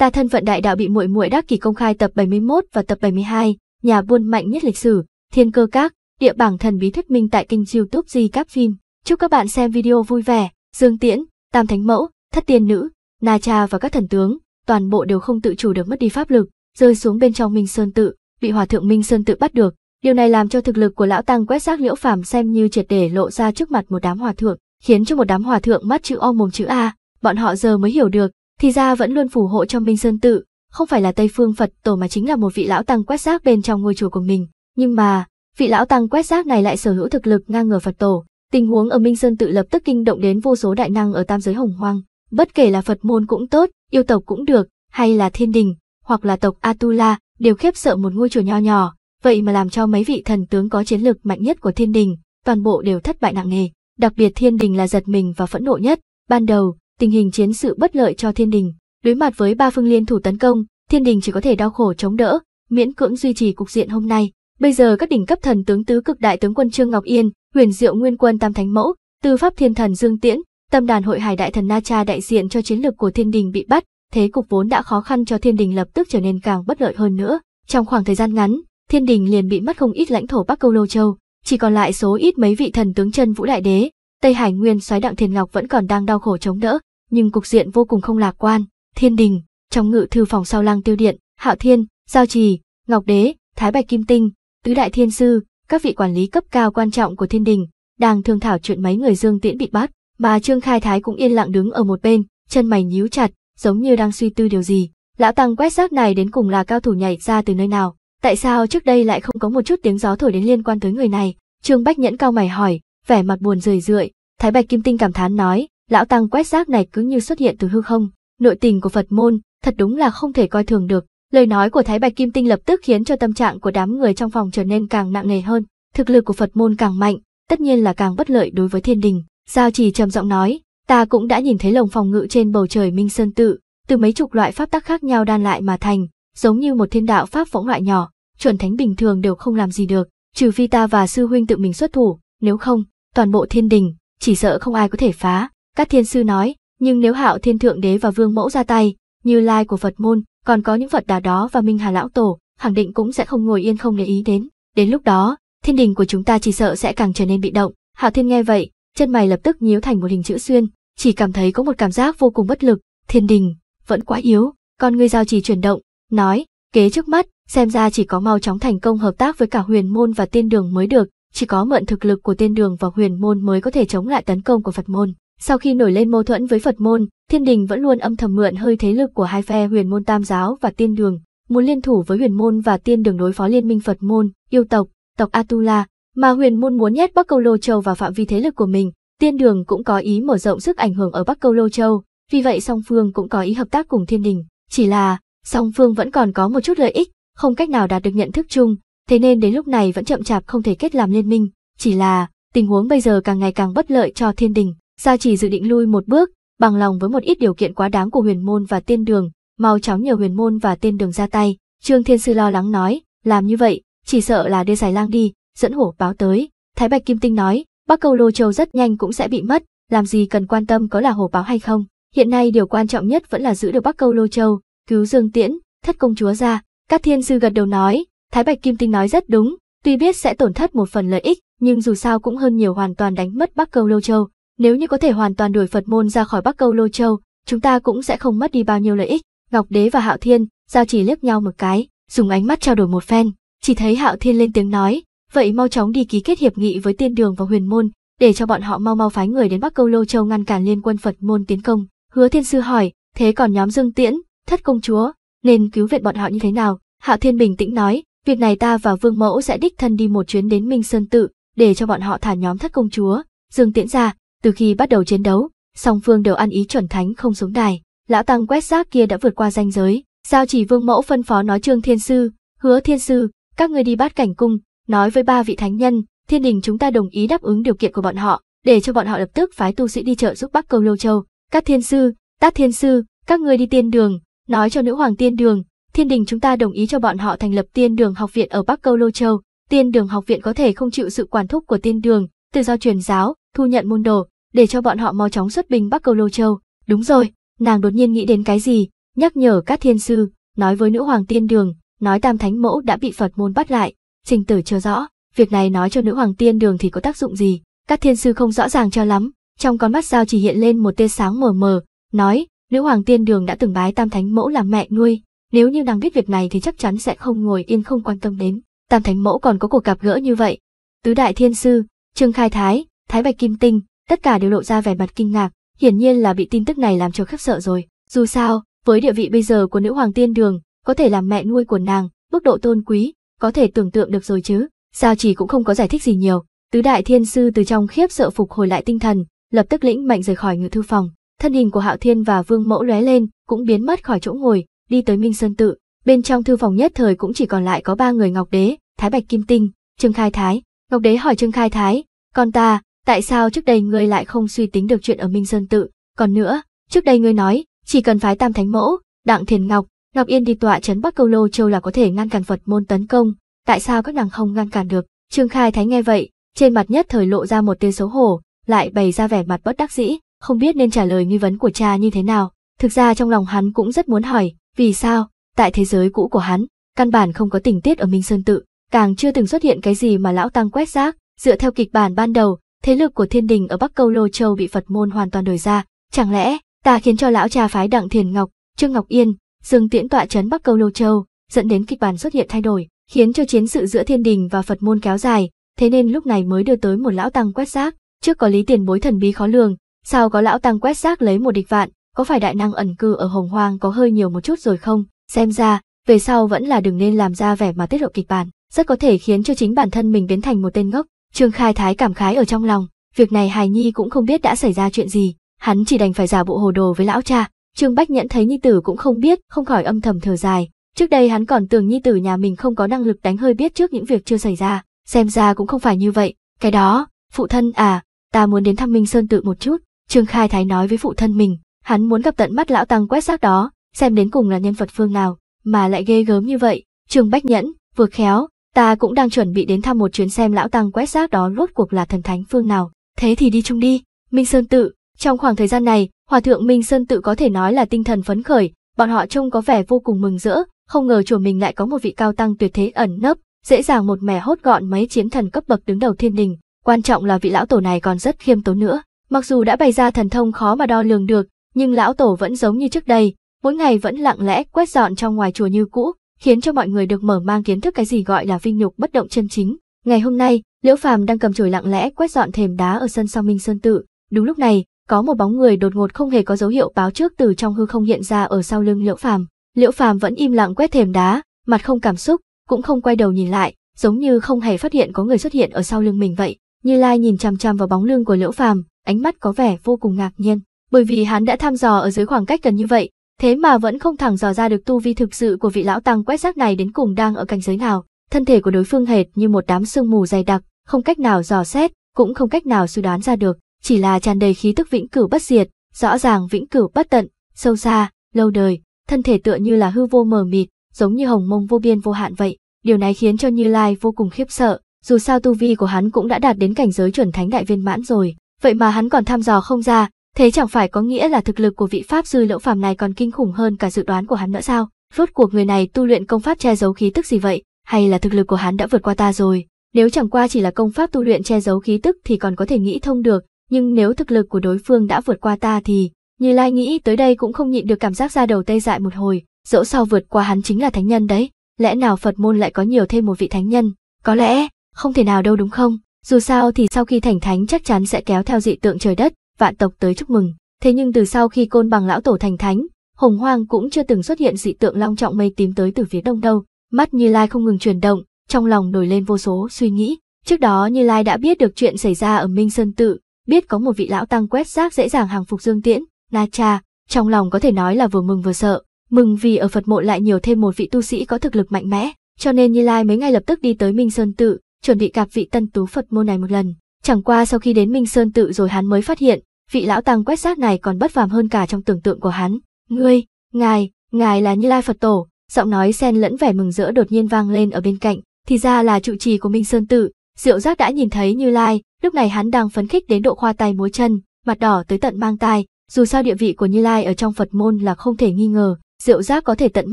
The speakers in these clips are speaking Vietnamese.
Ta thân phận đại đạo bị muội muội đắc kỷ công khai tập 71 và tập 72, nhà buôn mạnh nhất lịch sử, thiên cơ các, địa bảng thần bí thuyết minh tại kênh youtube Di Cáp Phim. Chúc các bạn xem video vui vẻ, Dương Tiễn, Tam Thánh Mẫu, Thất Tiên Nữ, Na Cha và các thần tướng, toàn bộ đều không tự chủ được mất đi pháp lực, rơi xuống bên trong Minh Sơn Tự, bị Hòa Thượng Minh Sơn Tự bắt được. Điều này làm cho thực lực của lão tăng quét xác liễu phàm xem như triệt để lộ ra trước mặt một đám hòa thượng, khiến cho một đám hòa thượng mắt chữ O mồm chữ A, bọn họ giờ mới hiểu được, thì ra vẫn luôn phù hộ trong Minh Sơn tự, không phải là Tây Phương Phật Tổ mà chính là một vị lão tăng quét rác bên trong ngôi chùa của mình, nhưng mà, vị lão tăng quét rác này lại sở hữu thực lực ngang ngửa Phật Tổ, tình huống ở Minh Sơn tự lập tức kinh động đến vô số đại năng ở tam giới hồng hoang, bất kể là Phật môn cũng tốt, yêu tộc cũng được, hay là thiên đình, hoặc là tộc Atula, đều khiếp sợ một ngôi chùa nho nhỏ, vậy mà làm cho mấy vị thần tướng có chiến lược mạnh nhất của thiên đình, toàn bộ đều thất bại nặng nề, đặc biệt thiên đình là giật mình và phẫn nộ nhất, ban đầu tình hình chiến sự bất lợi cho thiên đình. Đối mặt với ba phương liên thủ tấn công, thiên đình chỉ có thể đau khổ chống đỡ, miễn cưỡng duy trì cục diện hôm nay. Bây giờ các đỉnh cấp thần tướng tứ cực đại tướng quân Trương Ngọc Yên, Huyền Diệu Nguyên Quân Tam Thánh Mẫu, Tư Pháp Thiên Thần Dương Tiễn, Tâm Đàn Hội Hải Đại Thần Na Cha đại diện cho chiến lược của Thiên Đình bị bắt, thế cục vốn đã khó khăn cho Thiên Đình lập tức trở nên càng bất lợi hơn nữa. Trong khoảng thời gian ngắn, Thiên Đình liền bị mất không ít lãnh thổ Bắc Câu Lô Châu, chỉ còn lại số ít mấy vị thần tướng chân Vũ Đại Đế, Tây Hải Nguyên Soái Đặng Thiền Ngọc vẫn còn đang đau khổ chống đỡ, nhưng cục diện vô cùng không lạc quan. Thiên đình, trong ngự thư phòng sau lăng tiêu điện, Hạo Thiên, Giao Trì, Ngọc Đế, Thái Bạch Kim Tinh, Tứ Đại Thiên Sư, các vị quản lý cấp cao quan trọng của thiên đình, đang thương thảo chuyện mấy người Dương Tiễn bị bắt, mà Trương Khai Thái cũng yên lặng đứng ở một bên, chân mày nhíu chặt, giống như đang suy tư điều gì. Lão Tăng quét xác này đến cùng là cao thủ nhảy ra từ nơi nào? Tại sao trước đây lại không có một chút tiếng gió thổi đến liên quan tới người này? Trương Bách Nhẫn cao mày hỏi, vẻ mặt buồn rười rượi. Thái Bạch Kim Tinh cảm thán nói, lão tăng quét rác này cứ như xuất hiện từ hư không, nội tình của Phật môn, thật đúng là không thể coi thường được. Lời nói của Thái Bạch Kim Tinh lập tức khiến cho tâm trạng của đám người trong phòng trở nên càng nặng nề hơn, thực lực của Phật môn càng mạnh, tất nhiên là càng bất lợi đối với thiên đình. Giao trì trầm giọng nói, ta cũng đã nhìn thấy lồng phòng ngự trên bầu trời Minh Sơn Tự, từ mấy chục loại pháp tắc khác nhau đan lại mà thành, giống như một thiên đạo pháp võng loại nhỏ, chuẩn thánh bình thường đều không làm gì được, trừ phi ta và sư huynh tự mình xuất thủ, nếu không, toàn bộ thiên đình, chỉ sợ không ai có thể phá. Các thiên sư nói, nhưng nếu hạo thiên thượng đế và vương mẫu ra tay, như lai của Phật môn, còn có những Phật đà đó và Minh Hà Lão Tổ, khẳng định cũng sẽ không ngồi yên không để ý đến. Đến lúc đó, thiên đình của chúng ta chỉ sợ sẽ càng trở nên bị động. Hạo thiên nghe vậy, chân mày lập tức nhíu thành một hình chữ xuyên, chỉ cảm thấy có một cảm giác vô cùng bất lực, thiên đình, vẫn quá yếu, còn người giao chỉ chuyển động, nói, kế trước mắt, xem ra chỉ có mau chóng thành công hợp tác với cả huyền môn và tiên đường mới được, chỉ có mượn thực lực của tiên đường và huyền môn mới có thể chống lại tấn công của Phật môn. Sau khi nổi lên mâu thuẫn với Phật môn, Thiên Đình vẫn luôn âm thầm mượn hơi thế lực của hai phe huyền môn Tam Giáo và Tiên Đường, muốn liên thủ với huyền môn và Tiên Đường đối phó liên minh Phật môn, yêu tộc, tộc Atula, mà huyền môn muốn nhét Bắc Câu Lô Châu vào phạm vi thế lực của mình, Tiên Đường cũng có ý mở rộng sức ảnh hưởng ở Bắc Câu Lô Châu, vì vậy song phương cũng có ý hợp tác cùng Thiên Đình, chỉ là song phương vẫn còn có một chút lợi ích, không cách nào đạt được nhận thức chung, thế nên đến lúc này vẫn chậm chạp không thể kết làm liên minh, chỉ là tình huống bây giờ càng ngày càng bất lợi cho Thiên Đình. Gia chỉ dự định lui một bước, bằng lòng với một ít điều kiện quá đáng của huyền môn và tiên đường, mau chóng nhờ huyền môn và tiên đường ra tay. Trương Thiên Sư lo lắng nói, làm như vậy, chỉ sợ là đưa giải lang đi, dẫn hổ báo tới. Thái Bạch Kim Tinh nói, Bắc cầu Lô Châu rất nhanh cũng sẽ bị mất, làm gì cần quan tâm có là hổ báo hay không. Hiện nay điều quan trọng nhất vẫn là giữ được Bắc cầu Lô Châu, cứu Dương Tiễn, thất công chúa ra. Các thiên sư gật đầu nói, Thái Bạch Kim Tinh nói rất đúng, tuy biết sẽ tổn thất một phần lợi ích, nhưng dù sao cũng hơn nhiều hoàn toàn đánh mất Bắc cầu Lô Châu. Nếu như có thể hoàn toàn đuổi Phật môn ra khỏi Bắc Câu Lô Châu, chúng ta cũng sẽ không mất đi bao nhiêu lợi ích. Ngọc Đế và Hạo Thiên, giao chỉ liếc nhau một cái, dùng ánh mắt trao đổi một phen, chỉ thấy Hạo Thiên lên tiếng nói, vậy mau chóng đi ký kết hiệp nghị với Tiên Đường và Huyền Môn, để cho bọn họ mau mau phái người đến Bắc Câu Lô Châu ngăn cản liên quân Phật môn tiến công. Hứa Thiên sư hỏi, thế còn nhóm Dương Tiễn, Thất công chúa, nên cứu viện bọn họ như thế nào? Hạo Thiên bình tĩnh nói, việc này ta và Vương Mẫu sẽ đích thân đi một chuyến đến Minh Sơn tự, để cho bọn họ thả nhóm Thất công chúa, Dương Tiễn ra, từ khi bắt đầu chiến đấu, song phương đều ăn ý chuẩn thánh không xuống đài, lão tăng quét rác kia đã vượt qua danh giới, sao chỉ vương mẫu phân phó nói Trương Thiên Sư, hứa Thiên Sư, các người đi bát cảnh cung, nói với ba vị thánh nhân, thiên đình chúng ta đồng ý đáp ứng điều kiện của bọn họ, để cho bọn họ lập tức phái tu sĩ đi chợ giúp Bắc cầu Lô Châu. Các thiên sư, tát thiên sư, các ngươi đi tiên đường, nói cho nữ hoàng tiên đường, thiên đình chúng ta đồng ý cho bọn họ thành lập tiên đường học viện ở Bắc cầu Lô Châu. Tiên đường học viện có thể không chịu sự quản thúc của tiên đường, tự do truyền giáo, thu nhận môn đồ, để cho bọn họ mau chóng xuất binh Bắc Câu Lô Châu. Đúng rồi, nàng đột nhiên nghĩ đến cái gì, nhắc nhở các thiên sư, nói với nữ hoàng tiên đường, nói tam thánh mẫu đã bị Phật môn bắt lại, trình tử chưa rõ, việc này nói cho nữ hoàng tiên đường thì có tác dụng gì, các thiên sư không rõ ràng cho lắm, trong con mắt giao chỉ hiện lên một tia sáng mờ mờ, nói, nữ hoàng tiên đường đã từng bái tam thánh mẫu làm mẹ nuôi, nếu như nàng biết việc này thì chắc chắn sẽ không ngồi yên không quan tâm đến, tam thánh mẫu còn có cuộc gặp gỡ như vậy. Tứ đại thiên sư, Trương Khai Thái, Thái Bạch Kim Tinh, tất cả đều lộ ra vẻ mặt kinh ngạc, hiển nhiên là bị tin tức này làm cho khiếp sợ rồi. Dù sao, với địa vị bây giờ của nữ hoàng tiên đường, có thể làm mẹ nuôi của nàng, mức độ tôn quý, có thể tưởng tượng được rồi chứ. sao chỉ cũng không có giải thích gì nhiều, tứ đại thiên sư từ trong khiếp sợ phục hồi lại tinh thần, lập tức lĩnh mệnh rời khỏi ngự thư phòng. Thân hình của Hạo Thiên và Vương Mẫu lóe lên, cũng biến mất khỏi chỗ ngồi, đi tới Minh Sơn tự. Bên trong thư phòng nhất thời cũng chỉ còn lại có ba người Ngọc Đế, Thái Bạch Kim Tinh, Trương Khai Thái. Ngọc Đế hỏi Trương Khai Thái, "Con ta, tại sao trước đây ngươi lại không suy tính được chuyện ở Minh Sơn Tự, còn nữa, trước đây ngươi nói, chỉ cần phái Tam Thánh Mẫu, Đặng Thiền Ngọc, Ngọc Yên đi tọa trấn Bắc Câu Lô Châu là có thể ngăn cản Phật môn tấn công, tại sao các nàng không ngăn cản được? Trương Khai Thái nghe vậy, trên mặt nhất thời lộ ra một tia xấu hổ, lại bày ra vẻ mặt bất đắc dĩ, không biết nên trả lời nghi vấn của cha như thế nào. Thực ra trong lòng hắn cũng rất muốn hỏi, vì sao, tại thế giới cũ của hắn, căn bản không có tình tiết ở Minh Sơn Tự, càng chưa từng xuất hiện cái gì mà lão tăng quét rác, dựa theo kịch bản ban đầu, thế lực của thiên đình ở Bắc Câu Lô Châu bị Phật môn hoàn toàn đổi ra, chẳng lẽ ta khiến cho lão cha phái Đặng Thiền Ngọc, Trương Ngọc Yên, Dương Tiễn tọa trấn Bắc Câu Lô Châu, dẫn đến kịch bản xuất hiện thay đổi, khiến cho chiến sự giữa thiên đình và Phật môn kéo dài, thế nên lúc này mới đưa tới một lão tăng quét xác trước có lý tiền bối thần bí khó lường, sao có lão tăng quét xác lấy một địch vạn, có phải đại năng ẩn cư ở Hồng Hoang có hơi nhiều một chút rồi không? Xem ra, về sau vẫn là đừng nên làm ra vẻ mà tiết lộ kịch bản, rất có thể khiến cho chính bản thân mình biến thành một tên ngốc, Trương Khai Thái cảm khái ở trong lòng, việc này Hài Nhi cũng không biết đã xảy ra chuyện gì, hắn chỉ đành phải giả bộ hồ đồ với lão cha. Trương Bách Nhẫn thấy Nhi Tử cũng không biết, không khỏi âm thầm thở dài. Trước đây hắn còn tưởng Nhi Tử nhà mình không có năng lực đánh hơi biết trước những việc chưa xảy ra, xem ra cũng không phải như vậy. Cái đó, phụ thân à, ta muốn đến thăm Minh Sơn Tự một chút. Trương Khai Thái nói với phụ thân mình, hắn muốn gặp tận mắt lão tăng quét xác đó, xem đến cùng là nhân vật phương nào, mà lại ghê gớm như vậy. Trương Bách Nhẫn, vừa khéo, Ta cũng đang chuẩn bị đến thăm một chuyến xem lão tăng quét rác đó rốt cuộc là thần thánh phương nào. Thế thì đi chung đi, Minh Sơn Tự. Trong khoảng thời gian này, Hòa thượng Minh Sơn Tự có thể nói là tinh thần phấn khởi, bọn họ trông có vẻ vô cùng mừng rỡ, không ngờ chùa mình lại có một vị cao tăng tuyệt thế ẩn nấp, dễ dàng một mẻ hốt gọn mấy chiến thần cấp bậc đứng đầu thiên đình. Quan trọng là vị lão tổ này còn rất khiêm tốn nữa. Mặc dù đã bày ra thần thông khó mà đo lường được, nhưng lão tổ vẫn giống như trước đây, mỗi ngày vẫn lặng lẽ quét dọn trong ngoài chùa như cũ, khiến cho mọi người được mở mang kiến thức cái gì gọi là vinh nhục bất động chân chính. Ngày hôm nay, Liễu Phàm đang cầm chổi lặng lẽ quét dọn thềm đá ở sân sau Minh Sơn tự. Đúng lúc này, có một bóng người đột ngột không hề có dấu hiệu báo trước từ trong hư không hiện ra ở sau lưng Liễu Phàm. Liễu Phàm vẫn im lặng quét thềm đá, mặt không cảm xúc, cũng không quay đầu nhìn lại, giống như không hề phát hiện có người xuất hiện ở sau lưng mình vậy. Như Lai nhìn chằm chằm vào bóng lưng của Liễu Phàm, ánh mắt có vẻ vô cùng ngạc nhiên, bởi vì hắn đã thăm dò ở dưới khoảng cách gần như vậy, thế mà vẫn không thẳng dò ra được tu vi thực sự của vị lão tăng quét xác này đến cùng đang ở cảnh giới nào. Thân thể của đối phương hệt như một đám sương mù dày đặc, không cách nào dò xét, cũng không cách nào suy đoán ra được, chỉ là tràn đầy khí tức vĩnh cửu bất diệt, rõ ràng vĩnh cửu bất tận, sâu xa, lâu đời, thân thể tựa như là hư vô mờ mịt, giống như hồng mông vô biên vô hạn vậy. Điều này khiến cho Như Lai vô cùng khiếp sợ, dù sao tu vi của hắn cũng đã đạt đến cảnh giới chuẩn thánh đại viên mãn rồi, vậy mà hắn còn thăm dò không ra, Thế chẳng phải có nghĩa là thực lực của vị pháp sư Lỗ Phàm này còn kinh khủng hơn cả dự đoán của hắn nữa sao? Rốt cuộc người này tu luyện công pháp che giấu khí tức gì vậy, hay là thực lực của hắn đã vượt qua ta rồi? Nếu chẳng qua chỉ là công pháp tu luyện che giấu khí tức thì còn có thể nghĩ thông được, nhưng nếu thực lực của đối phương đã vượt qua ta thì, Như Lai nghĩ tới đây cũng không nhịn được cảm giác ra đầu tê dại một hồi, dẫu sao vượt qua hắn chính là thánh nhân đấy, lẽ nào Phật môn lại có nhiều thêm một vị thánh nhân? Có lẽ, không thể nào đâu đúng không? Dù sao thì sau khi thành thánh chắc chắn sẽ kéo theo dị tượng trời đất, vạn tộc tới chúc mừng. Thế nhưng từ sau khi côn bằng lão tổ thành thánh, hồng hoang cũng chưa từng xuất hiện dị tượng long trọng mây tím tới từ phía đông đâu. Mắt Như Lai không ngừng chuyển động, trong lòng nổi lên vô số suy nghĩ. Trước đó Như Lai đã biết được chuyện xảy ra ở Minh Sơn Tự, biết có một vị lão tăng quét rác dễ dàng hàng phục Dương Tiễn, Na Cha, trong lòng có thể nói là vừa mừng vừa sợ. Mừng vì ở Phật mộ lại nhiều thêm một vị tu sĩ có thực lực mạnh mẽ, cho nên Như Lai mới ngay lập tức đi tới Minh Sơn Tự, chuẩn bị gặp vị tân tú Phật môn này một lần. Chẳng qua sau khi đến Minh Sơn tự rồi hắn mới phát hiện, vị lão tăng quét rác này còn bất phàm hơn cả trong tưởng tượng của hắn. Ngươi, ngài, ngài là Như Lai Phật Tổ, giọng nói xen lẫn vẻ mừng rỡ đột nhiên vang lên ở bên cạnh, thì ra là trụ trì của Minh Sơn tự, Diệu Giác đã nhìn thấy Như Lai, lúc này hắn đang phấn khích đến độ khoa tay múa chân, mặt đỏ tới tận mang tai, dù sao địa vị của Như Lai ở trong Phật môn là không thể nghi ngờ, Diệu Giác có thể tận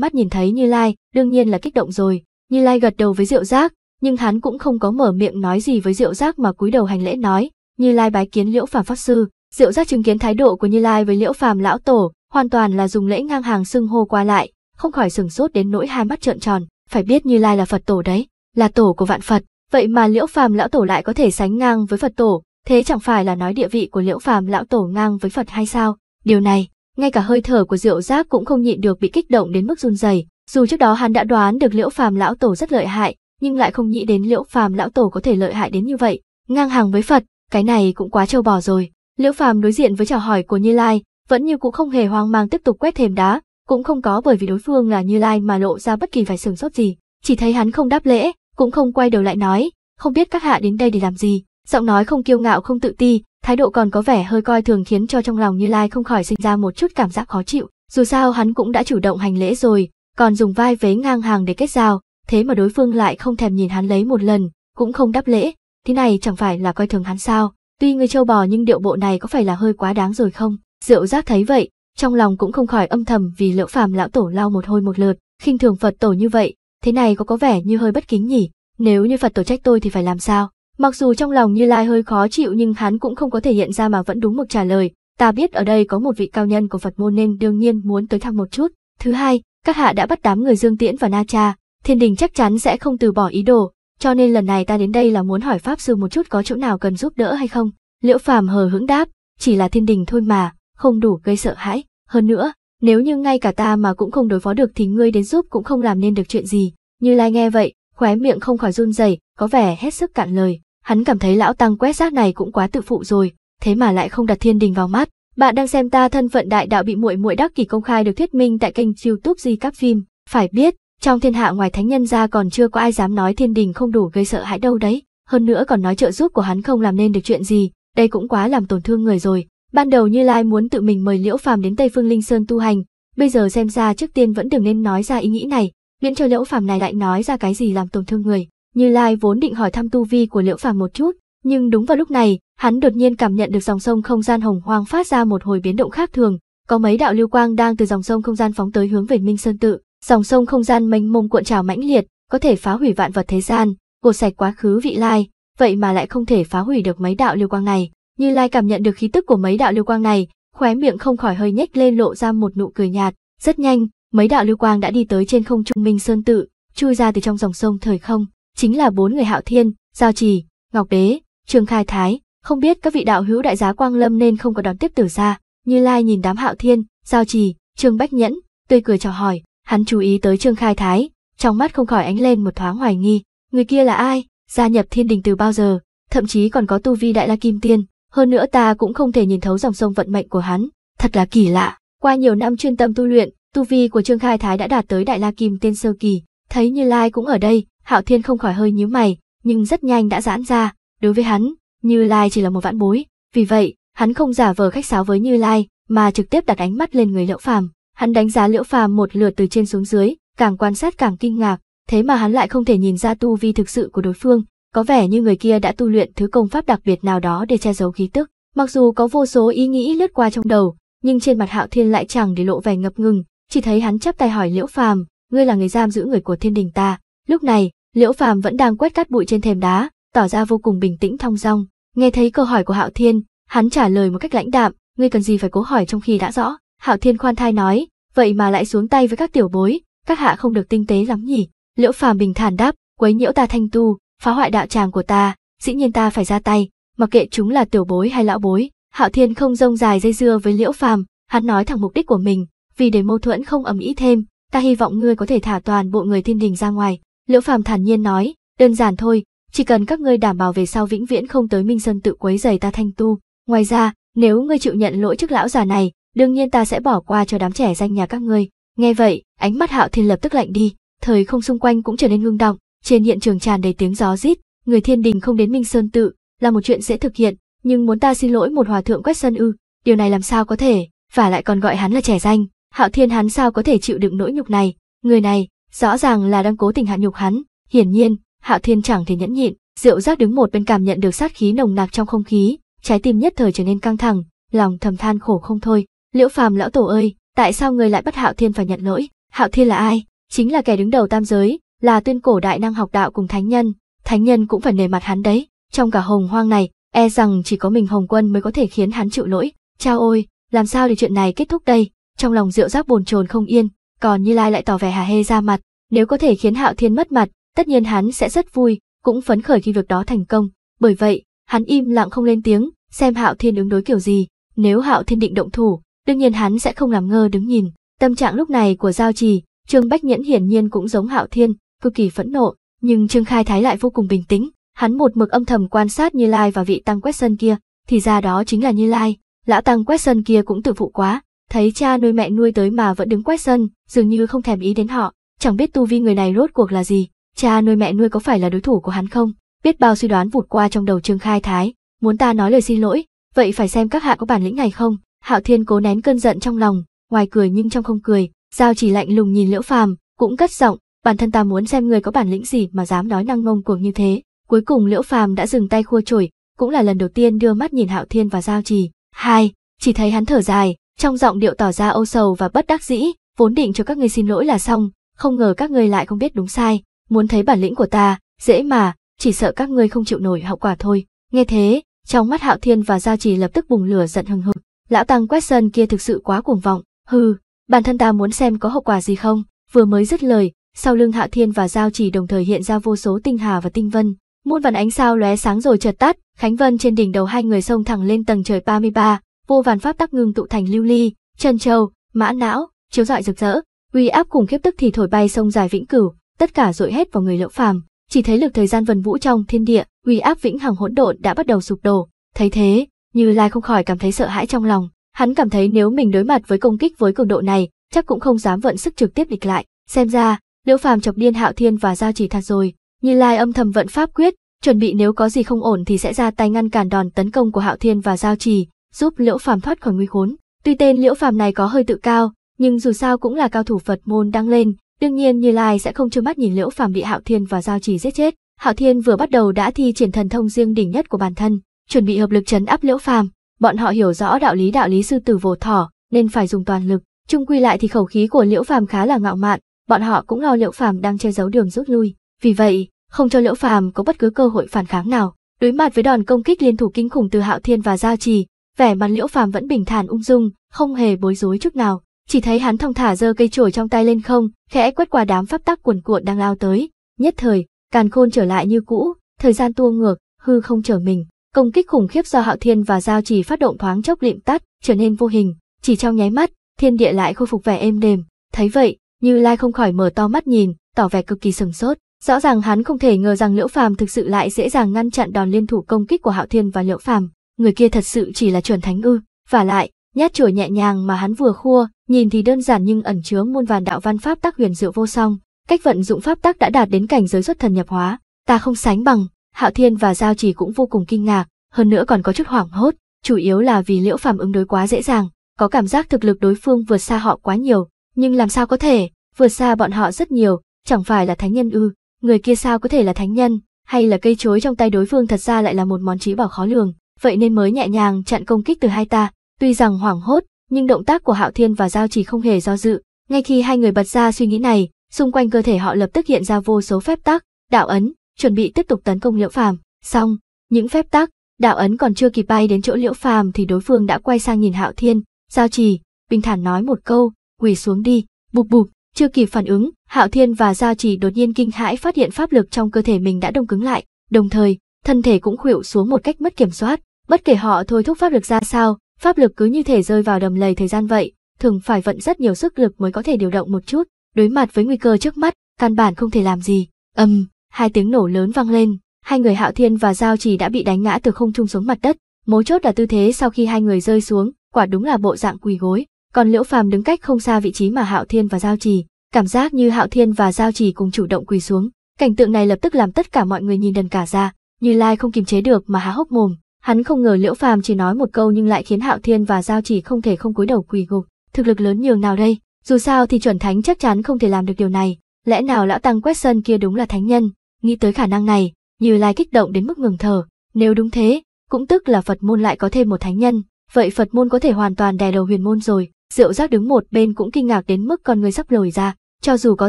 mắt nhìn thấy Như Lai, đương nhiên là kích động rồi. Như Lai gật đầu với Diệu Giác, nhưng hắn cũng không có mở miệng nói gì với Diệu Giác mà cúi đầu hành lễ nói, Như Lai bái kiến Liễu Phàm pháp sư, Diệu Giác chứng kiến thái độ của Như Lai với Liễu Phàm lão tổ, hoàn toàn là dùng lễ ngang hàng xưng hô qua lại, không khỏi sừng sốt đến nỗi hai mắt trợn tròn, phải biết Như Lai là Phật tổ đấy, là tổ của vạn Phật, vậy mà Liễu Phàm lão tổ lại có thể sánh ngang với Phật tổ, thế chẳng phải là nói địa vị của Liễu Phàm lão tổ ngang với Phật hay sao? Điều này, ngay cả hơi thở của Diệu Giác cũng không nhịn được bị kích động đến mức run rẩy, dù trước đó hắn đã đoán được Liễu Phàm lão tổ rất lợi hại, nhưng lại không nghĩ đến liễu phàm lão tổ có thể lợi hại đến như vậy ngang hàng với phật cái này cũng quá trâu bò rồi liễu phàm đối diện với chào hỏi của như lai vẫn như cũng không hề hoang mang tiếp tục quét thềm đá cũng không có bởi vì đối phương là như lai mà lộ ra bất kỳ vài sừng sốt gì chỉ thấy hắn không đáp lễ cũng không quay đầu lại nói không biết các hạ đến đây để làm gì giọng nói không kiêu ngạo không tự ti thái độ còn có vẻ hơi coi thường khiến cho trong lòng như lai không khỏi sinh ra một chút cảm giác khó chịu dù sao hắn cũng đã chủ động hành lễ rồi còn dùng vai vế ngang hàng để kết giao thế mà đối phương lại không thèm nhìn hắn lấy một lần, cũng không đáp lễ, thế này chẳng phải là coi thường hắn sao, tuy người châu bò nhưng điệu bộ này có phải là hơi quá đáng rồi không, rượu giác thấy vậy, trong lòng cũng không khỏi âm thầm vì lỡ phàm lão tổ lau một hôi một lượt, khinh thường Phật tổ như vậy, thế này có có vẻ như hơi bất kính nhỉ, nếu như Phật tổ trách tôi thì phải làm sao, mặc dù trong lòng như lai hơi khó chịu nhưng hắn cũng không có thể hiện ra mà vẫn đúng mực trả lời, ta biết ở đây có một vị cao nhân của Phật môn nên đương nhiên muốn tới thăm một chút, thứ hai, các hạ đã bắt đám người Dương Tiễn và Na Cha, thiên đình chắc chắn sẽ không từ bỏ ý đồ, cho nên lần này ta đến đây là muốn hỏi Pháp Sư một chút có chỗ nào cần giúp đỡ hay không. Liễu Phàm hờ hững đáp, chỉ là thiên đình thôi mà, không đủ gây sợ hãi. Hơn nữa, nếu như ngay cả ta mà cũng không đối phó được thì ngươi đến giúp cũng không làm nên được chuyện gì. Như Lai nghe vậy, khóe miệng không khỏi run rẩy, có vẻ hết sức cạn lời. Hắn cảm thấy lão tăng quét rác này cũng quá tự phụ rồi, thế mà lại không đặt thiên đình vào mắt. Bạn đang xem ta thân phận đại đạo bị muội muội đắc kỷ công khai được thuyết minh tại kênh YouTube Di Cáp Phim. Phải biết, trong thiên hạ ngoài thánh nhân ra còn chưa có ai dám nói thiên đình không đủ gây sợ hãi đâu đấy, hơn nữa còn nói trợ giúp của hắn không làm nên được chuyện gì, đây cũng quá làm tổn thương người rồi. Ban đầu Như Lai muốn tự mình mời Liễu Phàm đến Tây Phương Linh Sơn tu hành, bây giờ xem ra trước tiên vẫn đừng nên nói ra ý nghĩ này, miễn cho Liễu Phàm này lại nói ra cái gì làm tổn thương người. Như Lai vốn định hỏi thăm tu vi của Liễu Phàm một chút, nhưng đúng vào lúc này, hắn đột nhiên cảm nhận được dòng sông không gian hồng hoang phát ra một hồi biến động khác thường, có mấy đạo lưu quang đang từ dòng sông không gian phóng tới hướng về Minh Sơn tự, Dòng sông không gian mênh mông cuộn trào mãnh liệt, có thể phá hủy vạn vật thế gian, cột sạch quá khứ vị lai, vậy mà lại không thể phá hủy được mấy đạo lưu quang này. Như Lai cảm nhận được khí tức của mấy đạo lưu quang này, khóe miệng không khỏi hơi nhếch lên lộ ra một nụ cười nhạt, rất nhanh, mấy đạo lưu quang đã đi tới trên không trung minh sơn tự, chui ra từ trong dòng sông thời không, chính là bốn người Hạo Thiên, Giao Trì, Ngọc Đế, Trương Khai Thái, không biết các vị đạo hữu đại giá quang lâm nên không có đón tiếp tử ra, Như Lai nhìn đám Hạo Thiên, Giao Trì, Trương Bách Nhẫn, tươi cười chào hỏi, Hắn chú ý tới Trương Khai Thái, trong mắt không khỏi ánh lên một thoáng hoài nghi, người kia là ai, gia nhập thiên đình từ bao giờ, thậm chí còn có tu vi đại la kim tiên, hơn nữa ta cũng không thể nhìn thấu dòng sông vận mệnh của hắn, thật là kỳ lạ. Qua nhiều năm chuyên tâm tu luyện, tu vi của Trương Khai Thái đã đạt tới đại la kim tiên sơ kỳ, thấy Như Lai cũng ở đây, Hạo Thiên không khỏi hơi nhíu mày, nhưng rất nhanh đã giãn ra, đối với hắn, Như Lai chỉ là một vãn bối, vì vậy, hắn không giả vờ khách sáo với Như Lai, mà trực tiếp đặt ánh mắt lên người Lậu Phàm. Hắn đánh giá Liễu Phàm một lượt từ trên xuống dưới, càng quan sát càng kinh ngạc, thế mà hắn lại không thể nhìn ra tu vi thực sự của đối phương, có vẻ như người kia đã tu luyện thứ công pháp đặc biệt nào đó để che giấu khí tức. Mặc dù có vô số ý nghĩ lướt qua trong đầu, nhưng trên mặt Hạo Thiên lại chẳng để lộ vẻ ngập ngừng, chỉ thấy hắn chắp tay hỏi Liễu Phàm, "Ngươi là người giam giữ người của Thiên Đình ta?" Lúc này, Liễu Phàm vẫn đang quét cát bụi trên thềm đá, tỏ ra vô cùng bình tĩnh thong dong. Nghe thấy câu hỏi của Hạo Thiên, hắn trả lời một cách lãnh đạm, "Ngươi cần gì phải cố hỏi trong khi đã rõ?" Hạo Thiên khoan thai nói, vậy mà lại xuống tay với các tiểu bối, các hạ không được tinh tế lắm nhỉ. Liễu Phàm bình thản đáp, quấy nhiễu ta thanh tu, phá hoại đạo tràng của ta, dĩ nhiên ta phải ra tay, mặc kệ chúng là tiểu bối hay lão bối. Hạo Thiên không rông dài dây dưa với Liễu Phàm, hắn nói thẳng mục đích của mình, vì để mâu thuẫn không ầm ĩ thêm, ta hy vọng ngươi có thể thả toàn bộ người thiên đình ra ngoài. Liễu Phàm thản nhiên nói, đơn giản thôi, chỉ cần các ngươi đảm bảo về sau vĩnh viễn không tới Minh Sơn tự quấy rầy ta thanh tu. Ngoài ra, nếu ngươi chịu nhận lỗi trước lão già này, đương nhiên ta sẽ bỏ qua cho đám trẻ danh nhà các ngươi. Nghe vậy, ánh mắt Hạo Thiên lập tức lạnh đi, thời không xung quanh cũng trở nên ngưng động, trên hiện trường tràn đầy tiếng gió rít, người thiên đình không đến Minh Sơn tự là một chuyện dễ thực hiện, nhưng muốn ta xin lỗi một hòa thượng quét sân ư, điều này làm sao có thể, và lại còn gọi hắn là trẻ danh, Hạo Thiên hắn sao có thể chịu đựng nỗi nhục này, người này, rõ ràng là đang cố tình hạ nhục hắn, hiển nhiên, Hạo Thiên chẳng thể nhẫn nhịn, Diệu Giác đứng một bên cảm nhận được sát khí nồng nặc trong không khí, trái tim nhất thời trở nên căng thẳng, lòng thầm than khổ không thôi, Liễu Phàm lão tổ ơi, tại sao người lại bắt Hạo Thiên phải nhận lỗi? Hạo Thiên là ai? Chính là kẻ đứng đầu tam giới, là tuyên cổ đại năng học đạo cùng thánh nhân, thánh nhân cũng phải nề mặt hắn đấy. Trong cả hồng hoang này, e rằng chỉ có mình Hồng Quân mới có thể khiến hắn chịu lỗi. Chao ôi, làm sao để chuyện này kết thúc đây? Trong lòng rượu Giác bồn chồn không yên, còn Như Lai lại tỏ vẻ hà hê ra mặt, nếu có thể khiến Hạo Thiên mất mặt, tất nhiên hắn sẽ rất vui, cũng phấn khởi khi việc đó thành công. Bởi vậy, hắn im lặng không lên tiếng, xem Hạo Thiên ứng đối kiểu gì, nếu Hạo Thiên định động thủ, Đương nhiên hắn sẽ không làm ngơ đứng nhìn. Tâm trạng lúc này của Giao Trì, Trương Bách Nhẫn hiển nhiên cũng giống Hạo Thiên, cực kỳ phẫn nộ, nhưng Trương Khai Thái lại vô cùng bình tĩnh. Hắn một mực âm thầm quan sát Như Lai và vị tăng quét sân kia, thì ra đó chính là Như Lai. Lão tăng quét sân kia cũng tự phụ quá, thấy cha nuôi mẹ nuôi tới mà vẫn đứng quét sân, dường như không thèm ý đến họ, chẳng biết tu vi người này rốt cuộc là gì, cha nuôi mẹ nuôi có phải là đối thủ của hắn không? Biết bao suy đoán vụt qua trong đầu Trương Khai Thái, muốn ta nói lời xin lỗi, vậy phải xem các hạ có bản lĩnh này không? Hạo Thiên cố nén cơn giận trong lòng, ngoài cười nhưng trong không cười, Giao chỉ lạnh lùng nhìn Liễu Phàm, cũng cất giọng, bản thân ta muốn xem người có bản lĩnh gì mà dám nói năng ngông cuồng như thế. Cuối cùng Liễu Phàm đã dừng tay khua chổi, cũng là lần đầu tiên đưa mắt nhìn Hạo Thiên và Giao chỉ. Hai, chỉ thấy hắn thở dài, trong giọng điệu tỏ ra âu sầu và bất đắc dĩ, vốn định cho các ngươi xin lỗi là xong, không ngờ các ngươi lại không biết đúng sai, muốn thấy bản lĩnh của ta, dễ mà, chỉ sợ các ngươi không chịu nổi hậu quả thôi. Nghe thế, trong mắt Hạo Thiên và Giao Trì lập tức bùng lửa giận hừng hực lão tăng quét sơn kia thực sự quá cuồng vọng, hừ, bản thân ta muốn xem có hậu quả gì không, vừa mới dứt lời, sau lưng Hạ Thiên và Giao chỉ đồng thời hiện ra vô số tinh hà và tinh vân, muôn vàn ánh sao lóe sáng rồi chợt tắt, Khánh Vân trên đỉnh đầu hai người sông thẳng lên tầng trời 33, vô vàn pháp tắc ngưng tụ thành lưu ly, trần châu, mã não, chiếu rọi rực rỡ, uy áp cùng khiếp tức thì thổi bay sông dài vĩnh cửu, tất cả dội hết vào người Lỗ Phàm, chỉ thấy lực thời gian vần vũ trong thiên địa, uy áp vĩnh hằng hỗn độn đã bắt đầu sụp đổ, thấy thế, như Lai không khỏi cảm thấy sợ hãi trong lòng, hắn cảm thấy nếu mình đối mặt với công kích với cường độ này, chắc cũng không dám vận sức trực tiếp địch lại, xem ra, Liễu Phàm chọc điên Hạo Thiên và giao chỉ thật rồi. Như Lai âm thầm vận pháp quyết, chuẩn bị nếu có gì không ổn thì sẽ ra tay ngăn cản đòn tấn công của Hạo Thiên và giao Chỉ, giúp Liễu Phàm thoát khỏi nguy khốn. Tuy tên Liễu Phàm này có hơi tự cao, nhưng dù sao cũng là cao thủ Phật môn đang lên, đương nhiên Như Lai sẽ không trơ mắt nhìn Liễu Phàm bị Hạo Thiên và giao Chỉ giết chết. Hạo Thiên vừa bắt đầu đã thi triển thần thông riêng đỉnh nhất của bản thân, chuẩn bị hợp lực chấn áp liễu phàm bọn họ hiểu rõ đạo lý đạo lý sư tử vồ thỏ nên phải dùng toàn lực chung quy lại thì khẩu khí của liễu phàm khá là ngạo mạn bọn họ cũng lo liễu phàm đang che giấu đường rút lui vì vậy không cho liễu phàm có bất cứ cơ hội phản kháng nào đối mặt với đòn công kích liên thủ kinh khủng từ hạo thiên và giao trì vẻ mặt liễu phàm vẫn bình thản ung dung không hề bối rối chút nào chỉ thấy hắn thong thả giơ cây chổi trong tay lên không khẽ quét qua đám pháp tắc cuồn cuộn đang lao tới nhất thời càn khôn trở lại như cũ thời gian tua ngược hư không trở mình Công kích khủng khiếp do Hạo Thiên và Giao Chỉ phát động thoáng chốc lịm tắt, trở nên vô hình, chỉ trong nháy mắt, thiên địa lại khôi phục vẻ êm đềm. Thấy vậy, Như Lai không khỏi mở to mắt nhìn, tỏ vẻ cực kỳ sừng sốt. Rõ ràng hắn không thể ngờ rằng Liễu Phàm thực sự lại dễ dàng ngăn chặn đòn liên thủ công kích của Hạo Thiên và Liễu Phàm, người kia thật sự chỉ là chuẩn thánh ư? Và lại, nhát chổi nhẹ nhàng mà hắn vừa khua, nhìn thì đơn giản nhưng ẩn chứa muôn vàn đạo văn pháp tác huyền diệu vô song, cách vận dụng pháp tác đã đạt đến cảnh giới xuất thần nhập hóa, ta không sánh bằng, Hạo Thiên và Giao Chỉ cũng vô cùng kinh ngạc, hơn nữa còn có chút hoảng hốt, chủ yếu là vì Liễu Phàm ứng đối quá dễ dàng, có cảm giác thực lực đối phương vượt xa họ quá nhiều, nhưng làm sao có thể, vượt xa bọn họ rất nhiều, chẳng phải là thánh nhân ư, người kia sao có thể là thánh nhân, hay là cây chối trong tay đối phương thật ra lại là một món trí bảo khó lường, vậy nên mới nhẹ nhàng chặn công kích từ hai ta, tuy rằng hoảng hốt, nhưng động tác của Hạo Thiên và Giao Chỉ không hề do dự, ngay khi hai người bật ra suy nghĩ này, xung quanh cơ thể họ lập tức hiện ra vô số phép tắc, đạo ấn, chuẩn bị tiếp tục tấn công Liễu Phàm. Xong, những phép tắc, đạo ấn còn chưa kịp bay đến chỗ Liễu Phàm thì đối phương đã quay sang nhìn Hạo Thiên, giao trì, bình thản nói một câu, quỳ xuống đi, bụp bụp, chưa kịp phản ứng, Hạo Thiên và giao trì đột nhiên kinh hãi phát hiện pháp lực trong cơ thể mình đã đông cứng lại, đồng thời, thân thể cũng khuỵu xuống một cách mất kiểm soát, bất kể họ thôi thúc pháp lực ra sao, pháp lực cứ như thể rơi vào đầm lầy thời gian vậy, thường phải vận rất nhiều sức lực mới có thể điều động một chút, đối mặt với nguy cơ trước mắt, căn bản không thể làm gì. ầm um, hai tiếng nổ lớn vang lên, hai người Hạo Thiên và Giao Trì đã bị đánh ngã từ không trung xuống mặt đất, mấu chốt là tư thế sau khi hai người rơi xuống, quả đúng là bộ dạng quỳ gối, còn Liễu Phàm đứng cách không xa vị trí mà Hạo Thiên và Giao Trì, cảm giác như Hạo Thiên và Giao Trì cùng chủ động quỳ xuống, cảnh tượng này lập tức làm tất cả mọi người nhìn đần cả ra, Như Lai không kiềm chế được mà há hốc mồm, hắn không ngờ Liễu Phàm chỉ nói một câu nhưng lại khiến Hạo Thiên và Giao Trì không thể không cúi đầu quỳ gục, thực lực lớn nhường nào đây, dù sao thì chuẩn thánh chắc chắn không thể làm được điều này, lẽ nào lão tăng quét sân kia đúng là thánh nhân, Nghĩ tới khả năng này, Như Lai kích động đến mức ngừng thở, nếu đúng thế, cũng tức là Phật môn lại có thêm một thánh nhân, vậy Phật môn có thể hoàn toàn đè đầu huyền môn rồi. Diệu giác đứng một bên cũng kinh ngạc đến mức con người sắp lồi ra, cho dù có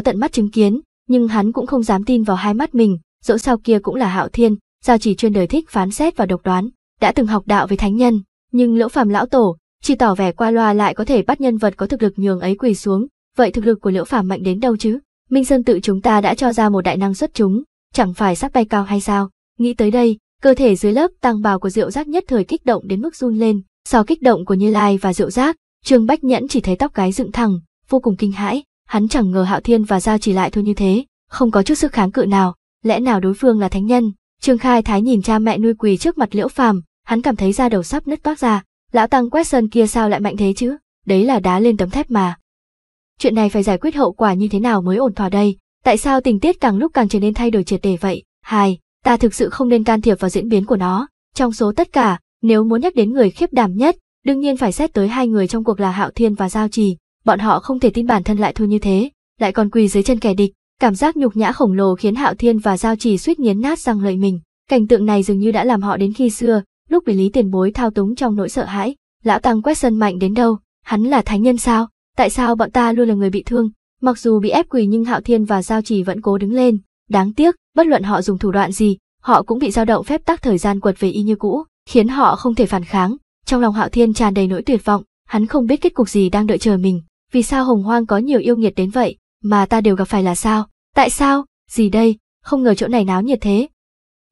tận mắt chứng kiến, nhưng hắn cũng không dám tin vào hai mắt mình, dẫu sao kia cũng là hạo thiên, giao chỉ chuyên đời thích phán xét và độc đoán, đã từng học đạo với thánh nhân, nhưng lỗ phàm lão tổ, chỉ tỏ vẻ qua loa lại có thể bắt nhân vật có thực lực nhường ấy quỳ xuống, vậy thực lực của lỗ phàm mạnh đến đâu chứ? Minh Sơn tự chúng ta đã cho ra một đại năng xuất chúng, chẳng phải sắp bay cao hay sao? Nghĩ tới đây, cơ thể dưới lớp tăng bào của Diệu Giác nhất thời kích động đến mức run lên, sau kích động của Như Lai và Diệu Giác, Trương Bách Nhẫn chỉ thấy tóc gái dựng thẳng, vô cùng kinh hãi, hắn chẳng ngờ Hạo Thiên và Giao chỉ lại thôi như thế, không có chút sức kháng cự nào, lẽ nào đối phương là thánh nhân? Trương Khai Thái nhìn cha mẹ nuôi quỳ trước mặt Liễu Phàm, hắn cảm thấy da đầu sắp nứt toác ra, lão tăng quét sơn kia sao lại mạnh thế chứ, đấy là đá lên tấm thép mà. Chuyện này phải giải quyết hậu quả như thế nào mới ổn thỏa đây, Tại sao tình tiết càng lúc càng trở nên thay đổi triệt để vậy? Hai, ta thực sự không nên can thiệp vào diễn biến của nó. Trong số tất cả, nếu muốn nhắc đến người khiếp đảm nhất, đương nhiên phải xét tới hai người trong cuộc là Hạo Thiên và Giao Trì. Bọn họ không thể tin bản thân lại thua như thế, lại còn quỳ dưới chân kẻ địch. Cảm giác nhục nhã khổng lồ khiến Hạo Thiên và Giao Trì suýt nghiến nát răng lợi mình. Cảnh tượng này dường như đã làm họ đến khi xưa, lúc bị Lý Tiền Bối thao túng trong nỗi sợ hãi. Lão Tăng quét sân mạnh đến đâu? Hắn là thánh nhân sao? Tại sao bọn ta luôn là người bị thương? Mặc dù bị ép quỳ nhưng Hạo Thiên và Giao Chỉ vẫn cố đứng lên. Đáng tiếc, bất luận họ dùng thủ đoạn gì, họ cũng bị dao động phép tắc thời gian quật về y như cũ, khiến họ không thể phản kháng. Trong lòng Hạo Thiên tràn đầy nỗi tuyệt vọng, hắn không biết kết cục gì đang đợi chờ mình. Vì sao Hồng Hoang có nhiều yêu nghiệt đến vậy, mà ta đều gặp phải là sao? Tại sao? Gì đây? Không ngờ chỗ này náo nhiệt thế.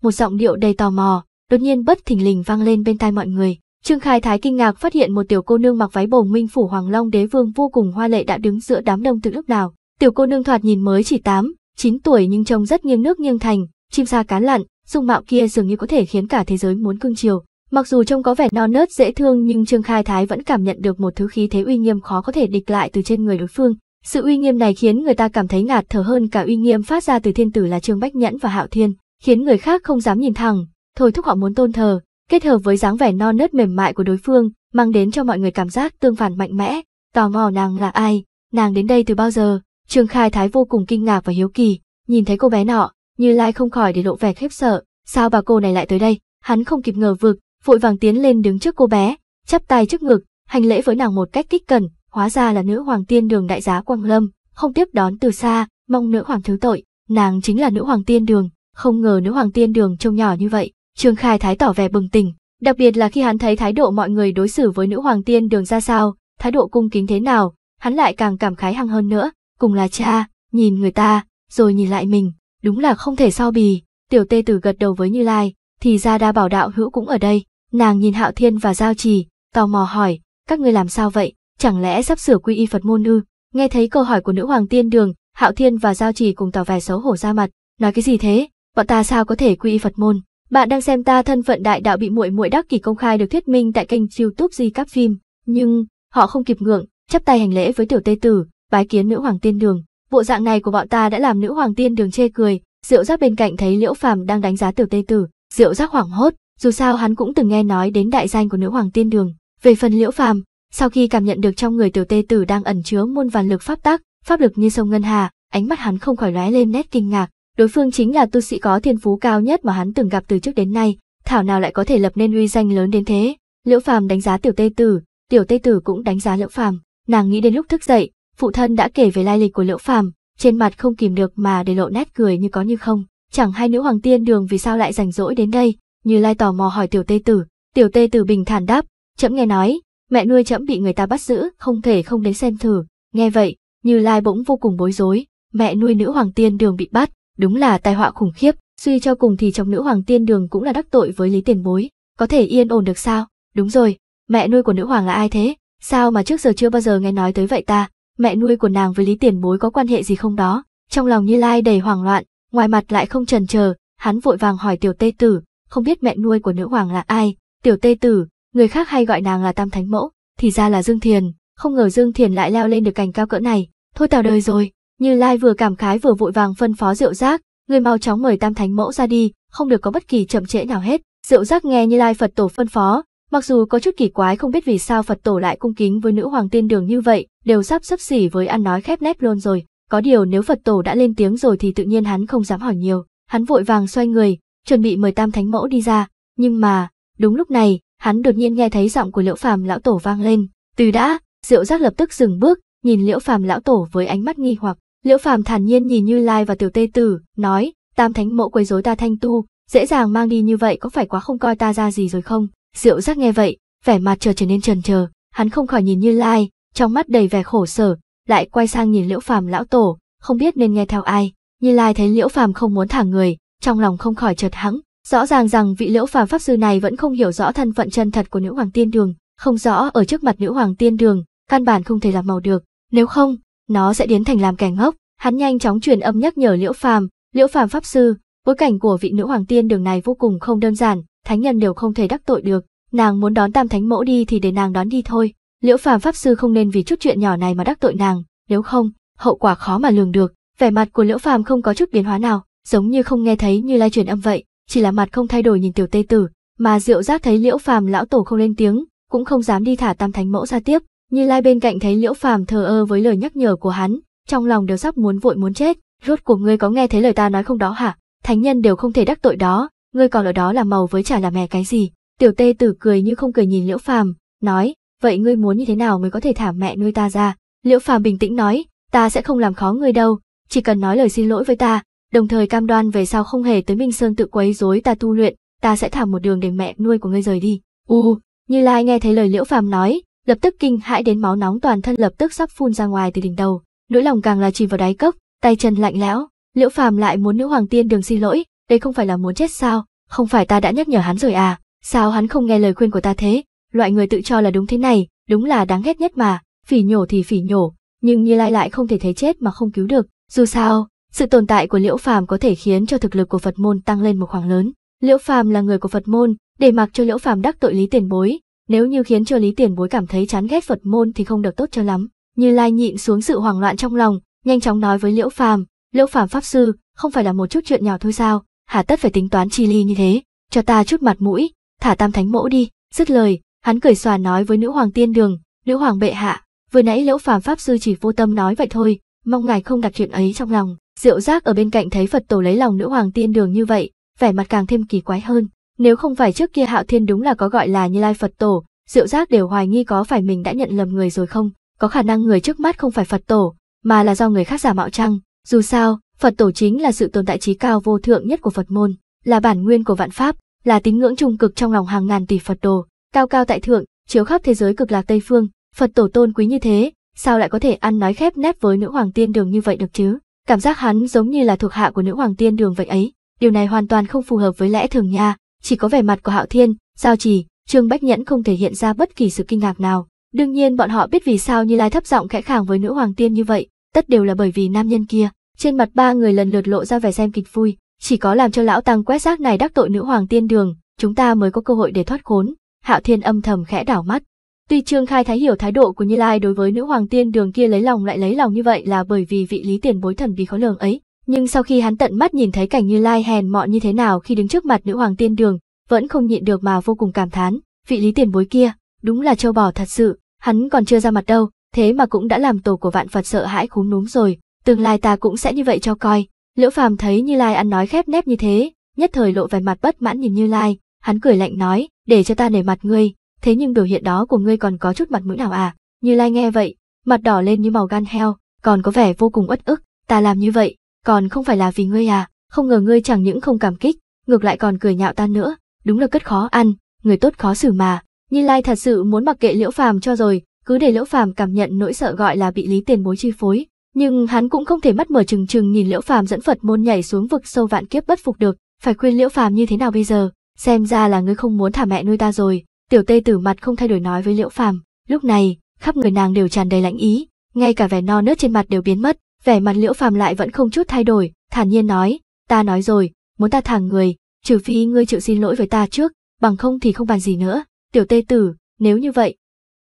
Một giọng điệu đầy tò mò, đột nhiên bất thình lình vang lên bên tai mọi người. Trương Khai Thái kinh ngạc phát hiện một tiểu cô nương mặc váy bồng minh phủ Hoàng Long đế vương vô cùng hoa lệ đã đứng giữa đám đông từ lúc nào. Tiểu cô nương thoạt nhìn mới chỉ 8, 9 tuổi nhưng trông rất nghiêng nước nghiêng thành, chim sa cán lặn, dung mạo kia dường như có thể khiến cả thế giới muốn cưng chiều. Mặc dù trông có vẻ non nớt dễ thương nhưng Trương Khai Thái vẫn cảm nhận được một thứ khí thế uy nghiêm khó có thể địch lại từ trên người đối phương. Sự uy nghiêm này khiến người ta cảm thấy ngạt thở hơn cả uy nghiêm phát ra từ thiên tử là Trương Bách Nhẫn và Hạo Thiên, khiến người khác không dám nhìn thẳng, thôi thúc họ muốn tôn thờ, kết hợp với dáng vẻ non nớt mềm mại của đối phương, mang đến cho mọi người cảm giác tương phản mạnh mẽ. Tò mò nàng là ai, nàng đến đây từ bao giờ? Trương Khai Thái vô cùng kinh ngạc và hiếu kỳ, nhìn thấy cô bé nọ, Như Lai không khỏi để lộ vẻ khiếp sợ, sao bà cô này lại tới đây? Hắn không kịp ngờ vực, vội vàng tiến lên đứng trước cô bé, chắp tay trước ngực, hành lễ với nàng một cách kích cẩn, hóa ra là nữ hoàng tiên đường đại giá Quang Lâm, không tiếp đón từ xa, mong nữ hoàng thứ tội, nàng chính là nữ hoàng tiên đường, không ngờ nữ hoàng tiên đường trông nhỏ như vậy, Trương Khai Thái tỏ vẻ bừng tỉnh, đặc biệt là khi hắn thấy thái độ mọi người đối xử với nữ hoàng tiên đường ra sao, thái độ cung kính thế nào, hắn lại càng cảm khái hăng hơn nữa, cùng là cha, nhìn người ta, rồi nhìn lại mình, đúng là không thể so bì, tiểu tê tử gật đầu với Như Lai, thì ra đa bảo đạo hữu cũng ở đây, nàng nhìn Hạo Thiên và Giao Trì, tò mò hỏi, các ngươi làm sao vậy, chẳng lẽ sắp sửa quy y Phật môn ư, nghe thấy câu hỏi của nữ hoàng tiên đường, Hạo Thiên và Giao Trì cùng tỏ vẻ xấu hổ ra mặt, nói cái gì thế, bọn ta sao có thể quy y Phật môn, bạn đang xem ta thân phận đại đạo bị muội muội đắc kỷ công khai được thuyết minh tại kênh YouTube Di Cáp Phim, nhưng họ không kịp ngượng, chắp tay hành lễ với tiểu tê tử, bái kiến nữ hoàng tiên đường. Bộ dạng này của bọn ta đã làm nữ hoàng tiên đường chê cười, Diệu Giác bên cạnh thấy Liễu Phàm đang đánh giá tiểu tê tử, Diệu Giác hoảng hốt, dù sao hắn cũng từng nghe nói đến đại danh của nữ hoàng tiên đường. Về phần Liễu Phàm, sau khi cảm nhận được trong người tiểu tê tử đang ẩn chứa muôn vàn lực pháp tắc, pháp lực như sông ngân hà, ánh mắt hắn không khỏi lóe lên nét kinh ngạc, Đối phương chính là tu sĩ có thiên phú cao nhất mà hắn từng gặp từ trước đến nay, thảo nào lại có thể lập nên uy danh lớn đến thế. Liễu Phàm đánh giá Tiểu Tây Tử, Tiểu Tây Tử cũng đánh giá Liễu Phàm, nàng nghĩ đến lúc thức dậy, phụ thân đã kể về lai lịch của Liễu Phàm, trên mặt không kìm được mà để lộ nét cười như có như không, chẳng hay nữ hoàng tiên đường vì sao lại rảnh rỗi đến đây, Như Lai tò mò hỏi Tiểu Tây Tử, Tiểu Tây Tử bình thản đáp, chậm nghe nói, mẹ nuôi chậm bị người ta bắt giữ, không thể không đến xem thử. Nghe vậy, Như Lai bỗng vô cùng bối rối, mẹ nuôi nữ hoàng tiên đường bị bắt, Đúng là tai họa khủng khiếp, suy cho cùng thì trong nữ hoàng tiên đường cũng là đắc tội với Lý Tiền Bối, có thể yên ổn được sao? Đúng rồi, mẹ nuôi của nữ hoàng là ai thế? Sao mà trước giờ chưa bao giờ nghe nói tới vậy ta? Mẹ nuôi của nàng với Lý Tiền Bối có quan hệ gì không đó? Trong lòng Như Lai đầy hoảng loạn, ngoài mặt lại không trần chờ, hắn vội vàng hỏi tiểu tê tử, không biết mẹ nuôi của nữ hoàng là ai? Tiểu tê tử, người khác hay gọi nàng là Tam Thánh Mẫu, thì ra là Dương Thiền, không ngờ Dương Thiền lại leo lên được cành cao cỡ này, thôi tào đời rồi, như Lai vừa cảm khái vừa vội vàng phân phó rượu giác, người mau chóng mời tam thánh mẫu ra đi, không được có bất kỳ chậm trễ nào hết. Rượu giác nghe Như Lai Phật tổ phân phó, mặc dù có chút kỳ quái không biết vì sao Phật tổ lại cung kính với nữ hoàng tiên đường như vậy, đều sắp sấp xỉ với ăn nói khép nép luôn rồi. Có điều nếu Phật tổ đã lên tiếng rồi thì tự nhiên hắn không dám hỏi nhiều, hắn vội vàng xoay người, chuẩn bị mời tam thánh mẫu đi ra, nhưng mà, đúng lúc này, hắn đột nhiên nghe thấy giọng của Liễu Phàm lão tổ vang lên, "Từ đã." Diệu Giác lập tức dừng bước, nhìn Liễu Phàm lão tổ với ánh mắt nghi hoặc, Liễu Phàm thản nhiên nhìn Như Lai và Tiểu Tê Tử, nói, tam thánh mộ quấy rối ta thanh tu, dễ dàng mang đi như vậy có phải quá không coi ta ra gì rồi không? Diệu giác nghe vậy, vẻ mặt trở trở nên trần trờ, hắn không khỏi nhìn Như Lai, trong mắt đầy vẻ khổ sở, lại quay sang nhìn Liễu Phàm lão tổ, không biết nên nghe theo ai. Như Lai thấy Liễu Phàm không muốn thả người, trong lòng không khỏi chợt hắng, rõ ràng rằng vị Liễu Phàm pháp sư này vẫn không hiểu rõ thân phận chân thật của nữ hoàng tiên đường, không rõ ở trước mặt nữ hoàng tiên đường, căn bản không thể làm màu được, nếu không, nó sẽ biến thành làm kẻ ngốc. Hắn nhanh chóng truyền âm nhắc nhở Liễu Phàm, Liễu Phàm pháp sư, bối cảnh của vị nữ hoàng tiên đường này vô cùng không đơn giản, thánh nhân đều không thể đắc tội được, nàng muốn đón Tam Thánh Mẫu đi thì để nàng đón đi thôi. Liễu Phàm pháp sư không nên vì chút chuyện nhỏ này mà đắc tội nàng, nếu không, hậu quả khó mà lường được. Vẻ mặt của Liễu Phàm không có chút biến hóa nào, giống như không nghe thấy như lai truyền âm vậy, chỉ là mặt không thay đổi nhìn tiểu tê tử, mà Diệu Giác thấy Liễu Phàm lão tổ không lên tiếng, cũng không dám đi thả Tam Thánh Mẫu ra tiếp, như Lai bên cạnh thấy Liễu Phàm thờ ơ với lời nhắc nhở của hắn, trong lòng đều sắp muốn vội muốn chết, rốt cuộc ngươi có nghe thấy lời ta nói không đó hả? Thánh nhân đều không thể đắc tội đó, ngươi còn ở đó là màu với chả là mẹ cái gì? Tiểu Tê Tử cười như không cười nhìn Liễu Phàm, nói, vậy ngươi muốn như thế nào mới có thể thả mẹ nuôi ta ra? Liễu Phàm bình tĩnh nói, ta sẽ không làm khó ngươi đâu, chỉ cần nói lời xin lỗi với ta, đồng thời cam đoan về sau không hề tới Minh Sơn tự quấy rối ta tu luyện, ta sẽ thả một đường để mẹ nuôi của ngươi rời đi. U, Như Lai nghe thấy lời Liễu Phàm nói, lập tức kinh hãi đến máu nóng toàn thân lập tức sắp phun ra ngoài từ đỉnh đầu, nỗi lòng càng là chìm vào đáy cốc, tay chân lạnh lẽo, Liễu Phàm lại muốn nữ hoàng tiên đường xin lỗi, đây không phải là muốn chết sao, không phải ta đã nhắc nhở hắn rồi à, sao hắn không nghe lời khuyên của ta thế, loại người tự cho là đúng thế này, đúng là đáng ghét nhất mà, phỉ nhổ thì phỉ nhổ, nhưng Như Lai lại không thể thấy chết mà không cứu được, dù sao, sự tồn tại của Liễu Phàm có thể khiến cho thực lực của Phật môn tăng lên một khoảng lớn. Liễu Phàm là người của Phật môn, để mặc cho Liễu Phàm đắc tội lý tiền bối, nếu như khiến cho Lý Tiền Bối cảm thấy chán ghét Phật môn thì không được tốt cho lắm. Như Lai nhịn xuống sự hoảng loạn trong lòng, nhanh chóng nói với Liễu Phàm, Liễu Phàm pháp sư, không phải là một chút chuyện nhỏ thôi sao, hà tất phải tính toán chi ly như thế, cho ta chút mặt mũi, thả Tam Thánh Mẫu đi. Dứt lời, hắn cười xòa nói với nữ hoàng tiên đường, nữ hoàng bệ hạ, vừa nãy Liễu Phàm pháp sư chỉ vô tâm nói vậy thôi, mong ngài không đặt chuyện ấy trong lòng. Diệu Giác ở bên cạnh thấy Phật tổ lấy lòng nữ hoàng tiên đường như vậy, vẻ mặt càng thêm kỳ quái hơn. Nếu không phải trước kia Hạo Thiên đúng là có gọi là Như Lai Phật Tổ, Diệu Giác đều hoài nghi có phải mình đã nhận lầm người rồi không, có khả năng người trước mắt không phải Phật Tổ, mà là do người khác giả mạo chăng. Dù sao, Phật Tổ chính là sự tồn tại trí cao vô thượng nhất của Phật môn, là bản nguyên của vạn pháp, là tín ngưỡng trung cực trong lòng hàng ngàn tỷ Phật tổ cao cao tại thượng, chiếu khắp thế giới cực lạc Tây phương, Phật Tổ tôn quý như thế, sao lại có thể ăn nói khép nép với nữ hoàng tiên đường như vậy được chứ? Cảm giác hắn giống như là thuộc hạ của nữ hoàng tiên đường vậy ấy, điều này hoàn toàn không phù hợp với lẽ thường nha chỉ có vẻ mặt của Hạo Thiên, Giao Trì, Trương Bách Nhẫn không thể hiện ra bất kỳ sự kinh ngạc nào. Đương nhiên bọn họ biết vì sao Như Lai thấp giọng khẽ khàng với nữ hoàng tiên như vậy, tất đều là bởi vì nam nhân kia. Trên mặt ba người lần lượt lộ ra vẻ xem kịch vui, chỉ có làm cho lão tăng quét xác này đắc tội nữ hoàng tiên đường, chúng ta mới có cơ hội để thoát khốn. Hạo Thiên âm thầm khẽ đảo mắt. Tuy Trương Khai Thái hiểu thái độ của Như Lai đối với nữ hoàng tiên đường kia lấy lòng lại lấy lòng như vậy là bởi vì vị lý tiền bối thần bí khó lường ấy, nhưng sau khi hắn tận mắt nhìn thấy cảnh Như Lai hèn mọn như thế nào khi đứng trước mặt nữ hoàng tiên đường, vẫn không nhịn được mà vô cùng cảm thán, vị lý tiền bối kia, đúng là châu bò thật sự, hắn còn chưa ra mặt đâu, thế mà cũng đã làm tổ của vạn Phật sợ hãi khúm núm rồi, tương lai ta cũng sẽ như vậy cho coi. Liễu Phàm thấy Như Lai ăn nói khép nép như thế, nhất thời lộ vẻ mặt bất mãn nhìn Như Lai, hắn cười lạnh nói, để cho ta nể mặt ngươi, thế nhưng biểu hiện đó của ngươi còn có chút mặt mũi nào à? Như Lai nghe vậy, mặt đỏ lên như màu gan heo, còn có vẻ vô cùng uất ức, ta làm như vậy, còn không phải là vì ngươi à, không ngờ ngươi chẳng những không cảm kích, ngược lại còn cười nhạo ta nữa, đúng là cất khó ăn, người tốt khó xử mà. Như Lai thật sự muốn mặc kệ Liễu Phàm cho rồi, cứ để Liễu Phàm cảm nhận nỗi sợ gọi là bị Lý Tiền Bối chi phối, nhưng hắn cũng không thể mắt mở trừng trừng nhìn Liễu Phàm dẫn Phật môn nhảy xuống vực sâu vạn kiếp bất phục được, phải khuyên Liễu Phàm như thế nào bây giờ, xem ra là ngươi không muốn thả mẹ nuôi ta rồi. Tiểu Tây Tử mặt không thay đổi nói với Liễu Phàm, lúc này, khắp người nàng đều tràn đầy lãnh ý, ngay cả vẻ no nớt trên mặt đều biến mất, vẻ mặt liễu phàm lại vẫn không chút thay đổi thản nhiên nói ta nói rồi muốn ta thẳng người trừ phi ngươi chịu xin lỗi với ta trước bằng không thì không bàn gì nữa tiểu tê tử nếu như vậy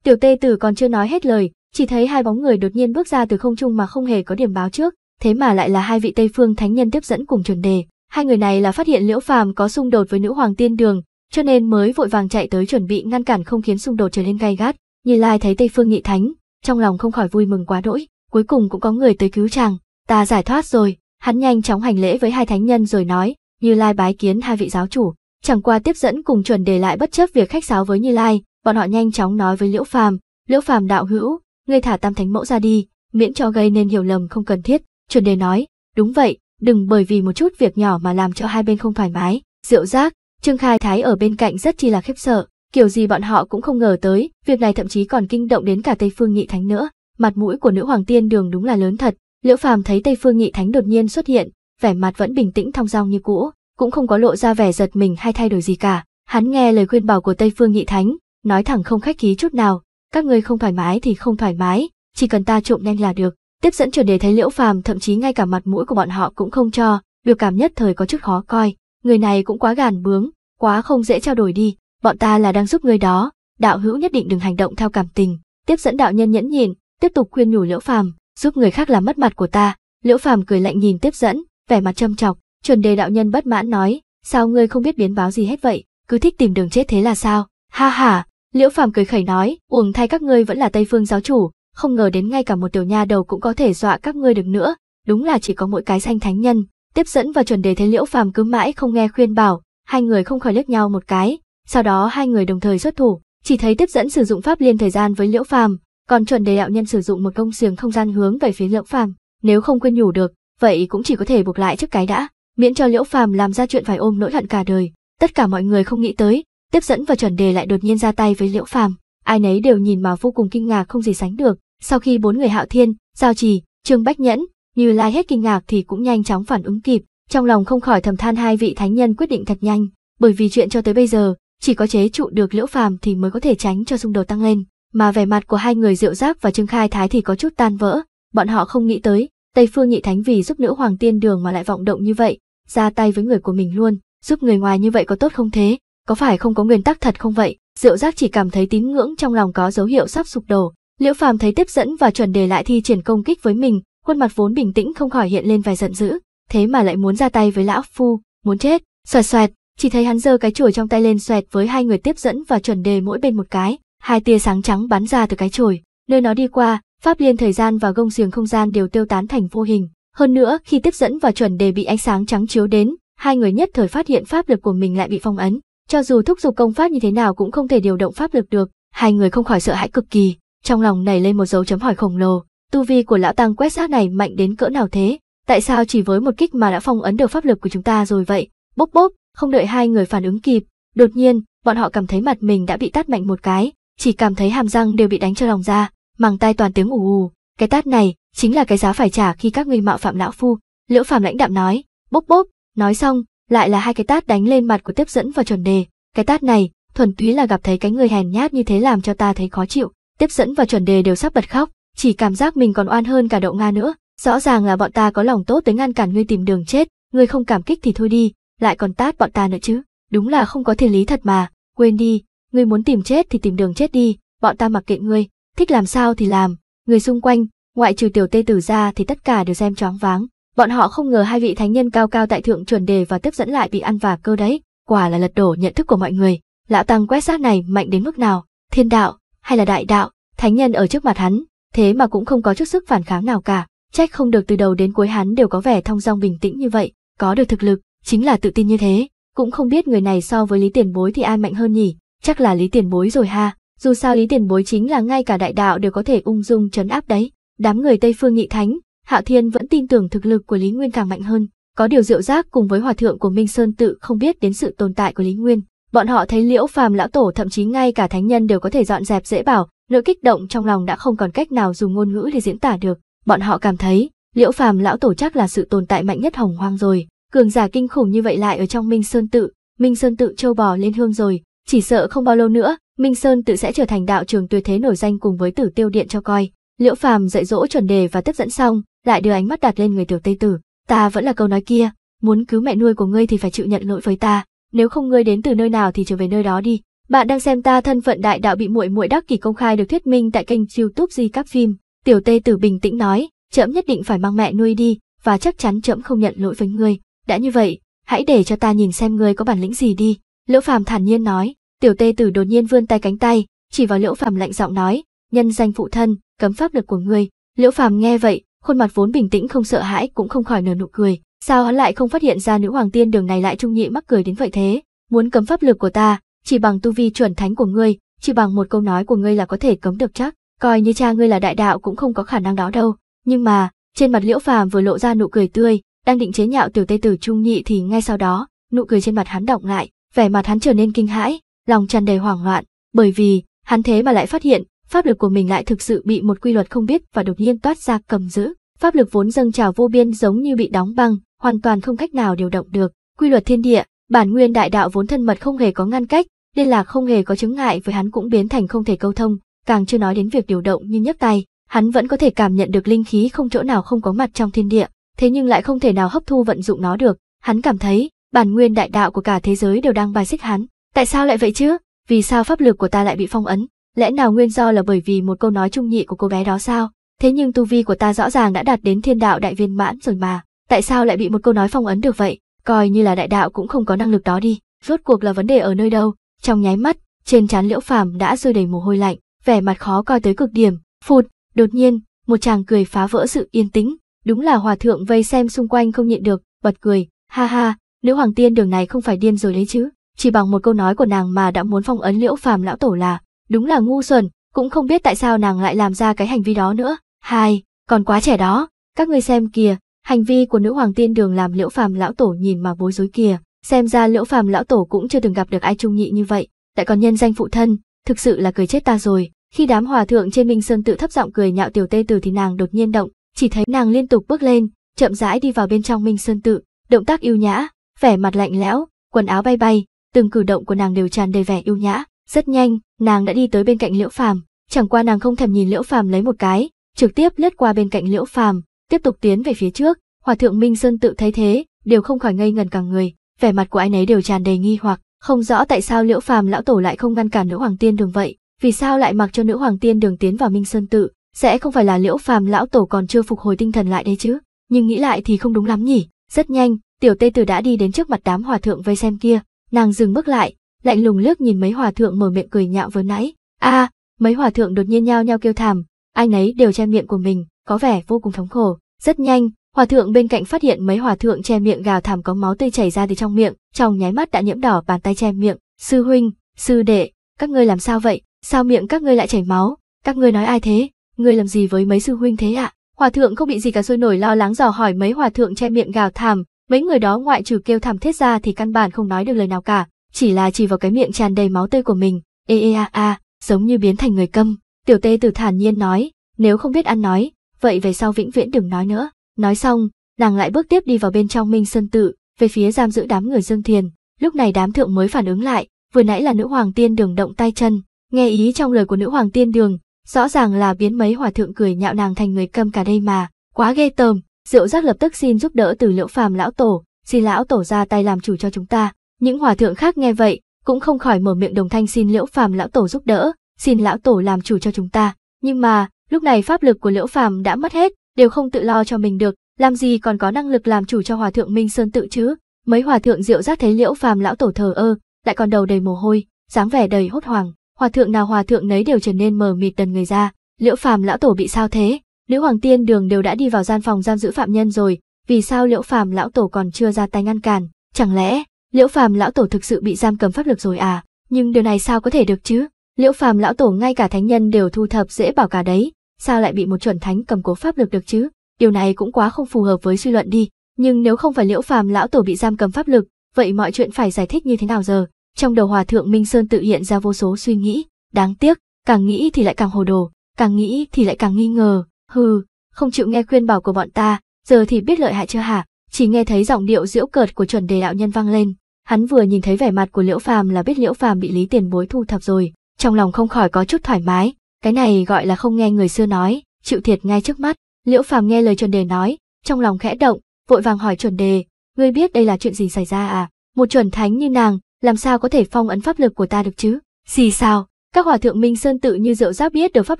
tiểu tê tử còn chưa nói hết lời chỉ thấy hai bóng người đột nhiên bước ra từ không trung mà không hề có điểm báo trước thế mà lại là hai vị tây phương thánh nhân tiếp dẫn cùng chuẩn đề hai người này là phát hiện liễu phàm có xung đột với nữ hoàng tiên đường cho nên mới vội vàng chạy tới chuẩn bị ngăn cản không khiến xung đột trở nên gay gắt nhìn lại thấy tây phương nhị thánh trong lòng không khỏi vui mừng quá đỗi cuối cùng cũng có người tới cứu chàng, ta giải thoát rồi, hắn nhanh chóng hành lễ với hai thánh nhân rồi nói, Như Lai bái kiến hai vị giáo chủ, chẳng qua tiếp dẫn cùng chuẩn đề lại bất chấp việc khách sáo với Như Lai, bọn họ nhanh chóng nói với Liễu Phàm, Liễu Phàm đạo hữu, ngươi thả tam thánh mẫu ra đi, miễn cho gây nên hiểu lầm không cần thiết, chuẩn đề nói, đúng vậy, đừng bởi vì một chút việc nhỏ mà làm cho hai bên không thoải mái, rượu giác, Trương Khai Thái ở bên cạnh rất chi là khiếp sợ, kiểu gì bọn họ cũng không ngờ tới, việc này thậm chí còn kinh động đến cả Tây Phương Nhị Thánh nữa mặt mũi của nữ hoàng tiên đường đúng là lớn thật. Liễu Phàm thấy Tây Phương Nhị Thánh đột nhiên xuất hiện, vẻ mặt vẫn bình tĩnh thong dong như cũ, cũng không có lộ ra vẻ giật mình hay thay đổi gì cả. Hắn nghe lời khuyên bảo của Tây Phương Nhị Thánh, nói thẳng không khách khí chút nào, các ngươi không thoải mái thì không thoải mái, chỉ cần ta trộm nhanh là được. Tiếp dẫn chuẩn đề thấy Liễu Phàm thậm chí ngay cả mặt mũi của bọn họ cũng không cho, biểu cảm nhất thời có chút khó coi, người này cũng quá gàn bướng, quá không dễ trao đổi đi, bọn ta là đang giúp ngươi đó, đạo hữu nhất định đừng hành động theo cảm tình. Tiếp dẫn đạo nhân nhẫn nhịn, tiếp tục khuyên nhủ Liễu Phàm, giúp người khác làm mất mặt của ta. Liễu Phàm cười lạnh nhìn tiếp dẫn, vẻ mặt châm chọc, chuẩn đề đạo nhân bất mãn nói, sao ngươi không biết biến báo gì hết vậy, cứ thích tìm đường chết thế là sao? Ha ha, Liễu Phàm cười khẩy nói, uổng thay các ngươi vẫn là Tây Phương giáo chủ, không ngờ đến ngay cả một tiểu nha đầu cũng có thể dọa các ngươi được nữa, đúng là chỉ có mỗi cái xanh thánh nhân. Tiếp dẫn và chuẩn đề thấy Liễu Phàm cứ mãi không nghe khuyên bảo, hai người không khỏi liếc nhau một cái, sau đó hai người đồng thời xuất thủ, chỉ thấy tiếp dẫn sử dụng pháp liên thời gian với Liễu Phàm, còn chuẩn đề đạo nhân sử dụng một công xiềng không gian hướng về phía liễu phàm nếu không quên nhủ được vậy cũng chỉ có thể buộc lại trước cái đã miễn cho liễu phàm làm ra chuyện phải ôm nỗi hận cả đời tất cả mọi người không nghĩ tới tiếp dẫn và chuẩn đề lại đột nhiên ra tay với liễu phàm ai nấy đều nhìn mà vô cùng kinh ngạc không gì sánh được sau khi bốn người hạo thiên giao trì trương bách nhẫn như lai hết kinh ngạc thì cũng nhanh chóng phản ứng kịp trong lòng không khỏi thầm than hai vị thánh nhân quyết định thật nhanh bởi vì chuyện cho tới bây giờ chỉ có chế trụ được liễu phàm thì mới có thể tránh cho xung đột tăng lên mà vẻ mặt của hai người Diệu Giác và Trương Khai Thái thì có chút tan vỡ, bọn họ không nghĩ tới, Tây Phương Nhị Thánh vì giúp nữ hoàng tiên đường mà lại vọng động như vậy, ra tay với người của mình luôn, giúp người ngoài như vậy có tốt không thế, có phải không có nguyên tắc thật không vậy? Diệu Giác chỉ cảm thấy tín ngưỡng trong lòng có dấu hiệu sắp sụp đổ, Liễu Phàm thấy tiếp dẫn và chuẩn đề lại thi triển công kích với mình, khuôn mặt vốn bình tĩnh không khỏi hiện lên vài giận dữ, thế mà lại muốn ra tay với lão phu, muốn chết, xoẹt xoẹt, chỉ thấy hắn giơ cái chổi trong tay lên xoẹt với hai người tiếp dẫn và chuẩn đề mỗi bên một cái, Hai tia sáng trắng bắn ra từ cái chổi, nơi nó đi qua, pháp liên thời gian và gông xiềng không gian đều tiêu tán thành vô hình. Hơn nữa, khi tiếp dẫn và chuẩn đề bị ánh sáng trắng chiếu đến, hai người nhất thời phát hiện pháp lực của mình lại bị phong ấn. Cho dù thúc giục công pháp như thế nào cũng không thể điều động pháp lực được, hai người không khỏi sợ hãi cực kỳ, trong lòng nảy lên một dấu chấm hỏi khổng lồ. Tu vi của lão tăng quét sát này mạnh đến cỡ nào thế? Tại sao chỉ với một kích mà đã phong ấn được pháp lực của chúng ta rồi vậy? bốc bốc không đợi hai người phản ứng kịp, đột nhiên, bọn họ cảm thấy mặt mình đã bị tát mạnh một cái, chỉ cảm thấy hàm răng đều bị đánh cho lòng ra, màng tai toàn tiếng ù ù, cái tát này chính là cái giá phải trả khi các ngươi mạo phạm lão phu, Liễu Phàm lãnh đạm nói, bốp bốp, nói xong, lại là hai cái tát đánh lên mặt của tiếp dẫn và chuẩn đề, cái tát này, thuần túy là gặp thấy cái người hèn nhát như thế làm cho ta thấy khó chịu, tiếp dẫn và chuẩn đề đều sắp bật khóc, chỉ cảm giác mình còn oan hơn cả đậu nga nữa, rõ ràng là bọn ta có lòng tốt tới ngăn cản ngươi tìm đường chết, ngươi không cảm kích thì thôi đi, lại còn tát bọn ta nữa chứ, đúng là không có thiên lý thật mà, quên đi, ngươi muốn tìm chết thì tìm đường chết đi, bọn ta mặc kệ ngươi, thích làm sao thì làm, người xung quanh, ngoại trừ tiểu tê tử ra thì tất cả đều xem choáng váng. Bọn họ không ngờ hai vị thánh nhân cao cao tại thượng chuẩn đề và tiếp dẫn lại bị ăn vả cơ đấy, quả là lật đổ nhận thức của mọi người. Lão Tăng quét xác này mạnh đến mức nào, thiên đạo, hay là đại đạo, thánh nhân ở trước mặt hắn, thế mà cũng không có chút sức phản kháng nào cả. Trách không được từ đầu đến cuối hắn đều có vẻ thong dong bình tĩnh như vậy, có được thực lực, chính là tự tin như thế. Cũng không biết người này so với lý tiền bối thì ai mạnh hơn nhỉ, chắc là Lý Tiền Bối rồi ha, dù sao Lý Tiền Bối chính là ngay cả đại đạo đều có thể ung dung chấn áp đấy. Đám người Tây Phương Nghị Thánh, Hạo Thiên vẫn tin tưởng thực lực của Lý Nguyên càng mạnh hơn, có điều Diệu Giác cùng với hòa thượng của Minh Sơn tự không biết đến sự tồn tại của Lý Nguyên. Bọn họ thấy Liễu Phàm lão tổ thậm chí ngay cả thánh nhân đều có thể dọn dẹp dễ bảo, nỗi kích động trong lòng đã không còn cách nào dùng ngôn ngữ để diễn tả được. Bọn họ cảm thấy, Liễu Phàm lão tổ chắc là sự tồn tại mạnh nhất hồng hoang rồi, cường giả kinh khủng như vậy lại ở trong Minh Sơn tự, Minh Sơn tự châu bò lên hương rồi, chỉ sợ không bao lâu nữa, Minh Sơn tự sẽ trở thành đạo trường tuyệt thế nổi danh cùng với Tử Tiêu Điện cho coi. Liễu Phàm dạy dỗ chuẩn đề và tiếp dẫn xong, lại đưa ánh mắt đặt lên người tiểu Tây Tử. Ta vẫn là câu nói kia, muốn cứu mẹ nuôi của ngươi thì phải chịu nhận lỗi với ta, nếu không ngươi đến từ nơi nào thì trở về nơi đó đi. Bạn đang xem ta thân phận đại đạo bị muội muội đắc kỳ công khai được thuyết minh tại kênh YouTube Di các phim. Tiểu Tây Tử bình tĩnh nói, trẫm nhất định phải mang mẹ nuôi đi, và chắc chắn trẫm không nhận lỗi với ngươi. Đã như vậy, hãy để cho ta nhìn xem ngươi có bản lĩnh gì đi. Liễu Phàm thản nhiên nói, Tiểu tê tử đột nhiên vươn tay cánh tay, chỉ vào liễu phàm lạnh giọng nói, nhân danh phụ thân, cấm pháp lực của ngươi. Liễu phàm nghe vậy, khuôn mặt vốn bình tĩnh không sợ hãi cũng không khỏi nở nụ cười. Sao hắn lại không phát hiện ra nữ hoàng tiên đường này lại trung nhị mắc cười đến vậy thế? Muốn cấm pháp lực của ta, chỉ bằng tu vi chuẩn thánh của ngươi, chỉ bằng một câu nói của ngươi là có thể cấm được chắc. Coi như cha ngươi là đại đạo cũng không có khả năng đó đâu. Nhưng mà, trên mặt liễu phàm vừa lộ ra nụ cười tươi, đang định chế nhạo tiểu tê tử trung nhị thì ngay sau đó, nụ cười trên mặt hắn động lại, vẻ mặt hắn trở nên kinh hãi, lòng tràn đầy hoảng loạn, bởi vì, hắn thế mà lại phát hiện, pháp lực của mình lại thực sự bị một quy luật không biết và đột nhiên toát ra cầm giữ. Pháp lực vốn dâng trào vô biên giống như bị đóng băng, hoàn toàn không cách nào điều động được. Quy luật thiên địa, bản nguyên đại đạo vốn thân mật không hề có ngăn cách, liên lạc không hề có chứng ngại với hắn cũng biến thành không thể câu thông, càng chưa nói đến việc điều động như nhấc tay, hắn vẫn có thể cảm nhận được linh khí không chỗ nào không có mặt trong thiên địa, thế nhưng lại không thể nào hấp thu vận dụng nó được. Hắn cảm thấy, bản nguyên đại đạo của cả thế giới đều đang bài xích hắn, Tại sao lại vậy chứ? Vì sao pháp lực của ta lại bị phong ấn? Lẽ nào nguyên do là bởi vì một câu nói trung nhị của cô bé đó sao? Thế nhưng tu vi của ta rõ ràng đã đạt đến thiên đạo đại viên mãn rồi mà, tại sao lại bị một câu nói phong ấn được vậy? Coi như là đại đạo cũng không có năng lực đó đi, rốt cuộc là vấn đề ở nơi đâu? Trong nháy mắt, trên trán Liễu Phàm đã rơi đầy mồ hôi lạnh, vẻ mặt khó coi tới cực điểm. Phụt, đột nhiên, một chàng cười phá vỡ sự yên tĩnh, đúng là hòa thượng vây xem xung quanh không nhịn được, bật cười, ha ha, nữ hoàng tiên đường này không phải điên rồi đấy chứ? chỉ bằng một câu nói của nàng mà đã muốn phong ấn liễu phàm lão tổ là, đúng là ngu xuẩn, cũng không biết tại sao nàng lại làm ra cái hành vi đó nữa. Hai, còn quá trẻ đó, các ngươi xem kìa, hành vi của nữ hoàng tiên đường làm liễu phàm lão tổ nhìn mà bối rối kìa, xem ra liễu phàm lão tổ cũng chưa từng gặp được ai trung nhị như vậy, lại còn nhân danh phụ thân, thực sự là cười chết ta rồi. Khi đám hòa thượng trên Minh Sơn tự thấp giọng cười nhạo tiểu tê tử thì nàng đột nhiên động, chỉ thấy nàng liên tục bước lên, chậm rãi đi vào bên trong Minh Sơn tự, động tác yêu nhã, vẻ mặt lạnh lẽo, quần áo bay bay, từng cử động của nàng đều tràn đầy vẻ yêu nhã rất nhanh nàng đã đi tới bên cạnh liễu phàm chẳng qua nàng không thèm nhìn liễu phàm lấy một cái trực tiếp lướt qua bên cạnh liễu phàm tiếp tục tiến về phía trước hòa thượng minh sơn tự thấy thế đều không khỏi ngây ngần cả người vẻ mặt của anh ấy đều tràn đầy nghi hoặc không rõ tại sao liễu phàm lão tổ lại không ngăn cản nữ hoàng tiên đường vậy vì sao lại mặc cho nữ hoàng tiên đường tiến vào minh sơn tự sẽ không phải là liễu phàm lão tổ còn chưa phục hồi tinh thần lại đấy chứ nhưng nghĩ lại thì không đúng lắm nhỉ rất nhanh tiểu tê tử đã đi đến trước mặt đám hòa thượng vây xem kia nàng dừng bước lại, lạnh lùng lướt nhìn mấy hòa thượng mở miệng cười nhạo vừa nãy. A, mấy hòa thượng đột nhiên nhao nhao kêu thảm, ai nấy đều che miệng của mình, có vẻ vô cùng thống khổ. Rất nhanh, hòa thượng bên cạnh phát hiện mấy hòa thượng che miệng gào thảm có máu tươi chảy ra từ trong miệng, trong nháy mắt đã nhiễm đỏ bàn tay che miệng. Sư huynh, sư đệ, các ngươi làm sao vậy? Sao miệng các ngươi lại chảy máu? Các ngươi nói ai thế? Ngươi làm gì với mấy sư huynh thế ạ? Hòa thượng không bị gì cả sôi nổi lo lắng dò hỏi mấy hòa thượng che miệng gào thảm, Mấy người đó ngoại trừ kêu thảm thiết ra thì căn bản không nói được lời nào cả, chỉ là chỉ vào cái miệng tràn đầy máu tươi của mình, ê ê a a, giống như biến thành người câm. Tiểu tê từ thản nhiên nói, nếu không biết ăn nói, vậy về sau vĩnh viễn đừng nói nữa. Nói xong, nàng lại bước tiếp đi vào bên trong Minh Sơn Tự, về phía giam giữ đám người Dương Thiền. Lúc này đám thượng mới phản ứng lại, vừa nãy là nữ hoàng tiên đường động tay chân, nghe ý trong lời của nữ hoàng tiên đường, rõ ràng là biến mấy hòa thượng cười nhạo nàng thành người câm cả đây mà, quá ghê tởm, Diệu giác lập tức xin giúp đỡ từ liễu phàm lão tổ, xin lão tổ ra tay làm chủ cho chúng ta. Những hòa thượng khác nghe vậy, cũng không khỏi mở miệng đồng thanh xin liễu phàm lão tổ giúp đỡ, xin lão tổ làm chủ cho chúng ta. Nhưng mà, lúc này pháp lực của liễu phàm đã mất hết, đều không tự lo cho mình được, làm gì còn có năng lực làm chủ cho hòa thượng Minh Sơn tự chứ. Mấy hòa thượng diệu giác thấy liễu phàm lão tổ thờ ơ, lại còn đầu đầy mồ hôi, dáng vẻ đầy hốt hoảng, hòa thượng nào hòa thượng nấy đều trở nên mờ mịt tần người ra. Liễu phàm lão tổ bị sao thế? Liễu Hoàng Tiên Đường đều đã đi vào gian phòng giam giữ phạm nhân rồi, vì sao Liễu Phàm lão tổ còn chưa ra tay ngăn cản? Chẳng lẽ Liễu Phàm lão tổ thực sự bị giam cầm pháp lực rồi à? Nhưng điều này sao có thể được chứ? Liễu Phàm lão tổ ngay cả thánh nhân đều thu thập dễ bảo cả đấy, sao lại bị một chuẩn thánh cầm cố pháp lực được chứ? Điều này cũng quá không phù hợp với suy luận đi. Nhưng nếu không phải Liễu Phàm lão tổ bị giam cầm pháp lực, vậy mọi chuyện phải giải thích như thế nào giờ? Trong đầu Hòa thượng Minh Sơn tự hiện ra vô số suy nghĩ, đáng tiếc, càng nghĩ thì lại càng hồ đồ, càng nghĩ thì lại càng nghi ngờ, hừ, không chịu nghe khuyên bảo của bọn ta, giờ thì biết lợi hại chưa hả? Chỉ nghe thấy giọng điệu diễu cợt của chuẩn đề đạo nhân vang lên, hắn vừa nhìn thấy vẻ mặt của Liễu Phàm là biết Liễu Phàm bị Lý Tiền Bối thu thập rồi, trong lòng không khỏi có chút thoải mái, cái này gọi là không nghe người xưa nói, chịu thiệt ngay trước mắt. Liễu Phàm nghe lời chuẩn đề nói, trong lòng khẽ động, vội vàng hỏi chuẩn đề, ngươi biết đây là chuyện gì xảy ra à? Một chuẩn thánh như nàng, làm sao có thể phong ấn pháp lực của ta được chứ? Gì sao? Các hòa thượng Minh Sơn tự như rượu giáp biết được pháp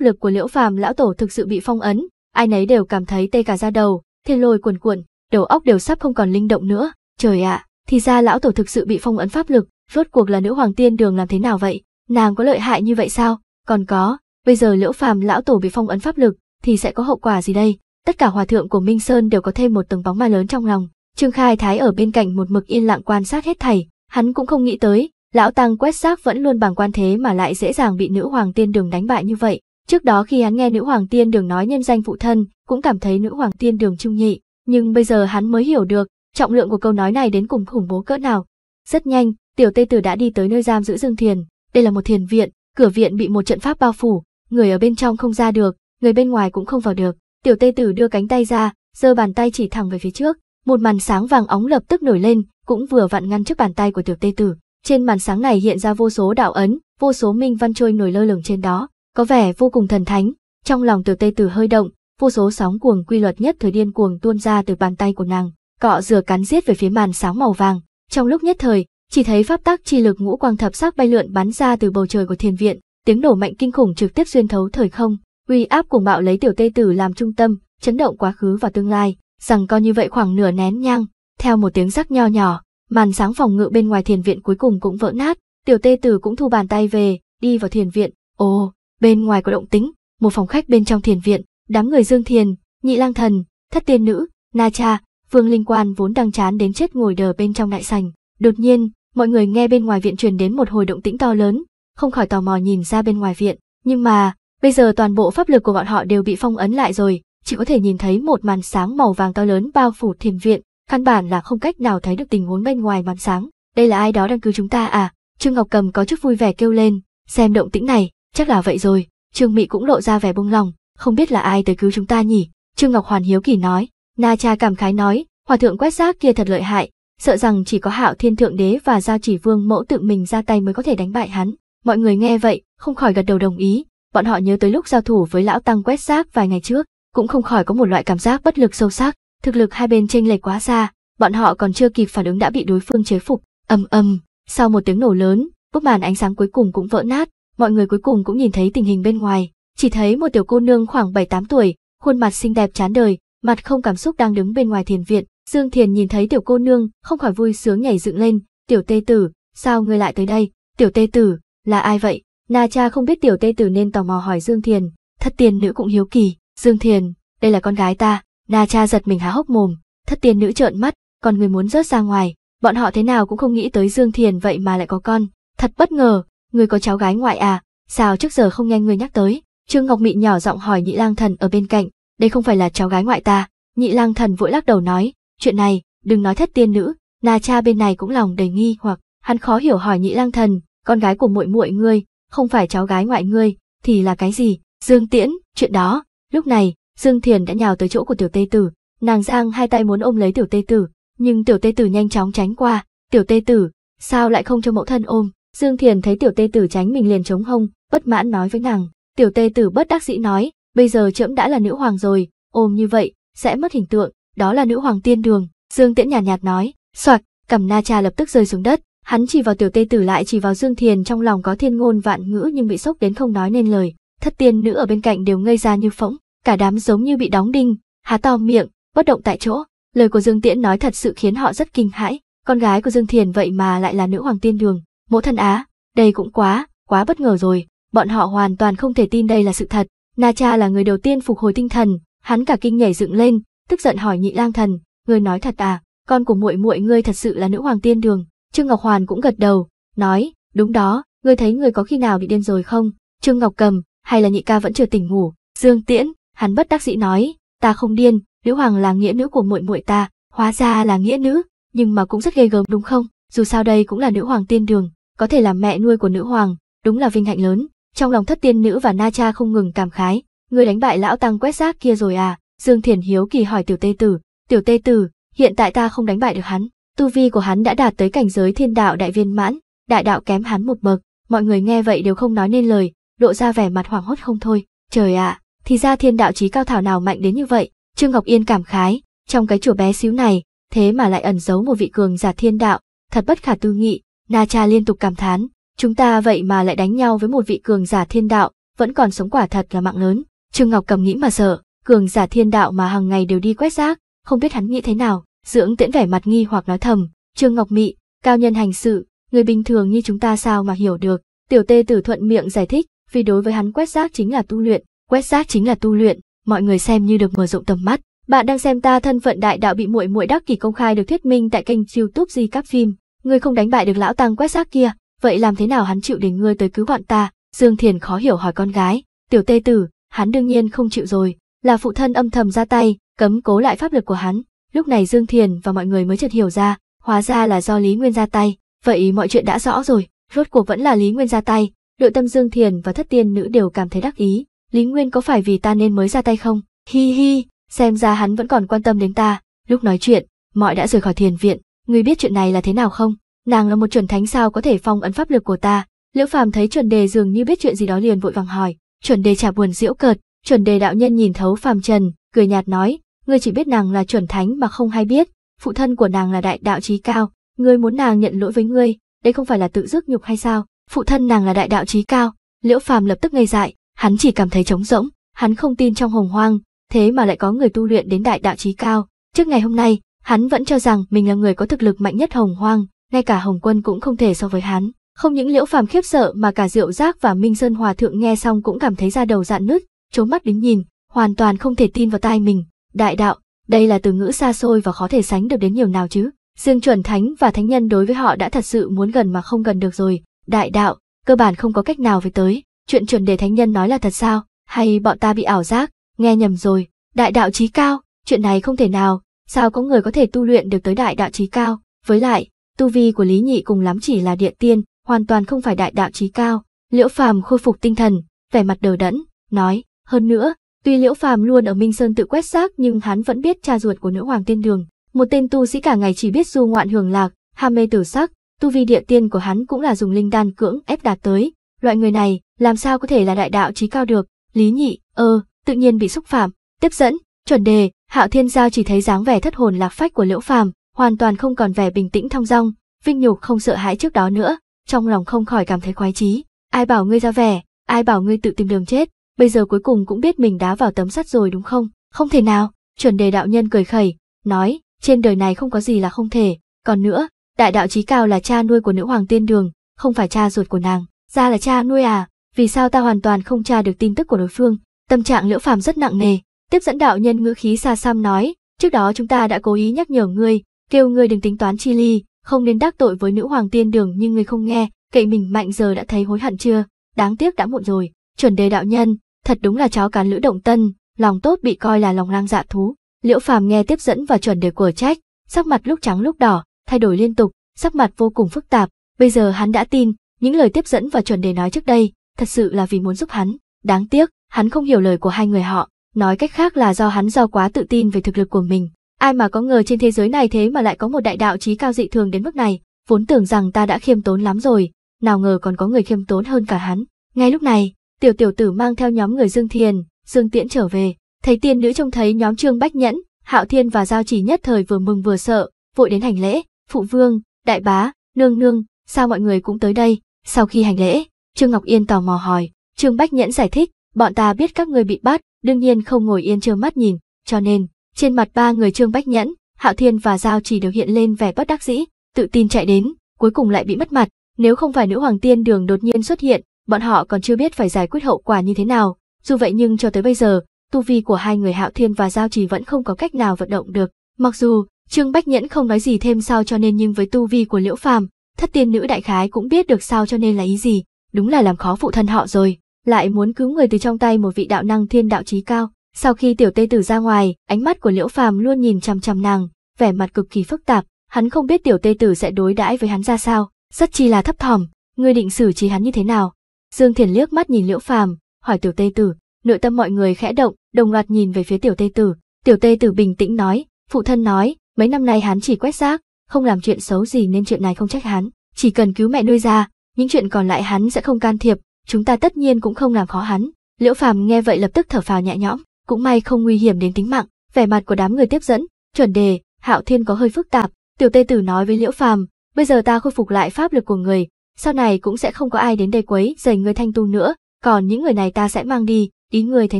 lực của Liễu Phàm lão tổ thực sự bị phong ấn, ai nấy đều cảm thấy tê cả da đầu, thiên lôi cuồn cuộn, đầu óc đều sắp không còn linh động nữa. Trời ạ, thì ra lão tổ thực sự bị phong ấn pháp lực, rốt cuộc là nữ hoàng tiên đường làm thế nào vậy? Nàng có lợi hại như vậy sao? Còn có, bây giờ Liễu Phàm lão tổ bị phong ấn pháp lực thì sẽ có hậu quả gì đây? Tất cả hòa thượng của Minh Sơn đều có thêm một tầng bóng ma lớn trong lòng. Trương Khai Thái ở bên cạnh một mực yên lặng quan sát hết thảy, hắn cũng không nghĩ tới, Lão Tăng quét xác vẫn luôn bằng quan thế mà lại dễ dàng bị nữ hoàng tiên đường đánh bại như vậy. Trước đó khi hắn nghe nữ hoàng tiên đường nói nhân danh phụ thân, cũng cảm thấy nữ hoàng tiên đường trung nhị, nhưng bây giờ hắn mới hiểu được, trọng lượng của câu nói này đến cùng khủng bố cỡ nào. Rất nhanh, tiểu tê tử đã đi tới nơi giam giữ Dương Thiền, đây là một thiền viện, cửa viện bị một trận pháp bao phủ, người ở bên trong không ra được, người bên ngoài cũng không vào được. Tiểu tê tử đưa cánh tay ra, giơ bàn tay chỉ thẳng về phía trước, một màn sáng vàng óng lập tức nổi lên, cũng vừa vặn ngăn trước bàn tay của tiểu tê tử trên màn sáng này hiện ra vô số đạo ấn, vô số minh văn trôi nổi lơ lửng trên đó, có vẻ vô cùng thần thánh, trong lòng tiểu tây tử hơi động, vô số sóng cuồng quy luật nhất thời điên cuồng tuôn ra từ bàn tay của nàng, cọ rửa cắn giết về phía màn sáng màu vàng, trong lúc nhất thời, chỉ thấy pháp tắc chi lực ngũ quang thập sắc bay lượn bắn ra từ bầu trời của thiên viện, tiếng nổ mạnh kinh khủng trực tiếp xuyên thấu thời không, uy áp cuồng bạo lấy tiểu tây tử làm trung tâm, chấn động quá khứ và tương lai, rằng coi như vậy khoảng nửa nén nhang, theo một tiếng rắc nho nhỏ, Màn sáng phòng ngự bên ngoài thiền viện cuối cùng cũng vỡ nát, tiểu tê tử cũng thu bàn tay về, đi vào thiền viện. Ồ, bên ngoài có động tính, một phòng khách bên trong thiền viện, đám người dương thiền, nhị lang thần, thất tiên nữ, na cha, vương linh quan vốn đang chán đến chết ngồi đờ bên trong đại sành. Đột nhiên, mọi người nghe bên ngoài viện truyền đến một hồi động tĩnh to lớn, không khỏi tò mò nhìn ra bên ngoài viện. Nhưng mà, bây giờ toàn bộ pháp lực của bọn họ đều bị phong ấn lại rồi, chỉ có thể nhìn thấy một màn sáng màu vàng to lớn bao phủ thiền viện, căn bản là không cách nào thấy được tình huống bên ngoài màn sáng. Đây là ai đó đang cứu chúng ta à? Trương Ngọc Cầm có chút vui vẻ kêu lên, xem động tĩnh này, chắc là vậy rồi. Trương Mị cũng lộ ra vẻ buông lòng, không biết là ai tới cứu chúng ta nhỉ? Trương Ngọc Hoàn hiếu kỳ nói, Na Cha cảm khái nói, hòa thượng quét rác kia thật lợi hại, sợ rằng chỉ có Hạo Thiên Thượng Đế và Giao Chỉ Vương mẫu tự mình ra tay mới có thể đánh bại hắn. Mọi người nghe vậy, không khỏi gật đầu đồng ý, bọn họ nhớ tới lúc giao thủ với lão tăng quét rác vài ngày trước, cũng không khỏi có một loại cảm giác bất lực sâu sắc thực lực hai bên chênh lệch quá xa, bọn họ còn chưa kịp phản ứng đã bị đối phương chế phục. Ầm ầm, sau một tiếng nổ lớn, bức màn ánh sáng cuối cùng cũng vỡ nát, mọi người cuối cùng cũng nhìn thấy tình hình bên ngoài, chỉ thấy một tiểu cô nương khoảng bảy tám tuổi, khuôn mặt xinh đẹp chán đời, mặt không cảm xúc đang đứng bên ngoài thiền viện. Dương Thiền nhìn thấy tiểu cô nương, không khỏi vui sướng nhảy dựng lên, "Tiểu Tê tử, sao ngươi lại tới đây? Tiểu Tê tử, là ai vậy?" Na cha không biết tiểu Tê tử nên tò mò hỏi Dương Thiền, thất tiền nữ cũng hiếu kỳ, "Dương Thiền, đây là con gái ta, Na cha giật mình há hốc mồm, thất tiên nữ trợn mắt, còn người muốn rớt ra ngoài, bọn họ thế nào cũng không nghĩ tới Dương Thiền vậy mà lại có con, thật bất ngờ, người có cháu gái ngoại à, sao trước giờ không nghe người nhắc tới, Trương Ngọc Mị nhỏ giọng hỏi Nhị Lang Thần ở bên cạnh, đây không phải là cháu gái ngoại ta, Nhị Lang Thần vội lắc đầu nói, chuyện này, đừng nói thất tiên nữ, Na cha bên này cũng lòng đầy nghi hoặc, hắn khó hiểu hỏi Nhị Lang Thần, con gái của muội muội ngươi, không phải cháu gái ngoại ngươi, thì là cái gì, Dương Tiễn, chuyện đó, lúc này, Dương Thiền đã nhào tới chỗ của tiểu tê tử, nàng giang hai tay muốn ôm lấy tiểu tê tử, nhưng tiểu tê tử nhanh chóng tránh qua, tiểu tê tử, sao lại không cho mẫu thân ôm? Dương Thiền thấy tiểu tê tử tránh mình liền chống hông, bất mãn nói với nàng, tiểu tê tử bất đắc dĩ nói, bây giờ trẫm đã là nữ hoàng rồi, ôm như vậy, sẽ mất hình tượng, đó là nữ hoàng tiên đường. Dương Tiễn nhàn nhạt, nhạt nói, soạt, cầm na trà lập tức rơi xuống đất, hắn chỉ vào tiểu tê tử lại chỉ vào Dương Thiền trong lòng có thiên ngôn vạn ngữ nhưng bị sốc đến không nói nên lời, thất tiên nữ ở bên cạnh đều ngây ra như phỗng, cả đám giống như bị đóng đinh, há to miệng, bất động tại chỗ. Lời của Dương Tiễn nói thật sự khiến họ rất kinh hãi, con gái của Dương Thiền vậy mà lại là nữ hoàng tiên đường, mẫu thân Á, đây cũng quá, quá bất ngờ rồi, bọn họ hoàn toàn không thể tin đây là sự thật. Na cha là người đầu tiên phục hồi tinh thần, hắn cả kinh nhảy dựng lên, tức giận hỏi Nhị Lang thần, ngươi nói thật à, con của muội muội ngươi thật sự là nữ hoàng tiên đường. Trương Ngọc Hoàn cũng gật đầu, nói, đúng đó, ngươi thấy người có khi nào bị điên rồi không? Trương Ngọc Cầm, hay là nhị ca vẫn chưa tỉnh ngủ? Dương Tiễn, hắn bất đắc dĩ nói, ta không điên, Liễu Hoàng là nghĩa nữ của muội muội ta, hóa ra là nghĩa nữ, nhưng mà cũng rất ghê gớm đúng không? Dù sao đây cũng là nữ hoàng tiên đường, có thể làm mẹ nuôi của nữ hoàng, đúng là vinh hạnh lớn. Trong lòng thất tiên nữ và Na Cha không ngừng cảm khái, người đánh bại lão tăng quét rác kia rồi à? Dương Thiền hiếu kỳ hỏi tiểu tê tử, tiểu tê tử, hiện tại ta không đánh bại được hắn, tu vi của hắn đã đạt tới cảnh giới thiên đạo đại viên mãn, đại đạo kém hắn một bậc, mọi người nghe vậy đều không nói nên lời, lộ ra vẻ mặt hoảng hốt không thôi, trời ạ, à, thì ra thiên đạo chí cao thảo nào mạnh đến như vậy, Trương Ngọc Yên cảm khái, trong cái chùa bé xíu này, thế mà lại ẩn giấu một vị cường giả thiên đạo, thật bất khả tư nghị, Na Cha liên tục cảm thán, chúng ta vậy mà lại đánh nhau với một vị cường giả thiên đạo, vẫn còn sống quả thật là mạng lớn, Trương Ngọc cầm nghĩ mà sợ, cường giả thiên đạo mà hàng ngày đều đi quét rác, không biết hắn nghĩ thế nào, dưỡng tiễn vẻ mặt nghi hoặc nói thầm, Trương Ngọc Mị, cao nhân hành sự, người bình thường như chúng ta sao mà hiểu được, tiểu tê tử thuận miệng giải thích, vì đối với hắn quét rác chính là tu luyện, quét xác chính là tu luyện, mọi người xem như được mở rộng tầm mắt. Bạn đang xem ta thân phận đại đạo bị muội muội đắc kỷ công khai được thuyết minh tại kênh YouTube Di Cáp Phim. Ngươi không đánh bại được lão tăng quét xác kia, vậy làm thế nào hắn chịu để ngươi tới cứu bọn ta? Dương Thiền khó hiểu hỏi con gái. Tiểu Tê Tử, hắn đương nhiên không chịu rồi, là phụ thân âm thầm ra tay, cấm cố lại pháp lực của hắn. Lúc này Dương Thiền và mọi người mới chợt hiểu ra, hóa ra là do Lý Nguyên ra tay. Vậy mọi chuyện đã rõ rồi, rốt cuộc vẫn là Lý Nguyên ra tay. Đội tâm Dương Thiền và thất tiên nữ đều cảm thấy đắc ý, Lý Nguyên có phải vì ta nên mới ra tay không? Hi hi, xem ra hắn vẫn còn quan tâm đến ta. Lúc nói chuyện, mọi đã rời khỏi thiền viện. Ngươi biết chuyện này là thế nào không? Nàng là một chuẩn thánh sao có thể phong ấn pháp lực của ta? Liễu Phàm thấy chuẩn đề dường như biết chuyện gì đó liền vội vàng hỏi. Chuẩn đề trả buồn diễu cợt. Chuẩn đề đạo nhân nhìn thấu Phàm Trần, cười nhạt nói, ngươi chỉ biết nàng là chuẩn thánh mà không hay biết. Phụ thân của nàng là đại đạo trí cao, ngươi muốn nàng nhận lỗi với ngươi, đây không phải là tự dứt nhục hay sao? Phụ thân nàng là đại đạo trí cao. Liễu Phàm lập tức ngây dại, hắn chỉ cảm thấy trống rỗng, hắn không tin trong hồng hoang, thế mà lại có người tu luyện đến đại đạo trí cao. Trước ngày hôm nay, hắn vẫn cho rằng mình là người có thực lực mạnh nhất hồng hoang, ngay cả hồng quân cũng không thể so với hắn. Không những liễu phàm khiếp sợ mà cả diệu giác và minh sơn hòa thượng nghe xong cũng cảm thấy ra đầu dạn nứt, trốn mắt đứng nhìn, hoàn toàn không thể tin vào tai mình. Đại đạo, đây là từ ngữ xa xôi và khó thể sánh được đến nhiều nào chứ. Dương chuẩn thánh và thánh nhân đối với họ đã thật sự muốn gần mà không gần được rồi. Đại đạo, cơ bản không có cách nào về tới chuyện chuẩn đề thánh nhân nói là thật sao, hay bọn ta bị ảo giác, nghe nhầm rồi, đại đạo trí cao, chuyện này không thể nào, sao có người có thể tu luyện được tới đại đạo trí cao, với lại, tu vi của Lý Nhị cùng lắm chỉ là địa tiên, hoàn toàn không phải đại đạo trí cao, Liễu Phàm khôi phục tinh thần, vẻ mặt đờ đẫn, nói, hơn nữa, tuy Liễu Phàm luôn ở Minh Sơn tự quét xác nhưng hắn vẫn biết cha ruột của nữ hoàng tiên đường, một tên tu sĩ cả ngày chỉ biết du ngoạn hưởng lạc, ham mê tử sắc, tu vi địa tiên của hắn cũng là dùng linh đan cưỡng ép đạt tới, loại người này làm sao có thể là đại đạo trí cao được, lý nhị, ơ, tự nhiên bị xúc phạm, tiếp dẫn, chuẩn đề, hạo thiên giao chỉ thấy dáng vẻ thất hồn lạc phách của liễu phàm, hoàn toàn không còn vẻ bình tĩnh thong dong, vinh nhục không sợ hãi trước đó nữa, trong lòng không khỏi cảm thấy khoái chí, ai bảo ngươi ra vẻ, ai bảo ngươi tự tìm đường chết, bây giờ cuối cùng cũng biết mình đá vào tấm sắt rồi đúng không, không thể nào, chuẩn đề đạo nhân cười khẩy, nói, trên đời này không có gì là không thể, còn nữa, đại đạo trí cao là cha nuôi của nữ hoàng tiên đường, không phải cha ruột của nàng ra là cha nuôi à, vì sao ta hoàn toàn không tra được tin tức của đối phương. Tâm trạng liễu phàm rất nặng nề, tiếp dẫn đạo nhân ngữ khí xa xăm nói, trước đó chúng ta đã cố ý nhắc nhở ngươi, kêu ngươi đừng tính toán chi ly, không nên đắc tội với nữ hoàng tiên đường nhưng ngươi không nghe, cậy mình mạnh giờ đã thấy hối hận chưa, đáng tiếc đã muộn rồi, chuẩn đề đạo nhân, thật đúng là chó cán lữ động tân, lòng tốt bị coi là lòng lang dạ thú. Liễu phàm nghe tiếp dẫn và chuẩn đề của trách, sắc mặt lúc trắng lúc đỏ, thay đổi liên tục, sắc mặt vô cùng phức tạp, bây giờ hắn đã tin, những lời tiếp dẫn và chuẩn đề nói trước đây, thật sự là vì muốn giúp hắn. Đáng tiếc, hắn không hiểu lời của hai người họ, nói cách khác là do hắn do quá tự tin về thực lực của mình. Ai mà có ngờ trên thế giới này thế mà lại có một đại đạo trí cao dị thường đến mức này, vốn tưởng rằng ta đã khiêm tốn lắm rồi, nào ngờ còn có người khiêm tốn hơn cả hắn. Ngay lúc này, tiểu tiểu tử mang theo nhóm người Dương Thiền, Dương Tiễn trở về, thấy tiên nữ trông thấy nhóm Trương Bách Nhẫn, Hạo Thiên và Giao Chỉ nhất thời vừa mừng vừa sợ, vội đến hành lễ, phụ vương, đại bá, nương nương, sao mọi người cũng tới đây, sau khi hành lễ, Trương Ngọc Yên tò mò hỏi, Trương Bách Nhẫn giải thích, bọn ta biết các ngươi bị bắt, đương nhiên không ngồi yên trơ mắt nhìn, cho nên, trên mặt ba người Trương Bách Nhẫn, Hạo Thiên và Giao chỉ đều hiện lên vẻ bất đắc dĩ, tự tin chạy đến, cuối cùng lại bị mất mặt, nếu không phải nữ hoàng tiên đường đột nhiên xuất hiện, bọn họ còn chưa biết phải giải quyết hậu quả như thế nào, dù vậy nhưng cho tới bây giờ, tu vi của hai người Hạo Thiên và Giao chỉ vẫn không có cách nào vận động được, mặc dù Trương Bách Nhẫn không nói gì thêm sao cho nên nhưng với tu vi của Liễu Phàm, thất tiên nữ đại khái cũng biết được sao cho nên là ý gì, đúng là làm khó phụ thân họ rồi, lại muốn cứu người từ trong tay một vị đạo năng thiên đạo trí cao. Sau khi tiểu tê tử ra ngoài, ánh mắt của Liễu Phàm luôn nhìn chằm chằm nàng, vẻ mặt cực kỳ phức tạp, hắn không biết tiểu tê tử sẽ đối đãi với hắn ra sao, rất chi là thấp thỏm, ngươi định xử trí hắn như thế nào. Dương Thiền liếc mắt nhìn Liễu Phàm, hỏi tiểu tê tử, nội tâm mọi người khẽ động, đồng loạt nhìn về phía tiểu tê tử, tiểu tê tử bình tĩnh nói, phụ thân nói, mấy năm nay hắn chỉ quét rác, không làm chuyện xấu gì nên chuyện này không trách hắn, chỉ cần cứu mẹ nuôi ra, những chuyện còn lại hắn sẽ không can thiệp, chúng ta tất nhiên cũng không làm khó hắn. Liễu Phàm nghe vậy lập tức thở phào nhẹ nhõm, cũng may không nguy hiểm đến tính mạng, vẻ mặt của đám người tiếp dẫn, chuẩn đề, Hạo Thiên có hơi phức tạp, Tiểu Tê Tử nói với Liễu Phàm, bây giờ ta khôi phục lại pháp lực của người, sau này cũng sẽ không có ai đến đây quấy rầy người thanh tu nữa, còn những người này ta sẽ mang đi, ý người thế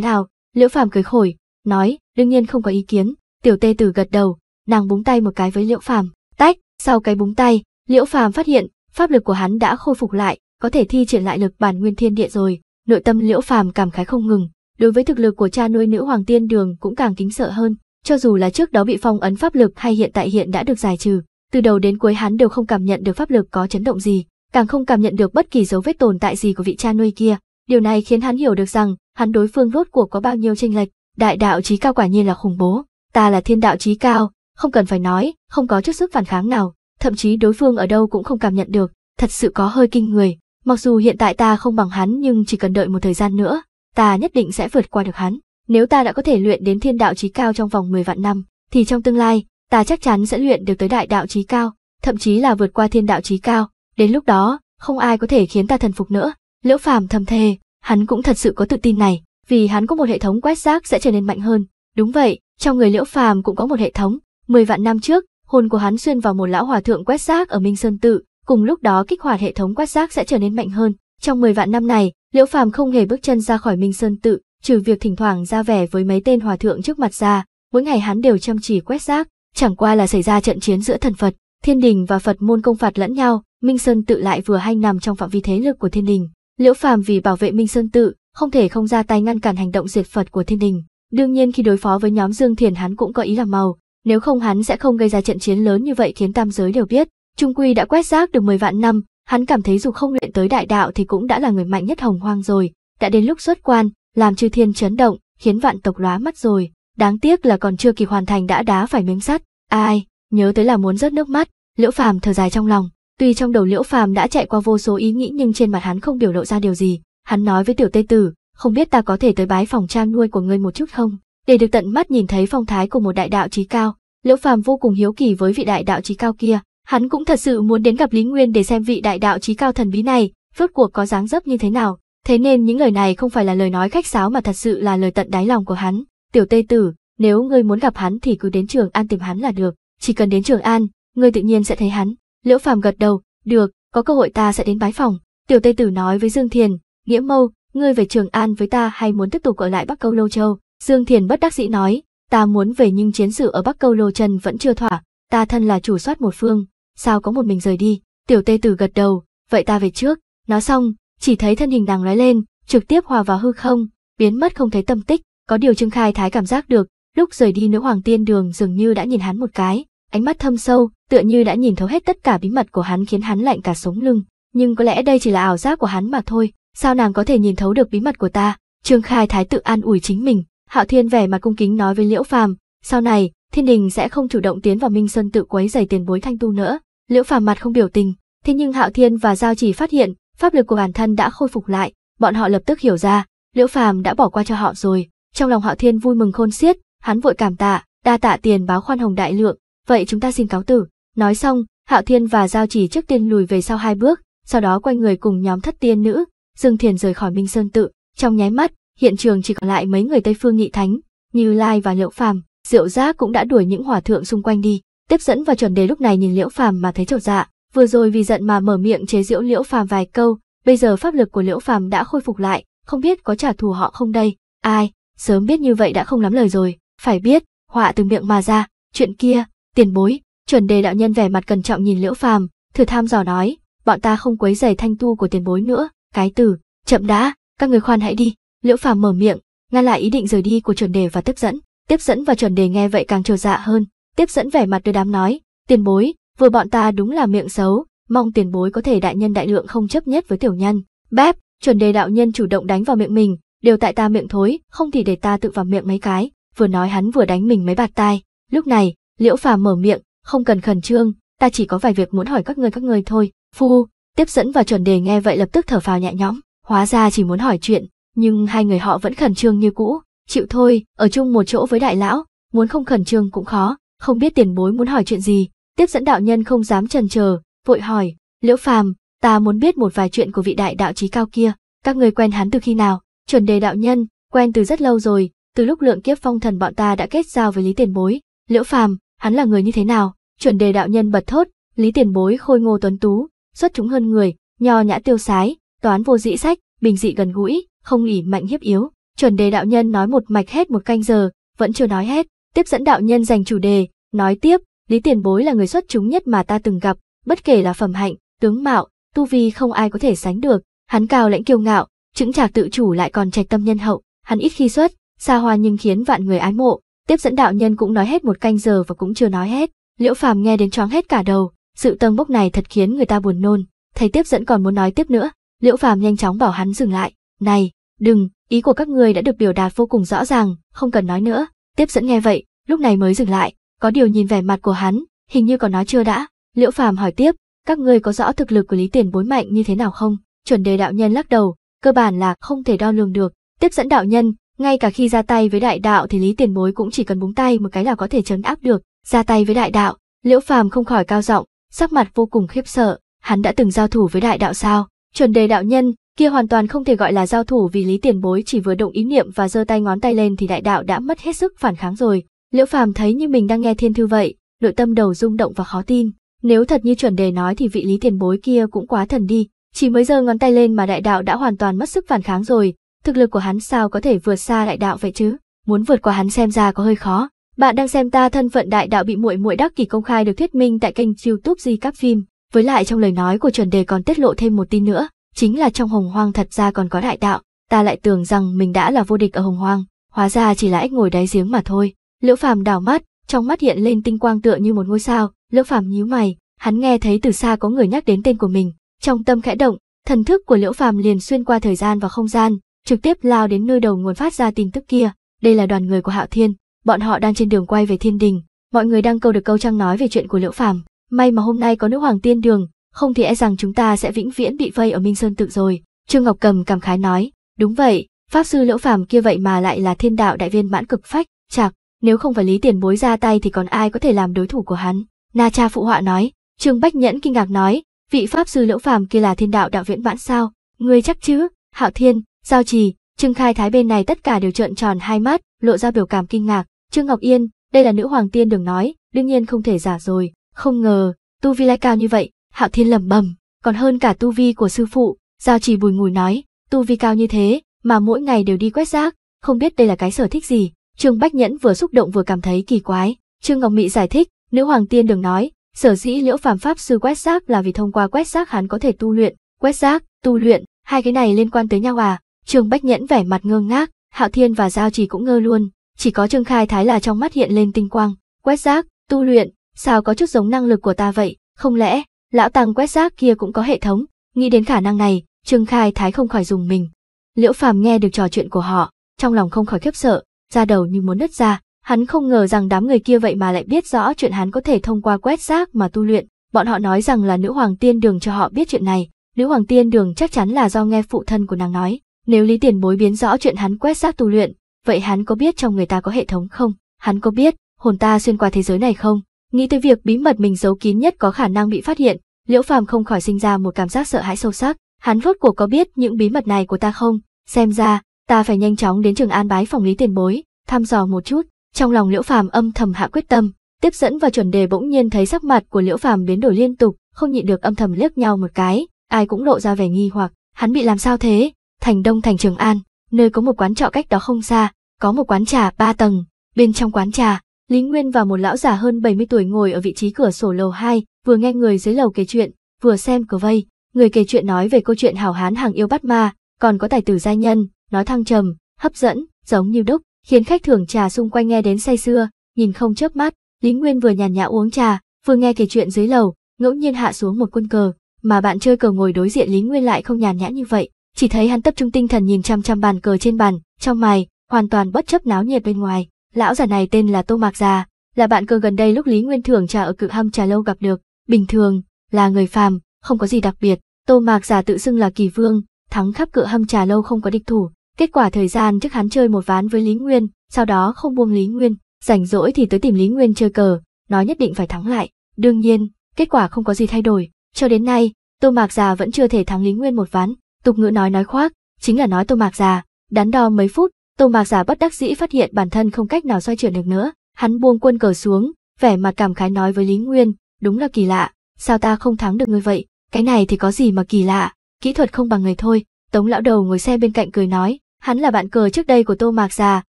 nào? Liễu Phàm cười khổi, nói, đương nhiên không có ý kiến, Tiểu Tê Tử gật đầu, nàng búng tay một cái với Liễu Phàm, Tách, sau cái búng tay, Liễu Phàm phát hiện, pháp lực của hắn đã khôi phục lại, có thể thi triển lại lực bản nguyên thiên địa rồi. Nội tâm Liễu Phàm cảm khái không ngừng, đối với thực lực của cha nuôi nữ hoàng tiên đường cũng càng kính sợ hơn, cho dù là trước đó bị phong ấn pháp lực hay hiện tại hiện đã được giải trừ, từ đầu đến cuối hắn đều không cảm nhận được pháp lực có chấn động gì, càng không cảm nhận được bất kỳ dấu vết tồn tại gì của vị cha nuôi kia. Điều này khiến hắn hiểu được rằng, hắn đối phương rốt cuộc có bao nhiêu tranh lệch, đại đạo trí cao quả nhiên là khủng bố, ta là thiên đạo trí cao, không cần phải nói, không có chút sức phản kháng nào, thậm chí đối phương ở đâu cũng không cảm nhận được, thật sự có hơi kinh người. Mặc dù hiện tại ta không bằng hắn nhưng chỉ cần đợi một thời gian nữa, ta nhất định sẽ vượt qua được hắn. Nếu ta đã có thể luyện đến thiên đạo trí cao trong vòng 10 vạn năm, thì trong tương lai, ta chắc chắn sẽ luyện được tới đại đạo trí cao, thậm chí là vượt qua thiên đạo trí cao. Đến lúc đó, không ai có thể khiến ta thần phục nữa. Liễu Phàm thầm thề, hắn cũng thật sự có tự tin này, vì hắn có một hệ thống quét xác sẽ trở nên mạnh hơn. Đúng vậy, trong người Liễu Phàm cũng có một hệ thống, Mười vạn năm trước, hồn của hắn xuyên vào một lão hòa thượng quét xác ở Minh Sơn Tự, cùng lúc đó kích hoạt hệ thống quét xác sẽ trở nên mạnh hơn. Trong 10 vạn năm này, Liễu Phàm không hề bước chân ra khỏi Minh Sơn Tự, trừ việc thỉnh thoảng ra vẻ với mấy tên hòa thượng trước mặt ra, mỗi ngày hắn đều chăm chỉ quét xác. chẳng qua là xảy ra trận chiến giữa thần Phật, Thiên Đình và Phật môn công phạt lẫn nhau, Minh Sơn Tự lại vừa hay nằm trong phạm vi thế lực của Thiên Đình. Liễu Phàm vì bảo vệ Minh Sơn Tự, không thể không ra tay ngăn cản hành động diệt Phật của Thiên Đình. Đương nhiên khi đối phó với nhóm Dương Thiền hắn cũng có ý làm màu, nếu không hắn sẽ không gây ra trận chiến lớn như vậy khiến tam giới đều biết. Trung Quy đã quét rác được 10 vạn năm, hắn cảm thấy dù không luyện tới đại đạo thì cũng đã là người mạnh nhất hồng hoang rồi, đã đến lúc xuất quan, làm chư thiên chấn động, khiến vạn tộc lóa mắt rồi, đáng tiếc là còn chưa kịp hoàn thành đã đá phải miếng sắt. Ai, nhớ tới là muốn rớt nước mắt, Liễu Phàm thở dài trong lòng, tuy trong đầu Liễu Phàm đã chạy qua vô số ý nghĩ nhưng trên mặt hắn không biểu lộ ra điều gì, hắn nói với Tiểu tây Tử, không biết ta có thể tới bái phòng trang nuôi của ngươi một chút không? Để được tận mắt nhìn thấy phong thái của một đại đạo trí cao, Liễu Phàm vô cùng hiếu kỳ với vị đại đạo trí cao kia, hắn cũng thật sự muốn đến gặp Lý Nguyên để xem vị đại đạo trí cao thần bí này, rốt cuộc có dáng dấp như thế nào. Thế nên những lời này không phải là lời nói khách sáo mà thật sự là lời tận đáy lòng của hắn. Tiểu tây Tử, nếu ngươi muốn gặp hắn thì cứ đến Trường An tìm hắn là được, chỉ cần đến Trường An, ngươi tự nhiên sẽ thấy hắn. Liễu Phàm gật đầu, được, có cơ hội ta sẽ đến bái phòng. Tiểu tây Tử nói với Dương Thiền, Nghĩa Mâu, ngươi về Trường An với ta hay muốn tiếp tục ở lại Bắc Câu Lâu Châu? Dương Thiền bất đắc dĩ nói, ta muốn về nhưng chiến sự ở Bắc Câu Lô Trần vẫn chưa thỏa, ta thân là chủ soát một phương, sao có một mình rời đi, tiểu tê tử gật đầu, vậy ta về trước, nói xong, chỉ thấy thân hình nàng lóe lên, trực tiếp hòa vào hư không, biến mất không thấy tâm tích, có điều Trương Khai Thái cảm giác được, lúc rời đi nữ hoàng tiên đường dường như đã nhìn hắn một cái, ánh mắt thâm sâu, tựa như đã nhìn thấu hết tất cả bí mật của hắn khiến hắn lạnh cả sống lưng, nhưng có lẽ đây chỉ là ảo giác của hắn mà thôi, sao nàng có thể nhìn thấu được bí mật của ta, Trương Khai Thái tự an ủi chính mình, Hạo Thiên vẻ mặt cung kính nói với Liễu Phàm, sau này, Thiên Đình sẽ không chủ động tiến vào Minh Sơn tự quấy giày tiền bối Thanh Tu nữa. Liễu Phàm mặt không biểu tình, thế nhưng Hạo Thiên và Giao Chỉ phát hiện, pháp lực của bản thân đã khôi phục lại, bọn họ lập tức hiểu ra, Liễu Phàm đã bỏ qua cho họ rồi. Trong lòng Hạo Thiên vui mừng khôn xiết, hắn vội cảm tạ, đa tạ tiền báo khoan hồng đại lượng, vậy chúng ta xin cáo tử. Nói xong, Hạo Thiên và Giao Chỉ trước tiên lùi về sau hai bước, sau đó quay người cùng nhóm thất tiên nữ, Dương Thiền rời khỏi Minh Sơn tự, trong nháy mắt, hiện trường chỉ còn lại mấy người Tây Phương Nhị Thánh, Như Lai và Liễu Phàm, Diệu Giác cũng đã đuổi những hòa thượng xung quanh đi. Tiếp dẫn và chuẩn đề lúc này nhìn Liễu Phàm mà thấy chột dạ, vừa rồi vì giận mà mở miệng chế giễu Liễu Phàm vài câu, bây giờ pháp lực của Liễu Phàm đã khôi phục lại, không biết có trả thù họ không đây. Ai, sớm biết như vậy đã không lắm lời rồi, phải biết, họa từ miệng mà ra, chuyện kia, tiền bối, chuẩn đề đạo nhân vẻ mặt cẩn trọng nhìn Liễu Phàm, thử tham dò nói, bọn ta không quấy rầy thanh tu của tiền bối nữa, cái tử, chậm đã, các người khoan hãy đi, Liễu Phàm mở miệng, ngăn lại ý định rời đi của Chuẩn Đề và Tiếp dẫn. Tiếp dẫn và Chuẩn Đề nghe vậy càng trột dạ hơn, Tiếp dẫn vẻ mặt đưa đám nói, tiền bối, vừa bọn ta đúng là miệng xấu, mong tiền bối có thể đại nhân đại lượng không chấp nhất với tiểu nhân. Bép, Chuẩn Đề đạo nhân chủ động đánh vào miệng mình, đều tại ta miệng thối, không thì để ta tự vào miệng mấy cái. Vừa nói hắn vừa đánh mình mấy bạt tai. Lúc này, Liễu Phàm mở miệng, không cần khẩn trương, ta chỉ có vài việc muốn hỏi các ngươi các ngươi thôi. Phu, tiếp dẫn và chuẩn đề nghe vậy lập tức thở phào nhẹ nhõm, hóa ra chỉ muốn hỏi chuyện, nhưng hai người họ vẫn khẩn trương như cũ, chịu thôi, ở chung một chỗ với đại lão, muốn không khẩn trương cũng khó, không biết tiền bối muốn hỏi chuyện gì, tiếp dẫn đạo nhân không dám trần chờ, vội hỏi, liễu phàm, ta muốn biết một vài chuyện của vị đại đạo trí cao kia, các người quen hắn từ khi nào, chuẩn đề đạo nhân, quen từ rất lâu rồi, từ lúc lượng kiếp phong thần bọn ta đã kết giao với lý tiền bối, liễu phàm, hắn là người như thế nào, chuẩn đề đạo nhân bật thốt, lý tiền bối khôi ngô tuấn tú, xuất chúng hơn người, nho nhã tiêu sái, toán vô dĩ sách, bình dị gần gũi, không ỉ mạnh hiếp yếu. Chuẩn đề đạo nhân nói một mạch hết một canh giờ, vẫn chưa nói hết, tiếp dẫn đạo nhân dành chủ đề, nói tiếp, Lý Tiền Bối là người xuất chúng nhất mà ta từng gặp, bất kể là phẩm hạnh, tướng mạo, tu vi không ai có thể sánh được, hắn cao lãnh kiêu ngạo, chứng chạc tự chủ lại còn trạch tâm nhân hậu, hắn ít khi xuất, xa hoa nhưng khiến vạn người ái mộ, tiếp dẫn đạo nhân cũng nói hết một canh giờ và cũng chưa nói hết, Liễu Phàm nghe đến choáng hết cả đầu, sự tâng bốc này thật khiến người ta buồn nôn, thầy tiếp dẫn còn muốn nói tiếp nữa, Liễu Phàm nhanh chóng bảo hắn dừng lại, "Này, Đừng, ý của các người đã được biểu đạt vô cùng rõ ràng, không cần nói nữa. Tiếp dẫn nghe vậy, lúc này mới dừng lại, có điều nhìn vẻ mặt của hắn, hình như còn nói chưa đã. Liễu Phàm hỏi tiếp, các ngươi có rõ thực lực của Lý Tiền bối mạnh như thế nào không? Chuẩn đề đạo nhân lắc đầu, cơ bản là không thể đo lường được. Tiếp dẫn đạo nhân, ngay cả khi ra tay với đại đạo thì Lý Tiền bối cũng chỉ cần búng tay một cái là có thể chấn áp được. Ra tay với đại đạo, Liễu Phàm không khỏi cao giọng, sắc mặt vô cùng khiếp sợ, hắn đã từng giao thủ với đại đạo sao? Chuẩn đề đạo nhân, kia hoàn toàn không thể gọi là giao thủ vì lý tiền bối chỉ vừa động ý niệm và giơ tay ngón tay lên thì đại đạo đã mất hết sức phản kháng rồi liễu phàm thấy như mình đang nghe thiên thư vậy nội tâm đầu rung động và khó tin nếu thật như chuẩn đề nói thì vị lý tiền bối kia cũng quá thần đi chỉ mới giơ ngón tay lên mà đại đạo đã hoàn toàn mất sức phản kháng rồi thực lực của hắn sao có thể vượt xa đại đạo vậy chứ muốn vượt qua hắn xem ra có hơi khó bạn đang xem ta thân phận đại đạo bị muội muội đắc kỷ công khai được thuyết minh tại kênh youtube di cắp phim với lại trong lời nói của chuẩn đề còn tiết lộ thêm một tin nữa chính là trong hồng hoang thật ra còn có đại đạo, ta lại tưởng rằng mình đã là vô địch ở hồng hoang, hóa ra chỉ là ếch ngồi đáy giếng mà thôi. Liễu Phàm đảo mắt, trong mắt hiện lên tinh quang tựa như một ngôi sao, Liễu Phàm nhíu mày, hắn nghe thấy từ xa có người nhắc đến tên của mình, trong tâm khẽ động, thần thức của Liễu Phàm liền xuyên qua thời gian và không gian, trực tiếp lao đến nơi đầu nguồn phát ra tin tức kia, đây là đoàn người của Hạo Thiên, bọn họ đang trên đường quay về Thiên Đình, mọi người đang câu được câu trăng nói về chuyện của Liễu Phàm, may mà hôm nay có nữ hoàng tiên đường, không thì e rằng chúng ta sẽ vĩnh viễn bị vây ở Minh Sơn Tự rồi. Trương Ngọc Cầm cảm khái nói, đúng vậy, Pháp Sư Liễu Phàm kia vậy mà lại là thiên đạo đại viên mãn cực phách, chạc, nếu không phải lý tiền bối ra tay thì còn ai có thể làm đối thủ của hắn. Na cha phụ họa nói, Trương Bách Nhẫn kinh ngạc nói, vị Pháp Sư Liễu Phàm kia là thiên đạo đạo viễn mãn sao, ngươi chắc chứ, Hạo Thiên, Giao Trì, Trương Khai Thái bên này tất cả đều trợn tròn hai mắt, lộ ra biểu cảm kinh ngạc, Trương Ngọc Yên, đây là nữ hoàng tiên đường nói, đương nhiên không thể giả rồi, không ngờ, tu vi lai cao như vậy, Hạo Thiên lẩm bẩm, còn hơn cả tu vi của sư phụ, Giao Chỉ bùi ngùi nói, tu vi cao như thế mà mỗi ngày đều đi quét rác, không biết đây là cái sở thích gì. Trương Bách Nhẫn vừa xúc động vừa cảm thấy kỳ quái, Trương Ngọc Mị giải thích, nữ hoàng tiên đường nói, sở dĩ Liễu Phàm pháp sư quét rác là vì thông qua quét rác hắn có thể tu luyện, quét rác, tu luyện, hai cái này liên quan tới nhau à? Trương Bách Nhẫn vẻ mặt ngơ ngác, Hạo Thiên và Giao Chỉ cũng ngơ luôn, chỉ có Trương Khai Thái là trong mắt hiện lên tinh quang, quét rác, tu luyện, sao có chút giống năng lực của ta vậy, không lẽ lão tăng quét rác kia cũng có hệ thống, nghĩ đến khả năng này, Trương Khai Thái không khỏi dùng mình. Liễu Phàm nghe được trò chuyện của họ, trong lòng không khỏi khiếp sợ, ra đầu như muốn nứt ra, hắn không ngờ rằng đám người kia vậy mà lại biết rõ chuyện hắn có thể thông qua quét rác mà tu luyện, bọn họ nói rằng là nữ hoàng tiên đường cho họ biết chuyện này, nữ hoàng tiên đường chắc chắn là do nghe phụ thân của nàng nói, nếu Lý Tiền Bối biến rõ chuyện hắn quét rác tu luyện, vậy hắn có biết trong người ta có hệ thống không? Hắn có biết hồn ta xuyên qua thế giới này không? Nghĩ tới việc bí mật mình giấu kín nhất có khả năng bị phát hiện, Liễu Phàm không khỏi sinh ra một cảm giác sợ hãi sâu sắc, hắn vốt cuộc có biết những bí mật này của ta không? Xem ra, ta phải nhanh chóng đến Trường An bái phòng Lý Tiền Bối, thăm dò một chút. Trong lòng Liễu Phàm âm thầm hạ quyết tâm, tiếp dẫn và chuẩn đề bỗng nhiên thấy sắc mặt của Liễu Phàm biến đổi liên tục, không nhịn được âm thầm liếc nhau một cái, ai cũng lộ ra vẻ nghi hoặc, hắn bị làm sao thế? Thành Đông thành Trường An, nơi có một quán trọ cách đó không xa, có một quán trà ba tầng, bên trong quán trà Lý Nguyên và một lão già hơn 70 tuổi ngồi ở vị trí cửa sổ lầu 2, vừa nghe người dưới lầu kể chuyện, vừa xem cờ vây. Người kể chuyện nói về câu chuyện hào hán hàng yêu bắt ma, còn có tài tử gia nhân, nói thăng trầm, hấp dẫn, giống như đúc, khiến khách thưởng trà xung quanh nghe đến say sưa, nhìn không chớp mắt. Lý Nguyên vừa nhàn nhã uống trà, vừa nghe kể chuyện dưới lầu, ngẫu nhiên hạ xuống một quân cờ, mà bạn chơi cờ ngồi đối diện Lý Nguyên lại không nhàn nhã như vậy, chỉ thấy hắn tập trung tinh thần nhìn chăm chăm bàn cờ trên bàn, trong mày, hoàn toàn bất chấp náo nhiệt bên ngoài. Lão già này tên là Tô Mạc Già, là bạn cơ gần đây lúc Lý Nguyên Thưởng trà ở cự hâm trà lâu gặp được, bình thường, là người phàm, không có gì đặc biệt. Tô Mạc Già tự xưng là kỳ vương, thắng khắp cự hâm trà lâu không có địch thủ. Kết quả thời gian trước hắn chơi một ván với Lý Nguyên, sau đó không buông Lý Nguyên, rảnh rỗi thì tới tìm Lý Nguyên chơi cờ, nói nhất định phải thắng lại. Đương nhiên, kết quả không có gì thay đổi, cho đến nay, Tô Mạc Già vẫn chưa thể thắng Lý Nguyên một ván. Tục ngữ nói nói khoác, chính là nói Tô Mạc Già, đắn đo mấy phút, Tô Mạc Giả bất đắc dĩ phát hiện bản thân không cách nào xoay chuyển được nữa, hắn buông quân cờ xuống, vẻ mặt cảm khái nói với Lý Nguyên, đúng là kỳ lạ, sao ta không thắng được ngươi vậy, cái này thì có gì mà kỳ lạ, kỹ thuật không bằng người thôi, Tống lão đầu ngồi xe bên cạnh cười nói, hắn là bạn cờ trước đây của Tô Mạc Giả,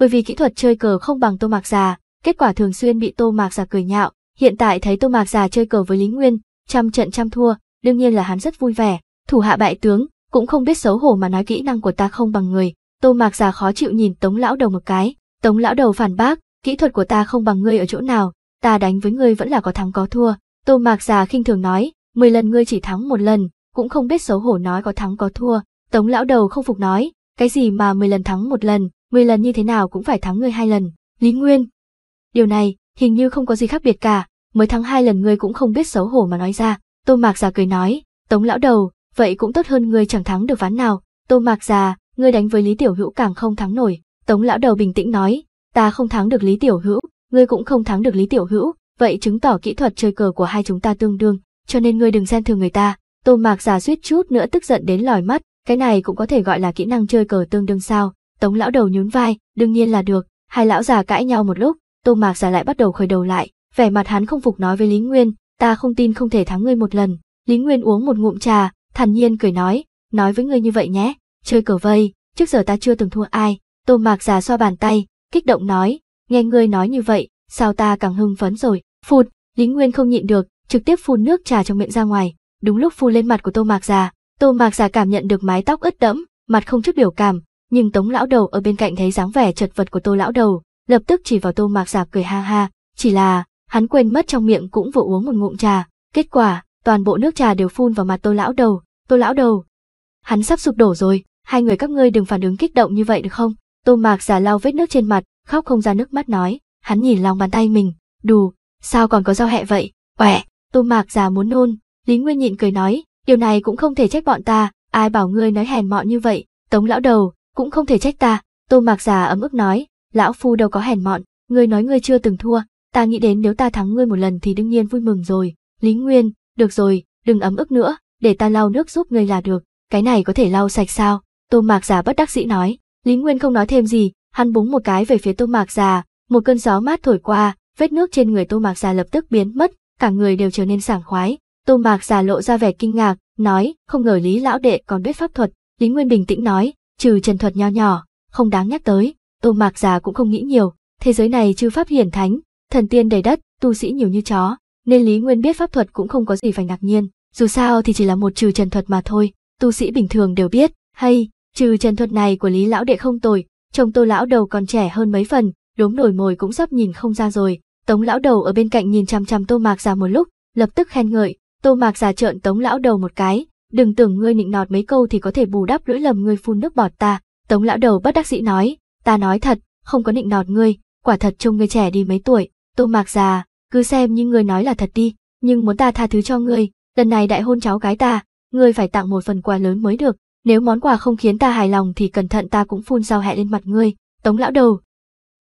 bởi vì kỹ thuật chơi cờ không bằng Tô Mạc Giả, kết quả thường xuyên bị Tô Mạc Giả cười nhạo, hiện tại thấy Tô Mạc Giả chơi cờ với Lý Nguyên, trăm trận trăm thua, đương nhiên là hắn rất vui vẻ, thủ hạ bại tướng, cũng không biết xấu hổ mà nói kỹ năng của ta không bằng người, Tô Mạc Già khó chịu nhìn Tống Lão Đầu một cái. Tống Lão Đầu phản bác, kỹ thuật của ta không bằng ngươi ở chỗ nào, ta đánh với ngươi vẫn là có thắng có thua. Tô Mạc Già khinh thường nói, 10 lần ngươi chỉ thắng một lần, cũng không biết xấu hổ nói có thắng có thua. Tống Lão Đầu không phục nói, cái gì mà 10 lần thắng một lần, 10 lần như thế nào cũng phải thắng ngươi hai lần. Lý Nguyên. Điều này, hình như không có gì khác biệt cả, mới thắng hai lần ngươi cũng không biết xấu hổ mà nói ra. Tô Mạc Già cười nói, Tống Lão Đầu, vậy cũng tốt hơn ngươi chẳng thắng được ván nào. Tô Mạc Già, ngươi đánh với Lý Tiểu Hữu càng không thắng nổi. Tống lão đầu bình tĩnh nói, ta không thắng được Lý Tiểu Hữu, ngươi cũng không thắng được Lý Tiểu Hữu, vậy chứng tỏ kỹ thuật chơi cờ của hai chúng ta tương đương, cho nên ngươi đừng xem thường người ta. Tô Mạc giả suýt chút nữa tức giận đến lòi mắt, cái này cũng có thể gọi là kỹ năng chơi cờ tương đương sao? Tống lão đầu nhún vai, đương nhiên là được. Hai lão già cãi nhau một lúc, Tô Mạc giả lại bắt đầu khởi đầu lại, vẻ mặt hắn không phục nói với Lý Nguyên, ta không tin không thể thắng ngươi một lần. Lý Nguyên uống một ngụm trà, thản nhiên cười nói, nói với ngươi như vậy nhé, Chơi cờ vây, trước giờ ta chưa từng thua ai, tô mạc già xoa bàn tay, kích động nói, nghe ngươi nói như vậy, sao ta càng hưng phấn rồi, phụt, Lý Nguyên không nhịn được, trực tiếp phun nước trà trong miệng ra ngoài, đúng lúc phun lên mặt của tô mạc già, tô mạc già cảm nhận được mái tóc ướt đẫm, mặt không chút biểu cảm, nhưng tống lão đầu ở bên cạnh thấy dáng vẻ chật vật của tô lão đầu, lập tức chỉ vào tô mạc già cười ha ha, chỉ là, hắn quên mất trong miệng cũng vừa uống một ngụm trà, kết quả, toàn bộ nước trà đều phun vào mặt tô lão đầu, tô lão đầu. Hắn sắp sụp đổ rồi, hai người các ngươi đừng phản ứng kích động như vậy được không? Tô Mạc giả lau vết nước trên mặt, khóc không ra nước mắt nói, hắn nhìn lòng bàn tay mình, đù, sao còn có dao hẹ vậy? Quẻ, Tô Mạc giả muốn nôn, Lý Nguyên nhịn cười nói, điều này cũng không thể trách bọn ta, ai bảo ngươi nói hèn mọn như vậy, Tống lão đầu, cũng không thể trách ta. Tô Mạc giả ấm ức nói, lão phu đâu có hèn mọn, ngươi nói ngươi chưa từng thua, ta nghĩ đến nếu ta thắng ngươi một lần thì đương nhiên vui mừng rồi. Lý Nguyên, được rồi, đừng ấm ức nữa, để ta lau nước giúp ngươi là được, cái này có thể lau sạch sao? Tô Mạc Già bất đắc dĩ nói, Lý Nguyên không nói thêm gì, hắn búng một cái về phía Tô Mạc Già, một cơn gió mát thổi qua, vết nước trên người Tô Mạc Già lập tức biến mất, cả người đều trở nên sảng khoái. Tô Mạc Già lộ ra vẻ kinh ngạc, nói, không ngờ Lý lão đệ còn biết pháp thuật, Lý Nguyên bình tĩnh nói, trừ trần thuật nho nhỏ, không đáng nhắc tới, Tô Mạc Già cũng không nghĩ nhiều, thế giới này chưa pháp hiển thánh, thần tiên đầy đất, tu sĩ nhiều như chó, nên Lý Nguyên biết pháp thuật cũng không có gì phải ngạc nhiên, dù sao thì chỉ là một trừ trần thuật mà thôi, tu sĩ bình thường đều biết, hay, Trừ trần thuật này của Lý Lão Đệ không tồi, chồng tô lão đầu còn trẻ hơn mấy phần, đốm nổi mồi cũng sắp nhìn không ra rồi. Tống lão đầu ở bên cạnh nhìn chằm chằm tô mạc già một lúc, lập tức khen ngợi, tô mạc già trợn tống lão đầu một cái, đừng tưởng ngươi nịnh nọt mấy câu thì có thể bù đắp lỗi lầm ngươi phun nước bọt ta. Tống lão đầu bất đắc dĩ nói, ta nói thật, không có nịnh nọt ngươi, quả thật trông ngươi trẻ đi mấy tuổi, tô mạc già, cứ xem như ngươi nói là thật đi, nhưng muốn ta tha thứ cho ngươi, lần này đại hôn cháu gái ta, ngươi phải tặng một phần quà lớn mới được, nếu món quà không khiến ta hài lòng thì cẩn thận ta cũng phun dao hẹ lên mặt ngươi, tống lão đầu.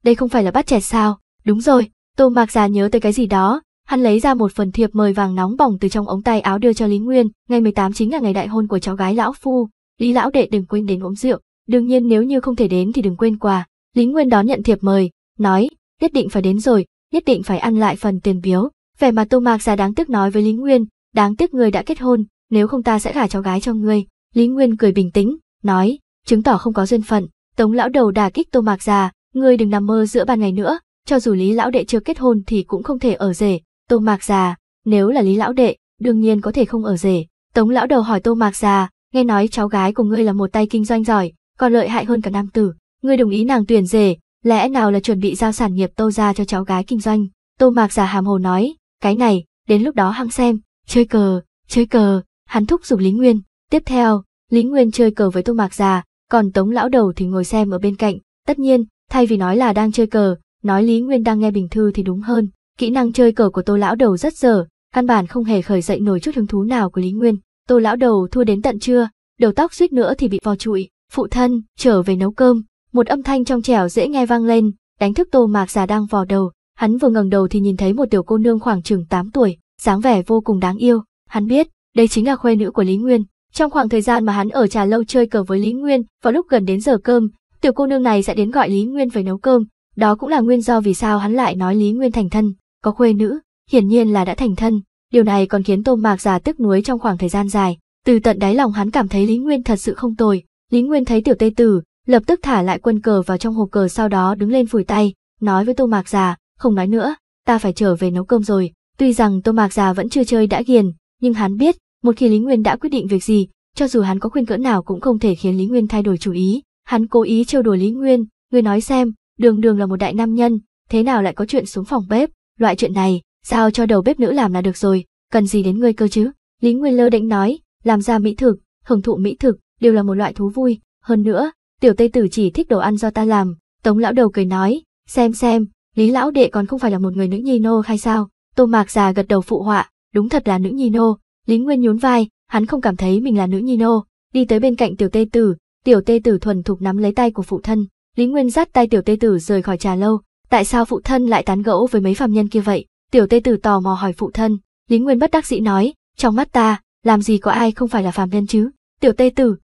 Đây không phải là bắt chẹt sao, đúng rồi, tô mạc già nhớ tới cái gì đó, hắn lấy ra một phần thiệp mời vàng nóng bỏng từ trong ống tay áo đưa cho Lý Nguyên, ngày 18 chính là ngày đại hôn của cháu gái lão phu, Lý lão đệ đừng quên đến uống rượu, đương nhiên nếu như không thể đến thì đừng quên quà. Lý Nguyên đón nhận thiệp mời, nói, nhất định phải đến rồi, nhất định phải ăn lại phần tiền biếu. Vẻ mặt Tô Mạc Già đáng tiếc nói với Lý Nguyên, đáng tiếc người đã kết hôn, nếu không ta sẽ gả cháu gái cho ngươi. Lý Nguyên cười bình tĩnh, nói, chứng tỏ không có duyên phận, Tống lão đầu đà kích Tô Mạc già, ngươi đừng nằm mơ giữa ban ngày nữa, cho dù Lý lão đệ chưa kết hôn thì cũng không thể ở rể, Tô Mạc già, nếu là Lý lão đệ, đương nhiên có thể không ở rể. Tống lão đầu hỏi Tô Mạc già, nghe nói cháu gái của ngươi là một tay kinh doanh giỏi, còn lợi hại hơn cả nam tử, ngươi đồng ý nàng tuyển rể, lẽ nào là chuẩn bị giao sản nghiệp Tô gia cho cháu gái kinh doanh? Tô Mạc già hàm hồ nói, cái này, đến lúc đó hăng xem, chơi cờ, chơi cờ, hắn thúc giục Lý Nguyên. Tiếp theo, Lý Nguyên chơi cờ với Tô Mạc Già, còn Tống lão đầu thì ngồi xem ở bên cạnh. Tất nhiên, thay vì nói là đang chơi cờ, nói Lý Nguyên đang nghe bình thư thì đúng hơn. Kỹ năng chơi cờ của Tô lão đầu rất dở, căn bản không hề khởi dậy nổi chút hứng thú nào của Lý Nguyên. Tô lão đầu thua đến tận trưa, đầu tóc suýt nữa thì bị vò trụi. Phụ thân, trở về nấu cơm. Một âm thanh trong trẻo dễ nghe vang lên, đánh thức Tô Mạc Già đang vò đầu. Hắn vừa ngẩng đầu thì nhìn thấy một tiểu cô nương khoảng chừng 8 tuổi, dáng vẻ vô cùng đáng yêu. Hắn biết, đây chính là khuê nữ của Lý Nguyên, trong khoảng thời gian mà hắn ở trà lâu chơi cờ với Lý Nguyên, vào lúc gần đến giờ cơm, tiểu cô nương này sẽ đến gọi Lý Nguyên về nấu cơm, đó cũng là nguyên do vì sao hắn lại nói Lý Nguyên thành thân, có khuê nữ, hiển nhiên là đã thành thân, điều này còn khiến Tô Mạc già tức nuối trong khoảng thời gian dài, từ tận đáy lòng hắn cảm thấy Lý Nguyên thật sự không tồi, Lý Nguyên thấy tiểu tây tử, lập tức thả lại quân cờ vào trong hộp cờ sau đó đứng lên phủi tay, nói với Tô Mạc già, không nói nữa, ta phải trở về nấu cơm rồi, tuy rằng Tô Mạc già vẫn chưa chơi đã ghiền, nhưng hắn biết, một khi Lý Nguyên đã quyết định việc gì, cho dù hắn có khuyên cỡ nào cũng không thể khiến Lý Nguyên thay đổi chủ ý. Hắn cố ý trêu đùa Lý Nguyên, ngươi nói xem, đường đường là một đại nam nhân, thế nào lại có chuyện xuống phòng bếp, loại chuyện này, sao cho đầu bếp nữ làm là được rồi, cần gì đến ngươi cơ chứ. Lý Nguyên lơ đánh nói, làm ra mỹ thực, hưởng thụ mỹ thực, đều là một loại thú vui, hơn nữa, tiểu tây tử chỉ thích đồ ăn do ta làm, tống lão đầu cười nói, xem xem, Lý lão đệ còn không phải là một người nữ nhi nô hay sao, tô mạc già gật đầu phụ họa, đúng thật là nữ nhi nô, Lý Nguyên nhún vai, hắn không cảm thấy mình là nữ nhi nô, đi tới bên cạnh tiểu tê tử, tiểu tê tử thuần thục nắm lấy tay của phụ thân. Lý Nguyên dắt tay tiểu tê tử rời khỏi trà lâu, tại sao phụ thân lại tán gẫu với mấy phàm nhân kia vậy? Tiểu tê tử tò mò hỏi phụ thân, Lý Nguyên bất đắc dĩ nói, trong mắt ta, làm gì có ai không phải là phàm nhân chứ? Tiểu tê tử,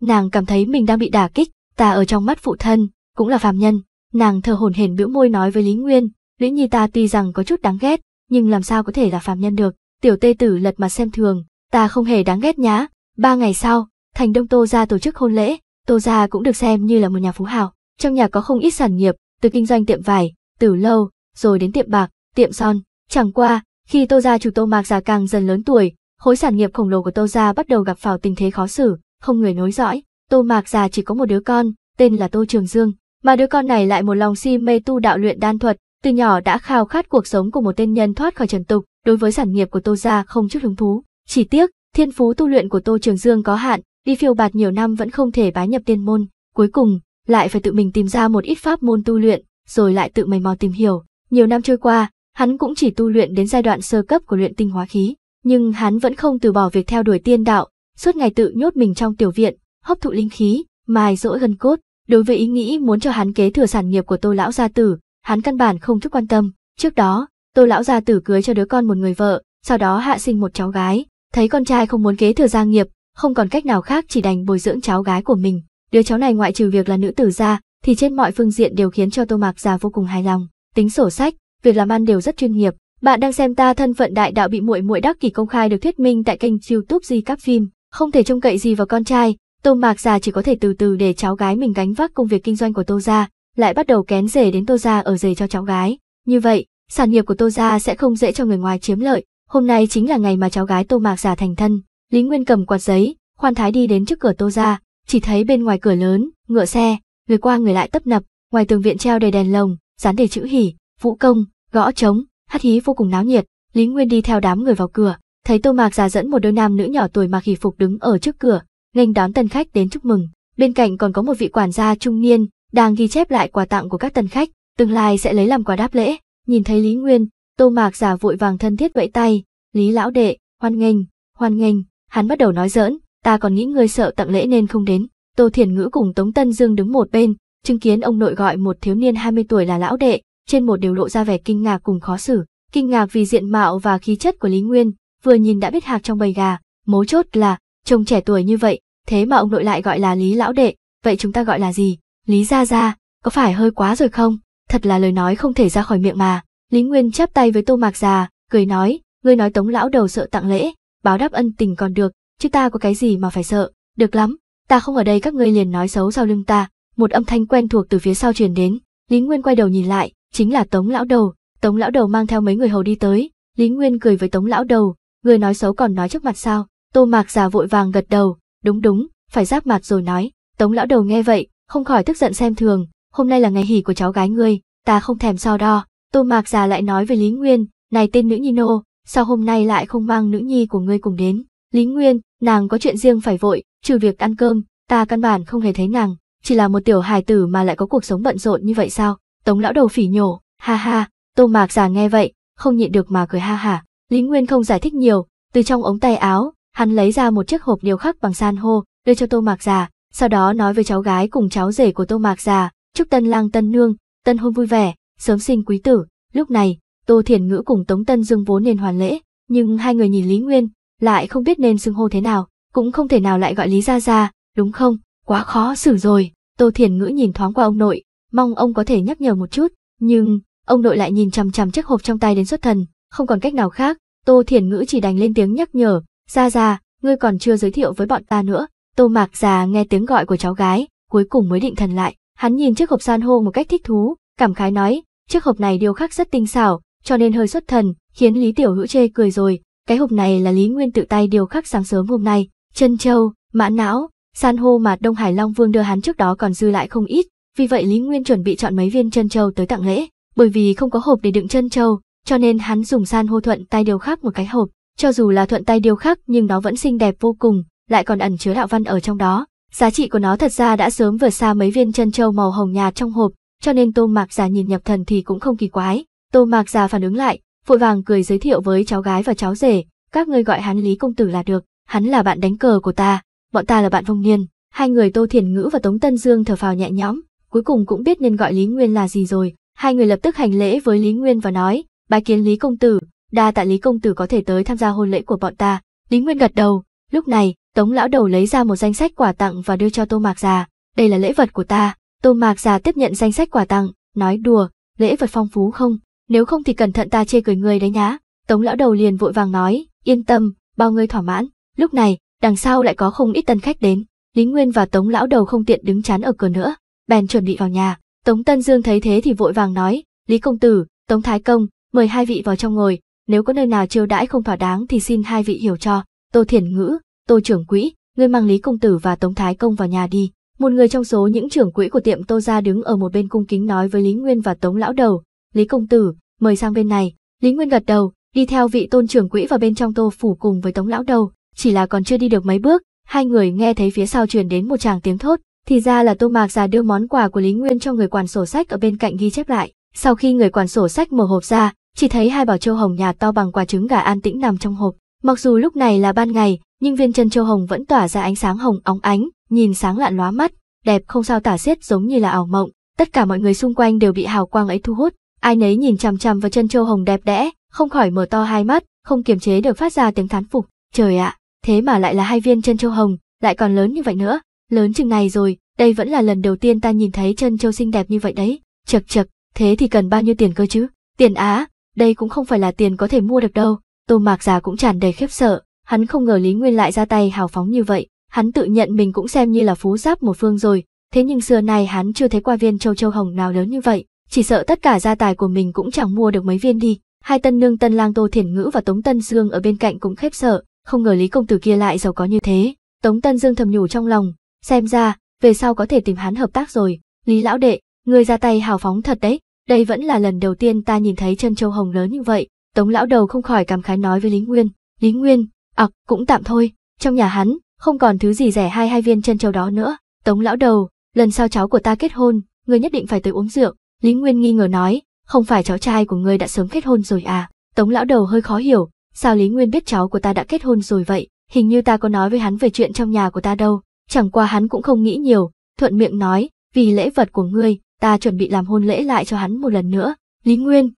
nàng cảm thấy mình đang bị đả kích, ta ở trong mắt phụ thân, cũng là phàm nhân. Nàng thờ hồn hển bĩu môi nói với Lý Nguyên, Lý Nhi ta tuy rằng có chút đáng ghét, nhưng làm sao có thể là phàm nhân được, tiểu tê tử lật mặt xem thường, ta không hề đáng ghét nhá. Ba ngày sau, thành đông tô ra tổ chức hôn lễ, tô Gia cũng được xem như là một nhà phú hào. Trong nhà có không ít sản nghiệp, từ kinh doanh tiệm vải, từ lâu, rồi đến tiệm bạc, tiệm son. Chẳng qua, khi tô Gia chủ tô mạc già càng dần lớn tuổi, khối sản nghiệp khổng lồ của tô Gia bắt đầu gặp vào tình thế khó xử, không người nối dõi. Tô mạc già chỉ có một đứa con, tên là Tô Trường Dương, mà đứa con này lại một lòng si mê tu đạo luyện đan thuật, từ nhỏ đã khao khát cuộc sống của một tên nhân thoát khỏi trần tục, đối với sản nghiệp của Tô gia không chút hứng thú. Chỉ tiếc, thiên phú tu luyện của Tô Trường Dương có hạn, đi phiêu bạt nhiều năm vẫn không thể bái nhập tiên môn, cuối cùng lại phải tự mình tìm ra một ít pháp môn tu luyện, rồi lại tự mày mò tìm hiểu. Nhiều năm trôi qua, hắn cũng chỉ tu luyện đến giai đoạn sơ cấp của luyện tinh hóa khí, nhưng hắn vẫn không từ bỏ việc theo đuổi tiên đạo, suốt ngày tự nhốt mình trong tiểu viện, hấp thụ linh khí, mài rỗi gân cốt. Đối với ý nghĩ muốn cho hắn kế thừa sản nghiệp của Tô lão gia tử, hắn căn bản không chút quan tâm. Trước đó, tô lão gia tử cưới cho đứa con một người vợ, sau đó hạ sinh một cháu gái, thấy con trai không muốn kế thừa gia nghiệp, không còn cách nào khác chỉ đành bồi dưỡng cháu gái của mình. Đứa cháu này ngoại trừ việc là nữ tử gia, thì trên mọi phương diện đều khiến cho tô mạc già vô cùng hài lòng. Tính sổ sách, việc làm ăn đều rất chuyên nghiệp. Bạn đang xem ta thân phận đại đạo bị muội muội đắc kỷ công khai được thuyết minh tại kênh YouTube Di Cáp Phim, không thể trông cậy gì vào con trai, Tô Mạc già chỉ có thể từ từ để cháu gái mình gánh vác công việc kinh doanh của Tô gia, lại bắt đầu kén rể đến Tô Gia ở rể cho cháu gái. Như vậy, sản nghiệp của Tô Gia sẽ không dễ cho người ngoài chiếm lợi. Hôm nay chính là ngày mà cháu gái Tô Mạc giả thành thân. Lý Nguyên cầm quạt giấy, khoan thái đi đến trước cửa Tô Gia, chỉ thấy bên ngoài cửa lớn, ngựa xe, người qua người lại tấp nập, ngoài tường viện treo đầy đèn lồng, dán đầy chữ hỉ, vũ công, gõ trống, hát hí vô cùng náo nhiệt. Lý Nguyên đi theo đám người vào cửa, thấy Tô Mạc giả dẫn một đôi nam nữ nhỏ tuổi mặc hỉ phục đứng ở trước cửa, nghênh đón tân khách đến chúc mừng. Bên cạnh còn có một vị quản gia trung niên, đang ghi chép lại quà tặng của các tân khách, tương lai sẽ lấy làm quà đáp lễ. Nhìn thấy Lý Nguyên, Tô Mạc giả vội vàng thân thiết vẫy tay, "Lý lão đệ, hoan nghênh, hoan nghênh." Hắn bắt đầu nói giỡn, "Ta còn nghĩ ngươi sợ tặng lễ nên không đến." Tô Thiển Ngữ cùng Tống Tân Dương đứng một bên, chứng kiến ông nội gọi một thiếu niên 20 tuổi là lão đệ, trên một đều lộ ra vẻ kinh ngạc cùng khó xử, kinh ngạc vì diện mạo và khí chất của Lý Nguyên, vừa nhìn đã biết hạc trong bầy gà, mấu chốt là, trông trẻ tuổi như vậy, thế mà ông nội lại gọi là Lý lão đệ, vậy chúng ta gọi là gì? Lý Gia Gia, có phải hơi quá rồi không? Thật là lời nói không thể ra khỏi miệng mà. Lý Nguyên chắp tay với Tô Mạc Già, cười nói, ngươi nói tống lão đầu sợ tặng lễ, báo đáp ân tình còn được, chứ ta có cái gì mà phải sợ, được lắm, ta không ở đây các ngươi liền nói xấu sau lưng ta. Một âm thanh quen thuộc từ phía sau truyền đến, Lý Nguyên quay đầu nhìn lại, chính là tống lão đầu, tống lão đầu mang theo mấy người hầu đi tới, Lý Nguyên cười với tống lão đầu, người nói xấu còn nói trước mặt sao, Tô Mạc Già vội vàng gật đầu, đúng đúng, phải giáp mặt rồi nói, tống lão đầu nghe vậy, không khỏi tức giận xem thường, hôm nay là ngày hỉ của cháu gái ngươi, ta không thèm so đo. Tô Mạc già lại nói với Lý Nguyên, này tên nữ nhi nô, sao hôm nay lại không mang nữ nhi của ngươi cùng đến? Lý Nguyên, nàng có chuyện riêng phải vội, trừ việc ăn cơm, ta căn bản không hề thấy nàng, chỉ là một tiểu hài tử mà lại có cuộc sống bận rộn như vậy sao? Tống lão đầu phỉ nhổ, ha ha, Tô Mạc già nghe vậy, không nhịn được mà cười ha hả. Lý Nguyên không giải thích nhiều, từ trong ống tay áo, hắn lấy ra một chiếc hộp điêu khắc bằng san hô, đưa cho Tô Mạc già, sau đó nói với cháu gái cùng cháu rể của Tô Mạc già, chúc tân lang tân nương, tân hôn vui vẻ, sớm sinh quý tử. Lúc này, Tô Thiền Ngữ cùng Tống Tân Dương vốn nên hoàn lễ, nhưng hai người nhìn Lý Nguyên, lại không biết nên xưng hô thế nào, cũng không thể nào lại gọi Lý Gia Gia, đúng không? Quá khó xử rồi. Tô Thiền Ngữ nhìn thoáng qua ông nội, mong ông có thể nhắc nhở một chút, nhưng ông nội lại nhìn chằm chằm chiếc hộp trong tay đến xuất thần, không còn cách nào khác, Tô Thiền Ngữ chỉ đành lên tiếng nhắc nhở, "Gia Gia, ngươi còn chưa giới thiệu với bọn ta nữa, Tô Mạc già nghe tiếng gọi của cháu gái, cuối cùng mới định thần lại, hắn nhìn chiếc hộp san hô một cách thích thú, cảm khái nói, chiếc hộp này điêu khắc rất tinh xảo, cho nên hơi xuất thần, khiến Lý Tiểu Hữu chê cười rồi, cái hộp này là Lý Nguyên tự tay điêu khắc sáng sớm hôm nay, chân châu, mã não, san hô mà Đông Hải Long Vương đưa hắn trước đó còn dư lại không ít, vì vậy Lý Nguyên chuẩn bị chọn mấy viên chân châu tới tặng lễ, bởi vì không có hộp để đựng chân châu, cho nên hắn dùng san hô thuận tay điêu khắc một cái hộp, cho dù là thuận tay điêu khắc nhưng nó vẫn xinh đẹp vô cùng, lại còn ẩn chứa đạo văn ở trong đó. Giá trị của nó thật ra đã sớm vượt xa mấy viên chân châu màu hồng nhạt trong hộp, cho nên Tô Mạc Già nhìn nhập thần thì cũng không kỳ quái. Tô Mạc Già phản ứng lại, vội vàng cười giới thiệu với cháu gái và cháu rể, các ngươi gọi hắn Lý công tử là được, hắn là bạn đánh cờ của ta, bọn ta là bạn vong niên. Hai người Tô Thiền Ngữ và Tống Tân Dương thở phào nhẹ nhõm, cuối cùng cũng biết nên gọi Lý Nguyên là gì rồi. Hai người lập tức hành lễ với Lý Nguyên và nói, bái kiến Lý công tử, đa tạ Lý công tử có thể tới tham gia hôn lễ của bọn ta. Lý Nguyên gật đầu, lúc này, Tống lão đầu lấy ra một danh sách quà tặng và đưa cho Tô Mạc Già, đây là lễ vật của ta. Tô Mạc Già tiếp nhận danh sách quà tặng, nói đùa, lễ vật phong phú không, nếu không thì cẩn thận ta chê cười ngươi đấy nhá. Tống lão đầu liền vội vàng nói, yên tâm, bao ngươi thỏa mãn. Lúc này, đằng sau lại có không ít tân khách đến, Lý Nguyên và Tống lão đầu không tiện đứng chán ở cửa nữa, bèn chuẩn bị vào nhà. Tống Tân Dương thấy thế thì vội vàng nói, Lý Công Tử, Tống Thái Công, mời hai vị vào trong ngồi, nếu có nơi nào chiêu đãi không thỏa đáng thì xin hai vị hiểu cho. Tô Thiển Ngữ, Tô trưởng quỹ, ngươi mang Lý Công Tử và Tống Thái Công vào nhà đi. Một người trong số những trưởng quỹ của tiệm Tô gia đứng ở một bên cung kính nói với Lý Nguyên và Tống Lão Đầu. Lý Công Tử, mời sang bên này. Lý Nguyên gật đầu, đi theo vị tôn trưởng quỹ vào bên trong tô phủ cùng với Tống Lão Đầu. Chỉ là còn chưa đi được mấy bước, hai người nghe thấy phía sau truyền đến một tràng tiếng thốt. Thì ra là tô mạc già đưa món quà của Lý Nguyên cho người quản sổ sách ở bên cạnh ghi chép lại. Sau khi người quản sổ sách mở hộp ra, chỉ thấy hai bảo châu hồng nhà to bằng quả trứng gà an tĩnh nằm trong hộp Mặc dù lúc này là ban ngày, nhưng viên chân châu hồng vẫn tỏa ra ánh sáng hồng óng ánh, nhìn sáng lạn lóa mắt, đẹp không sao tả xiết giống như là ảo mộng. Tất cả mọi người xung quanh đều bị hào quang ấy thu hút, ai nấy nhìn chằm chằm vào chân châu hồng đẹp đẽ, không khỏi mở to hai mắt, không kiềm chế được phát ra tiếng thán phục. Trời ạ, thế mà lại là hai viên chân châu hồng, lại còn lớn như vậy nữa, lớn chừng này rồi, đây vẫn là lần đầu tiên ta nhìn thấy chân châu xinh đẹp như vậy đấy. Chật chật, thế thì cần bao nhiêu tiền cơ chứ? Tiền Á, đây cũng không phải là tiền có thể mua được đâu. Tô Mạc Già cũng tràn đầy khiếp sợ, hắn không ngờ Lý Nguyên lại ra tay hào phóng như vậy, hắn tự nhận mình cũng xem như là phú giáp một phương rồi, thế nhưng xưa nay hắn chưa thấy qua viên châu châu hồng nào lớn như vậy, chỉ sợ tất cả gia tài của mình cũng chẳng mua được mấy viên đi. Hai tân nương tân lang Tô Thiển Ngữ và Tống Tân Dương ở bên cạnh cũng khiếp sợ, không ngờ Lý công tử kia lại giàu có như thế. Tống Tân Dương thầm nhủ trong lòng, xem ra, về sau có thể tìm hắn hợp tác rồi. Lý lão đệ, người ra tay hào phóng thật đấy, đây vẫn là lần đầu tiên ta nhìn thấy chân châu hồng lớn như vậy, Tống lão đầu không khỏi cảm khái nói với Lý Nguyên, Lý Nguyên, ặc, à, cũng tạm thôi, trong nhà hắn, không còn thứ gì rẻ hai hai viên chân châu đó nữa. Tống lão đầu, lần sau cháu của ta kết hôn, người nhất định phải tới uống rượu. Lý Nguyên nghi ngờ nói, không phải cháu trai của người đã sớm kết hôn rồi à? Tống lão đầu hơi khó hiểu, sao Lý Nguyên biết cháu của ta đã kết hôn rồi vậy? Hình như ta có nói với hắn về chuyện trong nhà của ta đâu, chẳng qua hắn cũng không nghĩ nhiều, thuận miệng nói, vì lễ vật của ngươi, ta chuẩn bị làm hôn lễ lại cho hắn một lần nữa. Lý Nguyên,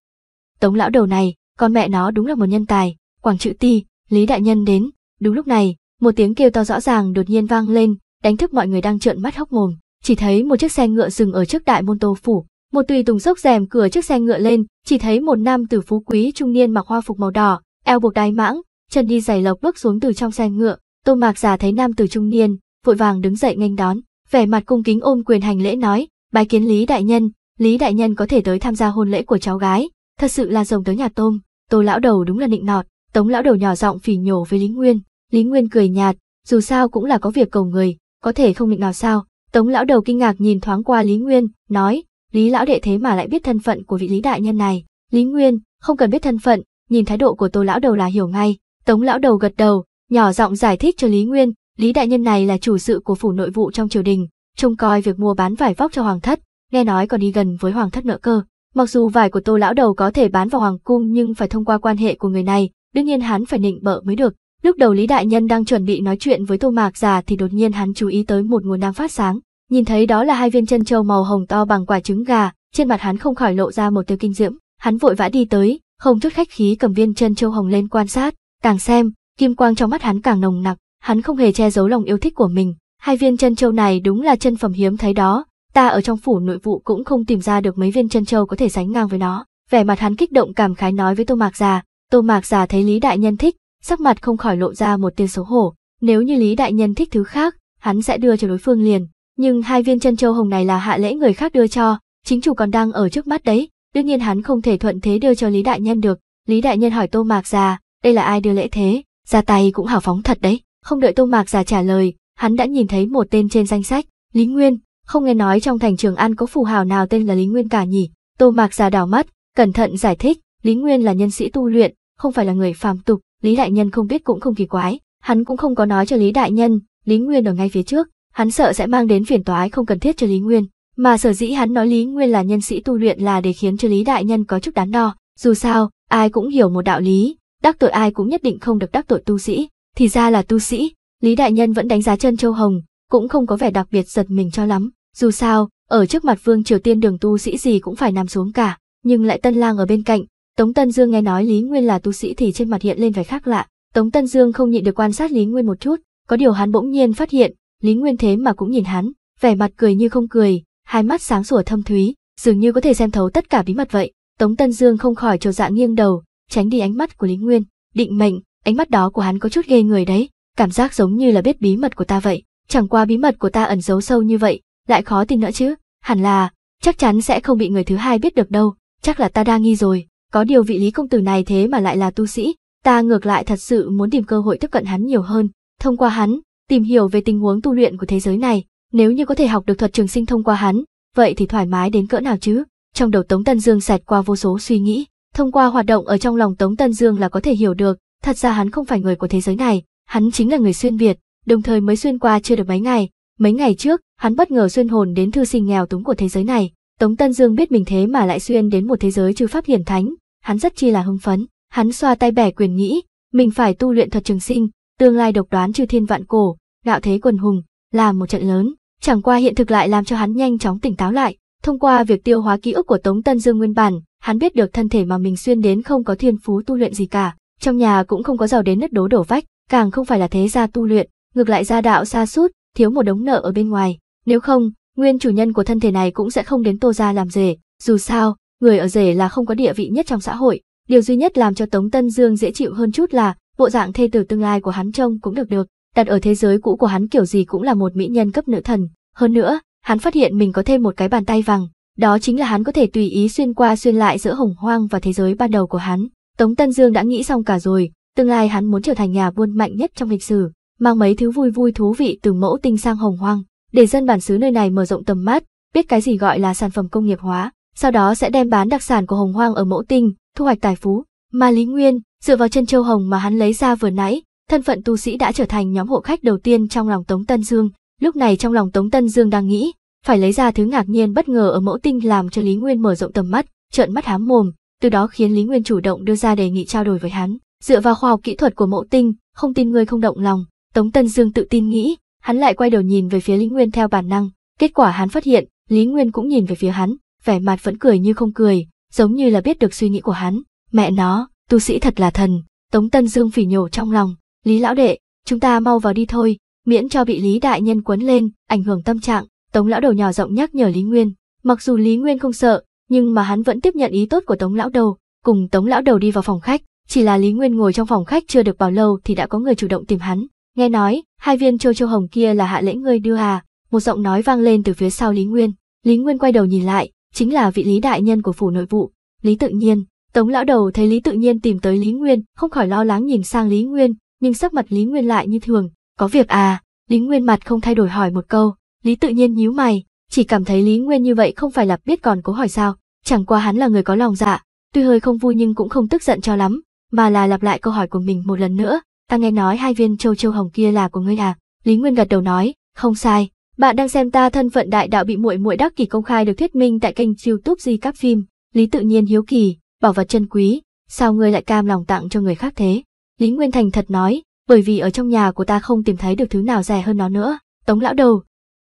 Tống lão đầu này, con mẹ nó đúng là một nhân tài, quảng chữ ti, Lý Đại Nhân đến. Đúng lúc này, một tiếng kêu to rõ ràng đột nhiên vang lên, đánh thức mọi người đang trợn mắt hốc mồm. Chỉ thấy một chiếc xe ngựa dừng ở trước đại môn tô phủ, một tùy tùng dốc rèm cửa chiếc xe ngựa lên, chỉ thấy một nam tử phú quý trung niên mặc hoa phục màu đỏ, eo buộc đai mãng, chân đi giày lộc bước xuống từ trong xe ngựa. Tô Mạc Giả thấy nam tử trung niên, vội vàng đứng dậy nghênh đón, vẻ mặt cung kính ôm quyền hành lễ nói: "Bái kiến Lý đại nhân, Lý đại nhân có thể tới tham gia hôn lễ của cháu gái, thật sự là rồng tới nhà tôm." tô lão đầu đúng là nịnh nọt tống lão đầu nhỏ giọng phỉ nhổ với lý nguyên lý nguyên cười nhạt dù sao cũng là có việc cầu người có thể không nịnh nào sao tống lão đầu kinh ngạc nhìn thoáng qua lý nguyên nói lý lão đệ thế mà lại biết thân phận của vị lý đại nhân này lý nguyên không cần biết thân phận nhìn thái độ của tô lão đầu là hiểu ngay tống lão đầu gật đầu nhỏ giọng giải thích cho lý nguyên lý đại nhân này là chủ sự của phủ nội vụ trong triều đình trông coi việc mua bán vải vóc cho hoàng thất nghe nói còn đi gần với hoàng thất nợ cơ Mặc dù vải của Tô lão đầu có thể bán vào hoàng cung nhưng phải thông qua quan hệ của người này, đương nhiên hắn phải nịnh bợ mới được. Lúc đầu Lý Đại Nhân đang chuẩn bị nói chuyện với Tô Mạc Già thì đột nhiên hắn chú ý tới một nguồn năng phát sáng, nhìn thấy đó là hai viên chân châu màu hồng to bằng quả trứng gà, trên mặt hắn không khỏi lộ ra một tia kinh diễm, hắn vội vã đi tới, không chút khách khí cầm viên chân châu hồng lên quan sát, càng xem, kim quang trong mắt hắn càng nồng nặc, hắn không hề che giấu lòng yêu thích của mình, hai viên chân châu này đúng là chân phẩm hiếm thấy đó, ta ở trong phủ nội vụ cũng không tìm ra được mấy viên chân châu có thể sánh ngang với nó. Vẻ mặt hắn kích động cảm khái nói với Tô Mạc Già, Tô Mạc Già thấy Lý Đại Nhân thích, sắc mặt không khỏi lộ ra một tia xấu hổ, nếu như Lý Đại Nhân thích thứ khác, hắn sẽ đưa cho đối phương liền, nhưng hai viên chân châu hồng này là hạ lễ người khác đưa cho, chính chủ còn đang ở trước mắt đấy, đương nhiên hắn không thể thuận thế đưa cho Lý Đại Nhân được. Lý Đại Nhân hỏi Tô Mạc Già, đây là ai đưa lễ thế, ra tay cũng hào phóng thật đấy, không đợi Tô Mạc Già trả lời, hắn đã nhìn thấy một tên trên danh sách, Lý Nguyên, không nghe nói trong thành Trường An có phù hào nào tên là Lý Nguyên cả nhỉ? Tô Mạc già đào mắt, cẩn thận giải thích, Lý Nguyên là nhân sĩ tu luyện, không phải là người phàm tục, Lý Đại Nhân không biết cũng không kỳ quái, hắn cũng không có nói cho Lý Đại Nhân, Lý Nguyên ở ngay phía trước, hắn sợ sẽ mang đến phiền toái không cần thiết cho Lý Nguyên, mà sở dĩ hắn nói Lý Nguyên là nhân sĩ tu luyện là để khiến cho Lý Đại Nhân có chút đắn đo, dù sao, ai cũng hiểu một đạo lý, đắc tội ai cũng nhất định không được đắc tội tu sĩ, thì ra là tu sĩ, Lý Đại Nhân vẫn đánh giá chân châu Hồng, cũng không có vẻ đặc biệt giật mình cho lắm, dù sao, ở trước mặt Vương Triều Tiên đường tu sĩ gì cũng phải nằm xuống cả, nhưng lại Tân Lang ở bên cạnh, Tống Tân Dương nghe nói Lý Nguyên là tu sĩ thì trên mặt hiện lên vẻ khác lạ, Tống Tân Dương không nhịn được quan sát Lý Nguyên một chút, có điều hắn bỗng nhiên phát hiện, Lý Nguyên thế mà cũng nhìn hắn, vẻ mặt cười như không cười, hai mắt sáng sủa thâm thúy, dường như có thể xem thấu tất cả bí mật vậy. Tống Tân Dương không khỏi trột dạ nghiêng đầu, tránh đi ánh mắt của Lý Nguyên, định mệnh, ánh mắt đó của hắn có chút ghê người đấy, cảm giác giống như là biết bí mật của ta vậy, chẳng qua bí mật của ta ẩn giấu sâu như vậy, lại khó tin nữa chứ, hẳn là, chắc chắn sẽ không bị người thứ hai biết được đâu, chắc là ta đa nghi rồi, có điều vị lý công tử này thế mà lại là tu sĩ, ta ngược lại thật sự muốn tìm cơ hội tiếp cận hắn nhiều hơn, thông qua hắn, tìm hiểu về tình huống tu luyện của thế giới này, nếu như có thể học được thuật trường sinh thông qua hắn, vậy thì thoải mái đến cỡ nào chứ? Trong đầu Tống Tân Dương sạch qua vô số suy nghĩ, thông qua hoạt động ở trong lòng Tống Tân Dương là có thể hiểu được, thật ra hắn không phải người của thế giới này, hắn chính là người xuyên Việt, đồng thời mới xuyên qua chưa được mấy ngày, Mấy ngày trước, hắn bất ngờ xuyên hồn đến thư sinh nghèo túng của thế giới này. Tống Tân Dương biết mình thế mà lại xuyên đến một thế giới chư pháp hiển thánh, hắn rất chi là hưng phấn. Hắn xoa tay bẻ quyền nghĩ, mình phải tu luyện thật trường sinh, tương lai độc đoán chư thiên vạn cổ, đạo thế quần hùng, làm một trận lớn. Chẳng qua hiện thực lại làm cho hắn nhanh chóng tỉnh táo lại. Thông qua việc tiêu hóa ký ức của Tống Tân Dương nguyên bản, hắn biết được thân thể mà mình xuyên đến không có thiên phú tu luyện gì cả, trong nhà cũng không có giàu đến nứt đố đổ vách, càng không phải là thế gia tu luyện, ngược lại gia đạo xa sút thiếu một đống nợ ở bên ngoài, nếu không, nguyên chủ nhân của thân thể này cũng sẽ không đến Tô gia làm rể, dù sao, người ở rể là không có địa vị nhất trong xã hội, điều duy nhất làm cho Tống Tân Dương dễ chịu hơn chút là bộ dạng thê tử tương lai của hắn trông cũng được được, đặt ở thế giới cũ của hắn kiểu gì cũng là một mỹ nhân cấp nữ thần, hơn nữa, hắn phát hiện mình có thêm một cái bàn tay vàng, đó chính là hắn có thể tùy ý xuyên qua xuyên lại giữa hồng hoang và thế giới ban đầu của hắn. Tống Tân Dương đã nghĩ xong cả rồi, tương lai hắn muốn trở thành nhà buôn mạnh nhất trong lịch sử, mang mấy thứ vui vui thú vị từ mẫu tinh sang hồng hoang, để dân bản xứ nơi này mở rộng tầm mắt, biết cái gì gọi là sản phẩm công nghiệp hóa, sau đó sẽ đem bán đặc sản của hồng hoang ở mẫu tinh, thu hoạch tài phú. Mà Lý Nguyên, dựa vào chân châu hồng mà hắn lấy ra vừa nãy, thân phận tu sĩ đã trở thành nhóm hộ khách đầu tiên trong lòng Tống Tân Dương. Lúc này trong lòng Tống Tân Dương đang nghĩ, phải lấy ra thứ ngạc nhiên bất ngờ ở mẫu tinh làm cho Lý Nguyên mở rộng tầm mắt, trợn mắt hám mồm, từ đó khiến Lý Nguyên chủ động đưa ra đề nghị trao đổi với hắn. Dựa vào khoa học kỹ thuật của mẫu tinh, không tin người không động lòng, Tống Tân Dương tự tin nghĩ, hắn lại quay đầu nhìn về phía Lý Nguyên theo bản năng, kết quả hắn phát hiện, Lý Nguyên cũng nhìn về phía hắn, vẻ mặt vẫn cười như không cười, giống như là biết được suy nghĩ của hắn. Mẹ nó, tu sĩ thật là thần, Tống Tân Dương phỉ nhổ trong lòng, Lý lão đệ, chúng ta mau vào đi thôi, miễn cho bị Lý đại nhân quấn lên, ảnh hưởng tâm trạng, Tống lão đầu nhỏ giọng nhắc nhở Lý Nguyên, mặc dù Lý Nguyên không sợ, nhưng mà hắn vẫn tiếp nhận ý tốt của Tống lão đầu, cùng Tống lão đầu đi vào phòng khách, chỉ là Lý Nguyên ngồi trong phòng khách chưa được bao lâu thì đã có người chủ động tìm hắn, Nghe nói, hai viên châu châu hồng kia là hạ lễ ngươi đưa à, một giọng nói vang lên từ phía sau Lý Nguyên. Lý Nguyên quay đầu nhìn lại, chính là vị Lý đại nhân của phủ nội vụ, Lý Tự Nhiên. Tống lão đầu thấy Lý Tự Nhiên tìm tới Lý Nguyên, không khỏi lo lắng nhìn sang Lý Nguyên, nhưng sắc mặt Lý Nguyên lại như thường, có việc à, Lý Nguyên mặt không thay đổi hỏi một câu, Lý Tự Nhiên nhíu mày, chỉ cảm thấy Lý Nguyên như vậy không phải là biết còn cố hỏi sao, chẳng qua hắn là người có lòng dạ, tuy hơi không vui nhưng cũng không tức giận cho lắm, mà là lặp lại câu hỏi của mình một lần nữa, ta nghe nói hai viên châu châu hồng kia là của ngươi à? Lý Nguyên gật đầu nói, không sai. Bạn đang xem ta thân phận đại đạo bị muội muội đắc kỷ công khai được thuyết minh tại kênh YouTube Di các phim. Lý tự nhiên hiếu kỳ, bảo vật chân quý, sao ngươi lại cam lòng tặng cho người khác thế? Lý Nguyên thành thật nói, bởi vì ở trong nhà của ta không tìm thấy được thứ nào rẻ hơn nó nữa. Tống lão đầu.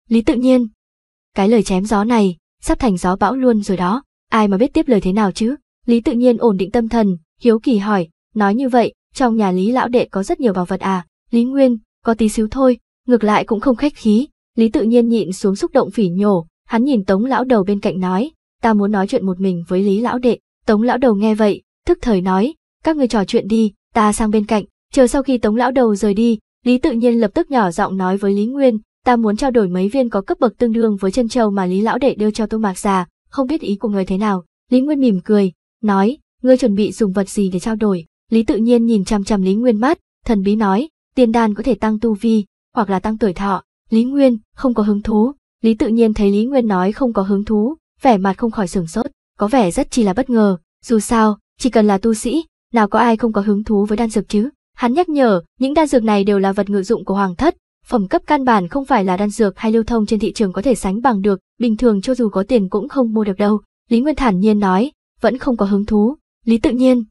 Lý tự nhiên. Cái lời chém gió này, sắp thành gió bão luôn rồi đó. Ai mà biết tiếp lời thế nào chứ? Lý tự nhiên ổn định tâm thần, hiếu kỳ hỏi, nói như vậy, trong nhà Lý lão đệ có rất nhiều bảo vật à, Lý Nguyên, có tí xíu thôi, ngược lại cũng không khách khí, Lý tự nhiên nhịn xuống xúc động phỉ nhổ, hắn nhìn Tống lão đầu bên cạnh nói, ta muốn nói chuyện một mình với Lý lão đệ, Tống lão đầu nghe vậy, thức thời nói, các người trò chuyện đi, ta sang bên cạnh, chờ sau khi Tống lão đầu rời đi, Lý tự nhiên lập tức nhỏ giọng nói với Lý Nguyên, ta muốn trao đổi mấy viên có cấp bậc tương đương với chân châu mà Lý lão đệ đưa cho Tô Mạc già, không biết ý của người thế nào. Lý Nguyên mỉm cười, nói, ngươi chuẩn bị dùng vật gì để trao đổi? Lý tự nhiên nhìn chăm chăm Lý Nguyên mắt, thần bí nói, tiên đan có thể tăng tu vi, hoặc là tăng tuổi thọ. Lý Nguyên, không có hứng thú. Lý tự nhiên thấy Lý Nguyên nói không có hứng thú, vẻ mặt không khỏi sửng sốt, có vẻ rất chi là bất ngờ. Dù sao, chỉ cần là tu sĩ, nào có ai không có hứng thú với đan dược chứ. Hắn nhắc nhở, những đan dược này đều là vật ngự dụng của hoàng thất, phẩm cấp căn bản không phải là đan dược hay lưu thông trên thị trường có thể sánh bằng được, bình thường cho dù có tiền cũng không mua được đâu. Lý Nguyên thản nhiên nói, vẫn không có hứng thú. Lý tự nhiên,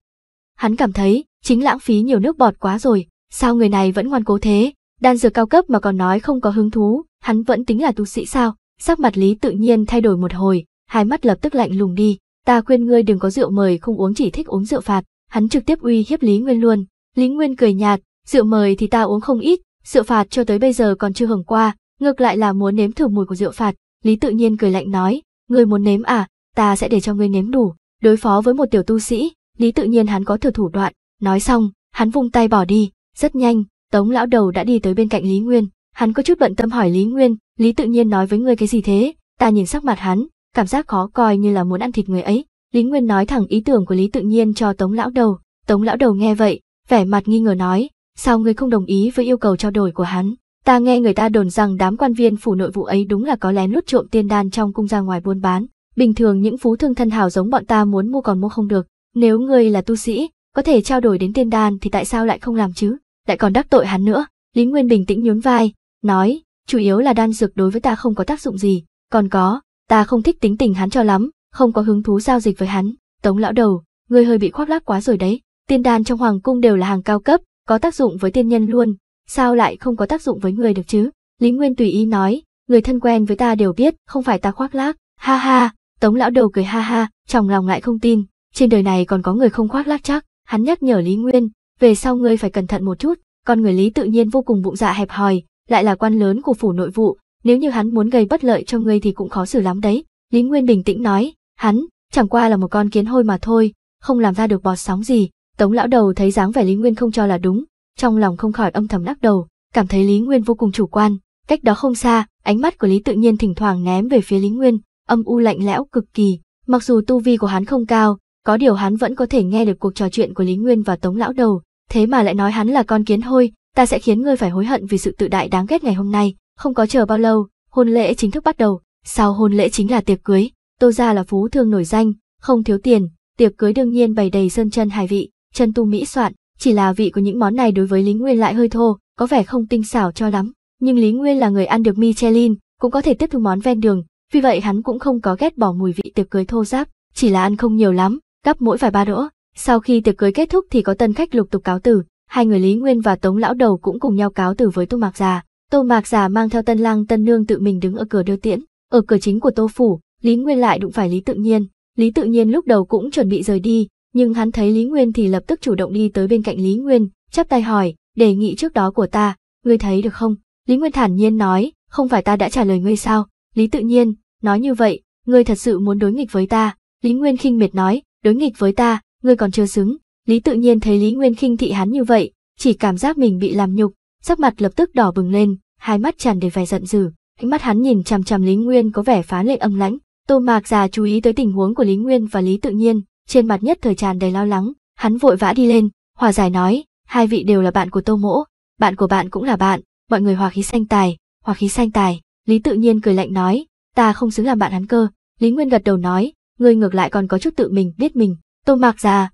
Hắn cảm thấy, chính lãng phí nhiều nước bọt quá rồi, sao người này vẫn ngoan cố thế, đan dược cao cấp mà còn nói không có hứng thú, hắn vẫn tính là tu sĩ sao, sắc mặt Lý tự nhiên thay đổi một hồi, hai mắt lập tức lạnh lùng đi, ta khuyên ngươi đừng có rượu mời không uống chỉ thích uống rượu phạt, hắn trực tiếp uy hiếp Lý Nguyên luôn, Lý Nguyên cười nhạt, rượu mời thì ta uống không ít, rượu phạt cho tới bây giờ còn chưa hưởng qua, ngược lại là muốn nếm thử mùi của rượu phạt, Lý tự nhiên cười lạnh nói, ngươi muốn nếm à, ta sẽ để cho ngươi nếm đủ, đối phó với một tiểu tu sĩ, lý tự nhiên hắn có thừa thủ đoạn, nói xong, hắn vung tay bỏ đi, rất nhanh, tống lão đầu đã đi tới bên cạnh Lý Nguyên, hắn có chút bận tâm hỏi Lý Nguyên, Lý tự nhiên nói với ngươi cái gì thế, ta nhìn sắc mặt hắn, cảm giác khó coi như là muốn ăn thịt người ấy, Lý Nguyên nói thẳng ý tưởng của Lý tự nhiên cho tống lão đầu, tống lão đầu nghe vậy, vẻ mặt nghi ngờ nói, sao ngươi không đồng ý với yêu cầu trao đổi của hắn. Ta nghe người ta đồn rằng đám quan viên phủ nội vụ ấy đúng là có lén lút trộm tiên đan trong cung ra ngoài buôn bán. Bình thường những phú thương thân hào giống bọn ta muốn mua còn mua không được, nếu ngươi là tu sĩ, có thể trao đổi đến tiên đan thì tại sao lại không làm chứ? Lại còn đắc tội hắn nữa. Lý Nguyên bình tĩnh nhún vai, nói, chủ yếu là đan dược đối với ta không có tác dụng gì, còn có, ta không thích tính tình hắn cho lắm, không có hứng thú giao dịch với hắn. Tống lão đầu, ngươi hơi bị khoác lác quá rồi đấy. Tiên đan trong hoàng cung đều là hàng cao cấp, có tác dụng với tiên nhân luôn, sao lại không có tác dụng với người được chứ? Lý Nguyên tùy ý nói, người thân quen với ta đều biết, không phải ta khoác lác. Ha ha, Tống lão đầu cười ha ha, trong lòng lại không tin, trên đời này còn có người không khoác lác chắc, hắn nhắc nhở Lý Nguyên, về sau ngươi phải cẩn thận một chút, con người Lý tự nhiên vô cùng bụng dạ hẹp hòi, lại là quan lớn của phủ nội vụ, nếu như hắn muốn gây bất lợi cho ngươi thì cũng khó xử lắm đấy. Lý Nguyên bình tĩnh nói, hắn, chẳng qua là một con kiến hôi mà thôi, không làm ra được bọt sóng gì. Tống lão đầu thấy dáng vẻ Lý Nguyên không cho là đúng, trong lòng không khỏi âm thầm lắc đầu, cảm thấy Lý Nguyên vô cùng chủ quan. Cách đó không xa, ánh mắt của Lý tự nhiên thỉnh thoảng ném về phía Lý Nguyên, âm u lạnh lẽo cực kỳ. Mặc dù tu vi của hắn không cao, có điều hắn vẫn có thể nghe được cuộc trò chuyện của Lý Nguyên và Tống Lão Đầu, thế mà lại nói hắn là con kiến hôi, ta sẽ khiến ngươi phải hối hận vì sự tự đại đáng ghét ngày hôm nay. Không có chờ bao lâu, hôn lễ chính thức bắt đầu, sau hôn lễ chính là tiệc cưới, Tô gia là phú thương nổi danh, không thiếu tiền, tiệc cưới đương nhiên bày đầy sơn chân hài vị, chân tu mỹ soạn, chỉ là vị của những món này đối với Lý Nguyên lại hơi thô, có vẻ không tinh xảo cho lắm, nhưng Lý Nguyên là người ăn được Michelin, cũng có thể tiếp thu món ven đường, vì vậy hắn cũng không có ghét bỏ mùi vị tiệc cưới thô ráp, chỉ là ăn không nhiều lắm, gấp mỗi vài ba đỗ. Sau khi tiệc cưới kết thúc thì có tân khách lục tục cáo tử, hai người Lý Nguyên và Tống lão đầu cũng cùng nhau cáo tử với Tô Mạc già. Tô Mạc già mang theo tân lang tân nương tự mình đứng ở cửa đưa tiễn, ở cửa chính của Tô phủ, Lý Nguyên lại đụng phải Lý Tự Nhiên. Lý Tự Nhiên lúc đầu cũng chuẩn bị rời đi, nhưng hắn thấy Lý Nguyên thì lập tức chủ động đi tới bên cạnh Lý Nguyên, chắp tay hỏi, đề nghị trước đó của ta, ngươi thấy được không? Lý Nguyên thản nhiên nói, không phải ta đã trả lời ngươi sao? Lý Tự Nhiên, nói như vậy, ngươi thật sự muốn đối nghịch với ta? Lý Nguyên khinh miệt nói, đối nghịch với ta, ngươi còn chưa xứng. Lý tự nhiên thấy Lý Nguyên khinh thị hắn như vậy, chỉ cảm giác mình bị làm nhục, sắc mặt lập tức đỏ bừng lên, hai mắt tràn đầy vẻ giận dữ, ánh mắt hắn nhìn chằm chằm Lý Nguyên có vẻ phá lệ âm lãnh. Tô Mạc già chú ý tới tình huống của Lý Nguyên và Lý Tự Nhiên, trên mặt nhất thời tràn đầy lo lắng, hắn vội vã đi lên, hòa giải nói, hai vị đều là bạn của Tô Mỗ, bạn của bạn cũng là bạn, mọi người hòa khí sanh tài, hòa khí sanh tài. Lý Tự Nhiên cười lạnh nói, ta không xứng làm bạn hắn cơ. Lý Nguyên gật đầu nói, ngươi ngược lại còn có chút tự mình biết mình, tô mạc già.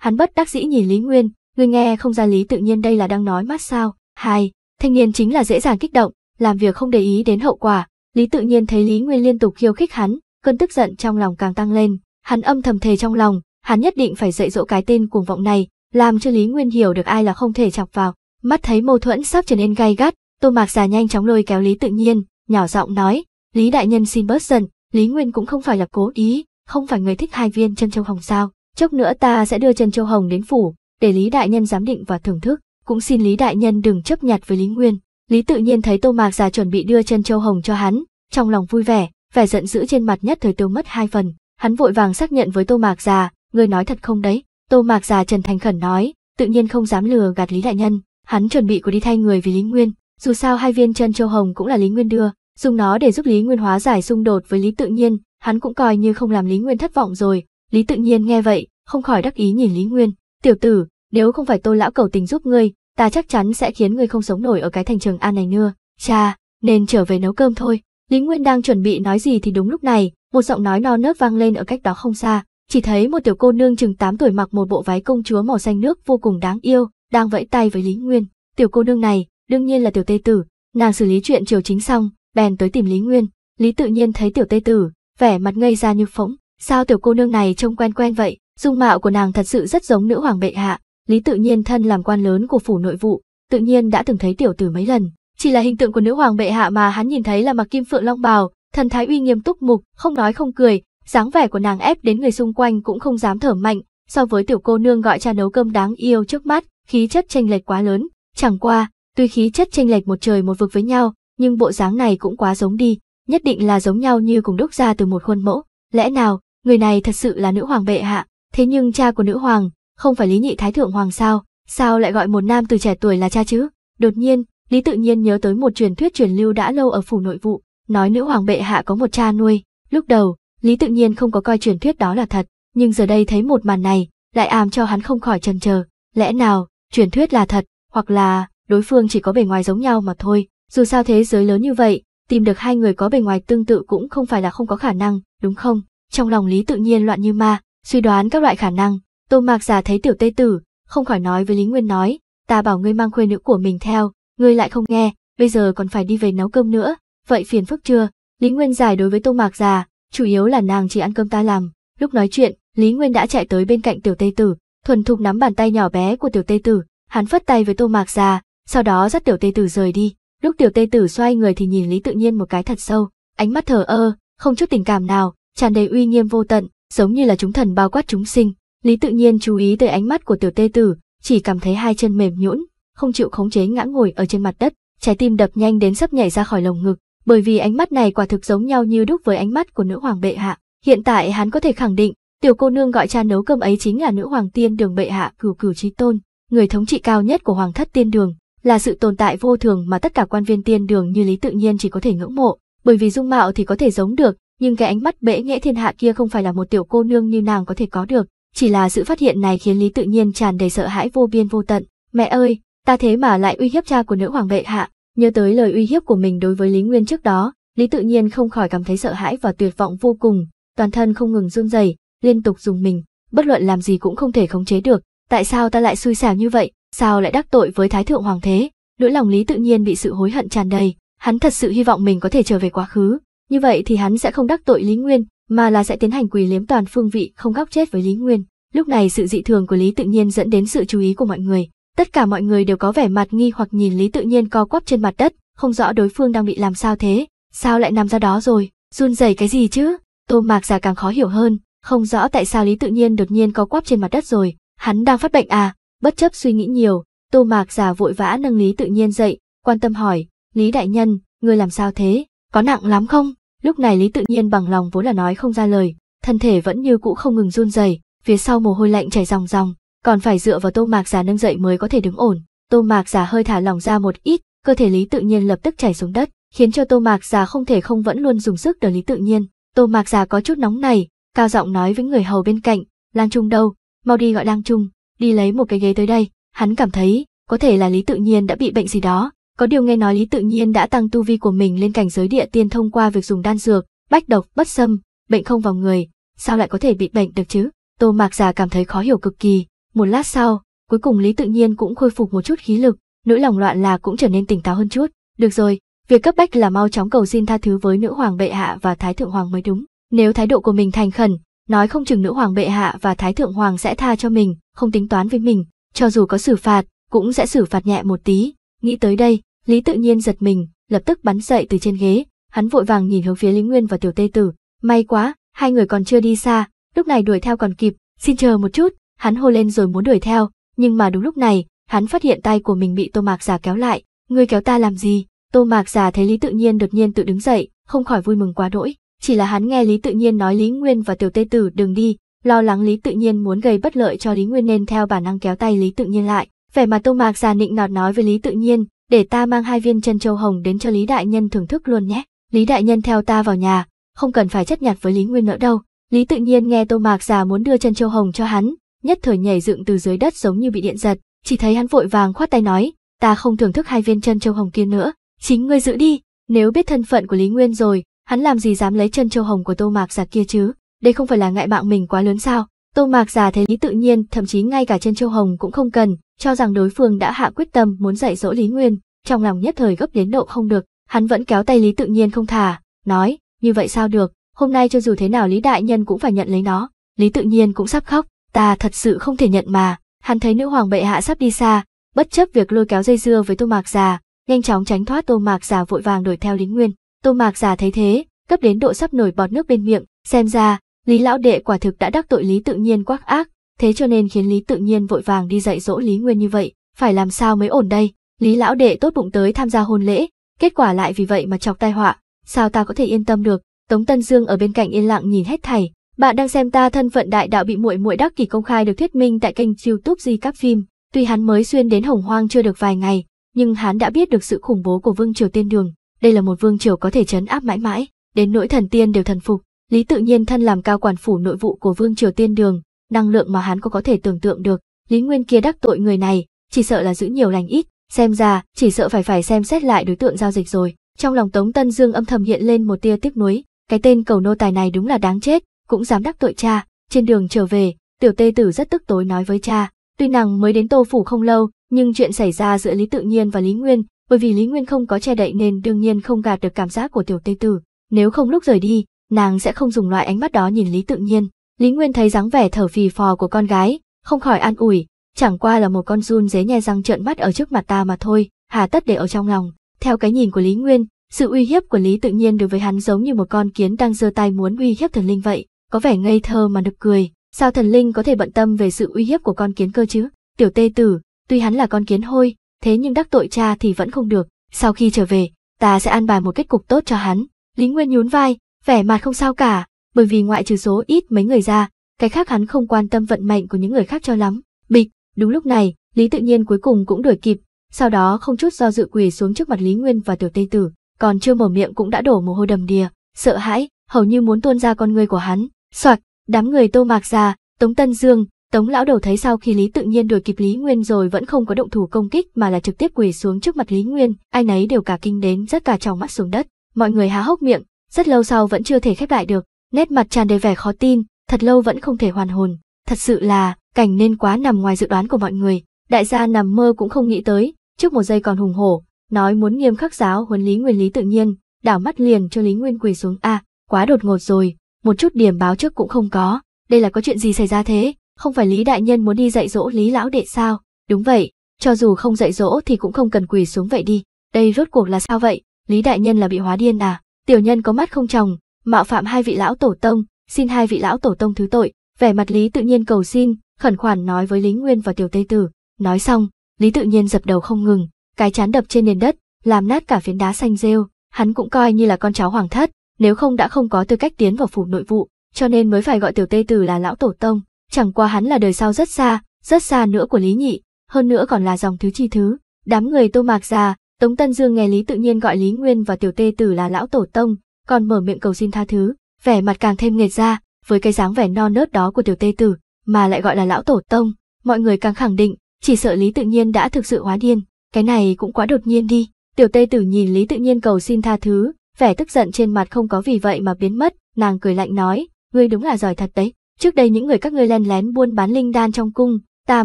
Hắn bất đắc dĩ nhìn Lý Nguyên, ngươi nghe không ra lý tự nhiên đây là đang nói mát sao, hai, thanh niên chính là dễ dàng kích động, làm việc không để ý đến hậu quả, lý tự nhiên thấy Lý Nguyên liên tục khiêu khích hắn, cơn tức giận trong lòng càng tăng lên, hắn âm thầm thề trong lòng, hắn nhất định phải dạy dỗ cái tên cuồng vọng này, làm cho Lý Nguyên hiểu được ai là không thể chọc vào. Mắt thấy mâu thuẫn sắp trở nên gay gắt, Tô Mạc già nhanh chóng lôi kéo Lý Tự Nhiên, nhỏ giọng nói, "Lý đại nhân xin bớt dần, Lý Nguyên cũng không phải là cố ý, không phải người thích hai viên chân châu hồng sao, chốc nữa ta sẽ đưa chân châu hồng đến phủ, để Lý Đại Nhân giám định và thưởng thức, cũng xin Lý Đại Nhân đừng chấp nhặt với Lý Nguyên. Lý tự nhiên thấy Tô Mạc già chuẩn bị đưa chân châu hồng cho hắn, trong lòng vui vẻ, vẻ giận dữ trên mặt nhất thời tiêu mất hai phần, hắn vội vàng xác nhận với Tô Mạc già, người nói thật không đấy, Tô Mạc già Trần Thành Khẩn nói, tự nhiên không dám lừa gạt Lý Đại Nhân, hắn chuẩn bị của đi thay người vì Lý Nguyên, dù sao hai viên chân châu hồng cũng là Lý Nguyên đưa, dùng nó để giúp Lý Nguyên hóa giải xung đột với Lý tự nhiên, hắn cũng coi như không làm Lý Nguyên thất vọng rồi. Lý tự nhiên nghe vậy, không khỏi đắc ý nhìn Lý Nguyên. Tiểu tử, nếu không phải tôi lão cầu tình giúp ngươi, ta chắc chắn sẽ khiến ngươi không sống nổi ở cái thành trường An này nữa. Cha, nên trở về nấu cơm thôi. Lý Nguyên đang chuẩn bị nói gì thì đúng lúc này, một giọng nói no nớt vang lên ở cách đó không xa. Chỉ thấy một tiểu cô nương chừng 8 tuổi mặc một bộ váy công chúa màu xanh nước vô cùng đáng yêu, đang vẫy tay với Lý Nguyên. Tiểu cô nương này, đương nhiên là tiểu tê tử, nàng xử lý chuyện triều chính xong, bèn tới tìm Lý Nguyên. Lý tự nhiên thấy tiểu tê tử, vẻ mặt ngây ra như phỗng, sao tiểu cô nương này trông quen quen vậy, dung mạo của nàng thật sự rất giống nữ hoàng bệ hạ, Lý tự nhiên thân làm quan lớn của phủ nội vụ, tự nhiên đã từng thấy tiểu tử mấy lần, chỉ là hình tượng của nữ hoàng bệ hạ mà hắn nhìn thấy là mặc kim phượng long bào, thần thái uy nghiêm túc mục, không nói không cười, dáng vẻ của nàng ép đến người xung quanh cũng không dám thở mạnh, so với tiểu cô nương gọi cha nấu cơm đáng yêu trước mắt, khí chất chênh lệch quá lớn, chẳng qua, tuy khí chất chênh lệch một trời một vực với nhau, nhưng bộ dáng này cũng quá giống đi, nhất định là giống nhau như cùng đúc ra từ một khuôn mẫu. Lẽ nào, người này thật sự là nữ hoàng bệ hạ, thế nhưng cha của nữ hoàng, không phải Lý Nhị Thái Thượng Hoàng sao, sao lại gọi một nam từ trẻ tuổi là cha chứ? Đột nhiên, Lý tự nhiên nhớ tới một truyền thuyết truyền lưu đã lâu ở phủ nội vụ, nói nữ hoàng bệ hạ có một cha nuôi. Lúc đầu, Lý tự nhiên không có coi truyền thuyết đó là thật, nhưng giờ đây thấy một màn này, lại àm cho hắn không khỏi chần chờ. Lẽ nào, truyền thuyết là thật, hoặc là đối phương chỉ có bề ngoài giống nhau mà thôi. Dù sao thế giới lớn như vậy, tìm được hai người có bề ngoài tương tự cũng không phải là không có khả năng, đúng không? Trong lòng Lý tự nhiên loạn như ma, suy đoán các loại khả năng, Tô Mạc Giả thấy tiểu tây tử, không khỏi nói với Lý Nguyên nói, ta bảo ngươi mang khuê nữ của mình theo, ngươi lại không nghe, bây giờ còn phải đi về nấu cơm nữa, vậy phiền phức chưa? Lý Nguyên giải đối với Tô Mạc Giả, chủ yếu là nàng chỉ ăn cơm ta làm, lúc nói chuyện, Lý Nguyên đã chạy tới bên cạnh tiểu tây tử, thuần thục nắm bàn tay nhỏ bé của tiểu tây tử, hắn phất tay với Tô Mạc Giả, sau đó dắt tiểu tây tử rời đi. Lúc tiểu tê tử xoay người thì nhìn Lý tự nhiên một cái thật sâu, ánh mắt thờ ơ, không chút tình cảm nào, tràn đầy uy nghiêm vô tận, giống như là chúng thần bao quát chúng sinh. Lý tự nhiên chú ý tới ánh mắt của tiểu tê tử, chỉ cảm thấy hai chân mềm nhũn, không chịu khống chế ngã ngồi ở trên mặt đất, trái tim đập nhanh đến sắp nhảy ra khỏi lồng ngực, bởi vì ánh mắt này quả thực giống nhau như đúc với ánh mắt của nữ hoàng bệ hạ. Hiện tại hắn có thể khẳng định, tiểu cô nương gọi cha nấu cơm ấy chính là nữ hoàng tiên đường bệ hạ cửu cửu chí tôn, người thống trị cao nhất của hoàng thất tiên đường là sự tồn tại vô thường mà tất cả quan viên tiên đường như lý tự nhiên chỉ có thể ngưỡng mộ, bởi vì dung mạo thì có thể giống được, nhưng cái ánh mắt bẽ nghẽ thiên hạ kia không phải là một tiểu cô nương như nàng có thể có được, chỉ là sự phát hiện này khiến lý tự nhiên tràn đầy sợ hãi vô biên vô tận. Mẹ ơi, ta thế mà lại uy hiếp cha của nữ hoàng bệ hạ, nhớ tới lời uy hiếp của mình đối với Lý Nguyên trước đó, Lý tự nhiên không khỏi cảm thấy sợ hãi và tuyệt vọng vô cùng, toàn thân không ngừng run rẩy, liên tục dùng mình, bất luận làm gì cũng không thể khống chế được, tại sao ta lại xui xẻo như vậy? sao lại đắc tội với thái thượng hoàng thế nỗi lòng lý tự nhiên bị sự hối hận tràn đầy hắn thật sự hy vọng mình có thể trở về quá khứ như vậy thì hắn sẽ không đắc tội lý nguyên mà là sẽ tiến hành quỳ liếm toàn phương vị không góc chết với lý nguyên lúc này sự dị thường của lý tự nhiên dẫn đến sự chú ý của mọi người tất cả mọi người đều có vẻ mặt nghi hoặc nhìn lý tự nhiên co quắp trên mặt đất không rõ đối phương đang bị làm sao thế sao lại nằm ra đó rồi run rẩy cái gì chứ tô mạc già càng khó hiểu hơn không rõ tại sao lý tự nhiên đột nhiên co quắp trên mặt đất rồi hắn đang phát bệnh à Bất chấp suy nghĩ nhiều, Tô Mạc Giả vội vã nâng Lý tự nhiên dậy, quan tâm hỏi, Lý đại nhân, người làm sao thế, có nặng lắm không? Lúc này Lý tự nhiên bằng lòng vốn là nói không ra lời, thân thể vẫn như cũ không ngừng run rẩy, phía sau mồ hôi lạnh chảy ròng ròng, còn phải dựa vào Tô Mạc Giả nâng dậy mới có thể đứng ổn. Tô Mạc Giả hơi thả lòng ra một ít, cơ thể Lý tự nhiên lập tức chảy xuống đất, khiến cho Tô Mạc Giả không thể không vẫn luôn dùng sức đỡ Lý tự nhiên. Tô Mạc Giả có chút nóng này, cao giọng nói với người hầu bên cạnh, Lang Trung đâu, mau đi gọi Lang Trung đi lấy một cái ghế tới đây, hắn cảm thấy, có thể là Lý Tự Nhiên đã bị bệnh gì đó, có điều nghe nói Lý Tự Nhiên đã tăng tu vi của mình lên cảnh giới địa tiên thông qua việc dùng đan dược, bách độc, bất xâm, bệnh không vào người, sao lại có thể bị bệnh được chứ? Tô Mạc Già cảm thấy khó hiểu cực kỳ, một lát sau, cuối cùng Lý Tự Nhiên cũng khôi phục một chút khí lực, nỗi lòng loạn là cũng trở nên tỉnh táo hơn chút. Được rồi, việc cấp bách là mau chóng cầu xin tha thứ với nữ hoàng bệ hạ và thái thượng hoàng mới đúng. Nếu thái độ của mình thành khẩn, nói không chừng nữ hoàng bệ hạ và thái thượng hoàng sẽ tha cho mình, không tính toán với mình, cho dù có xử phạt, cũng sẽ xử phạt nhẹ một tí. Nghĩ tới đây, Lý tự nhiên giật mình, lập tức bắn dậy từ trên ghế, hắn vội vàng nhìn hướng phía Lý Nguyên và Tiểu Tê Tử, may quá, hai người còn chưa đi xa, lúc này đuổi theo còn kịp, xin chờ một chút, hắn hô lên rồi muốn đuổi theo, nhưng mà đúng lúc này, hắn phát hiện tay của mình bị Tô Mạc Giả kéo lại, ngươi kéo ta làm gì? Tô Mạc Giả thấy Lý tự nhiên đột nhiên tự đứng dậy, không khỏi vui mừng quá đỗi. Chỉ là hắn nghe Lý Tự Nhiên nói Lý Nguyên và Tiểu Tê Tử đừng đi, lo lắng Lý Tự Nhiên muốn gây bất lợi cho Lý Nguyên nên theo bản năng kéo tay Lý Tự Nhiên lại. Vẻ mặt Tô Mạc già nịnh nọt nói với Lý Tự Nhiên, để ta mang hai viên chân châu hồng đến cho Lý Đại Nhân thưởng thức luôn nhé. Lý Đại Nhân theo ta vào nhà, không cần phải chấp nhặt với Lý Nguyên nữa đâu. Lý Tự Nhiên nghe Tô Mạc già muốn đưa chân châu hồng cho hắn, nhất thời nhảy dựng từ dưới đất giống như bị điện giật, chỉ thấy hắn vội vàng khoát tay nói, ta không thưởng thức hai viên chân châu hồng kia nữa, chính ngươi giữ đi, nếu biết thân phận của Lý Nguyên rồi, hắn làm gì dám lấy chân châu hồng của tô mạc giả kia chứ, đây không phải là ngại mạng mình quá lớn sao. Tô mạc giả thấy lý tự nhiên, thậm chí ngay cả chân châu hồng cũng không cần, cho rằng đối phương đã hạ quyết tâm muốn dạy dỗ Lý Nguyên, trong lòng nhất thời gấp đến độ không được, hắn vẫn kéo tay Lý tự nhiên không thả, nói, như vậy sao được, hôm nay cho dù thế nào Lý Đại Nhân cũng phải nhận lấy nó, Lý tự nhiên cũng sắp khóc, ta thật sự không thể nhận mà, hắn thấy nữ hoàng bệ hạ sắp đi xa, bất chấp việc lôi kéo dây dưa với tô mạc già, nhanh chóng tránh thoát tô mạc già vội vàng đuổi theo Lý Nguyên. Tô Mạc Giả thấy thế, cấp đến độ sắp nổi bọt nước bên miệng, xem ra, Lý Lão Đệ quả thực đã đắc tội Lý Tự Nhiên quắc ác, thế cho nên khiến Lý Tự Nhiên vội vàng đi dạy dỗ Lý Nguyên như vậy, phải làm sao mới ổn đây, Lý Lão Đệ tốt bụng tới tham gia hôn lễ, kết quả lại vì vậy mà chọc tai họa, sao ta có thể yên tâm được, Tống Tân Dương ở bên cạnh yên lặng nhìn hết thảy, bạn đang xem ta thân phận đại đạo bị muội muội đắc kỷ công khai được thuyết minh tại kênh YouTube Di Các Phim, tuy hắn mới xuyên đến Hồng Hoang chưa được vài ngày, nhưng hắn đã biết được sự khủng bố của Vương Triều Tiên Đường, đây là một vương triều có thể chấn áp mãi mãi, đến nỗi thần tiên đều thần phục. Lý tự nhiên thân làm cao quản phủ nội vụ của vương triều tiên đường, năng lượng mà hắn có có thể tưởng tượng được, Lý Nguyên kia đắc tội người này, chỉ sợ là giữ nhiều lành ít, xem ra chỉ sợ phải phải xem xét lại đối tượng giao dịch rồi. Trong lòng Tống Tân Dương âm thầm hiện lên một tia tiếc nuối, cái tên cầu nô tài này đúng là đáng chết, cũng dám đắc tội cha. Trên đường trở về, tiểu tê tử rất tức tối nói với cha, tuy nàng mới đến tô phủ không lâu, nhưng chuyện xảy ra giữa Lý Tự Nhiên và Lý Nguyên bởi vì Lý Nguyên không có che đậy nên đương nhiên không gạt được cảm giác của tiểu tê tử, nếu không lúc rời đi, nàng sẽ không dùng loại ánh mắt đó nhìn Lý tự nhiên. Lý Nguyên thấy dáng vẻ thở phì phò của con gái, không khỏi an ủi, chẳng qua là một con run dế nhe răng trợn mắt ở trước mặt ta mà thôi, hà tất để ở trong lòng. Theo cái nhìn của Lý Nguyên, sự uy hiếp của Lý tự nhiên đối với hắn giống như một con kiến đang giơ tay muốn uy hiếp thần linh vậy, có vẻ ngây thơ mà nực cười. Sao thần linh có thể bận tâm về sự uy hiếp của con kiến cơ chứ? Tiểu tê tử, tuy hắn là con kiến hôi, thế nhưng đắc tội cha thì vẫn không được, sau khi trở về, ta sẽ an bài một kết cục tốt cho hắn. Lý Nguyên nhún vai, vẻ mặt không sao cả, bởi vì ngoại trừ số ít mấy người ra, cái khác hắn không quan tâm vận mệnh của những người khác cho lắm. Bịch, đúng lúc này, Lý tự nhiên cuối cùng cũng đuổi kịp, sau đó không chút do dự quỳ xuống trước mặt Lý Nguyên và tiểu tây tử, còn chưa mở miệng cũng đã đổ mồ hôi đầm đìa, sợ hãi, hầu như muốn tuôn ra con người của hắn. Soạt, đám người Tô Mạc Già, Tống Tân Dương, Tống lão đầu thấy sau khi Lý tự nhiên đuổi kịp Lý Nguyên rồi vẫn không có động thủ công kích mà là trực tiếp quỳ xuống trước mặt Lý Nguyên, ai nấy đều cả kinh đến rất cả tròng mắt xuống đất. Mọi người há hốc miệng, rất lâu sau vẫn chưa thể khép lại được, nét mặt tràn đầy vẻ khó tin, thật lâu vẫn không thể hoàn hồn. Thật sự là, cảnh nên quá nằm ngoài dự đoán của mọi người, đại gia nằm mơ cũng không nghĩ tới, trước một giây còn hùng hổ, nói muốn nghiêm khắc giáo huấn Lý Nguyên Lý tự nhiên, đảo mắt liền cho Lý Nguyên quỳ xuống a, quá đột ngột rồi, một chút điểm báo trước cũng không có, đây là có chuyện gì xảy ra thế? không phải Lý Đại Nhân muốn đi dạy dỗ Lý Lão Đệ sao? Đúng vậy, cho dù không dạy dỗ thì cũng không cần quỳ xuống vậy đi. Đây rốt cuộc là sao vậy? Lý Đại Nhân là bị hóa điên à? Tiểu nhân có mắt không chồng, mạo phạm hai vị lão tổ tông, xin hai vị lão tổ tông thứ tội. Vẻ mặt Lý tự nhiên cầu xin, khẩn khoản nói với Lý Nguyên và Tiểu Tây Tử. Nói xong, Lý tự nhiên dập đầu không ngừng, cái chán đập trên nền đất, làm nát cả phiến đá xanh rêu. Hắn cũng coi như là con cháu hoàng thất, nếu không đã không có tư cách tiến vào phủ nội vụ, cho nên mới phải gọi Tiểu Tây Tử là lão tổ tông. Chẳng qua hắn là đời sau rất xa, rất xa nữa của Lý Nhị, hơn nữa còn là dòng thứ chi thứ. Đám người tô mạc già, Tống Tân Dương nghe Lý tự nhiên gọi Lý Nguyên và Tiểu Tê Tử là lão tổ tông, còn mở miệng cầu xin tha thứ, vẻ mặt càng thêm nghệt ra, với cái dáng vẻ non nớt đó của Tiểu Tê Tử, mà lại gọi là lão tổ tông, mọi người càng khẳng định, chỉ sợ Lý tự nhiên đã thực sự hóa điên, cái này cũng quá đột nhiên đi. Tiểu Tê Tử nhìn Lý tự nhiên cầu xin tha thứ, vẻ tức giận trên mặt không có vì vậy mà biến mất, nàng cười lạnh nói, ngươi đúng là giỏi thật đấy, Trước đây những người các ngươi len lén buôn bán linh đan trong cung, ta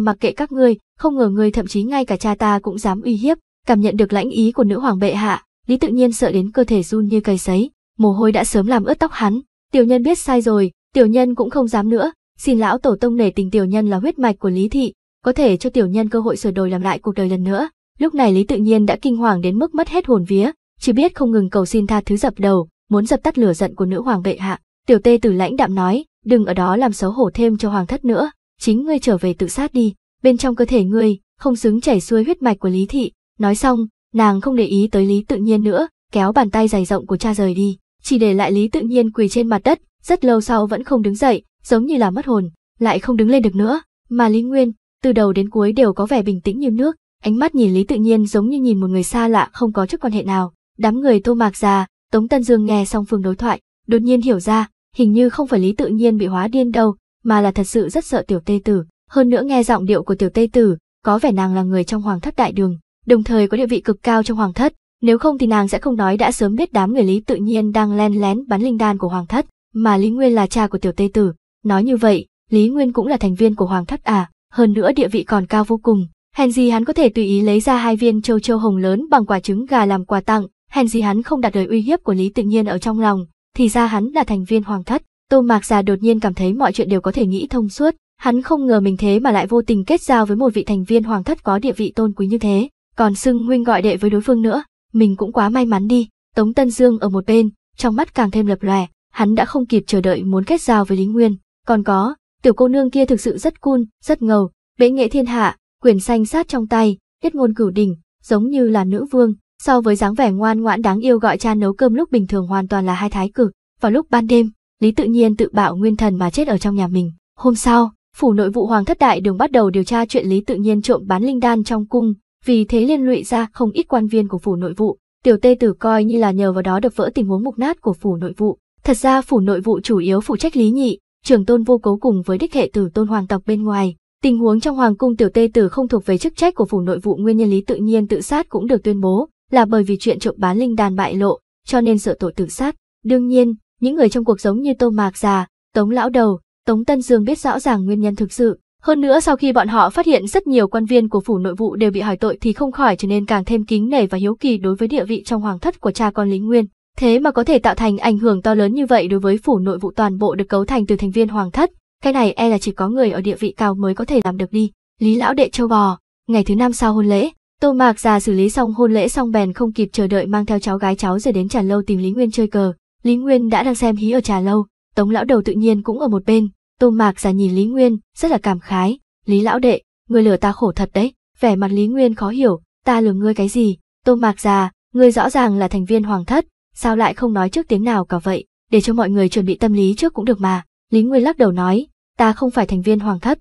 mặc kệ các ngươi, không ngờ ngươi thậm chí ngay cả cha ta cũng dám uy hiếp, cảm nhận được lãnh ý của nữ hoàng bệ hạ, Lý tự nhiên sợ đến cơ thể run như cây sấy, mồ hôi đã sớm làm ướt tóc hắn, tiểu nhân biết sai rồi, tiểu nhân cũng không dám nữa, xin lão tổ tông nể tình tiểu nhân là huyết mạch của Lý thị, có thể cho tiểu nhân cơ hội sửa đổi làm lại cuộc đời lần nữa. Lúc này Lý tự nhiên đã kinh hoàng đến mức mất hết hồn vía, chỉ biết không ngừng cầu xin tha thứ dập đầu, muốn dập tắt lửa giận của nữ hoàng bệ hạ. Tiểu Tê Tử lãnh đạm nói, đừng ở đó làm xấu hổ thêm cho hoàng thất nữa, chính ngươi trở về tự sát đi, bên trong cơ thể ngươi, không xứng chảy xuôi huyết mạch của Lý Thị. Nói xong, nàng không để ý tới Lý tự nhiên nữa, kéo bàn tay dài rộng của cha rời đi, chỉ để lại Lý tự nhiên quỳ trên mặt đất, rất lâu sau vẫn không đứng dậy, giống như là mất hồn, lại không đứng lên được nữa, mà Lý Nguyên, từ đầu đến cuối đều có vẻ bình tĩnh như nước, ánh mắt nhìn Lý tự nhiên giống như nhìn một người xa lạ không có chút quan hệ nào. Đám người Tô Mạc già, Tống Tân Dương nghe xong phương đối thoại, đột nhiên hiểu ra, hình như không phải lý tự nhiên bị hóa điên đâu, mà là thật sự rất sợ tiểu Tây tử. Hơn nữa nghe giọng điệu của tiểu Tây tử, có vẻ nàng là người trong hoàng thất đại đường, đồng thời có địa vị cực cao trong hoàng thất, nếu không thì nàng sẽ không nói đã sớm biết đám người lý tự nhiên đang len lén bắn linh đan của hoàng thất, mà Lý Nguyên là cha của tiểu Tây tử. Nói như vậy, Lý Nguyên cũng là thành viên của hoàng thất à, hơn nữa địa vị còn cao vô cùng. Hèn gì hắn có thể tùy ý lấy ra hai viên châu châu hồng lớn bằng quả trứng gà làm quà tặng, hèn gì hắn không đặt lời uy hiếp của Lý Tự Nhiên ở trong lòng, thì ra hắn là thành viên hoàng thất. Tô Mạc Già đột nhiên cảm thấy mọi chuyện đều có thể nghĩ thông suốt, hắn không ngờ mình thế mà lại vô tình kết giao với một vị thành viên hoàng thất có địa vị tôn quý như thế, còn xưng huynh gọi đệ với đối phương nữa, mình cũng quá may mắn đi. Tống Tân Dương ở một bên, trong mắt càng thêm lập lòe, hắn đã không kịp chờ đợi muốn kết giao với Lý Nguyên, còn có, tiểu cô nương kia thực sự rất cool, rất ngầu, bệ nghệ thiên hạ, quyền xanh sát trong tay, kết ngôn cửu đỉnh, giống như là nữ vương, So với dáng vẻ ngoan ngoãn đáng yêu gọi cha nấu cơm lúc bình thường hoàn toàn là hai thái cực, vào lúc ban đêm, Lý tự nhiên tự bạo nguyên thần mà chết ở trong nhà mình. Hôm sau, phủ nội vụ Hoàng thất đại đường bắt đầu điều tra chuyện Lý tự nhiên trộm bán linh đan trong cung, vì thế liên lụy ra không ít quan viên của phủ nội vụ. Tiểu Tê Tử coi như là nhờ vào đó được vỡ tình huống mục nát của phủ nội vụ. Thật ra phủ nội vụ chủ yếu phụ trách Lý Nhị, trưởng tôn vô cấu cùng với đích hệ tử tôn hoàng tộc bên ngoài. Tình huống trong hoàng cung tiểu tê tử không thuộc về chức trách của phủ nội vụ nguyên nhân lý tự nhiên tự sát cũng được tuyên bố, là bởi vì chuyện trộm bán linh đàn bại lộ, cho nên sợ tội tự sát. Đương nhiên, những người trong cuộc giống như Tô Mạc Già, Tống Lão Đầu, Tống Tân Dương biết rõ ràng nguyên nhân thực sự. Hơn nữa sau khi bọn họ phát hiện rất nhiều quan viên của phủ nội vụ đều bị hỏi tội thì không khỏi trở nên càng thêm kính nể và hiếu kỳ đối với địa vị trong hoàng thất của cha con Lý Nguyên. Thế mà có thể tạo thành ảnh hưởng to lớn như vậy đối với phủ nội vụ toàn bộ được cấu thành từ thành viên hoàng thất, cái này e là chỉ có người ở địa vị cao mới có thể làm được đi. Lý lão đệ châu bò, ngày thứ năm sau hôn lễ, Tô Mạc già xử lý xong hôn lễ xong bèn không kịp chờ đợi mang theo cháu gái cháu rời đến trà lâu tìm Lý Nguyên chơi cờ. Lý Nguyên đã đang xem hí ở trà lâu, Tống lão đầu tự nhiên cũng ở một bên. Tô Mạc già nhìn Lý Nguyên, rất là cảm khái. Lý lão đệ, người lừa ta khổ thật đấy. Vẻ mặt Lý Nguyên khó hiểu, ta lừa ngươi cái gì? Tô Mạc già, ngươi rõ ràng là thành viên hoàng thất, sao lại không nói trước tiếng nào cả vậy? Để cho mọi người chuẩn bị tâm lý trước cũng được mà. Lý Nguyên lắc đầu nói, ta không phải thành viên hoàng thất.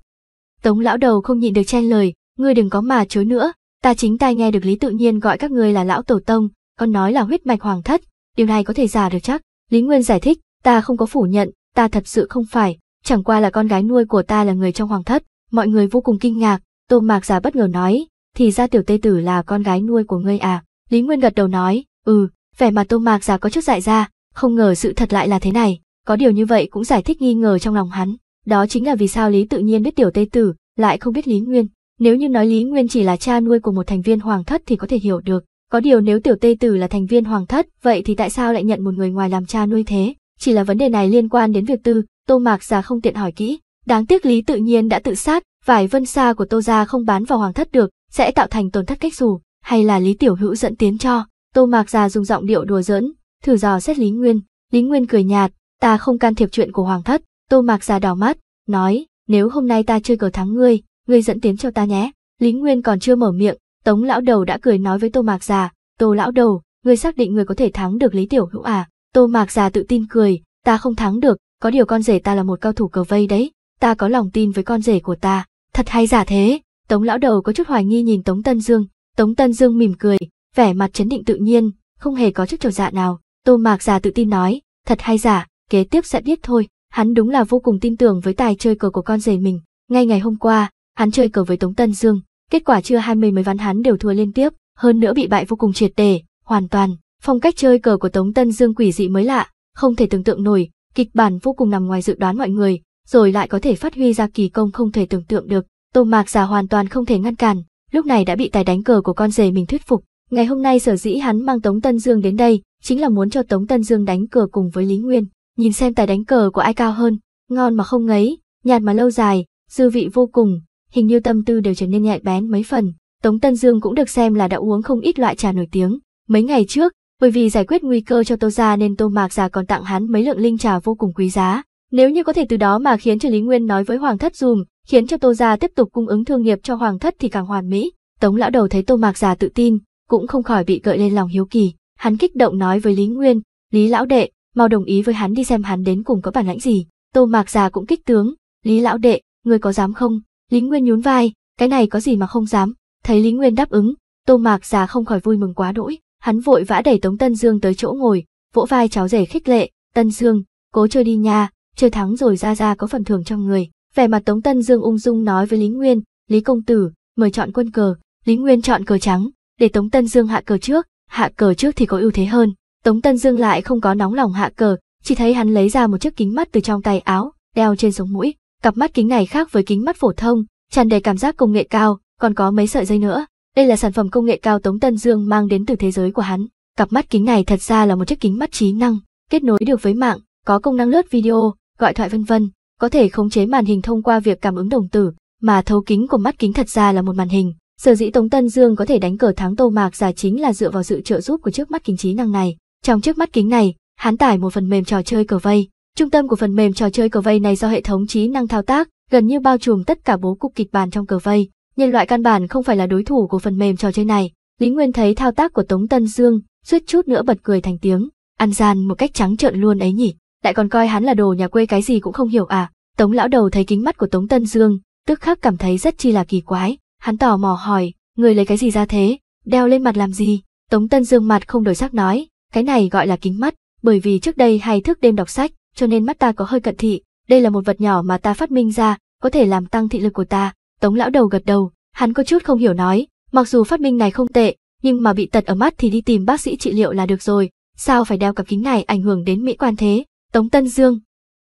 Tống lão đầu không nhịn được chen lời, ngươi đừng có mà chối nữa, Ta chính tai nghe được Lý Tự Nhiên gọi các ngươi là lão tổ tông, còn nói là huyết mạch hoàng thất, điều này có thể giả được chắc. Lý Nguyên giải thích, ta không có phủ nhận, ta thật sự không phải, chẳng qua là con gái nuôi của ta là người trong hoàng thất. Mọi người vô cùng kinh ngạc, Tô Mạc Giả bất ngờ nói, thì ra tiểu tây tử là con gái nuôi của ngươi à. Lý Nguyên gật đầu nói, ừ, vẻ mặt Tô Mạc Giả có chút dại ra, không ngờ sự thật lại là thế này, có điều như vậy cũng giải thích nghi ngờ trong lòng hắn. Đó chính là vì sao Lý Tự Nhiên biết tiểu tây tử, lại không biết Lý Nguyên. Nếu như nói Lý Nguyên chỉ là cha nuôi của một thành viên hoàng thất thì có thể hiểu được, có điều nếu tiểu tây tử là thành viên hoàng thất, vậy thì tại sao lại nhận một người ngoài làm cha nuôi thế? Chỉ là vấn đề này liên quan đến việc tư, Tô Mạc gia không tiện hỏi kỹ. Đáng tiếc Lý tự nhiên đã tự sát, vải vân xa của Tô Gia không bán vào hoàng thất được, sẽ tạo thành tổn thất cách dù, hay là Lý Tiểu Hữu dẫn tiến cho. Tô Mạc gia dùng giọng điệu đùa giỡn, thử dò xét Lý Nguyên. Lý Nguyên cười nhạt, ta không can thiệp chuyện của hoàng thất. Tô Mạc gia đỏ mắt, nói, nếu hôm nay ta chơi cờ thắng ngươi, ngươi dẫn tiến cho ta nhé. Lý Nguyên còn chưa mở miệng, Tống lão đầu đã cười nói với Tô Mạc già, Tô lão đầu, ngươi xác định ngươi có thể thắng được Lý Tiểu Hữu à? Tô Mạc già tự tin cười, ta không thắng được, có điều con rể ta là một cao thủ cờ vây đấy, ta có lòng tin với con rể của ta, thật hay giả thế? Tống lão đầu có chút hoài nghi nhìn Tống Tân Dương, Tống Tân Dương mỉm cười, vẻ mặt chấn định tự nhiên, không hề có chút trầu dạ nào. Tô Mạc già tự tin nói, thật hay giả, kế tiếp sẽ biết thôi. Hắn đúng là vô cùng tin tưởng với tài chơi cờ của con rể mình. Ngay ngày hôm qua, Hắn chơi cờ với Tống Tân Dương, kết quả chưa hai mươi mấy ván hắn đều thua liên tiếp, hơn nữa bị bại vô cùng triệt tề, hoàn toàn. Phong cách chơi cờ của Tống Tân Dương quỷ dị mới lạ, không thể tưởng tượng nổi, kịch bản vô cùng nằm ngoài dự đoán mọi người, rồi lại có thể phát huy ra kỳ công không thể tưởng tượng được. Tô Mạc Giả hoàn toàn không thể ngăn cản, lúc này đã bị tài đánh cờ của con rể mình thuyết phục. Ngày hôm nay sở dĩ hắn mang Tống Tân Dương đến đây, chính là muốn cho Tống Tân Dương đánh cờ cùng với Lý Nguyên, nhìn xem tài đánh cờ của ai cao hơn, ngon mà không ngấy, nhạt mà lâu dài, dư vị vô cùng, hình như tâm tư đều trở nên nhạy bén mấy phần. Tống Tân Dương cũng được xem là đã uống không ít loại trà nổi tiếng. Mấy ngày trước, bởi vì giải quyết nguy cơ cho Tô gia nên Tô Mạc già còn tặng hắn mấy lượng linh trà vô cùng quý giá. Nếu như có thể từ đó mà khiến cho Lý Nguyên nói với Hoàng thất dùm, khiến cho Tô gia tiếp tục cung ứng thương nghiệp cho Hoàng thất thì càng hoàn mỹ. Tống lão đầu thấy Tô Mạc già tự tin, cũng không khỏi bị gợi lên lòng hiếu kỳ. Hắn kích động nói với Lý Nguyên, Lý lão đệ, mau đồng ý với hắn đi xem hắn đến cùng có bản lãnh gì. Tô Mạc già cũng kích tướng, Lý lão đệ, ngươi có dám không? Lý Nguyên nhún vai, cái này có gì mà không dám, thấy Lý Nguyên đáp ứng, tô mạc già không khỏi vui mừng quá đỗi, hắn vội vã đẩy Tống Tân Dương tới chỗ ngồi, vỗ vai cháu rể khích lệ, Tân Dương, cố chơi đi nha, chơi thắng rồi ra ra có phần thưởng trong người. Vẻ mặt Tống Tân Dương ung dung nói với Lý Nguyên, Lý Công Tử, mời chọn quân cờ, Lý Nguyên chọn cờ trắng, để Tống Tân Dương hạ cờ trước, hạ cờ trước thì có ưu thế hơn. Tống Tân Dương lại không có nóng lòng hạ cờ, chỉ thấy hắn lấy ra một chiếc kính mắt từ trong tay áo, đeo trên sống mũi, Cặp mắt kính này khác với kính mắt phổ thông, tràn đầy cảm giác công nghệ cao, còn có mấy sợi dây nữa. Đây là sản phẩm công nghệ cao Tống Tân Dương mang đến từ thế giới của hắn. Cặp mắt kính này thật ra là một chiếc kính mắt trí năng, kết nối được với mạng, có công năng lướt video, gọi thoại vân vân, có thể khống chế màn hình thông qua việc cảm ứng đồng tử, mà thấu kính của mắt kính thật ra là một màn hình. Sở dĩ Tống Tân Dương có thể đánh cờ thắng Tô Mạc giả chính là dựa vào sự trợ giúp của chiếc mắt kính trí năng này. Trong chiếc mắt kính này, hắn tải một phần mềm trò chơi cờ vây, Trung tâm của phần mềm trò chơi cờ vây này do hệ thống trí năng thao tác, gần như bao trùm tất cả bố cục kịch bản trong cờ vây. Nhân loại căn bản không phải là đối thủ của phần mềm trò chơi này. Lý Nguyên thấy thao tác của Tống Tân Dương, suýt chút nữa bật cười thành tiếng. Ăn gian một cách trắng trợn luôn ấy nhỉ, lại còn coi hắn là đồ nhà quê cái gì cũng không hiểu à. Tống lão đầu thấy kính mắt của Tống Tân Dương, tức khắc cảm thấy rất chi là kỳ quái. Hắn tò mò hỏi, người lấy cái gì ra thế, đeo lên mặt làm gì? Tống Tân Dương mặt không đổi sắc nói, cái này gọi là kính mắt, bởi vì trước đây hay thức đêm đọc sách, cho nên mắt ta có hơi cận thị, đây là một vật nhỏ mà ta phát minh ra, có thể làm tăng thị lực của ta. Tống lão đầu gật đầu, hắn có chút không hiểu nói, mặc dù phát minh này không tệ, nhưng mà bị tật ở mắt thì đi tìm bác sĩ trị liệu là được rồi, sao phải đeo cặp kính này ảnh hưởng đến mỹ quan thế? Tống Tân Dương.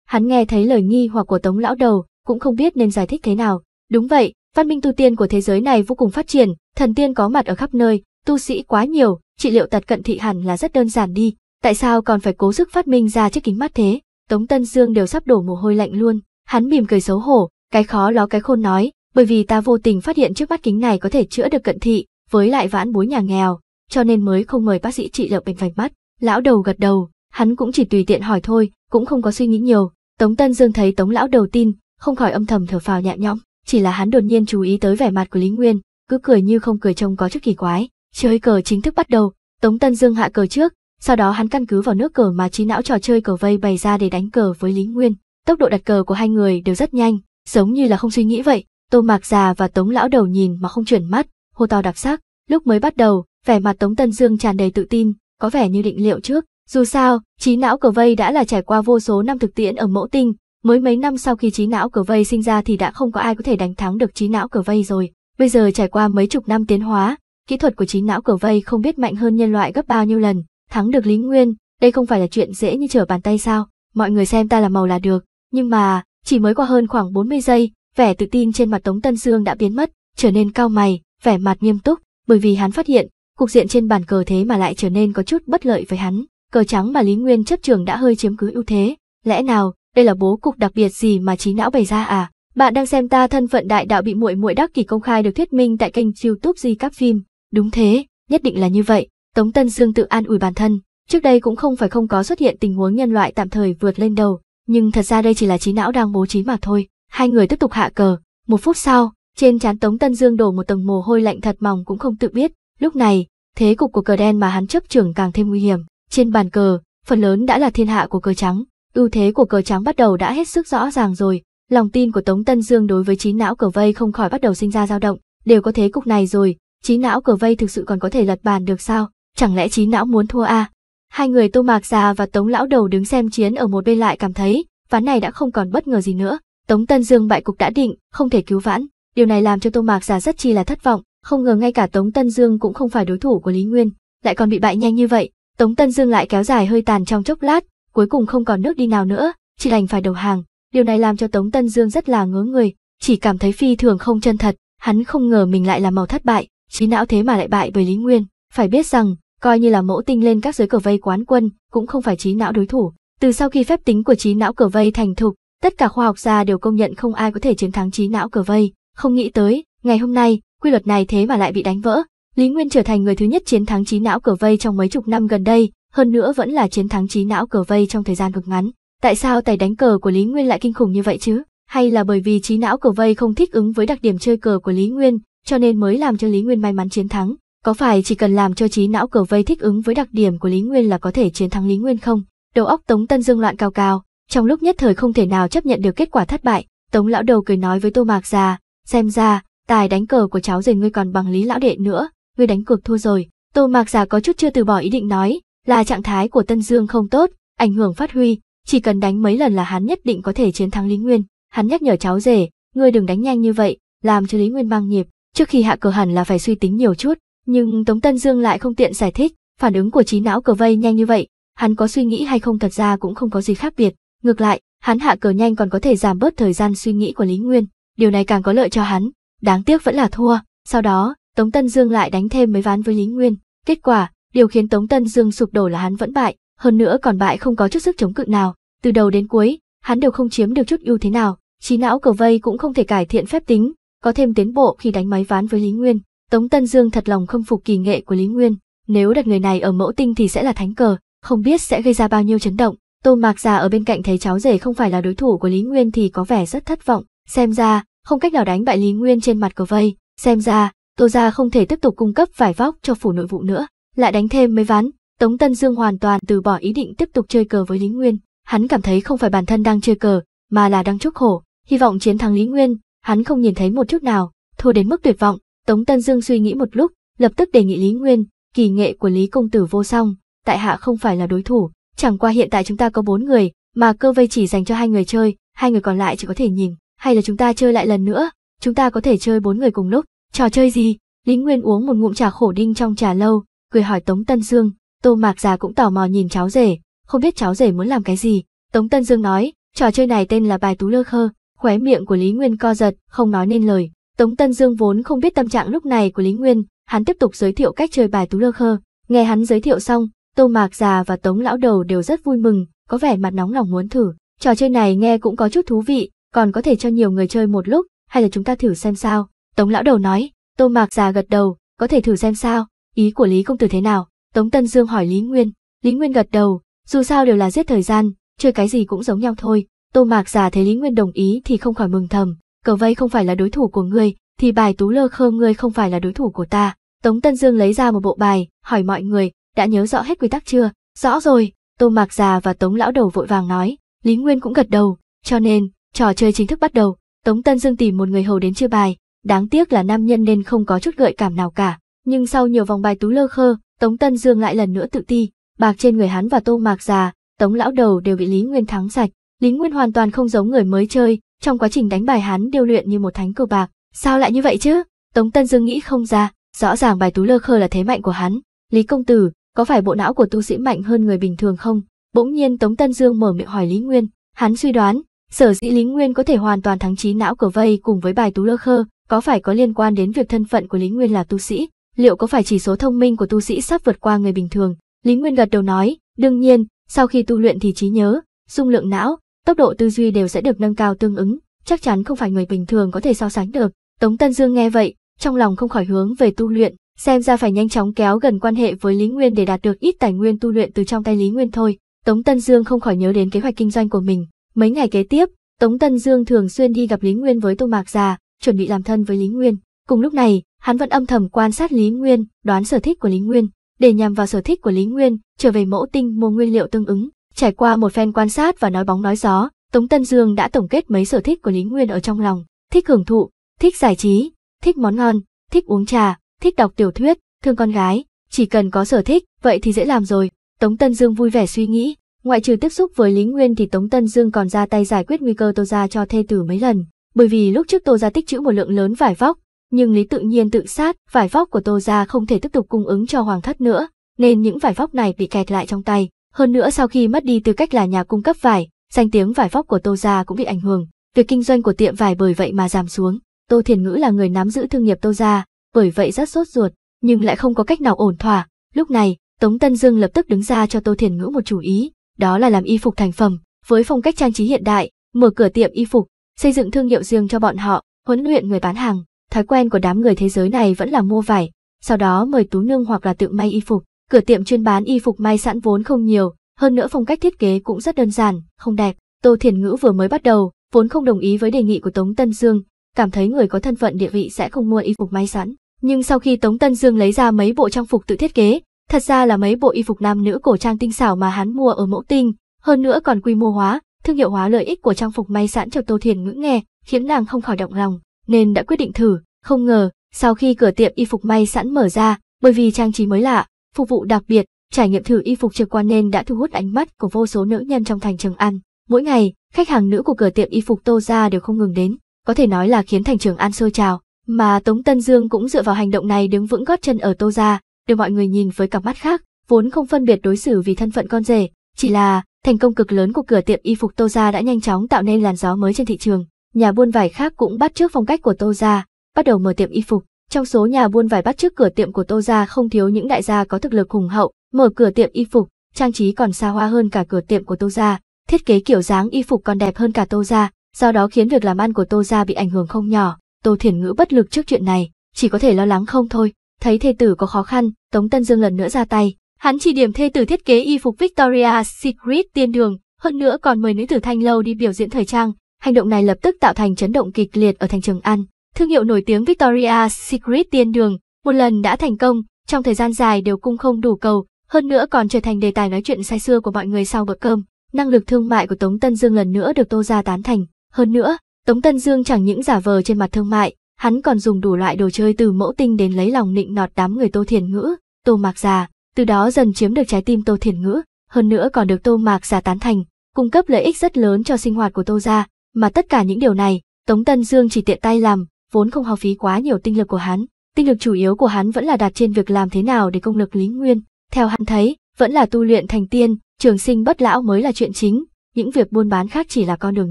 Hắn nghe thấy lời nghi hoặc của Tống lão đầu, cũng không biết nên giải thích thế nào. Đúng vậy, phát minh tu tiên của thế giới này vô cùng phát triển, thần tiên có mặt ở khắp nơi, tu sĩ quá nhiều, trị liệu tật cận thị hẳn là rất đơn giản đi, Tại sao còn phải cố sức phát minh ra chiếc kính mắt thế? Tống Tân Dương đều sắp đổ mồ hôi lạnh luôn. Hắn mỉm cười xấu hổ, cái khó ló cái khôn nói, bởi vì ta vô tình phát hiện chiếc mắt kính này có thể chữa được cận thị, với lại vãn bối nhà nghèo, cho nên mới không mời bác sĩ trị liệu bệnh vành mắt. Lão đầu gật đầu, hắn cũng chỉ tùy tiện hỏi thôi, cũng không có suy nghĩ nhiều. Tống Tân Dương thấy Tống lão đầu tin, không khỏi âm thầm thở phào nhẹ nhõm, chỉ là hắn đột nhiên chú ý tới vẻ mặt của Lý Nguyên, cứ cười như không cười trông có chút kỳ quái. Chơi cờ chính thức bắt đầu, Tống Tân Dương hạ cờ trước, sau đó hắn căn cứ vào nước cờ mà trí não trò chơi cờ vây bày ra để đánh cờ với Lý Nguyên. Tốc độ đặt cờ của hai người đều rất nhanh, giống như là không suy nghĩ vậy. Tô Mạc già và Tống lão đầu nhìn mà không chuyển mắt, hô to đặc sắc. Lúc mới bắt đầu, vẻ mặt Tống Tân Dương tràn đầy tự tin, có vẻ như định liệu trước. Dù sao, trí não cờ vây đã là trải qua vô số năm thực tiễn ở mẫu tinh, mới mấy năm sau khi trí não cờ vây sinh ra thì đã không có ai có thể đánh thắng được trí não cờ vây rồi. Bây giờ trải qua mấy chục năm tiến hóa, kỹ thuật của trí não cờ vây không biết mạnh hơn nhân loại gấp bao nhiêu lần, thắng được Lý Nguyên, đây không phải là chuyện dễ như trở bàn tay sao, mọi người xem ta là màu là được, nhưng mà, chỉ mới qua hơn khoảng 40 giây, vẻ tự tin trên mặt Tống Tân Dương đã biến mất, trở nên cao mày, vẻ mặt nghiêm túc, bởi vì hắn phát hiện, cục diện trên bàn cờ thế mà lại trở nên có chút bất lợi với hắn, cờ trắng mà Lý Nguyên chấp trường đã hơi chiếm cứ ưu thế, lẽ nào, đây là bố cục đặc biệt gì mà trí não bày ra à? Bạn đang xem ta thân phận đại đạo bị muội muội đắc kỷ công khai được thuyết minh tại kênh YouTube Di Các Phim. Đúng thế, nhất định là như vậy. Tống Tân Dương tự an ủi bản thân, trước đây cũng không phải không có xuất hiện tình huống nhân loại tạm thời vượt lên đầu, nhưng thật ra đây chỉ là trí não đang bố trí mà thôi. Hai người tiếp tục hạ cờ, một phút sau, trên trán Tống Tân Dương đổ một tầng mồ hôi lạnh thật mỏng cũng không tự biết, lúc này, thế cục của cờ đen mà hắn chấp trưởng càng thêm nguy hiểm. Trên bàn cờ, phần lớn đã là thiên hạ của cờ trắng, ưu thế của cờ trắng bắt đầu đã hết sức rõ ràng rồi, lòng tin của Tống Tân Dương đối với trí não cờ vây không khỏi bắt đầu sinh ra dao động, đều có thế cục này rồi, trí não cờ vây thực sự còn có thể lật bàn được sao? chẳng lẽ trí não muốn thua à? Hai người Tô Mạc Già và Tống Lão Đầu đứng xem chiến ở một bên lại cảm thấy, ván này đã không còn bất ngờ gì nữa. Tống Tân Dương bại cục đã định, không thể cứu vãn. Điều này làm cho Tô Mạc Già rất chi là thất vọng, không ngờ ngay cả Tống Tân Dương cũng không phải đối thủ của Lý Nguyên, lại còn bị bại nhanh như vậy. Tống Tân Dương lại kéo dài hơi tàn trong chốc lát, cuối cùng không còn nước đi nào nữa, chỉ đành phải đầu hàng. Điều này làm cho Tống Tân Dương rất là ngớ người, chỉ cảm thấy phi thường không chân thật, hắn không ngờ mình lại là màu thất bại, trí não thế mà lại bại bởi Lý Nguyên. Phải biết rằng, coi như là mẫu tinh lên các giới cờ vây quán quân, cũng không phải trí não đối thủ. Từ sau khi phép tính của trí não cờ vây thành thục, tất cả khoa học gia đều công nhận không ai có thể chiến thắng trí não cờ vây. Không nghĩ tới, ngày hôm nay, quy luật này thế mà lại bị đánh vỡ. Lý Nguyên trở thành người thứ nhất chiến thắng trí não cờ vây trong mấy chục năm gần đây, hơn nữa vẫn là chiến thắng trí não cờ vây trong thời gian cực ngắn. Tại sao tài đánh cờ của Lý Nguyên lại kinh khủng như vậy chứ? Hay là bởi vì trí não cờ vây không thích ứng với đặc điểm chơi cờ của Lý Nguyên, cho nên mới làm cho Lý Nguyên may mắn chiến thắng? Có phải chỉ cần làm cho trí não cờ vây thích ứng với đặc điểm của Lý Nguyên là có thể chiến thắng Lý Nguyên không? Đầu óc Tống Tân Dương loạn cao cao, trong lúc nhất thời không thể nào chấp nhận được kết quả thất bại, Tống lão đầu cười nói với Tô Mạc già, xem ra, tài đánh cờ của cháu rể ngươi còn bằng Lý lão đệ nữa, ngươi đánh cược thua rồi. Tô Mạc già có chút chưa từ bỏ ý định nói, là trạng thái của Tân Dương không tốt, ảnh hưởng phát huy, chỉ cần đánh mấy lần là hắn nhất định có thể chiến thắng Lý Nguyên. Hắn nhắc nhở cháu rể, ngươi đừng đánh nhanh như vậy, làm cho Lý Nguyên mang nhịp, trước khi hạ cờ hẳn là phải suy tính nhiều chút, nhưng Tống Tân Dương lại không tiện giải thích, phản ứng của trí não cờ vây nhanh như vậy, hắn có suy nghĩ hay không thật ra cũng không có gì khác biệt, ngược lại, hắn hạ cờ nhanh còn có thể giảm bớt thời gian suy nghĩ của Lý Nguyên, điều này càng có lợi cho hắn, đáng tiếc vẫn là thua, sau đó, Tống Tân Dương lại đánh thêm mấy ván với Lý Nguyên, kết quả, điều khiến Tống Tân Dương sụp đổ là hắn vẫn bại, hơn nữa còn bại không có chút sức chống cự nào, từ đầu đến cuối, hắn đều không chiếm được chút ưu thế nào, trí não cờ vây cũng không thể cải thiện phép tính, có thêm tiến bộ khi đánh máy ván với Lý Nguyên, Tống Tân Dương thật lòng không phục kỳ nghệ của Lý Nguyên, nếu đặt người này ở mẫu tinh thì sẽ là thánh cờ, không biết sẽ gây ra bao nhiêu chấn động. Tô Mạc Già ở bên cạnh thấy cháu rể không phải là đối thủ của Lý Nguyên thì có vẻ rất thất vọng, xem ra không cách nào đánh bại Lý Nguyên trên mặt cờ vây, xem ra Tô gia không thể tiếp tục cung cấp vải vóc cho phủ nội vụ nữa, lại đánh thêm mấy ván. Tống Tân Dương hoàn toàn từ bỏ ý định tiếp tục chơi cờ với Lý Nguyên, hắn cảm thấy không phải bản thân đang chơi cờ, mà là đang chúc khổ, hy vọng chiến thắng Lý Nguyên, hắn không nhìn thấy một chút nào, thua đến mức tuyệt vọng, Tống Tân Dương suy nghĩ một lúc, lập tức đề nghị Lý Nguyên, kỳ nghệ của Lý Công Tử vô song, tại hạ không phải là đối thủ, chẳng qua hiện tại chúng ta có bốn người, mà cơ vây chỉ dành cho hai người chơi, hai người còn lại chỉ có thể nhìn, hay là chúng ta chơi lại lần nữa, chúng ta có thể chơi bốn người cùng lúc, trò chơi gì? Lý Nguyên uống một ngụm trà khổ đinh trong trà lâu, cười hỏi Tống Tân Dương, Tô Mạc Già cũng tò mò nhìn cháu rể, không biết cháu rể muốn làm cái gì. Tống Tân Dương nói, trò chơi này tên là bài tú lơ khơ, khóe miệng của Lý Nguyên co giật, không nói nên lời, Tống Tân Dương vốn không biết tâm trạng lúc này của Lý Nguyên, hắn tiếp tục giới thiệu cách chơi bài tú lơ khơ. Nghe hắn giới thiệu xong, Tô Mạc Già và Tống Lão Đầu đều rất vui mừng, có vẻ mặt nóng lòng muốn thử. Trò chơi này nghe cũng có chút thú vị, còn có thể cho nhiều người chơi một lúc, hay là chúng ta thử xem sao. Tống Lão Đầu nói, Tô Mạc Già gật đầu, có thể thử xem sao, ý của Lý Công Tử thế nào. Tống Tân Dương hỏi Lý Nguyên, Lý Nguyên gật đầu, dù sao đều là giết thời gian, chơi cái gì cũng giống nhau thôi. Tô Mạc Già thấy Lý Nguyên đồng ý thì không khỏi mừng thầm, cờ vây không phải là đối thủ của ngươi, thì bài tú lơ khơ ngươi không phải là đối thủ của ta. Tống Tân Dương lấy ra một bộ bài, hỏi mọi người, đã nhớ rõ hết quy tắc chưa? Rõ rồi, Tô Mạc Già và Tống Lão Đầu vội vàng nói, Lý Nguyên cũng gật đầu, cho nên, trò chơi chính thức bắt đầu, Tống Tân Dương tìm một người hầu đến chia bài, đáng tiếc là nam nhân nên không có chút gợi cảm nào cả. Nhưng sau nhiều vòng bài tú lơ khơ, Tống Tân Dương lại lần nữa tự ti, bạc trên người hắn và Tô Mạc Già, Tống Lão Đầu đều bị Lý Nguyên thắng sạch, Lý Nguyên hoàn toàn không giống người mới chơi, trong quá trình đánh bài hắn điêu luyện như một thánh cờ bạc. Sao lại như vậy chứ? Tống Tân Dương nghĩ không ra, rõ ràng bài tú lơ khơ là thế mạnh của hắn. Lý công tử, có phải bộ não của tu sĩ mạnh hơn người bình thường không? Bỗng nhiên Tống Tân Dương mở miệng hỏi Lý Nguyên, hắn suy đoán, sở dĩ Lý Nguyên có thể hoàn toàn thắng trí não cờ vây cùng với bài tú lơ khơ, có phải có liên quan đến việc thân phận của Lý Nguyên là tu sĩ? Liệu có phải chỉ số thông minh của tu sĩ sắp vượt qua người bình thường? Lý Nguyên gật đầu nói, đương nhiên, sau khi tu luyện thì trí nhớ, dung lượng não, tốc độ tư duy đều sẽ được nâng cao tương ứng, chắc chắn không phải người bình thường có thể so sánh được. Tống Tân Dương nghe vậy, trong lòng không khỏi hướng về tu luyện, xem ra phải nhanh chóng kéo gần quan hệ với Lý Nguyên để đạt được ít tài nguyên tu luyện từ trong tay Lý Nguyên thôi. Tống Tân Dương không khỏi nhớ đến kế hoạch kinh doanh của mình. Mấy ngày kế tiếp, Tống Tân Dương thường xuyên đi gặp Lý Nguyên với Tô Mạc Già, chuẩn bị làm thân với Lý Nguyên. Cùng lúc này, hắn vẫn âm thầm quan sát Lý Nguyên, đoán sở thích của Lý Nguyên, để nhằm vào sở thích của Lý Nguyên, trở về mẫu tinh mua nguyên liệu tương ứng. Trải qua một phen quan sát và nói bóng nói gió, Tống Tân Dương đã tổng kết mấy sở thích của Lý Nguyên ở trong lòng, thích hưởng thụ, thích giải trí, thích món ngon, thích uống trà, thích đọc tiểu thuyết, thương con gái, chỉ cần có sở thích, vậy thì dễ làm rồi. Tống Tân Dương vui vẻ suy nghĩ, ngoại trừ tiếp xúc với Lý Nguyên thì Tống Tân Dương còn ra tay giải quyết nguy cơ Tô Gia cho thê tử mấy lần, bởi vì lúc trước Tô Gia tích trữ một lượng lớn vải vóc, nhưng Lý tự nhiên tự sát, vải vóc của Tô Gia không thể tiếp tục cung ứng cho Hoàng thất nữa, nên những vải vóc này bị kẹt lại trong tay, hơn nữa sau khi mất đi tư cách là nhà cung cấp vải, danh tiếng vải vóc của Tô Gia cũng bị ảnh hưởng, việc kinh doanh của tiệm vải bởi vậy mà giảm xuống. Tô Thiền Ngữ là người nắm giữ thương nghiệp Tô Gia, bởi vậy rất sốt ruột, nhưng lại không có cách nào ổn thỏa. Lúc này, Tống Tân Dương lập tức đứng ra cho Tô Thiền Ngữ một chủ ý, đó là làm y phục thành phẩm, với phong cách trang trí hiện đại, mở cửa tiệm y phục, xây dựng thương hiệu riêng cho bọn họ, huấn luyện người bán hàng. Thói quen của đám người thế giới này vẫn là mua vải, sau đó mời tú nương hoặc là tự may y phục. Cửa tiệm chuyên bán y phục may sẵn vốn không nhiều, hơn nữa phong cách thiết kế cũng rất đơn giản, không đẹp. Tô Thiền Ngữ vừa mới bắt đầu, vốn không đồng ý với đề nghị của Tống Tân Dương, cảm thấy người có thân phận địa vị sẽ không mua y phục may sẵn. Nhưng sau khi Tống Tân Dương lấy ra mấy bộ trang phục tự thiết kế, thật ra là mấy bộ y phục nam nữ cổ trang tinh xảo mà hắn mua ở mẫu tinh, hơn nữa còn quy mô hóa, thương hiệu hóa lợi ích của trang phục may sẵn cho Tô Thiền Ngữ nghe, khiến nàng không khỏi động lòng, nên đã quyết định thử, không ngờ, sau khi cửa tiệm y phục may sẵn mở ra, bởi vì trang trí mới lạ, Phục vụ đặc biệt, trải nghiệm thử y phục trực quan nên đã thu hút ánh mắt của vô số nữ nhân trong thành Trường An. Mỗi ngày, khách hàng nữ của cửa tiệm y phục Tô Gia đều không ngừng đến, có thể nói là khiến thành Trường An sôi trào. Mà Tống Tân Dương cũng dựa vào hành động này đứng vững gót chân ở Tô Gia, được mọi người nhìn với cặp mắt khác, vốn không phân biệt đối xử vì thân phận con rể, chỉ là thành công cực lớn của cửa tiệm y phục Tô Gia đã nhanh chóng tạo nên làn gió mới trên thị trường. Nhà buôn vải khác cũng bắt chước phong cách của Tô Gia, bắt đầu mở tiệm y phục. Trong số nhà buôn vải bắt trước cửa tiệm của Tô Gia không thiếu những đại gia có thực lực hùng hậu, mở cửa tiệm y phục, trang trí còn xa hoa hơn cả cửa tiệm của Tô Gia, thiết kế kiểu dáng y phục còn đẹp hơn cả Tô Gia, do đó khiến việc làm ăn của Tô Gia bị ảnh hưởng không nhỏ. Tô Thiển Ngữ bất lực trước chuyện này, chỉ có thể lo lắng không thôi. Thấy thê tử có khó khăn, Tống Tân Dương lần nữa ra tay. Hắn chỉ điểm thê tử thiết kế y phục Victoria's Secret tiên đường, hơn nữa còn mời nữ tử thanh lâu đi biểu diễn thời trang. Hành động này lập tức tạo thành chấn động kịch liệt ở thành Trường An. Thương hiệu nổi tiếng Victoria's Secret tiên đường, một lần đã thành công, trong thời gian dài đều cung không đủ cầu, hơn nữa còn trở thành đề tài nói chuyện say xưa của mọi người sau bữa cơm. Năng lực thương mại của Tống Tân Dương lần nữa được Tô Gia tán thành. Hơn nữa, Tống Tân Dương chẳng những giả vờ trên mặt thương mại, hắn còn dùng đủ loại đồ chơi từ mẫu tinh đến lấy lòng nịnh nọt đám người Tô Thiền Ngữ, Tô Mạc Già, từ đó dần chiếm được trái tim Tô Thiền Ngữ, hơn nữa còn được Tô Mạc Già tán thành, cung cấp lợi ích rất lớn cho sinh hoạt của Tô Gia, mà tất cả những điều này, Tống Tân Dương chỉ tiện tay làm, vốn không hao phí quá nhiều tinh lực của hắn. Tinh lực chủ yếu của hắn vẫn là đặt trên việc làm thế nào để công lực lý nguyên. Theo hắn thấy, vẫn là tu luyện thành tiên, trường sinh bất lão mới là chuyện chính, những việc buôn bán khác chỉ là con đường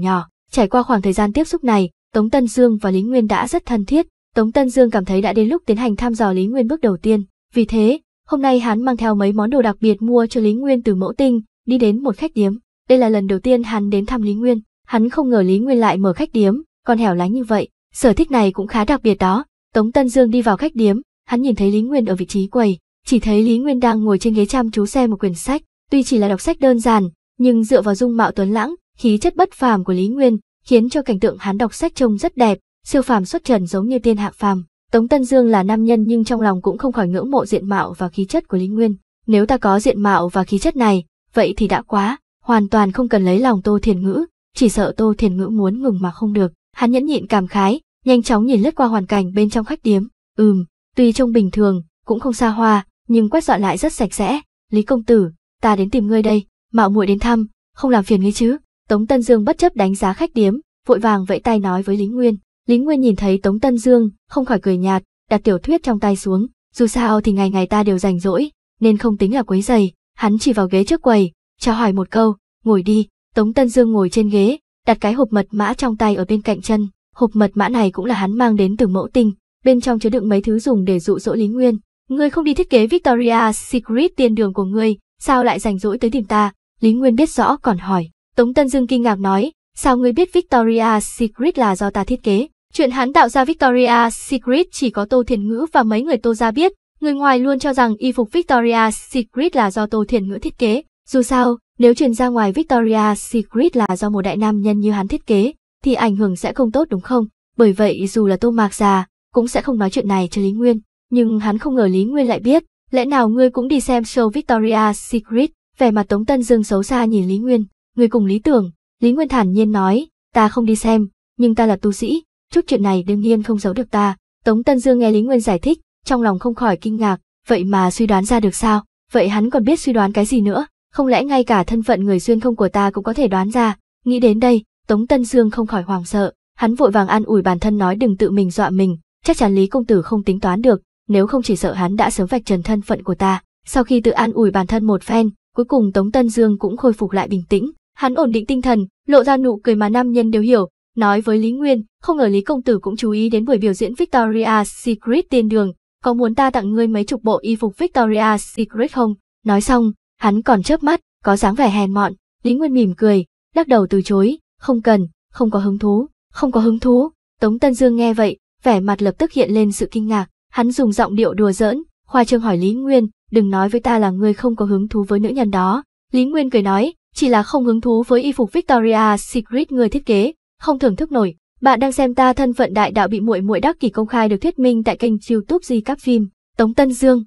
nhỏ. Trải qua khoảng thời gian tiếp xúc này, Tống Tân Dương và Lý Nguyên đã rất thân thiết. Tống Tân Dương cảm thấy đã đến lúc tiến hành thăm dò Lý Nguyên bước đầu tiên. Vì thế, hôm nay hắn mang theo mấy món đồ đặc biệt mua cho Lý Nguyên từ mẫu tinh, đi đến một khách điếm. Đây là lần đầu tiên hắn đến thăm Lý Nguyên. Hắn không ngờ Lý Nguyên lại mở khách điếm, còn hẻo lánh như vậy. Sở thích này cũng khá đặc biệt đó. Tống Tân Dương đi vào khách điếm, hắn nhìn thấy Lý Nguyên ở vị trí quầy, chỉ thấy Lý Nguyên đang ngồi trên ghế chăm chú xem một quyển sách, tuy chỉ là đọc sách đơn giản, nhưng dựa vào dung mạo tuấn lãng, khí chất bất phàm của Lý Nguyên, khiến cho cảnh tượng hắn đọc sách trông rất đẹp, siêu phàm xuất trần giống như tiên hạ phàm. Tống Tân Dương là nam nhân nhưng trong lòng cũng không khỏi ngưỡng mộ diện mạo và khí chất của Lý Nguyên. Nếu ta có diện mạo và khí chất này, vậy thì đã quá, hoàn toàn không cần lấy lòng Tô Thiền Ngữ, chỉ sợ Tô Thiền Ngữ muốn ngừng mà không được. Hắn nhẫn nhịn cảm khái, nhanh chóng nhìn lướt qua hoàn cảnh bên trong khách điếm. Ừm, tuy trông bình thường, cũng không xa hoa, nhưng quét dọn lại rất sạch sẽ. Lý công tử, ta đến tìm ngươi đây, mạo muội đến thăm, không làm phiền ngươi chứ. Tống Tân Dương bất chấp đánh giá khách điếm, vội vàng vẫy tay nói với Lý Nguyên. Lý Nguyên nhìn thấy Tống Tân Dương, không khỏi cười nhạt, đặt tiểu thuyết trong tay xuống. Dù sao thì ngày ngày ta đều rảnh rỗi, nên không tính là quấy giày. Hắn chỉ vào ghế trước quầy, chào hỏi một câu, ngồi đi. Tống Tân Dương ngồi trên ghế, đặt cái hộp mật mã trong tay ở bên cạnh chân. Hộp mật mã này cũng là hắn mang đến từ mẫu tinh, bên trong chứa đựng mấy thứ dùng để dụ dỗ Lý Nguyên. Ngươi không đi thiết kế Victoria Secret tiền đường của ngươi, sao lại rảnh rỗi tới tìm ta? Lý Nguyên biết rõ còn hỏi. Tống Tân Dương kinh ngạc nói, sao ngươi biết Victoria Secret là do ta thiết kế? Chuyện hắn tạo ra Victoria Secret chỉ có Tô Thiền Ngữ và mấy người Tô gia biết, người ngoài luôn cho rằng y phục Victoria Secret là do Tô Thiền Ngữ thiết kế. Dù sao, nếu truyền ra ngoài Victoria Secret là do một đại nam nhân như hắn thiết kế, thì ảnh hưởng sẽ không tốt đúng không? Bởi vậy dù là Tô Mạc già, cũng sẽ không nói chuyện này cho Lý Nguyên. Nhưng hắn không ngờ Lý Nguyên lại biết, lẽ nào ngươi cũng đi xem show Victoria Secret, vẻ mặt Tống Tân Dương xấu xa nhìn Lý Nguyên, người cùng lý tưởng. Lý Nguyên thản nhiên nói, ta không đi xem, nhưng ta là tu sĩ, chút chuyện này đương nhiên không giấu được ta. Tống Tân Dương nghe Lý Nguyên giải thích, trong lòng không khỏi kinh ngạc, vậy mà suy đoán ra được sao, vậy hắn còn biết suy đoán cái gì nữa? không lẽ ngay cả thân phận người xuyên không của ta cũng có thể đoán ra, nghĩ đến đây, Tống Tân Dương không khỏi hoảng sợ, hắn vội vàng an ủi bản thân nói đừng tự mình dọa mình, chắc chắn Lý Công Tử không tính toán được, nếu không chỉ sợ hắn đã sớm vạch trần thân phận của ta. Sau khi tự an ủi bản thân một phen, cuối cùng Tống Tân Dương cũng khôi phục lại bình tĩnh, hắn ổn định tinh thần, lộ ra nụ cười mà nam nhân đều hiểu, nói với Lý Nguyên, không ngờ Lý Công Tử cũng chú ý đến buổi biểu diễn Victoria Secret tiên đường, có muốn ta tặng ngươi mấy chục bộ y phục Victoria Secret không? Nói xong, Hắn còn chớp mắt, có dáng vẻ hèn mọn, Lý Nguyên mỉm cười, lắc đầu từ chối, không cần, không có hứng thú, không có hứng thú. Tống Tân Dương nghe vậy, vẻ mặt lập tức hiện lên sự kinh ngạc, hắn dùng giọng điệu đùa giỡn, khoa trương hỏi Lý Nguyên, đừng nói với ta là ngươi không có hứng thú với nữ nhân đó. Lý Nguyên cười nói, chỉ là không hứng thú với y phục Victoria Secret người thiết kế, không thưởng thức nổi. Bạn đang xem ta thân phận đại đạo bị muội muội đắc kỷ công khai được thuyết minh tại kênh YouTube Di Cáp Phim, Tống Tân Dương.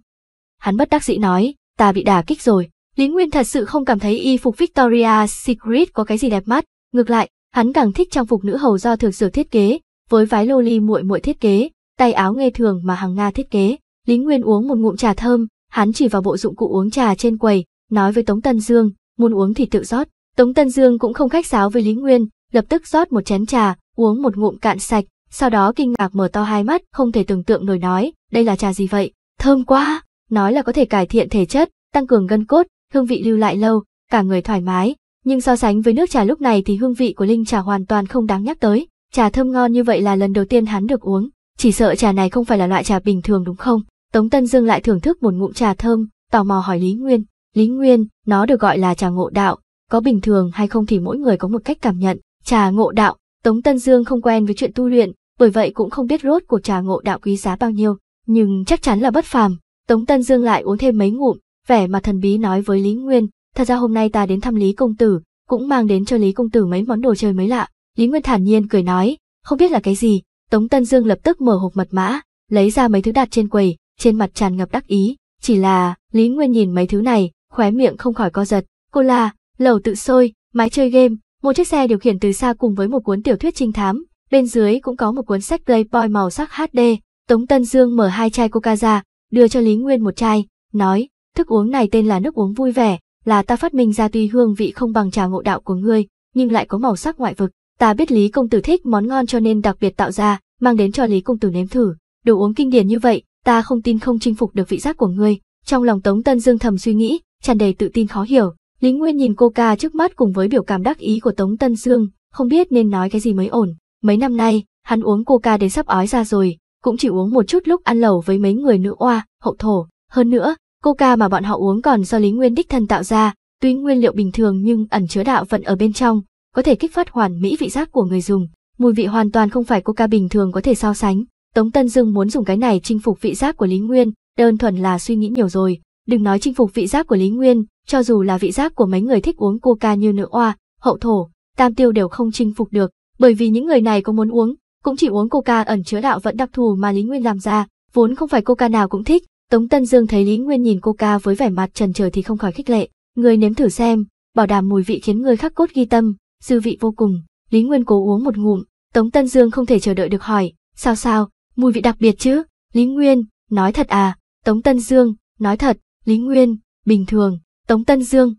Hắn bất đắc dĩ nói, ta bị đả kích rồi, Lý Nguyên thật sự không cảm thấy y phục Victoria Secret có cái gì đẹp mắt, ngược lại, hắn càng thích trang phục nữ hầu do thực dược thiết kế, với vái loli muội muội thiết kế, tay áo nghe thường mà hàng Nga thiết kế. Lý Nguyên uống một ngụm trà thơm, hắn chỉ vào bộ dụng cụ uống trà trên quầy, nói với Tống Tân Dương, muốn uống thì tự rót. Tống Tân Dương cũng không khách sáo với Lý Nguyên, lập tức rót một chén trà, uống một ngụm cạn sạch, sau đó kinh ngạc mở to hai mắt, không thể tưởng tượng nổi nói, đây là trà gì vậy, thơm quá, nói là có thể cải thiện thể chất, tăng cường gân cốt, hương vị lưu lại lâu, cả người thoải mái, nhưng so sánh với nước trà lúc này thì hương vị của linh trà hoàn toàn không đáng nhắc tới. Trà thơm ngon như vậy là lần đầu tiên hắn được uống, chỉ sợ trà này không phải là loại trà bình thường đúng không? Tống Tân Dương lại thưởng thức một ngụm trà thơm, tò mò hỏi Lý Nguyên. Lý Nguyên, nó được gọi là trà ngộ đạo, có bình thường hay không thì mỗi người có một cách cảm nhận. Trà ngộ đạo, Tống Tân Dương không quen với chuyện tu luyện, bởi vậy cũng không biết rốt của trà ngộ đạo quý giá bao nhiêu, nhưng chắc chắn là bất phàm. Tống Tân Dương lại uống thêm mấy ngụm, vẻ mặt thần bí nói với Lý Nguyên, thật ra hôm nay ta đến thăm Lý Công Tử, cũng mang đến cho Lý Công Tử mấy món đồ chơi mới lạ. Lý Nguyên thản nhiên cười nói, không biết là cái gì, Tống Tân Dương lập tức mở hộp mật mã, lấy ra mấy thứ đặt trên quầy, trên mặt tràn ngập đắc ý, chỉ là, Lý Nguyên nhìn mấy thứ này, khóe miệng không khỏi co giật, cô là, lẩu tự sôi, máy chơi game, một chiếc xe điều khiển từ xa cùng với một cuốn tiểu thuyết trinh thám, bên dưới cũng có một cuốn sách Playboy màu sắc HD, Tống Tân Dương mở hai chai coca ra, đưa cho Lý Nguyên một chai, nói, Thức uống này tên là nước uống vui vẻ, là ta phát minh ra tuy hương vị không bằng trà ngộ đạo của ngươi, nhưng lại có màu sắc ngoại vực. Ta biết Lý công tử thích món ngon cho nên đặc biệt tạo ra, mang đến cho Lý công tử nếm thử. Đồ uống kinh điển như vậy, ta không tin không chinh phục được vị giác của ngươi. Trong lòng Tống Tân Dương thầm suy nghĩ, tràn đầy tự tin khó hiểu. Lý Nguyên nhìn cô ca trước mắt cùng với biểu cảm đắc ý của Tống Tân Dương, không biết nên nói cái gì mới ổn. Mấy năm nay, hắn uống coca đến sắp ói ra rồi, cũng chỉ uống một chút lúc ăn lẩu với mấy người nữ oa, hậu thổ. Hơn nữa, Coca mà bọn họ uống còn do Lý Nguyên đích thân tạo ra, tuy nguyên liệu bình thường nhưng ẩn chứa đạo vận ở bên trong, có thể kích phát hoàn mỹ vị giác của người dùng. Mùi vị hoàn toàn không phải Coca bình thường có thể so sánh. Tống Tân Dương muốn dùng cái này chinh phục vị giác của Lý Nguyên, đơn thuần là suy nghĩ nhiều rồi. Đừng nói chinh phục vị giác của Lý Nguyên, cho dù là vị giác của mấy người thích uống Coca như nữ oa, hậu thổ, tam tiêu đều không chinh phục được, bởi vì những người này có muốn uống, cũng chỉ uống Coca ẩn chứa đạo vận đặc thù mà Lý Nguyên làm ra, vốn không phải Coca nào cũng thích, Tống Tân Dương thấy Lý Nguyên nhìn cô ca với vẻ mặt trần chờ thì không khỏi khích lệ, người nếm thử xem, bảo đảm mùi vị khiến người khắc cốt ghi tâm, dư vị vô cùng. Lý Nguyên cố uống một ngụm, Tống Tân Dương không thể chờ đợi được hỏi, sao sao, mùi vị đặc biệt chứ? Lý Nguyên, nói thật à? Tống Tân Dương, nói thật, Lý Nguyên, bình thường, Tống Tân Dương.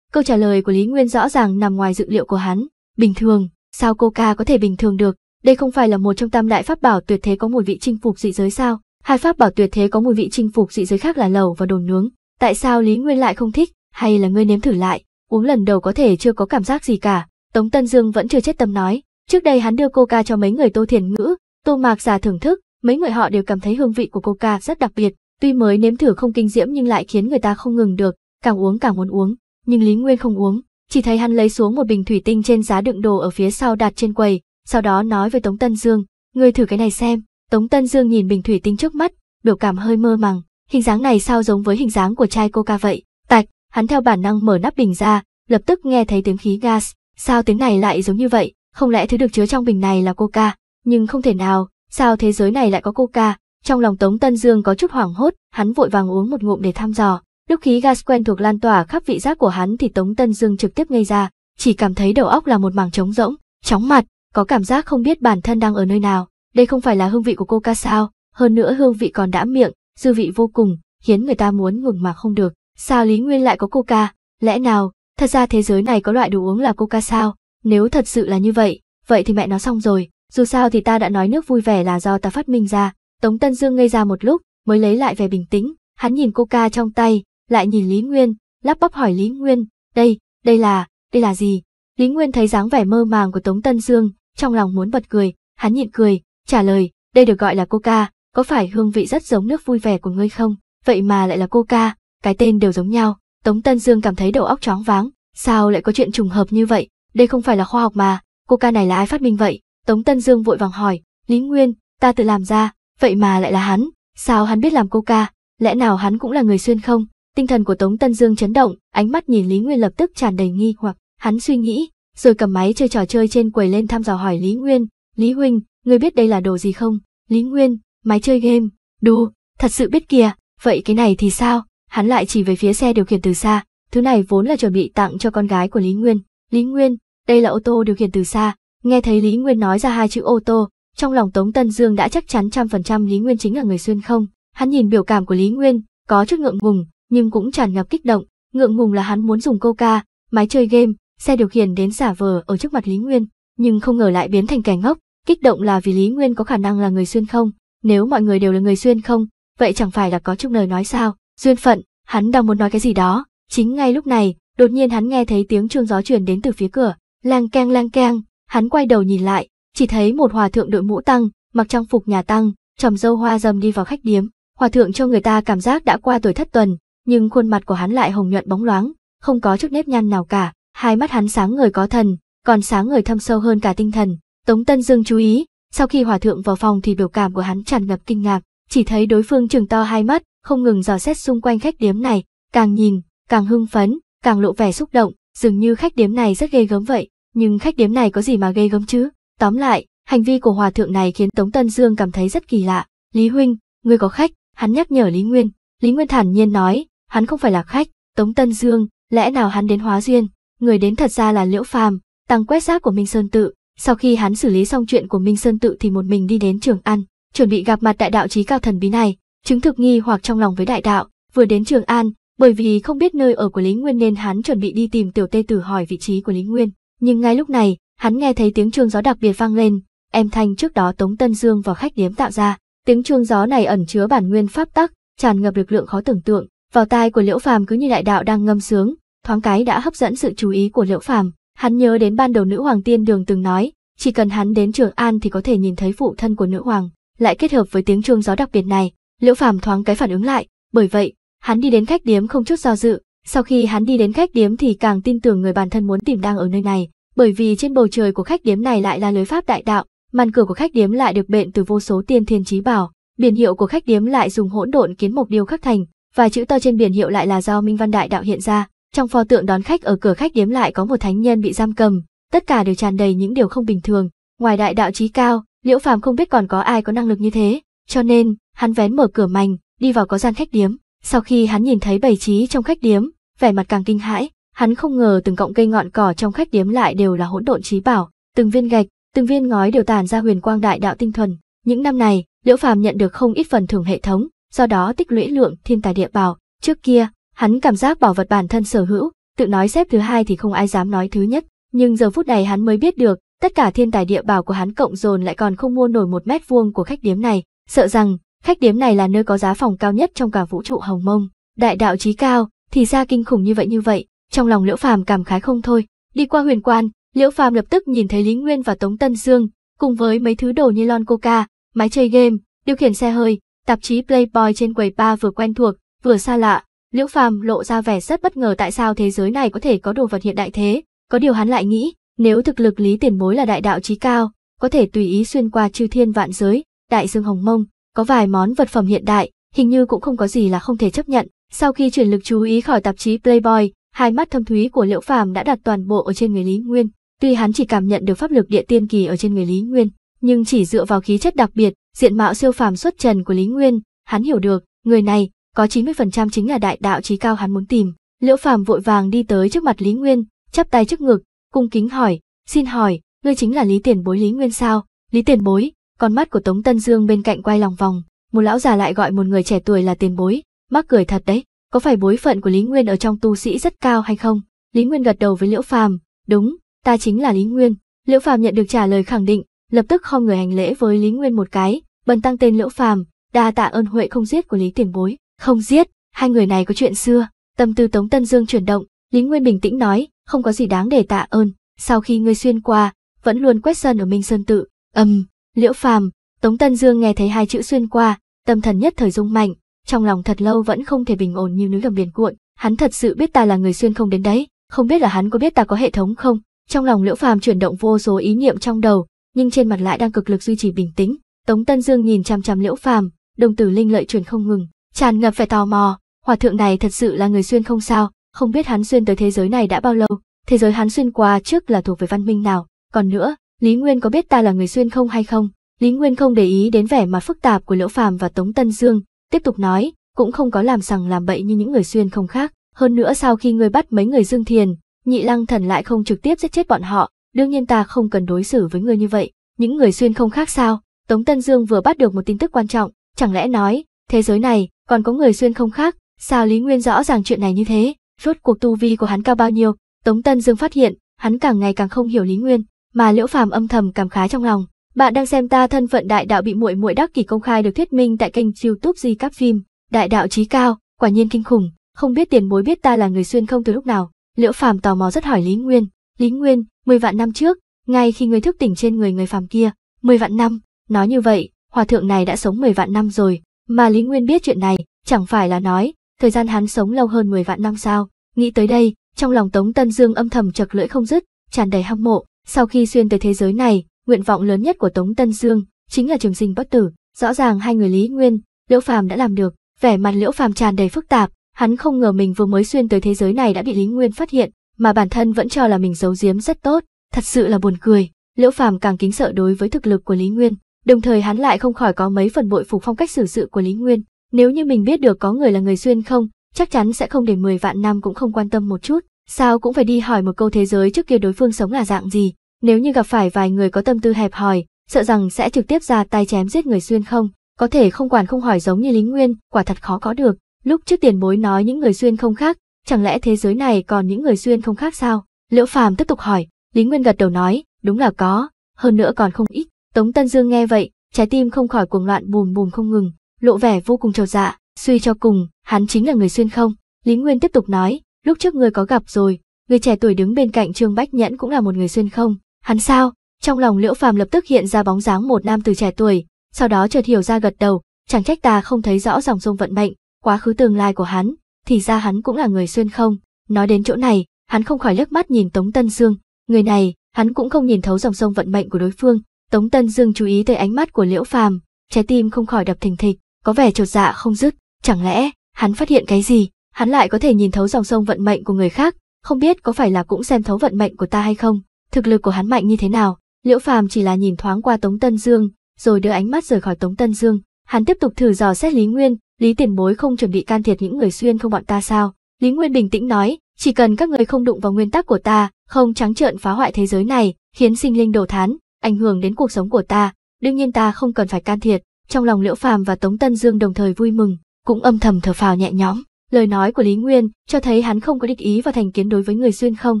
Câu trả lời của Lý Nguyên rõ ràng nằm ngoài dự liệu của hắn, bình thường, sao cô ca có thể bình thường được, đây không phải là một trong tam đại pháp bảo tuyệt thế có mùi vị chinh phục dị giới sao? Hai pháp bảo tuyệt thế có mùi vị chinh phục dị giới khác là lẩu và đồ nướng. Tại sao Lý Nguyên lại không thích, hay là ngươi nếm thử lại, uống lần đầu có thể chưa có cảm giác gì cả. Tống Tân Dương vẫn chưa chết tâm nói, trước đây hắn đưa coca cho mấy người Tô Thiền Ngữ, Tô Mạc già thưởng thức, mấy người họ đều cảm thấy hương vị của coca rất đặc biệt, tuy mới nếm thử không kinh diễm nhưng lại khiến người ta không ngừng được, càng uống càng muốn uống, nhưng Lý Nguyên không uống, chỉ thấy hắn lấy xuống một bình thủy tinh trên giá đựng đồ ở phía sau đặt trên quầy, sau đó nói với Tống Tân Dương, ngươi thử cái này xem, Tống Tân Dương nhìn bình thủy tinh trước mắt, biểu cảm hơi mơ màng, hình dáng này sao giống với hình dáng của chai coca vậy? Tạch, hắn theo bản năng mở nắp bình ra, lập tức nghe thấy tiếng khí gas, sao tiếng này lại giống như vậy, không lẽ thứ được chứa trong bình này là coca, nhưng không thể nào, sao thế giới này lại có coca? Trong lòng Tống Tân Dương có chút hoảng hốt, hắn vội vàng uống một ngụm để thăm dò. Lúc khí gas quen thuộc lan tỏa khắp vị giác của hắn thì Tống Tân Dương trực tiếp ngây ra, chỉ cảm thấy đầu óc là một mảng trống rỗng, chóng mặt, có cảm giác không biết bản thân đang ở nơi nào. Đây không phải là hương vị của coca sao, hơn nữa hương vị còn đã miệng, dư vị vô cùng, khiến người ta muốn ngừng mà không được. Sao Lý Nguyên lại có coca? Lẽ nào, thật ra thế giới này có loại đồ uống là coca sao? Nếu thật sự là như vậy, vậy thì mẹ nó xong rồi. Dù sao thì ta đã nói nước vui vẻ là do ta phát minh ra. Tống Tân Dương ngây ra một lúc, mới lấy lại vẻ bình tĩnh. Hắn nhìn coca trong tay, lại nhìn Lý Nguyên, lắp bắp hỏi Lý Nguyên, đây, đây là, đây là gì? Lý Nguyên thấy dáng vẻ mơ màng của Tống Tân Dương, trong lòng muốn bật cười, hắn nhịn cười, Trả lời, đây được gọi là coca, có phải hương vị rất giống nước vui vẻ của ngươi không? Vậy mà lại là coca, cái tên đều giống nhau. Tống Tân Dương cảm thấy đầu óc chóng váng, sao lại có chuyện trùng hợp như vậy? Đây không phải là khoa học mà, coca này là ai phát minh vậy? Tống Tân Dương vội vàng hỏi, Lý Nguyên, ta tự làm ra, vậy mà lại là hắn, sao hắn biết làm coca? Lẽ nào hắn cũng là người xuyên không? Tinh thần của Tống Tân Dương chấn động, ánh mắt nhìn Lý Nguyên lập tức tràn đầy nghi hoặc, hắn suy nghĩ, rồi cầm máy chơi trò chơi trên quầy lên thăm dò hỏi Lý Nguyên, Lý Huynh, ngươi biết đây là đồ gì không? Lý Nguyên, máy chơi game, đồ, thật sự biết kìa, vậy cái này thì sao? Hắn lại chỉ về phía xe điều khiển từ xa, thứ này vốn là chuẩn bị tặng cho con gái của Lý Nguyên. Lý Nguyên, đây là ô tô điều khiển từ xa, nghe thấy Lý Nguyên nói ra hai chữ ô tô, trong lòng Tống Tân Dương đã chắc chắn trăm phần trăm Lý Nguyên chính là người xuyên không. Hắn nhìn biểu cảm của Lý Nguyên, có chút ngượng ngùng, nhưng cũng tràn ngập kích động, ngượng ngùng là hắn muốn dùng coca, máy chơi game, xe điều khiển đến giả vờ ở trước mặt Lý Nguyên, nhưng không ngờ lại biến thành kẻ ngốc, Kích động là vì Lý Nguyên có khả năng là người xuyên không, nếu mọi người đều là người xuyên không, vậy chẳng phải là có chung lời nói sao? Duyên phận, hắn đang muốn nói cái gì đó. Chính ngay lúc này, đột nhiên hắn nghe thấy tiếng chuông gió truyền đến từ phía cửa, lang keng lang keng, hắn quay đầu nhìn lại, chỉ thấy một hòa thượng đội mũ tăng, mặc trang phục nhà tăng, trầm dâu hoa dầm đi vào khách điếm. Hòa thượng cho người ta cảm giác đã qua tuổi thất tuần, nhưng khuôn mặt của hắn lại hồng nhuận bóng loáng, không có chút nếp nhăn nào cả, hai mắt hắn sáng người có thần, còn sáng người thâm sâu hơn cả tinh thần, Tống Tân Dương chú ý, sau khi hòa thượng vào phòng thì biểu cảm của hắn tràn ngập kinh ngạc, chỉ thấy đối phương trừng to hai mắt, không ngừng dò xét xung quanh khách điếm này, càng nhìn, càng hưng phấn, càng lộ vẻ xúc động, dường như khách điếm này rất ghê gớm vậy, nhưng khách điếm này có gì mà ghê gớm chứ? Tóm lại, hành vi của hòa thượng này khiến Tống Tân Dương cảm thấy rất kỳ lạ. Lý huynh, ngươi có khách, hắn nhắc nhở Lý Nguyên. Lý Nguyên thản nhiên nói, hắn không phải là khách, Tống Tân Dương, lẽ nào hắn đến hóa duyên, người đến thật ra là Liễu Phàm, tăng quét xác của Minh Sơn tự, sau khi hắn xử lý xong chuyện của Minh Sơn tự thì một mình đi đến Trường An, chuẩn bị gặp mặt đại đạo trí cao thần bí này, chứng thực nghi hoặc trong lòng với đại đạo. Vừa đến Trường An, bởi vì không biết nơi ở của Lý Nguyên nên hắn chuẩn bị đi tìm tiểu tê tử hỏi vị trí của Lý Nguyên. Nhưng ngay lúc này, hắn nghe thấy tiếng chuông gió đặc biệt vang lên, em thanh trước đó Tống Tân Dương vào khách điếm tạo ra. Tiếng chuông gió này ẩn chứa bản nguyên pháp tắc, tràn ngập lực lượng khó tưởng tượng, vào tai của Liễu Phàm cứ như đại đạo đang ngâm sướng, thoáng cái đã hấp dẫn sự chú ý của Liễu Phàm, Hắn nhớ đến ban đầu nữ hoàng tiên đường từng nói, chỉ cần hắn đến Trường An thì có thể nhìn thấy phụ thân của nữ hoàng, lại kết hợp với tiếng chuông gió đặc biệt này, Liễu Phàm thoáng cái phản ứng lại, bởi vậy, hắn đi đến khách điếm không chút do dự, sau khi hắn đi đến khách điếm thì càng tin tưởng người bản thân muốn tìm đang ở nơi này, bởi vì trên bầu trời của khách điếm này lại là lưới pháp đại đạo, màn cửa của khách điếm lại được bện từ vô số tiên thiên trí bảo, biển hiệu của khách điếm lại dùng hỗn độn kiến mộc điêu khắc thành, vài chữ to trên biển hiệu lại là do Minh Văn Đại Đạo hiện ra, trong pho tượng đón khách ở cửa khách điếm lại có một thánh nhân bị giam cầm, tất cả đều tràn đầy những điều không bình thường. Ngoài đại đạo trí cao, Liễu Phàm không biết còn có ai có năng lực như thế, cho nên, hắn vén mở cửa mành, đi vào có gian khách điếm. Sau khi hắn nhìn thấy bày trí trong khách điếm, vẻ mặt càng kinh hãi, hắn không ngờ từng cọng cây ngọn cỏ trong khách điếm lại đều là hỗn độn trí bảo, từng viên gạch, từng viên ngói đều tản ra huyền quang đại đạo tinh thuần. Những năm này, Liễu Phàm nhận được không ít phần thưởng hệ thống, do đó tích lũy lượng thiên tài địa bảo. Trước kia, Hắn cảm giác bảo vật bản thân sở hữu, tự nói xếp thứ hai thì không ai dám nói thứ nhất, nhưng giờ phút này hắn mới biết được, tất cả thiên tài địa bảo của hắn cộng dồn lại còn không mua nổi một mét vuông của khách điếm này, sợ rằng khách điếm này là nơi có giá phòng cao nhất trong cả vũ trụ Hồng Mông. Đại đạo trí cao, thì ra kinh khủng như vậy như vậy, trong lòng Liễu Phàm cảm khái không thôi. Đi qua huyền quan, Liễu Phàm lập tức nhìn thấy Lý Nguyên và Tống Tân Dương, cùng với mấy thứ đồ như lon coca, máy chơi game, điều khiển xe hơi, tạp chí Playboy trên quầy bar vừa quen thuộc, vừa xa lạ, Liễu Phàm lộ ra vẻ rất bất ngờ tại sao thế giới này có thể có đồ vật hiện đại thế, có điều hắn lại nghĩ, nếu thực lực Lý Tiền Bối là đại đạo trí cao, có thể tùy ý xuyên qua chư thiên vạn giới, đại dương hồng mông, có vài món vật phẩm hiện đại, hình như cũng không có gì là không thể chấp nhận. Sau khi chuyển lực chú ý khỏi tạp chí Playboy, hai mắt thâm thúy của Liễu Phàm đã đặt toàn bộ ở trên người Lý Nguyên. Tuy hắn chỉ cảm nhận được pháp lực địa tiên kỳ ở trên người Lý Nguyên, nhưng chỉ dựa vào khí chất đặc biệt, diện mạo siêu phàm xuất trần của Lý Nguyên, hắn hiểu được, người này có 90% chính là đại đạo trí cao hắn muốn tìm. Liễu Phàm vội vàng đi tới trước mặt Lý Nguyên, chắp tay trước ngực, cung kính hỏi, xin hỏi, ngươi chính là Lý Tiền Bối Lý Nguyên sao? Lý Tiền Bối, con mắt của Tống Tân Dương bên cạnh quay lòng vòng, một lão già lại gọi một người trẻ tuổi là Tiền Bối, mắc cười thật đấy, có phải bối phận của Lý Nguyên ở trong tu sĩ rất cao hay không? Lý Nguyên gật đầu với Liễu Phàm, đúng, ta chính là Lý Nguyên. Liễu Phàm nhận được trả lời khẳng định, lập tức không người hành lễ với Lý Nguyên một cái, bần tăng tên Liễu Phàm, đa tạ ơn huệ không giết của Lý Tiền Bối. Không giết, hai người này có chuyện xưa, tâm tư Tống Tân Dương chuyển động, Lý Nguyên bình tĩnh nói, không có gì đáng để tạ ơn, sau khi ngươi xuyên qua, vẫn luôn quét sân ở Minh Sơn tự, ầm Liễu Phàm, Tống Tân Dương nghe thấy hai chữ xuyên qua, tâm thần nhất thời rung mạnh, trong lòng thật lâu vẫn không thể bình ổn như núi gầm biển cuộn, hắn thật sự biết ta là người xuyên không đến đấy, không biết là hắn có biết ta có hệ thống không. Trong lòng Liễu Phàm chuyển động vô số ý niệm trong đầu, nhưng trên mặt lại đang cực lực duy trì bình tĩnh. Tống Tân Dương nhìn chăm chăm Liễu Phàm, đồng tử linh lợi chuyển không ngừng, tràn ngập vẻ tò mò, hòa thượng này thật sự là người xuyên không sao, không biết hắn xuyên tới thế giới này đã bao lâu, thế giới hắn xuyên qua trước là thuộc về văn minh nào, còn nữa, Lý Nguyên có biết ta là người xuyên không hay không? Lý Nguyên không để ý đến vẻ mặt phức tạp của Liễu Phàm và Tống Tân Dương, tiếp tục nói, cũng không có làm sằng làm bậy như những người xuyên không khác, hơn nữa sau khi ngươi bắt mấy người Dương Thiền, Nhị Lăng Thần lại không trực tiếp giết chết bọn họ, đương nhiên ta không cần đối xử với ngươi như vậy, những người xuyên không khác sao? Tống Tân Dương vừa bắt được một tin tức quan trọng, chẳng lẽ nói, thế giới này, còn có người xuyên không khác, sao Lý Nguyên rõ ràng chuyện này như thế, rốt cuộc tu vi của hắn cao bao nhiêu, Tống Tân Dương phát hiện, hắn càng ngày càng không hiểu Lý Nguyên, mà Liễu Phàm âm thầm cảm khái trong lòng. Bạn đang xem ta thân phận đại đạo bị muội muội đắc kỷ công khai được thuyết minh tại kênh YouTube Di Cáp Phim, đại đạo trí cao, quả nhiên kinh khủng, không biết tiền bối biết ta là người xuyên không từ lúc nào. Liễu Phàm tò mò rất hỏi Lý Nguyên, "Lý Nguyên, mười vạn năm trước, ngay khi người thức tỉnh trên người người phàm kia, mười vạn năm?" Nói như vậy, hòa thượng này đã sống mười vạn năm rồi, mà Lý Nguyên biết chuyện này, chẳng phải là nói, thời gian hắn sống lâu hơn 10 vạn năm sao. Nghĩ tới đây, trong lòng Tống Tân Dương âm thầm chật lưỡi không dứt, tràn đầy hâm mộ. Sau khi xuyên tới thế giới này, nguyện vọng lớn nhất của Tống Tân Dương chính là trường sinh bất tử. Rõ ràng hai người Lý Nguyên, Liễu Phàm đã làm được, vẻ mặt Liễu Phàm tràn đầy phức tạp, hắn không ngờ mình vừa mới xuyên tới thế giới này đã bị Lý Nguyên phát hiện, mà bản thân vẫn cho là mình giấu giếm rất tốt, thật sự là buồn cười. Liễu Phàm càng kính sợ đối với thực lực của Lý Nguyên, Đồng thời hắn lại không khỏi có mấy phần bội phục phong cách xử sự của Lý Nguyên, nếu như mình biết được có người là người xuyên không, chắc chắn sẽ không để 10 vạn năm cũng không quan tâm một chút, sao cũng phải đi hỏi một câu thế giới trước kia đối phương sống là dạng gì, nếu như gặp phải vài người có tâm tư hẹp hòi, sợ rằng sẽ trực tiếp ra tay chém giết người xuyên không, có thể không quản không hỏi giống như Lý Nguyên, quả thật khó có được, lúc trước tiền bối nói những người xuyên không khác, chẳng lẽ thế giới này còn những người xuyên không khác sao? Liễu Phàm tiếp tục hỏi, Lý Nguyên gật đầu nói, đúng là có, hơn nữa còn không ít, Tống Tân Dương nghe vậy, trái tim không khỏi cuồng loạn bùm bùm không ngừng, lộ vẻ vô cùng trầu dạ, suy cho cùng, hắn chính là người xuyên không. Lý Nguyên tiếp tục nói, lúc trước người có gặp rồi, người trẻ tuổi đứng bên cạnh Trương Bách Nhẫn cũng là một người xuyên không. Hắn sao? Trong lòng Liễu Phàm lập tức hiện ra bóng dáng một nam từ trẻ tuổi, sau đó chợt hiểu ra gật đầu, chẳng trách ta không thấy rõ dòng sông vận mệnh, quá khứ tương lai của hắn, thì ra hắn cũng là người xuyên không. Nói đến chỗ này, hắn không khỏi lướt mắt nhìn Tống Tân Dương, người này, hắn cũng không nhìn thấu dòng sông vận mệnh của đối phương, Tống Tân Dương chú ý tới ánh mắt của Liễu Phàm, trái tim không khỏi đập thình thịch, có vẻ chột dạ không dứt, chẳng lẽ hắn phát hiện cái gì, hắn lại có thể nhìn thấu dòng sông vận mệnh của người khác, không biết có phải là cũng xem thấu vận mệnh của ta hay không, thực lực của hắn mạnh như thế nào. Liễu Phàm chỉ là nhìn thoáng qua Tống Tân Dương, rồi đưa ánh mắt rời khỏi Tống Tân Dương, hắn tiếp tục thử dò xét Lý Nguyên, Lý Tiền Bối không chuẩn bị can thiệp những người xuyên không bọn ta sao? Lý Nguyên bình tĩnh nói, chỉ cần các người không đụng vào nguyên tắc của ta, không trắng trợn phá hoại thế giới này, khiến sinh linh đổ thán, ảnh hưởng đến cuộc sống của ta, đương nhiên ta không cần phải can thiệp. Trong lòng Liễu Phàm và Tống Tân Dương đồng thời vui mừng, cũng âm thầm thở phào nhẹ nhõm. Lời nói của Lý Nguyên cho thấy hắn không có địch ý và thành kiến đối với người xuyên không.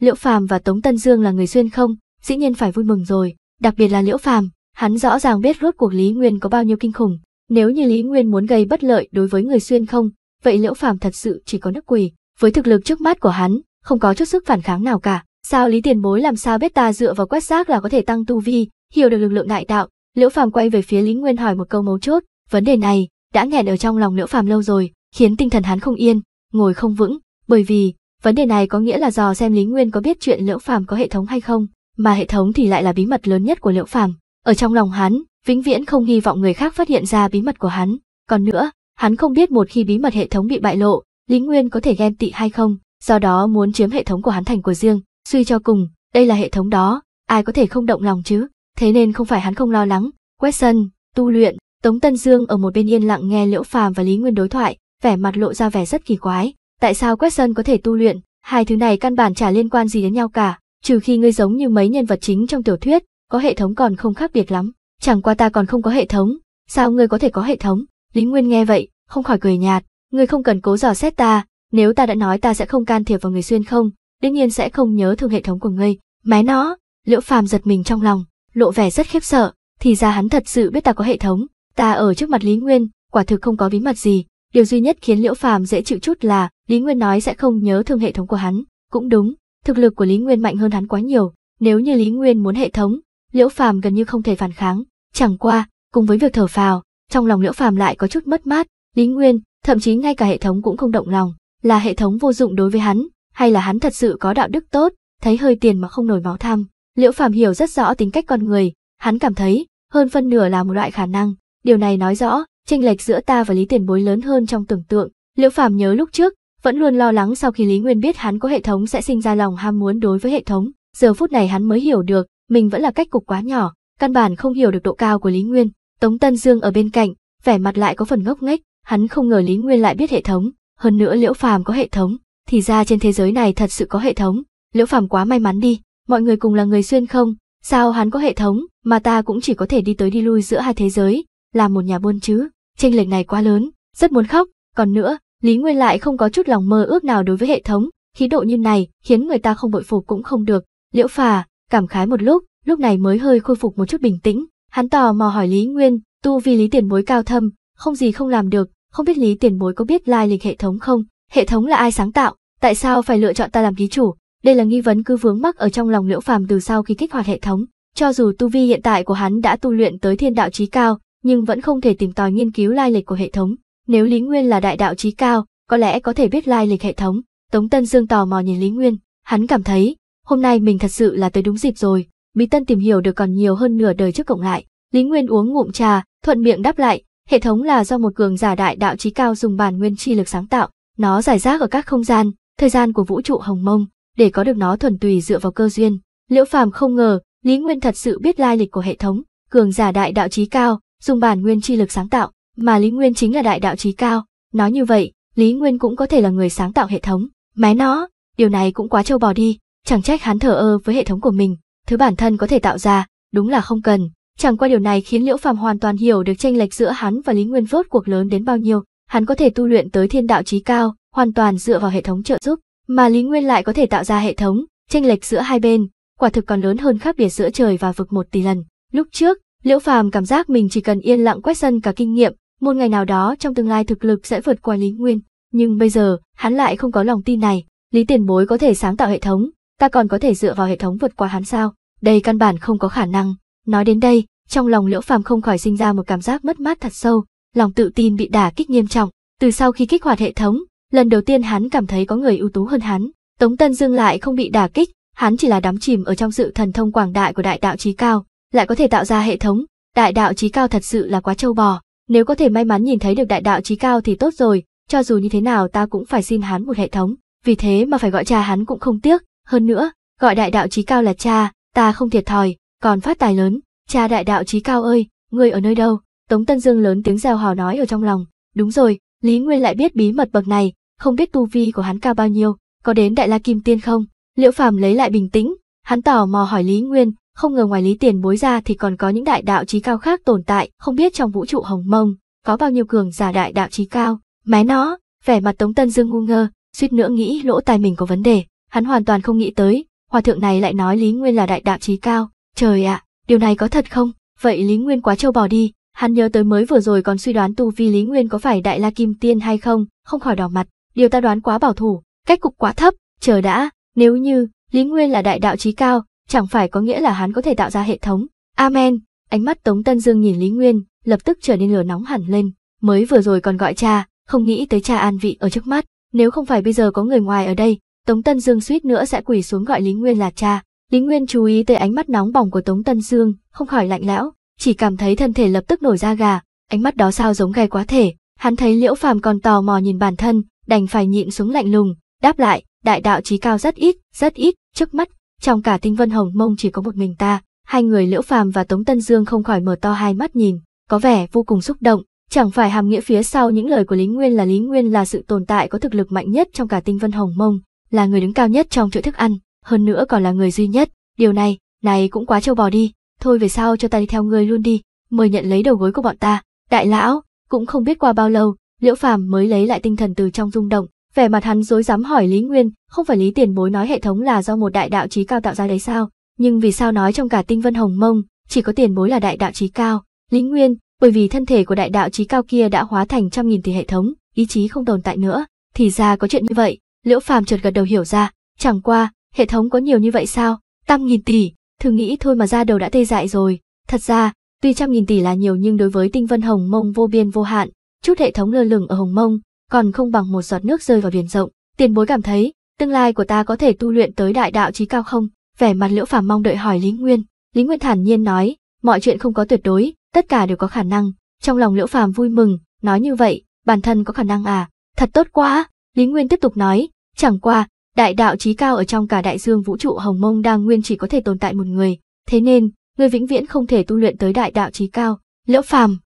Liễu Phàm và Tống Tân Dương là người xuyên không, dĩ nhiên phải vui mừng rồi, đặc biệt là Liễu Phàm, hắn rõ ràng biết rốt cuộc Lý Nguyên có bao nhiêu kinh khủng. Nếu như Lý Nguyên muốn gây bất lợi đối với người xuyên không, vậy Liễu Phàm thật sự chỉ có nước quỷ, với thực lực trước mắt của hắn, không có chút sức phản kháng nào cả. Sao Lý Tiền Bối làm sao biết ta dựa vào quét xác là có thể tăng tu vi, hiểu được lực lượng đại đạo? Liễu Phàm quay về phía Lý Nguyên hỏi một câu mấu chốt, vấn đề này đã nghẹn ở trong lòng Liễu Phàm lâu rồi, khiến tinh thần hắn không yên, ngồi không vững, bởi vì vấn đề này có nghĩa là dò xem Lý Nguyên có biết chuyện Liễu Phàm có hệ thống hay không, mà hệ thống thì lại là bí mật lớn nhất của Liễu Phàm, ở trong lòng hắn, vĩnh viễn không hy vọng người khác phát hiện ra bí mật của hắn, còn nữa, hắn không biết một khi bí mật hệ thống bị bại lộ, Lý Nguyên có thể ghen tị hay không, do đó muốn chiếm hệ thống của hắn thành của riêng, Suy cho cùng, đây là hệ thống đó, ai có thể không động lòng chứ, thế nên không phải hắn không lo lắng. Wesson, tu luyện, Tống Tân Dương ở một bên yên lặng nghe Liễu Phàm và Lý Nguyên đối thoại, vẻ mặt lộ ra vẻ rất kỳ quái. Tại sao Wesson có thể tu luyện, hai thứ này căn bản chả liên quan gì đến nhau cả, trừ khi ngươi giống như mấy nhân vật chính trong tiểu thuyết, có hệ thống còn không khác biệt lắm. Chẳng qua ta còn không có hệ thống, sao ngươi có thể có hệ thống? Lý Nguyên nghe vậy, không khỏi cười nhạt, ngươi không cần cố dò xét ta, nếu ta đã nói ta sẽ không can thiệp vào người xuyên không, đương nhiên sẽ không nhớ thương hệ thống của ngươi. mé nó, Liễu Phàm giật mình trong lòng, lộ vẻ rất khiếp sợ, thì ra hắn thật sự biết ta có hệ thống, ta ở trước mặt Lý Nguyên, quả thực không có bí mật gì, điều duy nhất khiến Liễu Phàm dễ chịu chút là Lý Nguyên nói sẽ không nhớ thương hệ thống của hắn, cũng đúng, thực lực của Lý Nguyên mạnh hơn hắn quá nhiều, nếu như Lý Nguyên muốn hệ thống, Liễu Phàm gần như không thể phản kháng, chẳng qua, cùng với việc thở phào, trong lòng Liễu Phàm lại có chút mất mát, Lý Nguyên, thậm chí ngay cả hệ thống cũng không động lòng, là hệ thống vô dụng đối với hắn, hay là hắn thật sự có đạo đức tốt, thấy hơi tiền mà không nổi máu tham. Liễu Phạm hiểu rất rõ tính cách con người, hắn cảm thấy, hơn phân nửa là một loại khả năng, điều này nói rõ, tranh lệch giữa ta và Lý Tiền Bối lớn hơn trong tưởng tượng. Liễu Phạm nhớ lúc trước, vẫn luôn lo lắng sau khi Lý Nguyên biết hắn có hệ thống sẽ sinh ra lòng ham muốn đối với hệ thống, giờ phút này hắn mới hiểu được, mình vẫn là cách cục quá nhỏ, căn bản không hiểu được độ cao của Lý Nguyên. Tống Tân Dương ở bên cạnh, vẻ mặt lại có phần ngốc nghếch, hắn không ngờ Lý Nguyên lại biết hệ thống, hơn nữa Liễu Phàm có hệ thống, thì ra trên thế giới này thật sự có hệ thống, Liễu Phàm quá may mắn đi, mọi người cùng là người xuyên không, sao hắn có hệ thống, mà ta cũng chỉ có thể đi tới đi lui giữa hai thế giới, là một nhà buôn chứ, tranh lệch này quá lớn, rất muốn khóc, còn nữa, Lý Nguyên lại không có chút lòng mơ ước nào đối với hệ thống, khí độ như này khiến người ta không bội phục cũng không được, Liễu Phà, cảm khái một lúc, lúc này mới hơi khôi phục một chút bình tĩnh, hắn tò mò hỏi Lý Nguyên, tu vì Lý Tiền Bối cao thâm, không gì không làm được, không biết Lý Tiền Bối có biết lai lịch hệ thống không, Hệ thống là ai sáng tạo? Tại sao phải lựa chọn ta làm ký chủ? Đây là nghi vấn cứ vướng mắc ở trong lòng Liễu Phàm từ sau khi kích hoạt hệ thống. Cho dù tu vi hiện tại của hắn đã tu luyện tới thiên đạo trí cao, nhưng vẫn không thể tìm tòi nghiên cứu lai lịch của hệ thống. Nếu Lý Nguyên là đại đạo trí cao, có lẽ có thể biết lai lịch hệ thống. Tống Tân Dương tò mò nhìn Lý Nguyên, hắn cảm thấy, hôm nay mình thật sự là tới đúng dịp rồi, Bí Tân tìm hiểu được còn nhiều hơn nửa đời trước cộng lại. Lý Nguyên uống ngụm trà, thuận miệng đáp lại, hệ thống là do một cường giả đại đạo trí cao dùng bản nguyên chi lực sáng tạo, nó giải rác ở các không gian, thời gian của vũ trụ hồng mông, để có được nó thuần tùy dựa vào cơ duyên. Liễu Phàm không ngờ, Lý Nguyên thật sự biết lai lịch của hệ thống, cường giả đại đạo trí cao, dùng bản nguyên chi lực sáng tạo, mà Lý Nguyên chính là đại đạo trí cao. Nói như vậy, Lý Nguyên cũng có thể là người sáng tạo hệ thống. Mé nó, điều này cũng quá trâu bò đi, chẳng trách hắn thờ ơ với hệ thống của mình, thứ bản thân có thể tạo ra, đúng là không cần. Chẳng qua điều này khiến Liễu Phàm hoàn toàn hiểu được tranh lệch giữa hắn và Lý Nguyên vớt cuộc lớn đến bao nhiêu hắn có thể tu luyện tới thiên đạo trí cao, hoàn toàn dựa vào hệ thống trợ giúp, mà Lý Nguyên lại có thể tạo ra hệ thống, tranh lệch giữa hai bên, quả thực còn lớn hơn khác biệt giữa trời và vực một tỷ lần. Lúc trước, Liễu Phàm cảm giác mình chỉ cần yên lặng quét sân cả kinh nghiệm, một ngày nào đó trong tương lai thực lực sẽ vượt qua Lý Nguyên, nhưng bây giờ, hắn lại không có lòng tin này, Lý Tiền Bối có thể sáng tạo hệ thống, ta còn có thể dựa vào hệ thống vượt qua hắn sao? Đây căn bản không có khả năng. Nói đến đây, trong lòng Liễu Phàm không khỏi sinh ra một cảm giác mất mát thật sâu, lòng tự tin bị đả kích nghiêm trọng. Từ sau khi kích hoạt hệ thống, lần đầu tiên hắn cảm thấy có người ưu tú hơn hắn. Tống Tân Dương lại không bị đả kích, hắn chỉ là đắm chìm ở trong sự thần thông quảng đại của đại đạo trí cao, lại có thể tạo ra hệ thống. Đại đạo trí cao thật sự là quá trâu bò, nếu có thể may mắn nhìn thấy được đại đạo trí cao thì tốt rồi, cho dù như thế nào ta cũng phải xin hắn một hệ thống, vì thế mà phải gọi cha hắn cũng không tiếc, hơn nữa, gọi đại đạo trí cao là cha, ta không thiệt thòi, còn phát tài lớn, cha đại đạo trí cao ơi, người ở nơi đâu? Tống Tân Dương lớn tiếng rào hò nói ở trong lòng, đúng rồi, Lý Nguyên lại biết bí mật bậc này, không biết tu vi của hắn cao bao nhiêu, có đến Đại La Kim Tiên không? Liễu Phàm lấy lại bình tĩnh, hắn tò mò hỏi Lý Nguyên, không ngờ ngoài Lý Tiền bối ra thì còn có những đại đạo trí cao khác tồn tại, không biết trong vũ trụ hồng mông, có bao nhiêu cường giả đại đạo trí cao. Mé nó, vẻ mặt Tống Tân Dương ngu ngơ, suýt nữa nghĩ lỗ tai mình có vấn đề, hắn hoàn toàn không nghĩ tới, hòa thượng này lại nói Lý Nguyên là đại đạo trí cao, trời ạ, điều này có thật không? Vậy Lý Nguyên quá trâu bò đi, Hắn nhớ tới mới vừa rồi còn suy đoán tu vi Lý Nguyên có phải đại la kim tiên hay không, không khỏi đỏ mặt, điều ta đoán quá bảo thủ, cách cục quá thấp, chờ đã, nếu như Lý Nguyên là đại đạo trí cao, chẳng phải có nghĩa là hắn có thể tạo ra hệ thống. Amen. Ánh mắt Tống Tân Dương nhìn Lý Nguyên, lập tức trở nên lửa nóng hẳn lên, mới vừa rồi còn gọi cha, không nghĩ tới cha an vị ở trước mắt, nếu không phải bây giờ có người ngoài ở đây, Tống Tân Dương suýt nữa sẽ quỳ xuống gọi Lý Nguyên là cha. Lý Nguyên chú ý tới ánh mắt nóng bỏng của Tống Tân Dương, không khỏi lạnh lẽo, chỉ cảm thấy thân thể lập tức nổi da gà, ánh mắt đó sao giống gai quá thể, hắn thấy Liễu Phàm còn tò mò nhìn bản thân, đành phải nhịn xuống lạnh lùng, đáp lại, đại đạo chí cao rất ít, rất ít, trước mắt, trong cả tinh vân hồng mông chỉ có một mình ta, hai người Liễu Phàm và Tống Tân Dương không khỏi mở to hai mắt nhìn, có vẻ vô cùng xúc động, chẳng phải hàm nghĩa phía sau những lời của Lý Nguyên là Lý Nguyên là sự tồn tại có thực lực mạnh nhất trong cả tinh vân hồng mông, là người đứng cao nhất trong chuỗi thức ăn, hơn nữa còn là người duy nhất, điều này, này cũng quá trâu bò đi thôi về sau cho ta đi theo ngươi luôn đi, mời nhận lấy đầu gối của bọn ta. Đại lão, cũng không biết qua bao lâu, Liễu Phàm mới lấy lại tinh thần từ trong rung động, vẻ mặt hắn dối dám hỏi Lý Nguyên, không phải Lý Tiền Bối nói hệ thống là do một đại đạo chí cao tạo ra đấy sao? Nhưng vì sao nói trong cả Tinh Vân Hồng Mông, chỉ có Tiền Bối là đại đạo chí cao? Lý Nguyên, bởi vì thân thể của đại đạo chí cao kia đã hóa thành trăm nghìn tỷ hệ thống, ý chí không tồn tại nữa, thì ra có chuyện như vậy. Liễu Phàm chợt gật đầu hiểu ra, chẳng qua, hệ thống có nhiều như vậy sao? Tam nghìn tỷ, thử nghĩ thôi mà ra đầu đã tê dại rồi. Thật ra, tuy trăm nghìn tỷ là nhiều nhưng đối với tinh vân hồng mông vô biên vô hạn, chút hệ thống lơ lửng ở hồng mông, còn không bằng một giọt nước rơi vào biển rộng. Tiền bối cảm thấy, tương lai của ta có thể tu luyện tới đại đạo trí cao không? Vẻ mặt liễu phàm mong đợi hỏi Lý Nguyên. Lý Nguyên thản nhiên nói, mọi chuyện không có tuyệt đối, tất cả đều có khả năng. Trong lòng liễu phàm vui mừng, nói như vậy, bản thân có khả năng à? Thật tốt quá! Lý Nguyên tiếp tục nói, chẳng qua, Đại đạo trí cao ở trong cả đại dương vũ trụ hồng mông đang nguyên chỉ có thể tồn tại một người, thế nên, người vĩnh viễn không thể tu luyện tới đại đạo trí cao, liễu phàm.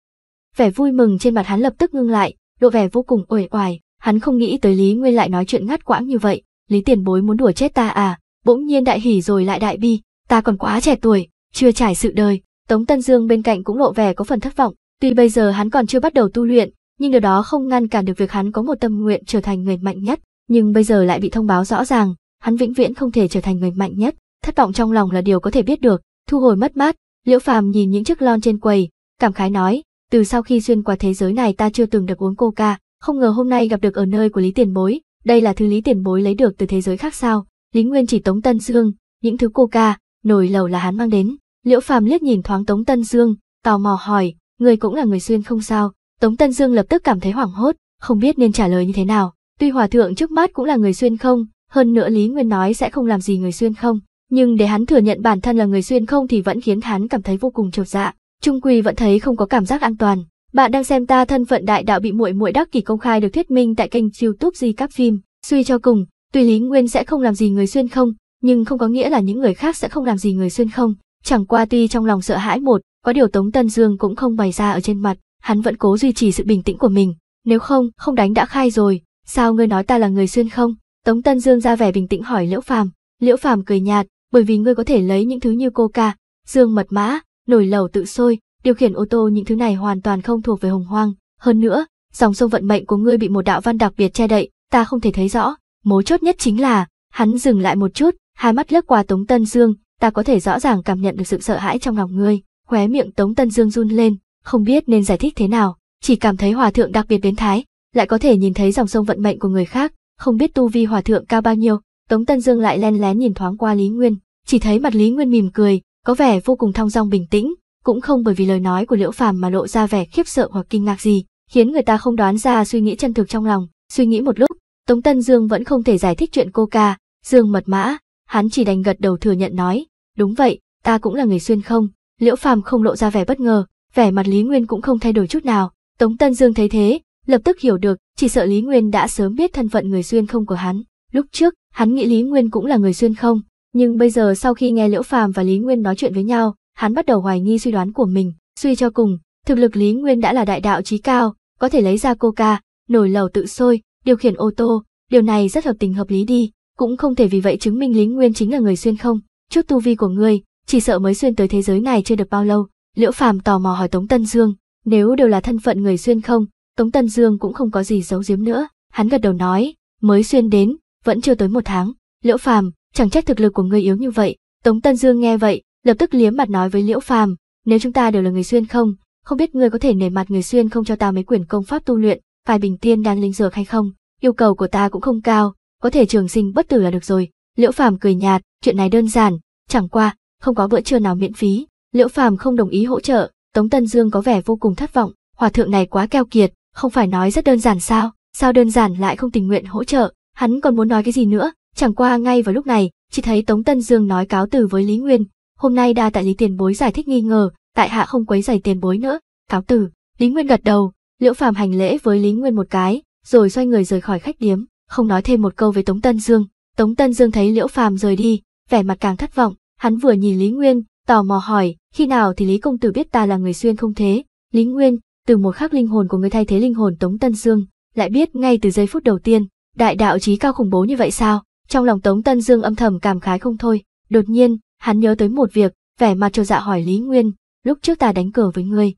Vẻ vui mừng trên mặt hắn lập tức ngưng lại, độ vẻ vô cùng uể oải, hắn không nghĩ tới Lý Nguyên lại nói chuyện ngắt quãng như vậy, Lý Tiền Bối muốn đùa chết ta à, bỗng nhiên đại hỉ rồi lại đại bi, ta còn quá trẻ tuổi, chưa trải sự đời, Tống Tân Dương bên cạnh cũng lộ vẻ có phần thất vọng, tuy bây giờ hắn còn chưa bắt đầu tu luyện, nhưng điều đó không ngăn cản được việc hắn có một tâm nguyện trở thành người mạnh nhất, nhưng bây giờ lại bị thông báo rõ ràng, hắn vĩnh viễn không thể trở thành người mạnh nhất, thất vọng trong lòng là điều có thể biết được, thu hồi mất mát, Liễu Phàm nhìn những chiếc lon trên quầy, cảm khái nói, từ sau khi xuyên qua thế giới này ta chưa từng được uống coca, không ngờ hôm nay gặp được ở nơi của Lý Tiền Bối, đây là thứ Lý Tiền Bối lấy được từ thế giới khác sao? Lý Nguyên chỉ Tống Tân Dương, những thứ coca, nồi lẩu là hắn mang đến. Liễu Phàm liếc nhìn thoáng Tống Tân Dương, tò mò hỏi, người cũng là người xuyên không sao? Tống Tân Dương lập tức cảm thấy hoảng hốt, không biết nên trả lời như thế nào. Tuy hòa thượng trước mắt cũng là người xuyên không, hơn nữa Lý Nguyên nói sẽ không làm gì người xuyên không, nhưng để hắn thừa nhận bản thân là người xuyên không thì vẫn khiến hắn cảm thấy vô cùng chột dạ, trung quy vẫn thấy không có cảm giác an toàn. Bạn đang xem ta thân phận đại đạo bị muội muội đắc kỷ công khai được thuyết minh tại kênh YouTube Di Cáp Phim, suy cho cùng, tuy Lý Nguyên sẽ không làm gì người xuyên không, nhưng không có nghĩa là những người khác sẽ không làm gì người xuyên không, chẳng qua tuy trong lòng sợ hãi một, có điều Tống Tân Dương cũng không bày ra ở trên mặt, hắn vẫn cố duy trì sự bình tĩnh của mình, nếu không, không đánh đã khai rồi, sao ngươi nói ta là người xuyên không? Tống Tân Dương ra vẻ bình tĩnh hỏi Liễu Phàm. Liễu Phàm cười nhạt, bởi vì ngươi có thể lấy những thứ như coca, dương mật mã, nổi lẩu tự sôi, điều khiển ô tô những thứ này hoàn toàn không thuộc về hồng hoang. Hơn nữa, dòng sông vận mệnh của ngươi bị một đạo văn đặc biệt che đậy, ta không thể thấy rõ. Mấu chốt nhất chính là, hắn dừng lại một chút, hai mắt lướt qua Tống Tân Dương, ta có thể rõ ràng cảm nhận được sự sợ hãi trong lòng ngươi. Khóe miệng Tống Tân Dương run lên, không biết nên giải thích thế nào, chỉ cảm thấy hòa thượng đặc biệt biến thái, lại có thể nhìn thấy dòng sông vận mệnh của người khác, không biết tu vi hòa thượng cao bao nhiêu, Tống Tân Dương lại len lén nhìn thoáng qua Lý Nguyên, chỉ thấy mặt Lý Nguyên mỉm cười, có vẻ vô cùng thong dong bình tĩnh, cũng không bởi vì lời nói của Liễu Phàm mà lộ ra vẻ khiếp sợ hoặc kinh ngạc gì, khiến người ta không đoán ra suy nghĩ chân thực trong lòng, suy nghĩ một lúc, Tống Tân Dương vẫn không thể giải thích chuyện cô ca, Dương mật mã, hắn chỉ đành gật đầu thừa nhận nói, đúng vậy, ta cũng là người xuyên không, Liễu Phàm không lộ ra vẻ bất ngờ, vẻ mặt Lý Nguyên cũng không thay đổi chút nào, Tống Tân Dương thấy thế, lập tức hiểu được, chỉ sợ Lý Nguyên đã sớm biết thân phận người xuyên không của hắn. Lúc trước, hắn nghĩ Lý Nguyên cũng là người xuyên không, nhưng bây giờ sau khi nghe Liễu Phàm và Lý Nguyên nói chuyện với nhau, hắn bắt đầu hoài nghi suy đoán của mình, suy cho cùng, thực lực Lý Nguyên đã là đại đạo trí cao, có thể lấy ra coca, nổi lầu tự sôi, điều khiển ô tô, điều này rất hợp tình hợp lý đi, cũng không thể vì vậy chứng minh Lý Nguyên chính là người xuyên không, chút tu vi của ngươi, chỉ sợ mới xuyên tới thế giới này chưa được bao lâu. Liễu Phàm tò mò hỏi Tống Tân Dương, nếu đều là thân phận người xuyên không, Tống Tân Dương cũng không có gì giấu giếm nữa, hắn gật đầu nói, mới xuyên đến, vẫn chưa tới một tháng. Liễu Phàm, chẳng trách thực lực của ngươi yếu như vậy. Tống Tân Dương nghe vậy, lập tức liếm mặt nói với Liễu Phàm, nếu chúng ta đều là người xuyên không, không biết ngươi có thể nể mặt người xuyên không cho ta mấy quyển công pháp tu luyện, vài bình tiên đan linh dược hay không? Yêu cầu của ta cũng không cao, có thể trường sinh bất tử là được rồi. Liễu Phàm cười nhạt, chuyện này đơn giản, chẳng qua, không có bữa trưa nào miễn phí. Liễu Phàm không đồng ý hỗ trợ, Tống Tân Dương có vẻ vô cùng thất vọng, hòa thượng này quá keo kiệt, không phải nói rất đơn giản sao, sao đơn giản lại không tình nguyện hỗ trợ, hắn còn muốn nói cái gì nữa, chẳng qua ngay vào lúc này, chỉ thấy Tống Tân Dương nói cáo từ với Lý Nguyên, hôm nay đa tại Lý Tiền Bối giải thích nghi ngờ, tại hạ không quấy giày tiền bối nữa, cáo từ, Lý Nguyên gật đầu, Liễu Phàm hành lễ với Lý Nguyên một cái, rồi xoay người rời khỏi khách điếm, không nói thêm một câu với Tống Tân Dương. Tống Tân Dương thấy Liễu Phàm rời đi, vẻ mặt càng thất vọng, hắn vừa nhìn Lý Nguyên, tò mò hỏi, khi nào thì Lý công tử biết ta là người xuyên không thế? Lý Nguyên, từ một khắc linh hồn của người thay thế linh hồn Tống Tân Dương, lại biết ngay từ giây phút đầu tiên, đại đạo chí cao khủng bố như vậy sao? Trong lòng Tống Tân Dương âm thầm cảm khái không thôi, đột nhiên, hắn nhớ tới một việc, vẻ mặt trêu dạ hỏi Lý Nguyên, lúc trước ta đánh cờ với ngươi.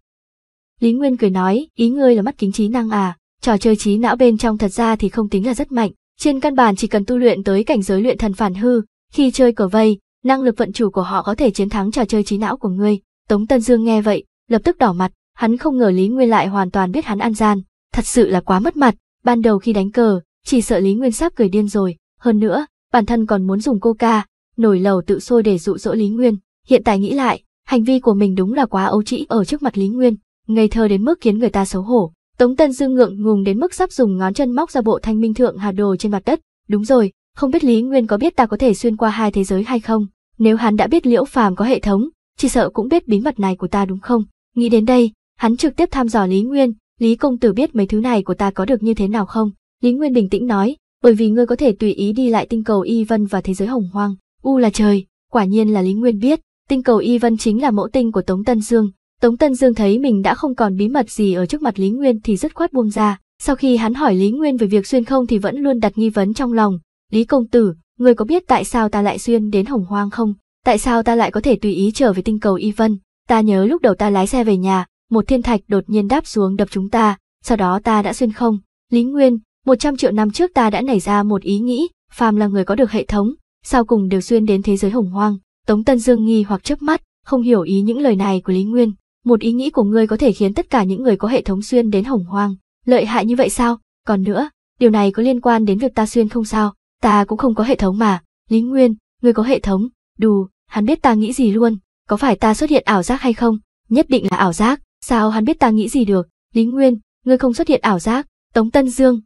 Lý Nguyên cười nói, ý ngươi là mắt kính trí năng à, trò chơi trí não bên trong thật ra thì không tính là rất mạnh, trên căn bản chỉ cần tu luyện tới cảnh giới luyện thần phản hư, khi chơi cờ vây, năng lực vận chủ của họ có thể chiến thắng trò chơi trí não của ngươi. Tống Tân Dương nghe vậy, lập tức đỏ mặt, hắn không ngờ Lý Nguyên lại hoàn toàn biết hắn ăn gian, thật sự là quá mất mặt, ban đầu khi đánh cờ, chỉ sợ Lý Nguyên sắp cười điên rồi, hơn nữa, bản thân còn muốn dùng coca, nổi lầu tự sôi để dụ dỗ Lý Nguyên, hiện tại nghĩ lại, hành vi của mình đúng là quá ấu trĩ ở trước mặt Lý Nguyên, ngây thơ đến mức khiến người ta xấu hổ. Tống Tân Dương ngượng ngùng đến mức sắp dùng ngón chân móc ra bộ thanh minh thượng hà đồ trên mặt đất, đúng rồi, không biết Lý Nguyên có biết ta có thể xuyên qua hai thế giới hay không, nếu hắn đã biết Liễu Phàm có hệ thống, chỉ sợ cũng biết bí mật này của ta đúng không? Nghĩ đến đây, Hắn trực tiếp thăm dò Lý Nguyên, Lý công tử biết mấy thứ này của ta có được như thế nào không? Lý Nguyên bình tĩnh nói, bởi vì ngươi có thể tùy ý đi lại tinh cầu Y Vân và thế giới hồng hoang. U là trời, quả nhiên là Lý Nguyên biết, tinh cầu Y Vân chính là mẫu tinh của Tống Tân Dương. Tống Tân Dương thấy mình đã không còn bí mật gì ở trước mặt Lý Nguyên thì dứt khoát buông ra. Sau khi hắn hỏi Lý Nguyên về việc xuyên không thì vẫn luôn đặt nghi vấn trong lòng. Lý công tử, người có biết tại sao ta lại xuyên đến hồng hoang không? Tại sao ta lại có thể tùy ý trở về tinh cầu Y Vân? Ta nhớ lúc đầu ta lái xe về nhà, một thiên thạch đột nhiên đáp xuống đập chúng ta, sau đó ta đã xuyên không. Lý Nguyên, 100 triệu năm trước ta đã nảy ra một ý nghĩ, phàm là người có được hệ thống, sau cùng đều xuyên đến thế giới hồng hoang. Tống Tân Dương nghi hoặc chớp mắt, không hiểu ý những lời này của Lý Nguyên. Một ý nghĩ của ngươi có thể khiến tất cả những người có hệ thống xuyên đến hồng hoang, lợi hại như vậy sao? Còn nữa, điều này có liên quan đến việc ta xuyên không sao? Ta cũng không có hệ thống mà. Lý Nguyên, ngươi có hệ thống, đù, hắn biết ta nghĩ gì luôn, có phải ta xuất hiện ảo giác hay không? Nhất định là ảo giác. Sao hắn biết ta nghĩ gì được? Lý Nguyên, ngươi không xuất hiện ảo giác, Tống Tân Dương.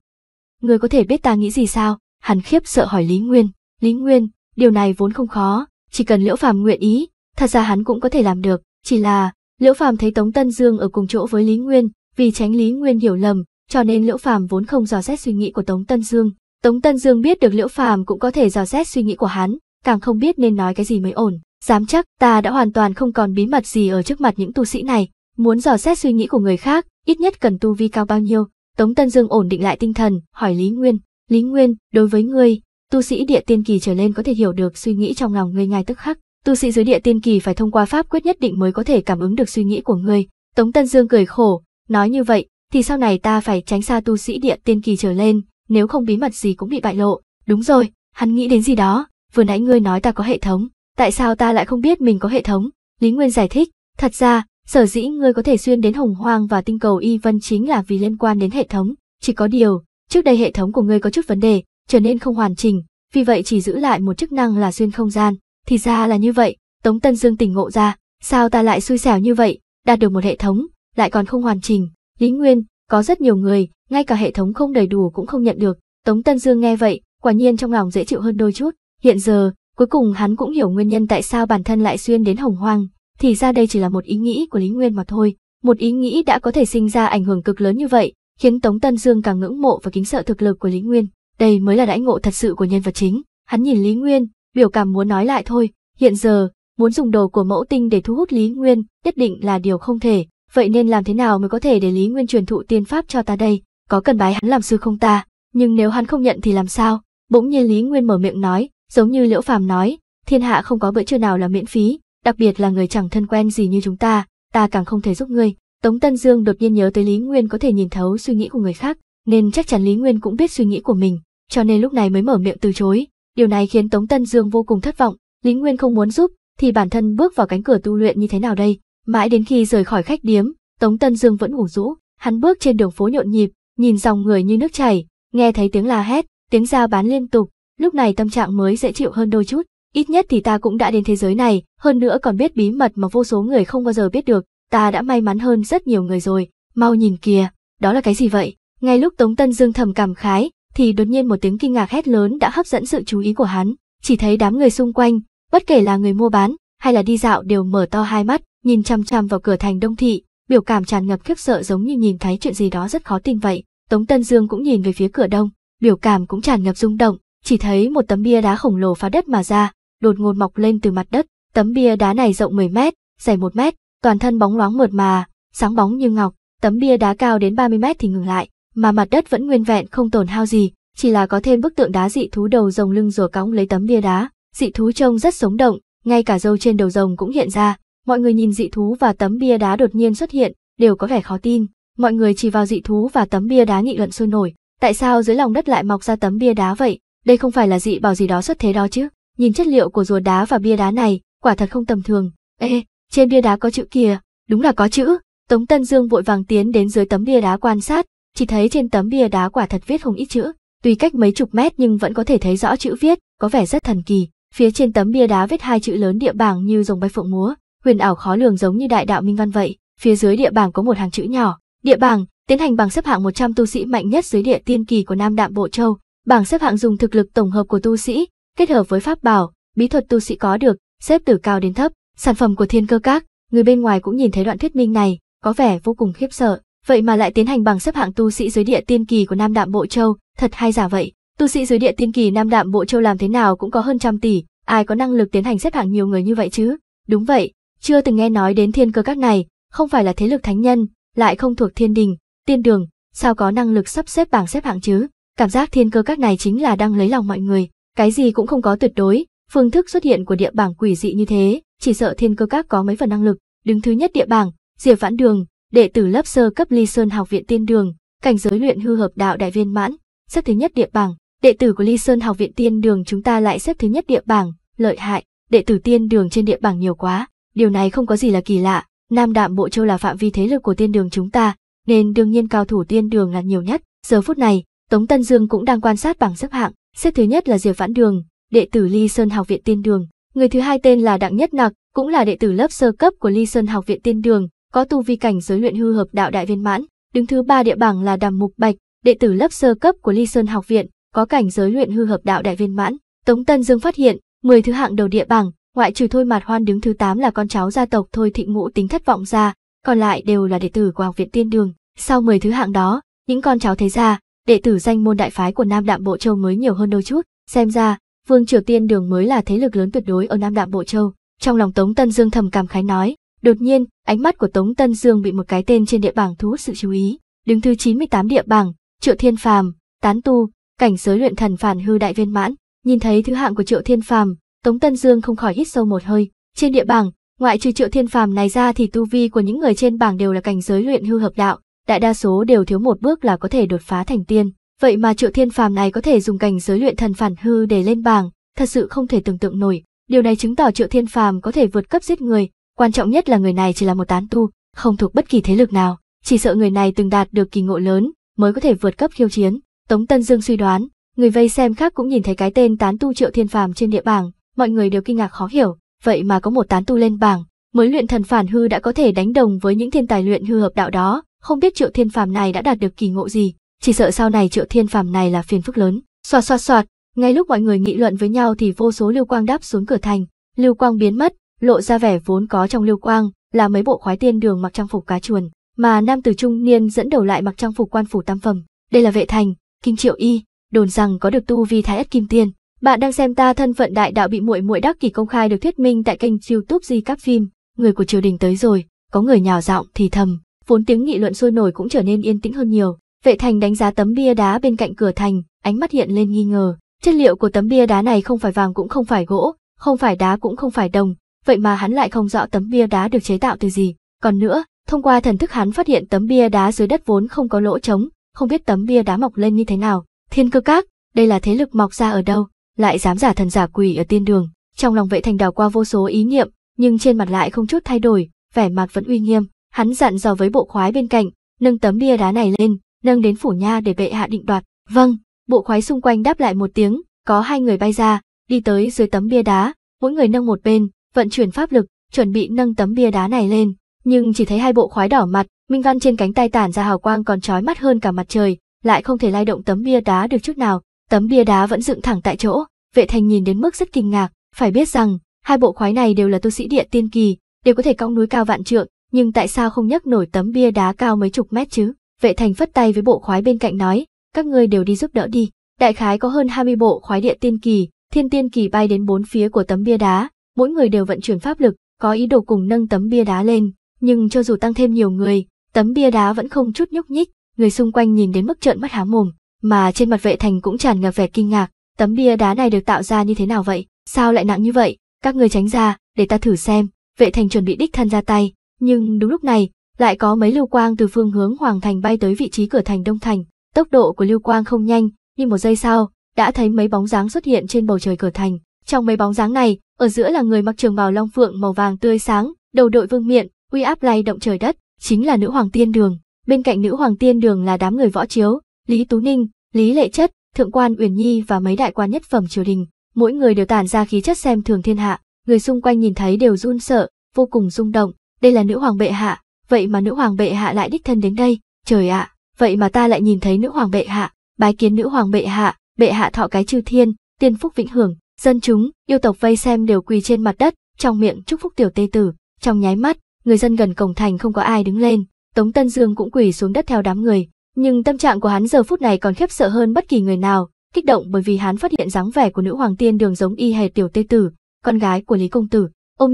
Ngươi có thể biết ta nghĩ gì sao? Hắn khiếp sợ hỏi Lý Nguyên. Lý Nguyên, điều này vốn không khó, chỉ cần Liễu Phàm nguyện ý, thật ra hắn cũng có thể làm được, chỉ là Liễu Phàm thấy Tống Tân Dương ở cùng chỗ với Lý Nguyên, vì tránh Lý Nguyên hiểu lầm, cho nên Liễu Phàm vốn không dò xét suy nghĩ của Tống Tân Dương. Tống Tân Dương biết được Liễu Phàm cũng có thể dò xét suy nghĩ của hắn, càng không biết nên nói cái gì mới ổn. Dám chắc ta đã hoàn toàn không còn bí mật gì ở trước mặt những tu sĩ này, Muốn dò xét suy nghĩ của người khác, ít nhất cần tu vi cao bao nhiêu? Tống Tân Dương ổn định lại tinh thần, hỏi Lý Nguyên. Lý Nguyên, đối với ngươi, tu sĩ địa tiên kỳ trở lên có thể hiểu được suy nghĩ trong lòng ngươi ngay tức khắc. Tu sĩ dưới địa tiên kỳ phải thông qua pháp quyết nhất định mới có thể cảm ứng được suy nghĩ của ngươi. Tống Tân Dương cười khổ, nói như vậy, thì sau này ta phải tránh xa tu sĩ địa tiên kỳ trở lên, nếu không bí mật gì cũng bị bại lộ. Đúng rồi, hắn nghĩ đến gì đó, vừa nãy ngươi nói ta có hệ thống, tại sao ta lại không biết mình có hệ thống? Lý Nguyên giải thích, thật ra, Sở dĩ ngươi có thể xuyên đến hồng hoang và tinh cầu y vân chính là vì liên quan đến hệ thống, chỉ có điều, trước đây hệ thống của ngươi có chút vấn đề, trở nên không hoàn chỉnh, vì vậy chỉ giữ lại một chức năng là xuyên không gian. Thì ra là như vậy, Tống Tân Dương tỉnh ngộ ra, sao ta lại xui xẻo như vậy, đạt được một hệ thống, lại còn không hoàn chỉnh. Lý Nguyên, có rất nhiều người, ngay cả hệ thống không đầy đủ cũng không nhận được. Tống Tân Dương nghe vậy, quả nhiên trong lòng dễ chịu hơn đôi chút. Hiện giờ, cuối cùng hắn cũng hiểu nguyên nhân tại sao bản thân lại xuyên đến hồng hoang thì ra đây chỉ là một ý nghĩ của Lý Nguyên mà thôi. Một ý nghĩ đã có thể sinh ra ảnh hưởng cực lớn như vậy, khiến Tống Tân Dương càng ngưỡng mộ và kính sợ thực lực của Lý Nguyên. Đây mới là đãi ngộ thật sự của nhân vật chính. Hắn nhìn Lý Nguyên, biểu cảm muốn nói lại thôi. Hiện giờ, muốn dùng đồ của mẫu tinh để thu hút Lý Nguyên, nhất định là điều không thể. Vậy nên làm thế nào mới có thể để Lý Nguyên truyền thụ tiên pháp cho ta đây? Có cần bái hắn làm sư không ta? Nhưng nếu hắn không nhận thì làm sao? Bỗng nhiên Lý Nguyên mở miệng nói, giống như Liễu Phàm nói, thiên hạ không có bữa trưa nào là miễn phí, đặc biệt là người chẳng thân quen gì như chúng ta, ta càng không thể giúp ngươi. Tống Tân Dương đột nhiên nhớ tới Lý Nguyên có thể nhìn thấu suy nghĩ của người khác, nên chắc chắn Lý Nguyên cũng biết suy nghĩ của mình, cho nên lúc này mới mở miệng từ chối. Điều này khiến Tống Tân Dương vô cùng thất vọng, Lý Nguyên không muốn giúp, thì bản thân bước vào cánh cửa tu luyện như thế nào đây? Mãi đến khi rời khỏi khách điếm, Tống Tân Dương vẫn ngủ rũ, hắn bước trên đường phố nhộn nhịp, nhìn dòng người như nước chảy, nghe thấy tiếng la hét, tiếng ra bán liên tục, lúc này tâm trạng mới dễ chịu hơn đôi chút ít nhất thì ta cũng đã đến thế giới này, hơn nữa còn biết bí mật mà vô số người không bao giờ biết được, ta đã may mắn hơn rất nhiều người rồi, mau nhìn kìa, đó là cái gì vậy? Ngay lúc Tống Tân Dương thầm cảm khái, thì đột nhiên một tiếng kinh ngạc hét lớn đã hấp dẫn sự chú ý của hắn, chỉ thấy đám người xung quanh, bất kể là người mua bán hay là đi dạo đều mở to hai mắt, nhìn chăm chăm vào cửa thành Đông thị, biểu cảm tràn ngập khiếp sợ giống như nhìn thấy chuyện gì đó rất khó tin vậy. Tống Tân Dương cũng nhìn về phía cửa đông, biểu cảm cũng tràn ngập rung động, chỉ thấy một tấm bia đá khổng lồ phá đất mà ra, đột ngột mọc lên từ mặt đất. Tấm bia đá này rộng 10 mét, dày 1 mét, toàn thân bóng loáng mượt mà, sáng bóng như ngọc. Tấm bia đá cao đến 30 mét thì ngừng lại, mà mặt đất vẫn nguyên vẹn không tổn hao gì, chỉ là có thêm bức tượng đá dị thú đầu rồng lưng rùa cõng lấy tấm bia đá. Dị thú trông rất sống động, ngay cả râu trên đầu rồng cũng hiện ra. Mọi người nhìn dị thú và tấm bia đá đột nhiên xuất hiện, đều có vẻ khó tin. Mọi người chỉ vào dị thú và tấm bia đá nghị luận sôi nổi. Tại sao dưới lòng đất lại mọc ra tấm bia đá vậy? Đây không phải là dị bảo gì đó xuất thế đó chứ? Nhìn chất liệu của rùa đá và bia đá này, quả thật không tầm thường. Ê, trên bia đá có chữ kìa, đúng là có chữ. Tống Tân Dương vội vàng tiến đến dưới tấm bia đá quan sát, chỉ thấy trên tấm bia đá quả thật viết không ít chữ. Tuy cách mấy chục mét nhưng vẫn có thể thấy rõ chữ viết, có vẻ rất thần kỳ. Phía trên tấm bia đá viết hai chữ lớn địa bảng như rồng bay phượng múa, huyền ảo khó lường giống như đại đạo minh văn vậy. Phía dưới địa bảng có một hàng chữ nhỏ, địa bảng, tiến hành bảng xếp hạng 100 tu sĩ mạnh nhất dưới địa tiên kỳ của Nam Đạm Bộ Châu. Bảng xếp hạng dùng thực lực tổng hợp của tu sĩ, Kết hợp với pháp bảo, bí thuật tu sĩ có được, xếp từ cao đến thấp, sản phẩm của thiên cơ các, người bên ngoài cũng nhìn thấy đoạn thuyết minh này, có vẻ vô cùng khiếp sợ. Vậy mà lại tiến hành bằng xếp hạng tu sĩ dưới địa tiên kỳ của Nam Đạm Bộ Châu, thật hay giả vậy? Tu sĩ dưới địa tiên kỳ Nam Đạm Bộ Châu làm thế nào cũng có hơn trăm tỷ, ai có năng lực tiến hành xếp hạng nhiều người như vậy chứ? Đúng vậy, chưa từng nghe nói đến thiên cơ các này, không phải là thế lực thánh nhân, lại không thuộc thiên đình, tiên đường, sao có năng lực sắp xếp bảng xếp hạng chứ? Cảm giác thiên cơ các này chính là đang lấy lòng mọi người, cái gì cũng không có tuyệt đối, phương thức xuất hiện của địa bảng quỷ dị như thế, chỉ sợ thiên cơ các có mấy phần năng lực, đứng thứ nhất địa bảng, Diệp Vãn Đường, đệ tử lớp sơ cấp Ly Sơn học viện Tiên Đường, cảnh giới luyện hư hợp đạo đại viên mãn, xếp thứ nhất địa bảng, đệ tử của Ly Sơn học viện Tiên Đường chúng ta lại xếp thứ nhất địa bảng, lợi hại, đệ tử Tiên Đường trên địa bảng nhiều quá, điều này không có gì là kỳ lạ, Nam Đạm Bộ Châu là phạm vi thế lực của Tiên Đường chúng ta, nên đương nhiên cao thủ Tiên Đường là nhiều nhất, giờ phút này, Tống Tân Dương cũng đang quan sát bảng xếp hạng, Xếp thứ nhất là Diệp Vãn Đường, đệ tử Ly Sơn Học viện Tiên Đường. Người thứ hai tên là Đặng Nhất Nặc, cũng là đệ tử lớp sơ cấp của Ly Sơn Học viện Tiên Đường, có tu vi cảnh giới luyện hư hợp đạo đại viên mãn. Đứng thứ ba địa bảng là Đàm Mục Bạch, đệ tử lớp sơ cấp của Ly Sơn Học viện, có cảnh giới luyện hư hợp đạo đại viên mãn. Tống Tân Dương phát hiện, 10 thứ hạng đầu địa bảng, ngoại trừ Thôi Mạt Hoan đứng thứ 8 là con cháu gia tộc Thôi Thịnh Ngũ tính thất vọng ra, còn lại đều là đệ tử của Học viện Tiên Đường. Sau 10 thứ hạng đó, những con cháu thế gia, đệ tử danh môn đại phái của Nam Đạm Bộ Châu mới nhiều hơn đôi chút, xem ra, Vương Triều Tiên Đường mới là thế lực lớn tuyệt đối ở Nam Đạm Bộ Châu. Trong lòng Tống Tân Dương thầm cảm khái nói, đột nhiên, ánh mắt của Tống Tân Dương bị một cái tên trên địa bảng thu hút sự chú ý, đứng thứ 98 địa bảng, Triệu Thiên Phàm, tán tu, cảnh giới luyện thần phản hư đại viên mãn, nhìn thấy thứ hạng của Triệu Thiên Phàm, Tống Tân Dương không khỏi hít sâu một hơi, trên địa bảng, ngoại trừ Triệu Thiên Phàm này ra thì tu vi của những người trên bảng đều là cảnh giới luyện hư hợp đạo, đại đa số đều thiếu một bước là có thể đột phá thành tiên. Vậy mà Triệu Thiên Phàm này có thể dùng cảnh giới luyện thần phản hư để lên bảng, thật sự không thể tưởng tượng nổi. Điều này chứng tỏ Triệu Thiên Phàm có thể vượt cấp giết người, quan trọng nhất là người này chỉ là một tán tu, không thuộc bất kỳ thế lực nào, chỉ sợ người này từng đạt được kỳ ngộ lớn, mới có thể vượt cấp khiêu chiến. Tống Tân Dương suy đoán, người vây xem khác cũng nhìn thấy cái tên tán tu Triệu Thiên Phàm trên địa bảng, mọi người đều kinh ngạc khó hiểu, vậy mà có một tán tu lên bảng, mới luyện thần phản hư đã có thể đánh đồng với những thiên tài luyện hư hợp đạo đó, không biết triệu thiên phàm này đã đạt được kỳ ngộ gì chỉ sợ sau này triệu thiên phàm này là phiền phức lớn xoạt xoạt xoạt ngay lúc mọi người nghị luận với nhau thì vô số lưu quang đáp xuống cửa thành lưu quang biến mất lộ ra vẻ vốn có trong lưu quang là mấy bộ khoái tiên đường mặc trang phục cá chuồn mà nam tử trung niên dẫn đầu lại mặc trang phục quan phủ tam phẩm đây là vệ thành kim triệu y đồn rằng có được tu vi thái ất kim tiên bạn đang xem ta thân phận đại đạo bị muội muội đắc kỷ công khai được thuyết minh tại kênh youtube di cắp phim người của triều đình tới rồi có người nhào giọng thì thầm vốn tiếng nghị luận sôi nổi cũng trở nên yên tĩnh hơn nhiều. Vệ Thành đánh giá tấm bia đá bên cạnh cửa thành, ánh mắt hiện lên nghi ngờ. Chất liệu của tấm bia đá này không phải vàng cũng không phải gỗ, không phải đá cũng không phải đồng, vậy mà hắn lại không rõ tấm bia đá được chế tạo từ gì. Còn nữa, thông qua thần thức hắn phát hiện tấm bia đá dưới đất vốn không có lỗ trống, không biết tấm bia đá mọc lên như thế nào. Thiên cơ các, đây là thế lực mọc ra ở đâu, lại dám giả thần giả quỷ ở tiên đường. Trong lòng vệ thành đào qua vô số ý niệm, nhưng trên mặt lại không chút thay đổi, vẻ mặt vẫn uy nghiêm. Hắn dặn dò với bộ khoái bên cạnh, nâng tấm bia đá này lên, nâng đến phủ nha để bệ hạ định đoạt. Vâng, bộ khoái xung quanh đáp lại một tiếng, có hai người bay ra, đi tới dưới tấm bia đá, mỗi người nâng một bên, vận chuyển pháp lực, chuẩn bị nâng tấm bia đá này lên. Nhưng chỉ thấy hai bộ khoái đỏ mặt, minh văn trên cánh tay tản ra hào quang còn trói mắt hơn cả mặt trời, lại không thể lay động tấm bia đá được chút nào, tấm bia đá vẫn dựng thẳng tại chỗ. Vệ Thành nhìn đến mức rất kinh ngạc, phải biết rằng, hai bộ khoái này đều là tu sĩ địa tiên kỳ, đều có thể cong núi cao vạn trượng, nhưng tại sao không nhấc nổi tấm bia đá cao mấy chục mét chứ? Vệ thành phất tay với bộ khoái bên cạnh nói, các ngươi đều đi giúp đỡ đi. Đại khái có hơn 20 bộ khoái địa tiên kỳ, thiên tiên kỳ bay đến bốn phía của tấm bia đá, mỗi người đều vận chuyển pháp lực, có ý đồ cùng nâng tấm bia đá lên, nhưng cho dù tăng thêm nhiều người, tấm bia đá vẫn không chút nhúc nhích, người xung quanh nhìn đến mức trợn mắt há mồm, mà trên mặt vệ thành cũng tràn ngập vẻ kinh ngạc, tấm bia đá này được tạo ra như thế nào vậy, sao lại nặng như vậy, các ngươi tránh ra, để ta thử xem, vệ thành chuẩn bị đích thân ra tay, nhưng đúng lúc này, lại có mấy lưu quang từ phương hướng hoàng thành bay tới vị trí cửa thành đông thành, tốc độ của lưu quang không nhanh, nhưng một giây sau, đã thấy mấy bóng dáng xuất hiện trên bầu trời cửa thành. Trong mấy bóng dáng này, ở giữa là người mặc trường bào long phượng màu vàng tươi sáng, đầu đội vương miện, uy áp lay động trời đất, chính là nữ hoàng tiên đường. Bên cạnh nữ hoàng tiên đường là đám người võ chiếu, Lý Tú Ninh, Lý Lệ Chất, Thượng quan Uyển Nhi và mấy đại quan nhất phẩm triều đình, mỗi người đều tản ra khí chất xem thường thiên hạ, người xung quanh nhìn thấy đều run sợ, vô cùng rung động, đây là nữ hoàng bệ hạ, vậy mà nữ hoàng bệ hạ lại đích thân đến đây, trời ạ, vậy mà ta lại nhìn thấy nữ hoàng bệ hạ, bái kiến nữ hoàng bệ hạ, bệ hạ thọ cái chư thiên, tiên phúc vĩnh hưởng, dân chúng, yêu tộc vây xem đều quỳ trên mặt đất, trong miệng chúc phúc tiểu tê tử, trong nháy mắt, người dân gần cổng thành không có ai đứng lên, Tống Tân Dương cũng quỳ xuống đất theo đám người, nhưng tâm trạng của hắn giờ phút này còn khiếp sợ hơn bất kỳ người nào, kích động bởi vì hắn phát hiện dáng vẻ của nữ hoàng tiên đường giống y hệt tiểu tê tử, con gái của Lý công tử, Oh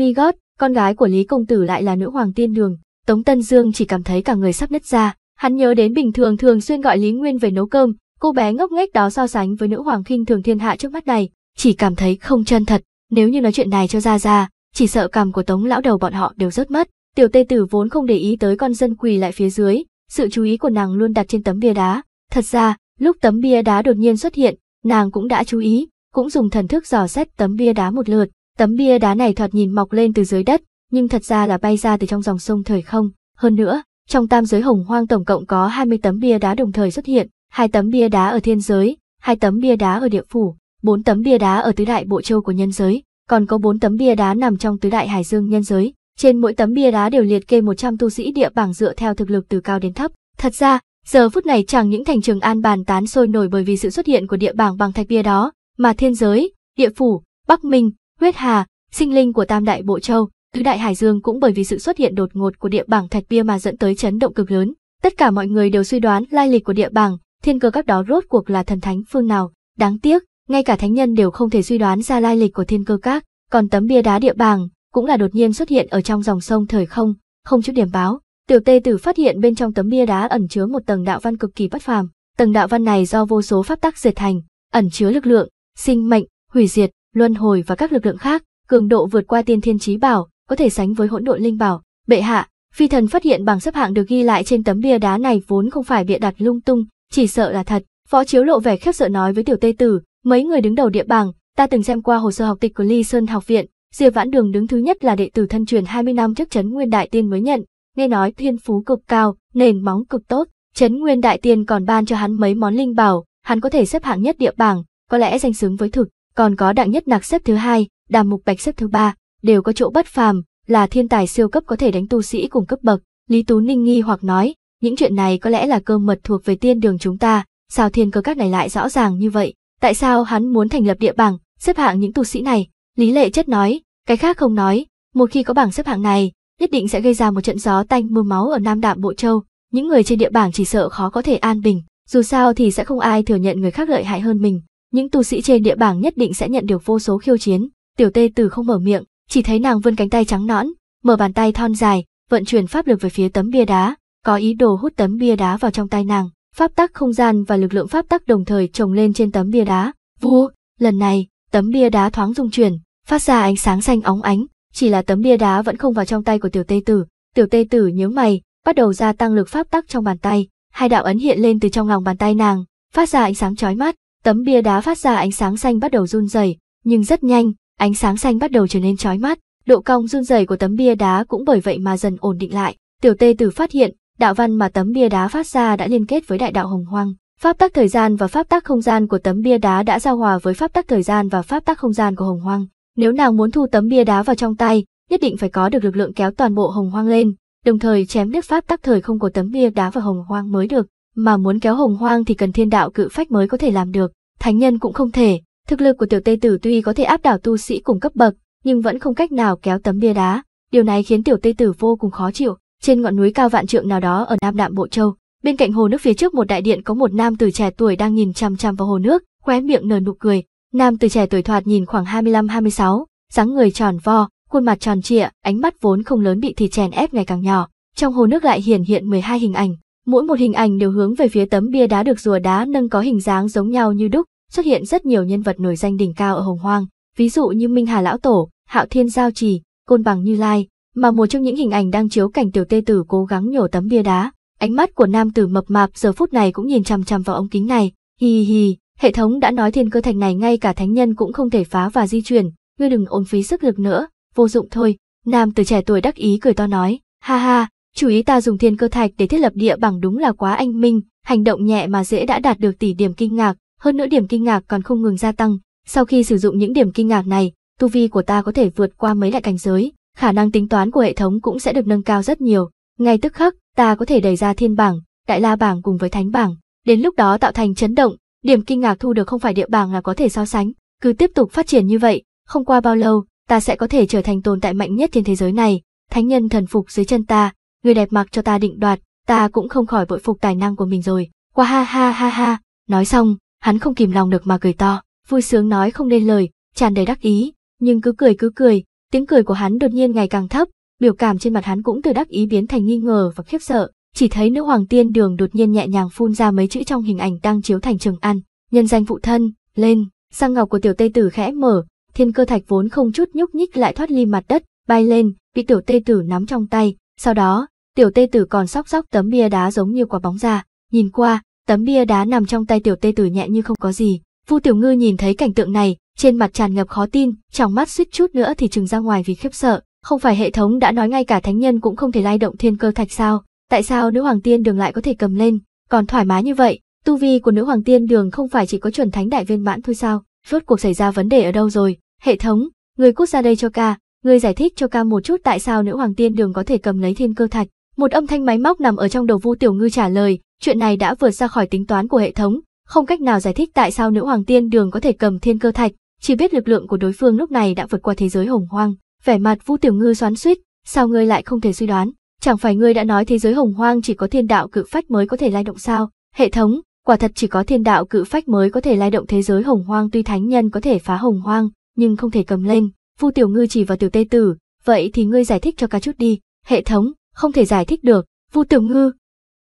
con gái của Lý Công Tử lại là nữ hoàng tiên đường. Tống Tân Dương chỉ cảm thấy cả người sắp nứt ra. Hắn nhớ đến bình thường thường xuyên gọi Lý Nguyên về nấu cơm, cô bé ngốc nghếch đó so sánh với nữ hoàng khinh thường thiên hạ trước mắt này, chỉ cảm thấy không chân thật. Nếu như nói chuyện này cho ra ra, chỉ sợ cằm của Tống lão đầu bọn họ đều rớt mất. Tiểu Tê Tử vốn không để ý tới con dân quỳ lại phía dưới, sự chú ý của nàng luôn đặt trên tấm bia đá. Thật ra, lúc tấm bia đá đột nhiên xuất hiện, nàng cũng đã chú ý, cũng dùng thần thức dò xét tấm bia đá một lượt, Tấm bia đá này thoạt nhìn mọc lên từ dưới đất, nhưng thật ra là bay ra từ trong dòng sông thời không. Hơn nữa, trong tam giới hồng hoang tổng cộng có 20 tấm bia đá đồng thời xuất hiện, hai tấm bia đá ở thiên giới, hai tấm bia đá ở địa phủ, bốn tấm bia đá ở tứ đại bộ châu của nhân giới, còn có bốn tấm bia đá nằm trong tứ đại hải dương nhân giới. Trên mỗi tấm bia đá đều liệt kê 100 tu sĩ địa bảng dựa theo thực lực từ cao đến thấp. Thật ra, giờ phút này chẳng những thành trường an bàn tán sôi nổi bởi vì sự xuất hiện của địa bảng bằng thạch bia đó, mà thiên giới, địa phủ, Bắc Minh, huyết hà, sinh linh của tam đại bộ châu, tứ đại hải dương cũng bởi vì sự xuất hiện đột ngột của địa bảng thạch bia mà dẫn tới chấn động cực lớn. Tất cả mọi người đều suy đoán lai lịch của địa bảng, thiên cơ các đó rốt cuộc là thần thánh phương nào. Đáng tiếc, ngay cả thánh nhân đều không thể suy đoán ra lai lịch của thiên cơ các, còn tấm bia đá địa bảng cũng là đột nhiên xuất hiện ở trong dòng sông thời không, không chút điểm báo. Tiểu Tê Tử phát hiện bên trong tấm bia đá ẩn chứa một tầng đạo văn cực kỳ bất phàm, tầng đạo văn này do vô số pháp tắc dệt thành, ẩn chứa lực lượng, sinh mệnh, hủy diệt, luân hồi và các lực lượng khác, cường độ vượt qua tiên thiên trí bảo, có thể sánh với hỗn độn linh bảo. Bệ hạ, phi thần phát hiện bảng xếp hạng được ghi lại trên tấm bia đá này vốn không phải bịa đặt lung tung, chỉ sợ là thật. Phó chiếu lộ vẻ khiếp sợ nói với tiểu tây tử, mấy người đứng đầu địa bảng, ta từng xem qua hồ sơ học tịch của Ly Sơn học viện, Diệp Vãn Đường đứng thứ nhất là đệ tử thân truyền 20 năm trước Trấn Nguyên Đại Tiên mới nhận, nghe nói thiên phú cực cao, nền móng cực tốt, Trấn Nguyên Đại Tiên còn ban cho hắn mấy món linh bảo, hắn có thể xếp hạng nhất địa bảng, có lẽ danh xứng với thực còn có đặng nhất nặc xếp thứ hai, đàm mục bạch xếp thứ ba, đều có chỗ bất phàm, là thiên tài siêu cấp có thể đánh tu sĩ cùng cấp bậc. Lý Tú Ninh nghi hoặc nói, những chuyện này có lẽ là cơ mật thuộc về tiên đường chúng ta, sao thiên cơ các này lại rõ ràng như vậy? Tại sao hắn muốn thành lập địa bảng, xếp hạng những tu sĩ này? Lý Lệ Chất nói, cái khác không nói, một khi có bảng xếp hạng này, nhất định sẽ gây ra một trận gió tanh mưa máu ở Nam Đạm Bộ Châu, những người trên địa bảng chỉ sợ khó có thể an bình, dù sao thì sẽ không ai thừa nhận người khác lợi hại hơn mình những tu sĩ trên địa bảng nhất định sẽ nhận được vô số khiêu chiến. Tiểu Tê Tử không mở miệng, chỉ thấy nàng vươn cánh tay trắng nõn, mở bàn tay thon dài, vận chuyển pháp lực về phía tấm bia đá, có ý đồ hút tấm bia đá vào trong tay nàng. Pháp tắc không gian và lực lượng pháp tắc đồng thời chồng lên trên tấm bia đá. Vu, lần này, tấm bia đá thoáng rung chuyển, phát ra ánh sáng xanh óng ánh, chỉ là tấm bia đá vẫn không vào trong tay của Tiểu Tê Tử. Tiểu Tê Tử nhíu mày, bắt đầu gia tăng lực pháp tắc trong bàn tay, hai đạo ấn hiện lên từ trong lòng bàn tay nàng, phát ra ánh sáng chói mắt, Tấm bia đá phát ra ánh sáng xanh bắt đầu run rẩy, nhưng rất nhanh, ánh sáng xanh bắt đầu trở nên chói mắt, độ cong run rẩy của tấm bia đá cũng bởi vậy mà dần ổn định lại. Tiểu Tê Tử phát hiện, đạo văn mà tấm bia đá phát ra đã liên kết với đại đạo hồng hoang, pháp tắc thời gian và pháp tắc không gian của tấm bia đá đã giao hòa với pháp tắc thời gian và pháp tắc không gian của hồng hoang. Nếu nàng muốn thu tấm bia đá vào trong tay, nhất định phải có được lực lượng kéo toàn bộ hồng hoang lên, đồng thời chém đứt pháp tắc thời không của tấm bia đá vào hồng hoang mới được mà muốn kéo hồng hoang thì cần thiên đạo cự phách mới có thể làm được, thánh nhân cũng không thể. Thực lực của tiểu tây tử tuy có thể áp đảo tu sĩ cùng cấp bậc, nhưng vẫn không cách nào kéo tấm bia đá. Điều này khiến tiểu tây tử vô cùng khó chịu. Trên ngọn núi cao vạn trượng nào đó ở Nam Đạm Bộ Châu, bên cạnh hồ nước phía trước một đại điện có một nam tử trẻ tuổi đang nhìn chăm chăm vào hồ nước, khóe miệng nở nụ cười. Nam tử trẻ tuổi thoạt nhìn khoảng 25-26, dáng người tròn vo, khuôn mặt tròn trịa, ánh mắt vốn không lớn bị thì chèn ép ngày càng nhỏ. Trong hồ nước lại hiển hiện 12 hình ảnh, Mỗi một hình ảnh đều hướng về phía tấm bia đá được rùa đá nâng có hình dáng giống nhau như đúc, xuất hiện rất nhiều nhân vật nổi danh đỉnh cao ở Hồng Hoang, ví dụ như Minh Hà Lão Tổ, Hạo Thiên Giao Trì, Côn Bằng Như Lai, mà một trong những hình ảnh đang chiếu cảnh tiểu tê tử cố gắng nhổ tấm bia đá. Ánh mắt của nam tử mập mạp giờ phút này cũng nhìn chằm chằm vào ống kính này, hì hì, hệ thống đã nói thiên cơ thành này ngay cả thánh nhân cũng không thể phá và di chuyển, ngươi đừng ôn phí sức lực nữa, vô dụng thôi. Nam tử trẻ tuổi đắc ý cười to nói, ha ha, chú ý ta dùng thiên cơ thạch để thiết lập địa bằng đúng là quá anh minh, hành động nhẹ mà dễ đã đạt được tỷ điểm kinh ngạc, hơn nữa điểm kinh ngạc còn không ngừng gia tăng. Sau khi sử dụng những điểm kinh ngạc này, tu vi của ta có thể vượt qua mấy đại cảnh giới, khả năng tính toán của hệ thống cũng sẽ được nâng cao rất nhiều. Ngay tức khắc, ta có thể đẩy ra thiên bảng, đại la bảng cùng với thánh bảng, đến lúc đó tạo thành chấn động, điểm kinh ngạc thu được không phải địa bảng là có thể so sánh, cứ tiếp tục phát triển như vậy, không qua bao lâu, ta sẽ có thể trở thành tồn tại mạnh nhất trên thế giới này, thánh nhân thần phục dưới chân ta, người đẹp mặc cho ta định đoạt, ta cũng không khỏi vội phục tài năng của mình rồi. Qua ha ha ha ha, nói xong, hắn không kìm lòng được mà cười to, vui sướng nói không nên lời, tràn đầy đắc ý, nhưng cứ cười cứ cười, tiếng cười của hắn đột nhiên ngày càng thấp, biểu cảm trên mặt hắn cũng từ đắc ý biến thành nghi ngờ và khiếp sợ, chỉ thấy nữ hoàng tiên đường đột nhiên nhẹ nhàng phun ra mấy chữ trong hình ảnh đang chiếu thành trường ăn, nhân danh phụ thân, lên, sang ngọc của tiểu tây tử khẽ mở, thiên cơ thạch vốn không chút nhúc nhích lại thoát ly mặt đất, bay lên, bị tiểu tây tử nắm trong tay, sau đó, tiểu tê tử còn sóc sóc tấm bia đá giống như quả bóng ra, nhìn qua, tấm bia đá nằm trong tay tiểu tê tử nhẹ như không có gì. Vu Tiểu Ngư nhìn thấy cảnh tượng này, trên mặt tràn ngập khó tin, trong mắt suýt chút nữa thì trừng ra ngoài vì khiếp sợ. Không phải hệ thống đã nói ngay cả thánh nhân cũng không thể lay động thiên cơ thạch sao? Tại sao nữ hoàng tiên đường lại có thể cầm lên, còn thoải mái như vậy? Tu vi của nữ hoàng tiên đường không phải chỉ có chuẩn thánh đại viên mãn thôi sao? Rốt cuộc xảy ra vấn đề ở đâu rồi? Hệ thống, người cút ra đây cho ca, Ngươi giải thích cho ca một chút tại sao nữ hoàng tiên đường có thể cầm lấy thiên cơ thạch. Một âm thanh máy móc nằm ở trong đầu Vu Tiểu Ngư trả lời, chuyện này đã vượt ra khỏi tính toán của hệ thống, không cách nào giải thích tại sao nữ hoàng tiên đường có thể cầm thiên cơ thạch, chỉ biết lực lượng của đối phương lúc này đã vượt qua thế giới hồng hoang. Vẻ mặt Vu Tiểu Ngư xoắn xuýt, sao ngươi lại không thể suy đoán? Chẳng phải ngươi đã nói thế giới hồng hoang chỉ có thiên đạo cự phách mới có thể lay động sao? Hệ thống, quả thật chỉ có thiên đạo cự phách mới có thể lay động thế giới hồng hoang tuy thánh nhân có thể phá hồng hoang, nhưng không thể cầm lên Vu Tiểu Ngư chỉ vào Tiểu Tê Tử, vậy thì ngươi giải thích cho ca chút đi, hệ thống, không thể giải thích được, Vu Tiểu Ngư.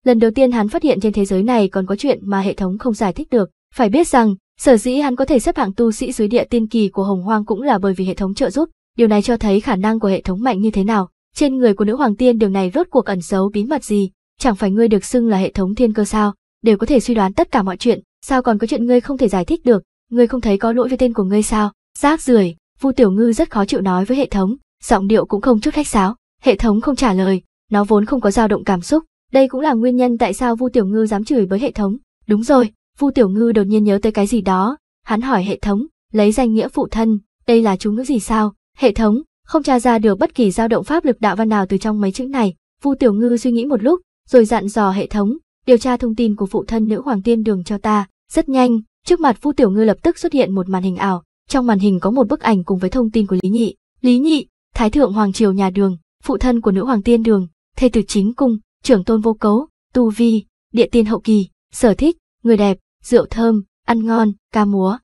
Lần đầu tiên hắn phát hiện trên thế giới này còn có chuyện mà hệ thống không giải thích được, phải biết rằng, sở dĩ hắn có thể xếp hạng tu sĩ dưới địa tiên kỳ của Hồng Hoang cũng là bởi vì hệ thống trợ giúp, điều này cho thấy khả năng của hệ thống mạnh như thế nào. Trên người của nữ hoàng tiên điều này rốt cuộc ẩn giấu bí mật gì, chẳng phải ngươi được xưng là hệ thống thiên cơ sao, đều có thể suy đoán tất cả mọi chuyện, sao còn có chuyện ngươi không thể giải thích được, ngươi không thấy có lỗi với tên của ngươi sao? Rác rưởi. Vu Tiểu Ngư rất khó chịu nói với hệ thống, giọng điệu cũng không chút khách sáo, hệ thống không trả lời, nó vốn không có dao động cảm xúc, đây cũng là nguyên nhân tại sao Vu Tiểu Ngư dám chửi với hệ thống. Đúng rồi, Vu Tiểu Ngư đột nhiên nhớ tới cái gì đó, hắn hỏi hệ thống, lấy danh nghĩa phụ thân, đây là chú ngữ gì sao? Hệ thống, không tra ra được bất kỳ dao động pháp lực đạo văn nào từ trong mấy chữ này. Vu Tiểu Ngư suy nghĩ một lúc, rồi dặn dò hệ thống, điều tra thông tin của phụ thân nữ hoàng tiên đường cho ta. Rất nhanh, trước mặt Vu Tiểu Ngư lập tức xuất hiện một màn hình ảo, trong màn hình có một bức ảnh cùng với thông tin của Lý Nhị. Lý Nhị, Thái thượng Hoàng Triều nhà đường, phụ thân của nữ Hoàng Tiên đường, thê tử chính cung, trưởng tôn vô cấu, tu vi, địa tiên hậu kỳ, sở thích, người đẹp, rượu thơm, ăn ngon, ca múa.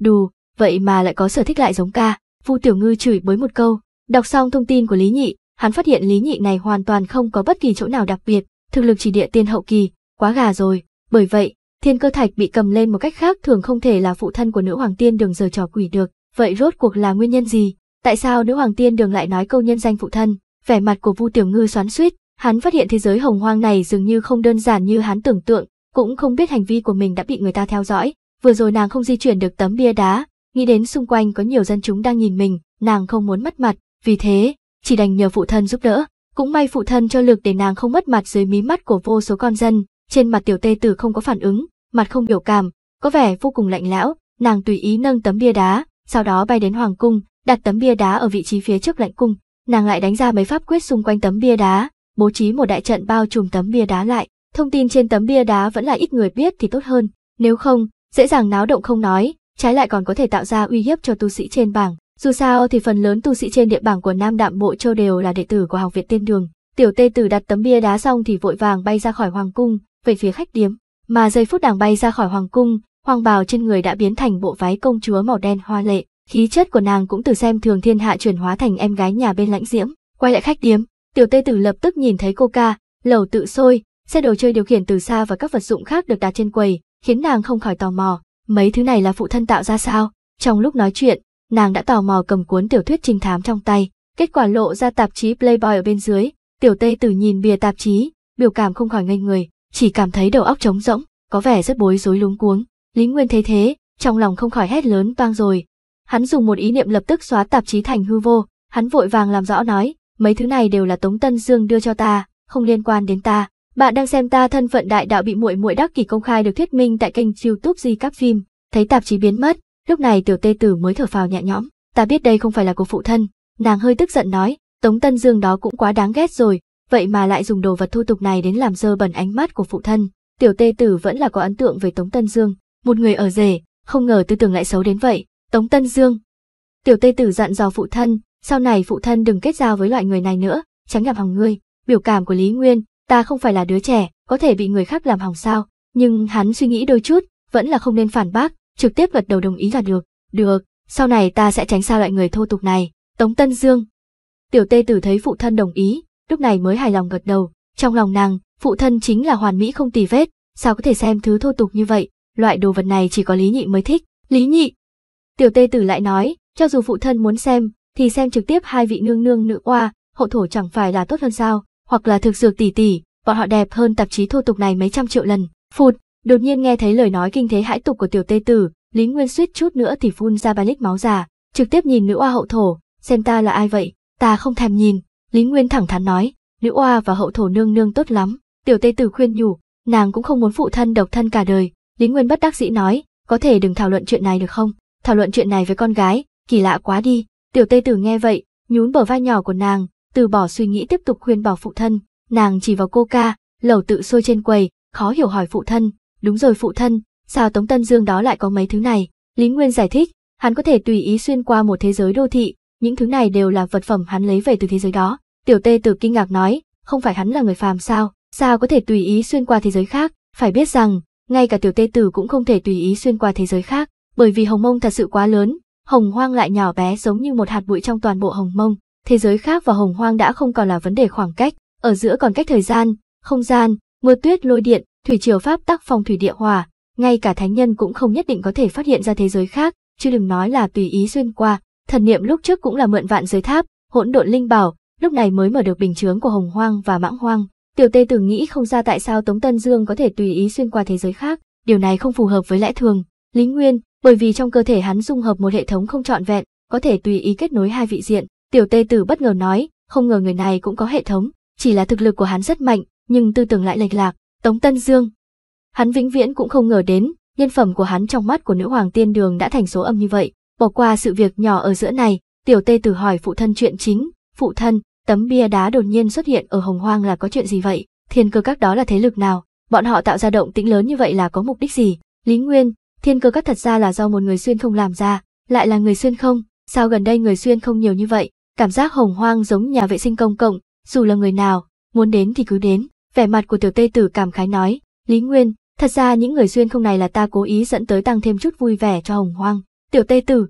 Đù, vậy mà lại có sở thích lại giống ca, Vu Tiểu Ngư chửi bới một câu, đọc xong thông tin của Lý Nhị, hắn phát hiện Lý Nhị này hoàn toàn không có bất kỳ chỗ nào đặc biệt, thực lực chỉ địa tiên hậu kỳ, quá gà rồi, bởi vậy, Thiên cơ thạch bị cầm lên một cách khác thường không thể là phụ thân của nữ hoàng tiên đường giờ trò quỷ được, vậy rốt cuộc là nguyên nhân gì? Tại sao nữ hoàng tiên đường lại nói câu nhân danh phụ thân? Vẻ mặt của Vu Tiểu Ngư xoắn xuýt, hắn phát hiện thế giới hồng hoang này dường như không đơn giản như hắn tưởng tượng, cũng không biết hành vi của mình đã bị người ta theo dõi. Vừa rồi nàng không di chuyển được tấm bia đá, nghĩ đến xung quanh có nhiều dân chúng đang nhìn mình, nàng không muốn mất mặt, vì thế, chỉ đành nhờ phụ thân giúp đỡ. Cũng may phụ thân cho lực để nàng không mất mặt dưới mí mắt của vô số con dân, trên mặt tiểu tê tử không có phản ứng, mặt không biểu cảm, có vẻ vô cùng lạnh lẽo. nàng tùy ý nâng tấm bia đá, sau đó bay đến hoàng cung, đặt tấm bia đá ở vị trí phía trước lạnh cung, nàng lại đánh ra mấy pháp quyết xung quanh tấm bia đá, bố trí một đại trận bao trùm tấm bia đá lại. Thông tin trên tấm bia đá vẫn là ít người biết thì tốt hơn, nếu không, dễ dàng náo động không nói, trái lại còn có thể tạo ra uy hiếp cho tu sĩ trên bảng. Dù sao thì phần lớn tu sĩ trên địa bảng của Nam Đạm Bộ Châu đều là đệ tử của học viện Tiên Đường. Tiểu Tê Tử đặt tấm bia đá xong thì vội vàng bay ra khỏi hoàng cung, về phía khách điếm. Mà giây phút đảng bay ra khỏi hoàng cung, hoàng bào trên người đã biến thành bộ váy công chúa màu đen hoa lệ, khí chất của nàng cũng từ xem thường thiên hạ chuyển hóa thành em gái nhà bên lãnh diễm. Quay lại khách điếm, tiểu tê tử lập tức nhìn thấy cô ca lẩu tự sôi, xe đồ chơi điều khiển từ xa và các vật dụng khác được đặt trên quầy, khiến nàng không khỏi tò mò, mấy thứ này là phụ thân tạo ra sao? Trong lúc nói chuyện, nàng đã tò mò cầm cuốn tiểu thuyết trinh thám trong tay, kết quả lộ ra tạp chí Playboy ở bên dưới, tiểu tê tử nhìn bìa tạp chí, biểu cảm không khỏi ngây người, chỉ cảm thấy đầu óc trống rỗng, có vẻ rất bối rối lúng cuống. Lý Nguyên thấy thế, trong lòng không khỏi hét lớn toang rồi. Hắn dùng một ý niệm lập tức xóa tạp chí thành hư vô, hắn vội vàng làm rõ nói, mấy thứ này đều là Tống Tân Dương đưa cho ta, không liên quan đến ta. Bạn đang xem ta thân phận đại đạo bị muội muội đắc kỷ công khai được thuyết minh tại kênh YouTube Di Cáp Phim, thấy tạp chí biến mất, lúc này tiểu tê tử mới thở phào nhẹ nhõm, ta biết đây không phải là của phụ thân, nàng hơi tức giận nói, Tống Tân Dương đó cũng quá đáng ghét rồi, vậy mà lại dùng đồ vật thu tục này đến làm dơ bẩn ánh mắt của phụ thân. Tiểu tê tử vẫn là có ấn tượng về Tống Tân Dương, một người ở rể, không ngờ tư tưởng lại xấu đến vậy. Tống Tân Dương. Tiểu tê tử dặn dò phụ thân, sau này phụ thân đừng kết giao với loại người này nữa, tránh làm hỏng ngươi. Biểu cảm của Lý Nguyên, ta không phải là đứa trẻ, có thể bị người khác làm hỏng sao, nhưng hắn suy nghĩ đôi chút, vẫn là không nên phản bác, trực tiếp gật đầu đồng ý là được. Được, sau này ta sẽ tránh xa loại người thô tục này. Tống Tân Dương. Tiểu tê tử thấy phụ thân đồng ý, lúc này mới hài lòng gật đầu. Trong lòng nàng, phụ thân chính là hoàn mỹ không tì vết, sao có thể xem thứ thô tục như vậy, loại đồ vật này chỉ có Lý Nhị mới thích. Lý Nhị! Tiểu tê tử lại nói, cho dù phụ thân muốn xem, thì xem trực tiếp hai vị nương nương nữ oa, hậu thổ chẳng phải là tốt hơn sao, hoặc là thực dược tỷ tỷ, bọn họ đẹp hơn tạp chí thô tục này mấy trăm triệu lần. Phụt, đột nhiên nghe thấy lời nói kinh thế hãi tục của tiểu tê tử, Lý Nguyên suýt chút nữa thì phun ra ba lít máu già, trực tiếp nhìn nữ oa hậu thổ, xem ta là ai vậy, ta không thèm nhìn, Lý Nguyên thẳng thắn nói, Liễu Oa và hậu thổ nương nương tốt lắm, tiểu tê tử khuyên nhủ, nàng cũng không muốn phụ thân độc thân cả đời. Lý Nguyên bất đắc dĩ nói, có thể đừng thảo luận chuyện này được không? Thảo luận chuyện này với con gái, kỳ lạ quá đi. Tiểu tê tử nghe vậy, nhún bờ vai nhỏ của nàng, từ bỏ suy nghĩ tiếp tục khuyên bảo phụ thân. Nàng chỉ vào cô ca, lẩu tự sôi trên quầy, khó hiểu hỏi phụ thân, đúng rồi phụ thân, sao Tống Tân Dương đó lại có mấy thứ này? Lý Nguyên giải thích, hắn có thể tùy ý xuyên qua một thế giới đô thị, những thứ này đều là vật phẩm hắn lấy về từ thế giới đó. Tiểu tê tử kinh ngạc nói, không phải hắn là người phàm sao, sao có thể tùy ý xuyên qua thế giới khác, phải biết rằng, ngay cả tiểu tê tử cũng không thể tùy ý xuyên qua thế giới khác, bởi vì hồng mông thật sự quá lớn, hồng hoang lại nhỏ bé giống như một hạt bụi trong toàn bộ hồng mông, thế giới khác và hồng hoang đã không còn là vấn đề khoảng cách, ở giữa còn cách thời gian, không gian, mưa tuyết lôi điện, thủy triều pháp tắc phong thủy địa hòa, ngay cả thánh nhân cũng không nhất định có thể phát hiện ra thế giới khác, chứ đừng nói là tùy ý xuyên qua, thần niệm lúc trước cũng là mượn vạn giới tháp, hỗn độn linh bảo, lúc này mới mở được bình chướng của hồng hoang và mãng hoang. Tiểu tê từng nghĩ không ra tại sao Tống Tân Dương có thể tùy ý xuyên qua thế giới khác, điều này không phù hợp với lẽ thường. Lý Nguyên, bởi vì trong cơ thể hắn dung hợp một hệ thống không trọn vẹn, có thể tùy ý kết nối hai vị diện. Tiểu tê tử bất ngờ nói, không ngờ người này cũng có hệ thống, chỉ là thực lực của hắn rất mạnh, nhưng tư tưởng lại lệch lạc, Tống Tân Dương. Hắn vĩnh viễn cũng không ngờ đến, nhân phẩm của hắn trong mắt của nữ hoàng tiên đường đã thành số âm như vậy, bỏ qua sự việc nhỏ ở giữa này, tiểu tê tử hỏi phụ thân chuyện chính, phụ thân, Tấm bia đá đột nhiên xuất hiện ở Hồng Hoang là có chuyện gì vậy? Thiên cơ các đó là thế lực nào? Bọn họ tạo ra động tĩnh lớn như vậy là có mục đích gì? Lý Nguyên, thiên cơ các thật ra là do một người xuyên không làm ra, lại là người xuyên không? Sao gần đây người xuyên không nhiều như vậy? Cảm giác Hồng Hoang giống nhà vệ sinh công cộng, dù là người nào, muốn đến thì cứ đến. Vẻ mặt của tiểu Tê tử cảm khái nói, Lý Nguyên, thật ra những người xuyên không này là ta cố ý dẫn tới tăng thêm chút vui vẻ cho Hồng Hoang. Tiểu Tê tử,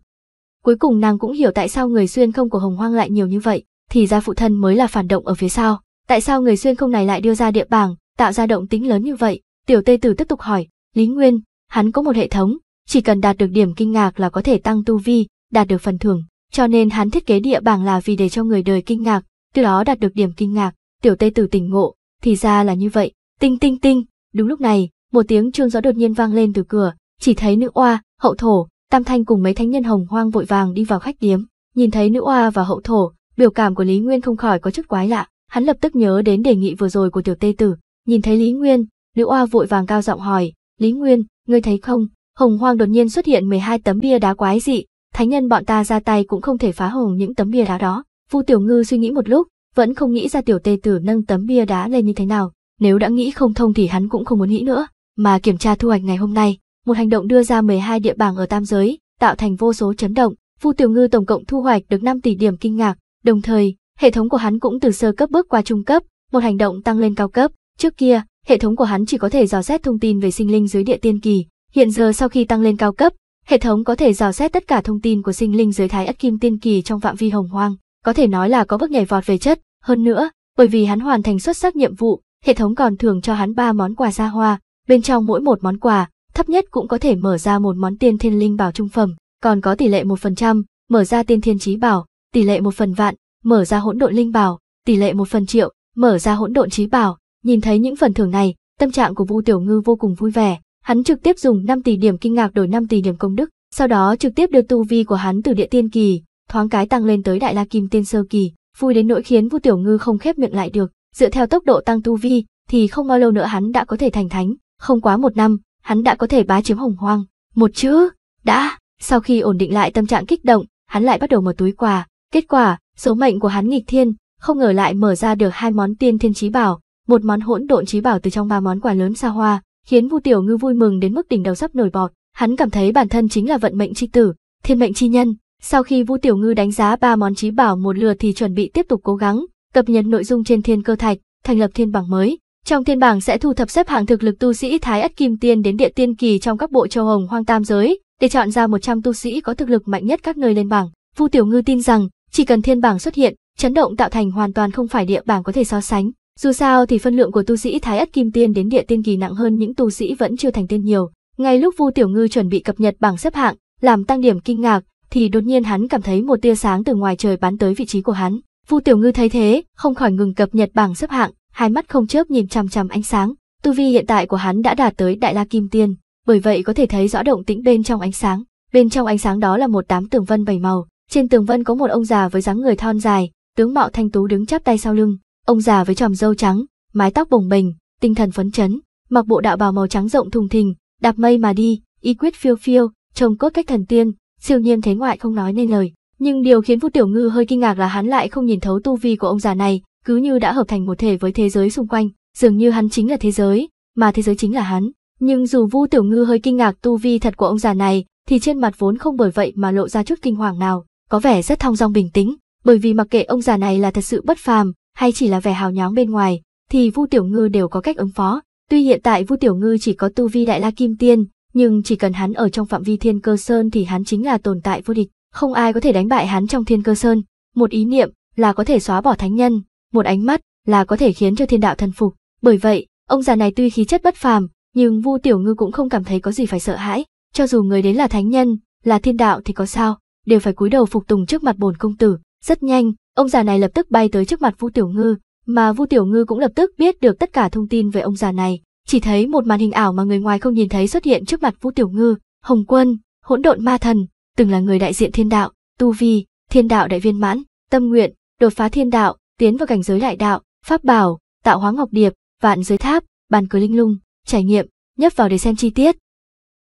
Cuối cùng nàng cũng hiểu tại sao người xuyên không của Hồng Hoang lại nhiều như vậy thì ra phụ thân mới là phản động ở phía sau. Tại sao người xuyên không này lại đưa ra địa bảng, tạo ra động tính lớn như vậy? Tiểu Tê Tử tiếp tục hỏi, Lý Nguyên, hắn có một hệ thống, chỉ cần đạt được điểm kinh ngạc là có thể tăng tu vi, đạt được phần thưởng, cho nên hắn thiết kế địa bảng là vì để cho người đời kinh ngạc, từ đó đạt được điểm kinh ngạc. Tiểu Tê Tử tỉnh ngộ, thì ra là như vậy. Tinh tinh tinh, đúng lúc này, một tiếng chuông gió đột nhiên vang lên từ cửa, chỉ thấy nữ oa, hậu thổ, tam thanh cùng mấy thánh nhân hồng hoang vội vàng đi vào khách điếm, nhìn thấy nữ oa và hậu thổ, Biểu cảm của Lý Nguyên không khỏi có chút quái lạ, hắn lập tức nhớ đến đề nghị vừa rồi của tiểu tê tử. Nhìn thấy Lý Nguyên, Liễu Oa vội vàng cao giọng hỏi, Lý Nguyên, ngươi thấy không, hồng hoang đột nhiên xuất hiện 12 tấm bia đá quái dị, thánh nhân bọn ta ra tay cũng không thể phá hồng những tấm bia đá đó. Vu Tiểu Ngư suy nghĩ một lúc, vẫn không nghĩ ra tiểu tê tử nâng tấm bia đá lên như thế nào, nếu đã nghĩ không thông thì hắn cũng không muốn nghĩ nữa, mà kiểm tra thu hoạch ngày hôm nay, một hành động đưa ra 12 địa bảng ở tam giới, tạo thành vô số chấn động, Vu Tiểu Ngư tổng cộng thu hoạch được 5 tỷ điểm kinh ngạc, Đồng thời, hệ thống của hắn cũng từ sơ cấp bước qua trung cấp, một hành động tăng lên cao cấp. Trước kia, hệ thống của hắn chỉ có thể dò xét thông tin về sinh linh dưới địa tiên kỳ, hiện giờ sau khi tăng lên cao cấp, hệ thống có thể dò xét tất cả thông tin của sinh linh dưới thái ất kim tiên kỳ trong phạm vi hồng hoang, có thể nói là có bước nhảy vọt về chất, hơn nữa, bởi vì hắn hoàn thành xuất sắc nhiệm vụ, hệ thống còn thưởng cho hắn ba món quà xa hoa, bên trong mỗi một món quà, thấp nhất cũng có thể mở ra một món tiên thiên linh bảo trung phẩm, còn có tỷ lệ 1%, mở ra tiên thiên trí bảo, tỷ lệ một phần vạn, mở ra hỗn độn linh bảo, tỷ lệ một phần triệu, mở ra hỗn độn trí bảo. Nhìn thấy những phần thưởng này, tâm trạng của Vu Tiểu Ngư vô cùng vui vẻ, hắn trực tiếp dùng 5 tỷ điểm kinh ngạc đổi 5 tỷ điểm công đức, sau đó trực tiếp đưa tu vi của hắn từ địa tiên kỳ, thoáng cái tăng lên tới đại la kim tiên sơ kỳ, vui đến nỗi khiến Vu Tiểu Ngư không khép miệng lại được, dựa theo tốc độ tăng tu vi thì không bao lâu nữa hắn đã có thể thành thánh, không quá một năm, hắn đã có thể bá chiếm hồng hoang. Một chữ, đã, sau khi ổn định lại tâm trạng kích động, hắn lại bắt đầu mở túi quà, Kết quả, số mệnh của hắn nghịch thiên, không ngờ lại mở ra được hai món tiên thiên trí bảo, một món hỗn độn trí bảo từ trong ba món quà lớn xa hoa, khiến Vu Tiểu Ngư vui mừng đến mức đỉnh đầu sắp nổi bọt. Hắn cảm thấy bản thân chính là vận mệnh chi tử, thiên mệnh chi nhân. Sau khi Vu Tiểu Ngư đánh giá ba món trí bảo một lượt thì chuẩn bị tiếp tục cố gắng cập nhật nội dung trên thiên cơ thạch, thành lập thiên bảng mới. Trong thiên bảng sẽ thu thập xếp hạng thực lực tu sĩ Thái Ất Kim Tiên đến địa tiên kỳ trong các bộ châu Hồng Hoang Tam giới, để chọn ra 100 tu sĩ có thực lực mạnh nhất các nơi lên bảng. Vu Tiểu Ngư tin rằng, chỉ cần thiên bảng xuất hiện, chấn động tạo thành hoàn toàn không phải địa bảng có thể so sánh. Dù sao thì phân lượng của tu sĩ Thái Ất Kim Tiên đến địa tiên kỳ nặng hơn những tu sĩ vẫn chưa thành tiên nhiều. Ngay lúc Vu Tiểu Ngư chuẩn bị cập nhật bảng xếp hạng, làm tăng điểm kinh ngạc, thì đột nhiên hắn cảm thấy một tia sáng từ ngoài trời bắn tới vị trí của hắn. Vu Tiểu Ngư thấy thế, không khỏi ngừng cập nhật bảng xếp hạng, hai mắt không chớp nhìn chằm chằm ánh sáng. Tu vi hiện tại của hắn đã đạt tới Đại La Kim Tiên, bởi vậy có thể thấy rõ động tĩnh bên trong ánh sáng. Bên trong ánh sáng đó là một đám tường vân bảy màu, trên tường vân có một ông già với dáng người thon dài, tướng mạo thanh tú đứng chắp tay sau lưng, ông già với tròm râu trắng, mái tóc bồng bềnh, tinh thần phấn chấn, mặc bộ đạo bào màu trắng rộng thùng thình, đạp mây mà đi, y quyết phiêu phiêu, trông cốt cách thần tiên, siêu nhiên thế ngoại không nói nên lời. Nhưng điều khiến Vũ Tiểu Ngư hơi kinh ngạc là hắn lại không nhìn thấu tu vi của ông già này, cứ như đã hợp thành một thể với thế giới xung quanh, dường như hắn chính là thế giới, mà thế giới chính là hắn. Nhưng dù Vu Tiểu Ngư hơi kinh ngạc tu vi thật của ông già này, thì trên mặt vốn không bởi vậy mà lộ ra chút kinh hoàng nào, có vẻ rất thong dong bình tĩnh, bởi vì mặc kệ ông già này là thật sự bất phàm hay chỉ là vẻ hào nhoáng bên ngoài, thì Vu Tiểu Ngư đều có cách ứng phó. Tuy hiện tại Vu Tiểu Ngư chỉ có tu vi đại la kim tiên, nhưng chỉ cần hắn ở trong phạm vi Thiên Cơ Sơn thì hắn chính là tồn tại vô địch, không ai có thể đánh bại hắn trong Thiên Cơ Sơn. Một ý niệm là có thể xóa bỏ thánh nhân, một ánh mắt là có thể khiến cho thiên đạo thần phục. Bởi vậy, ông già này tuy khí chất bất phàm, nhưng Vu Tiểu Ngư cũng không cảm thấy có gì phải sợ hãi, cho dù người đến là thánh nhân, là thiên đạo thì có sao, đều phải cúi đầu phục tùng trước mặt bổn công tử. Rất nhanh, ông già này lập tức bay tới trước mặt Vu Tiểu Ngư, mà Vu Tiểu Ngư cũng lập tức biết được tất cả thông tin về ông già này. Chỉ thấy một màn hình ảo mà người ngoài không nhìn thấy xuất hiện trước mặt Vu Tiểu Ngư, Hồng Quân, hỗn độn ma thần, từng là người đại diện thiên đạo, tu vi, thiên đạo đại viên mãn, tâm nguyện, đột phá thiên đạo, tiến vào cảnh giới đại đạo, pháp bảo, tạo hóa ngọc điệp, vạn giới tháp, bàn cờ linh lung, trải nghiệm, nhấp vào để xem chi tiết.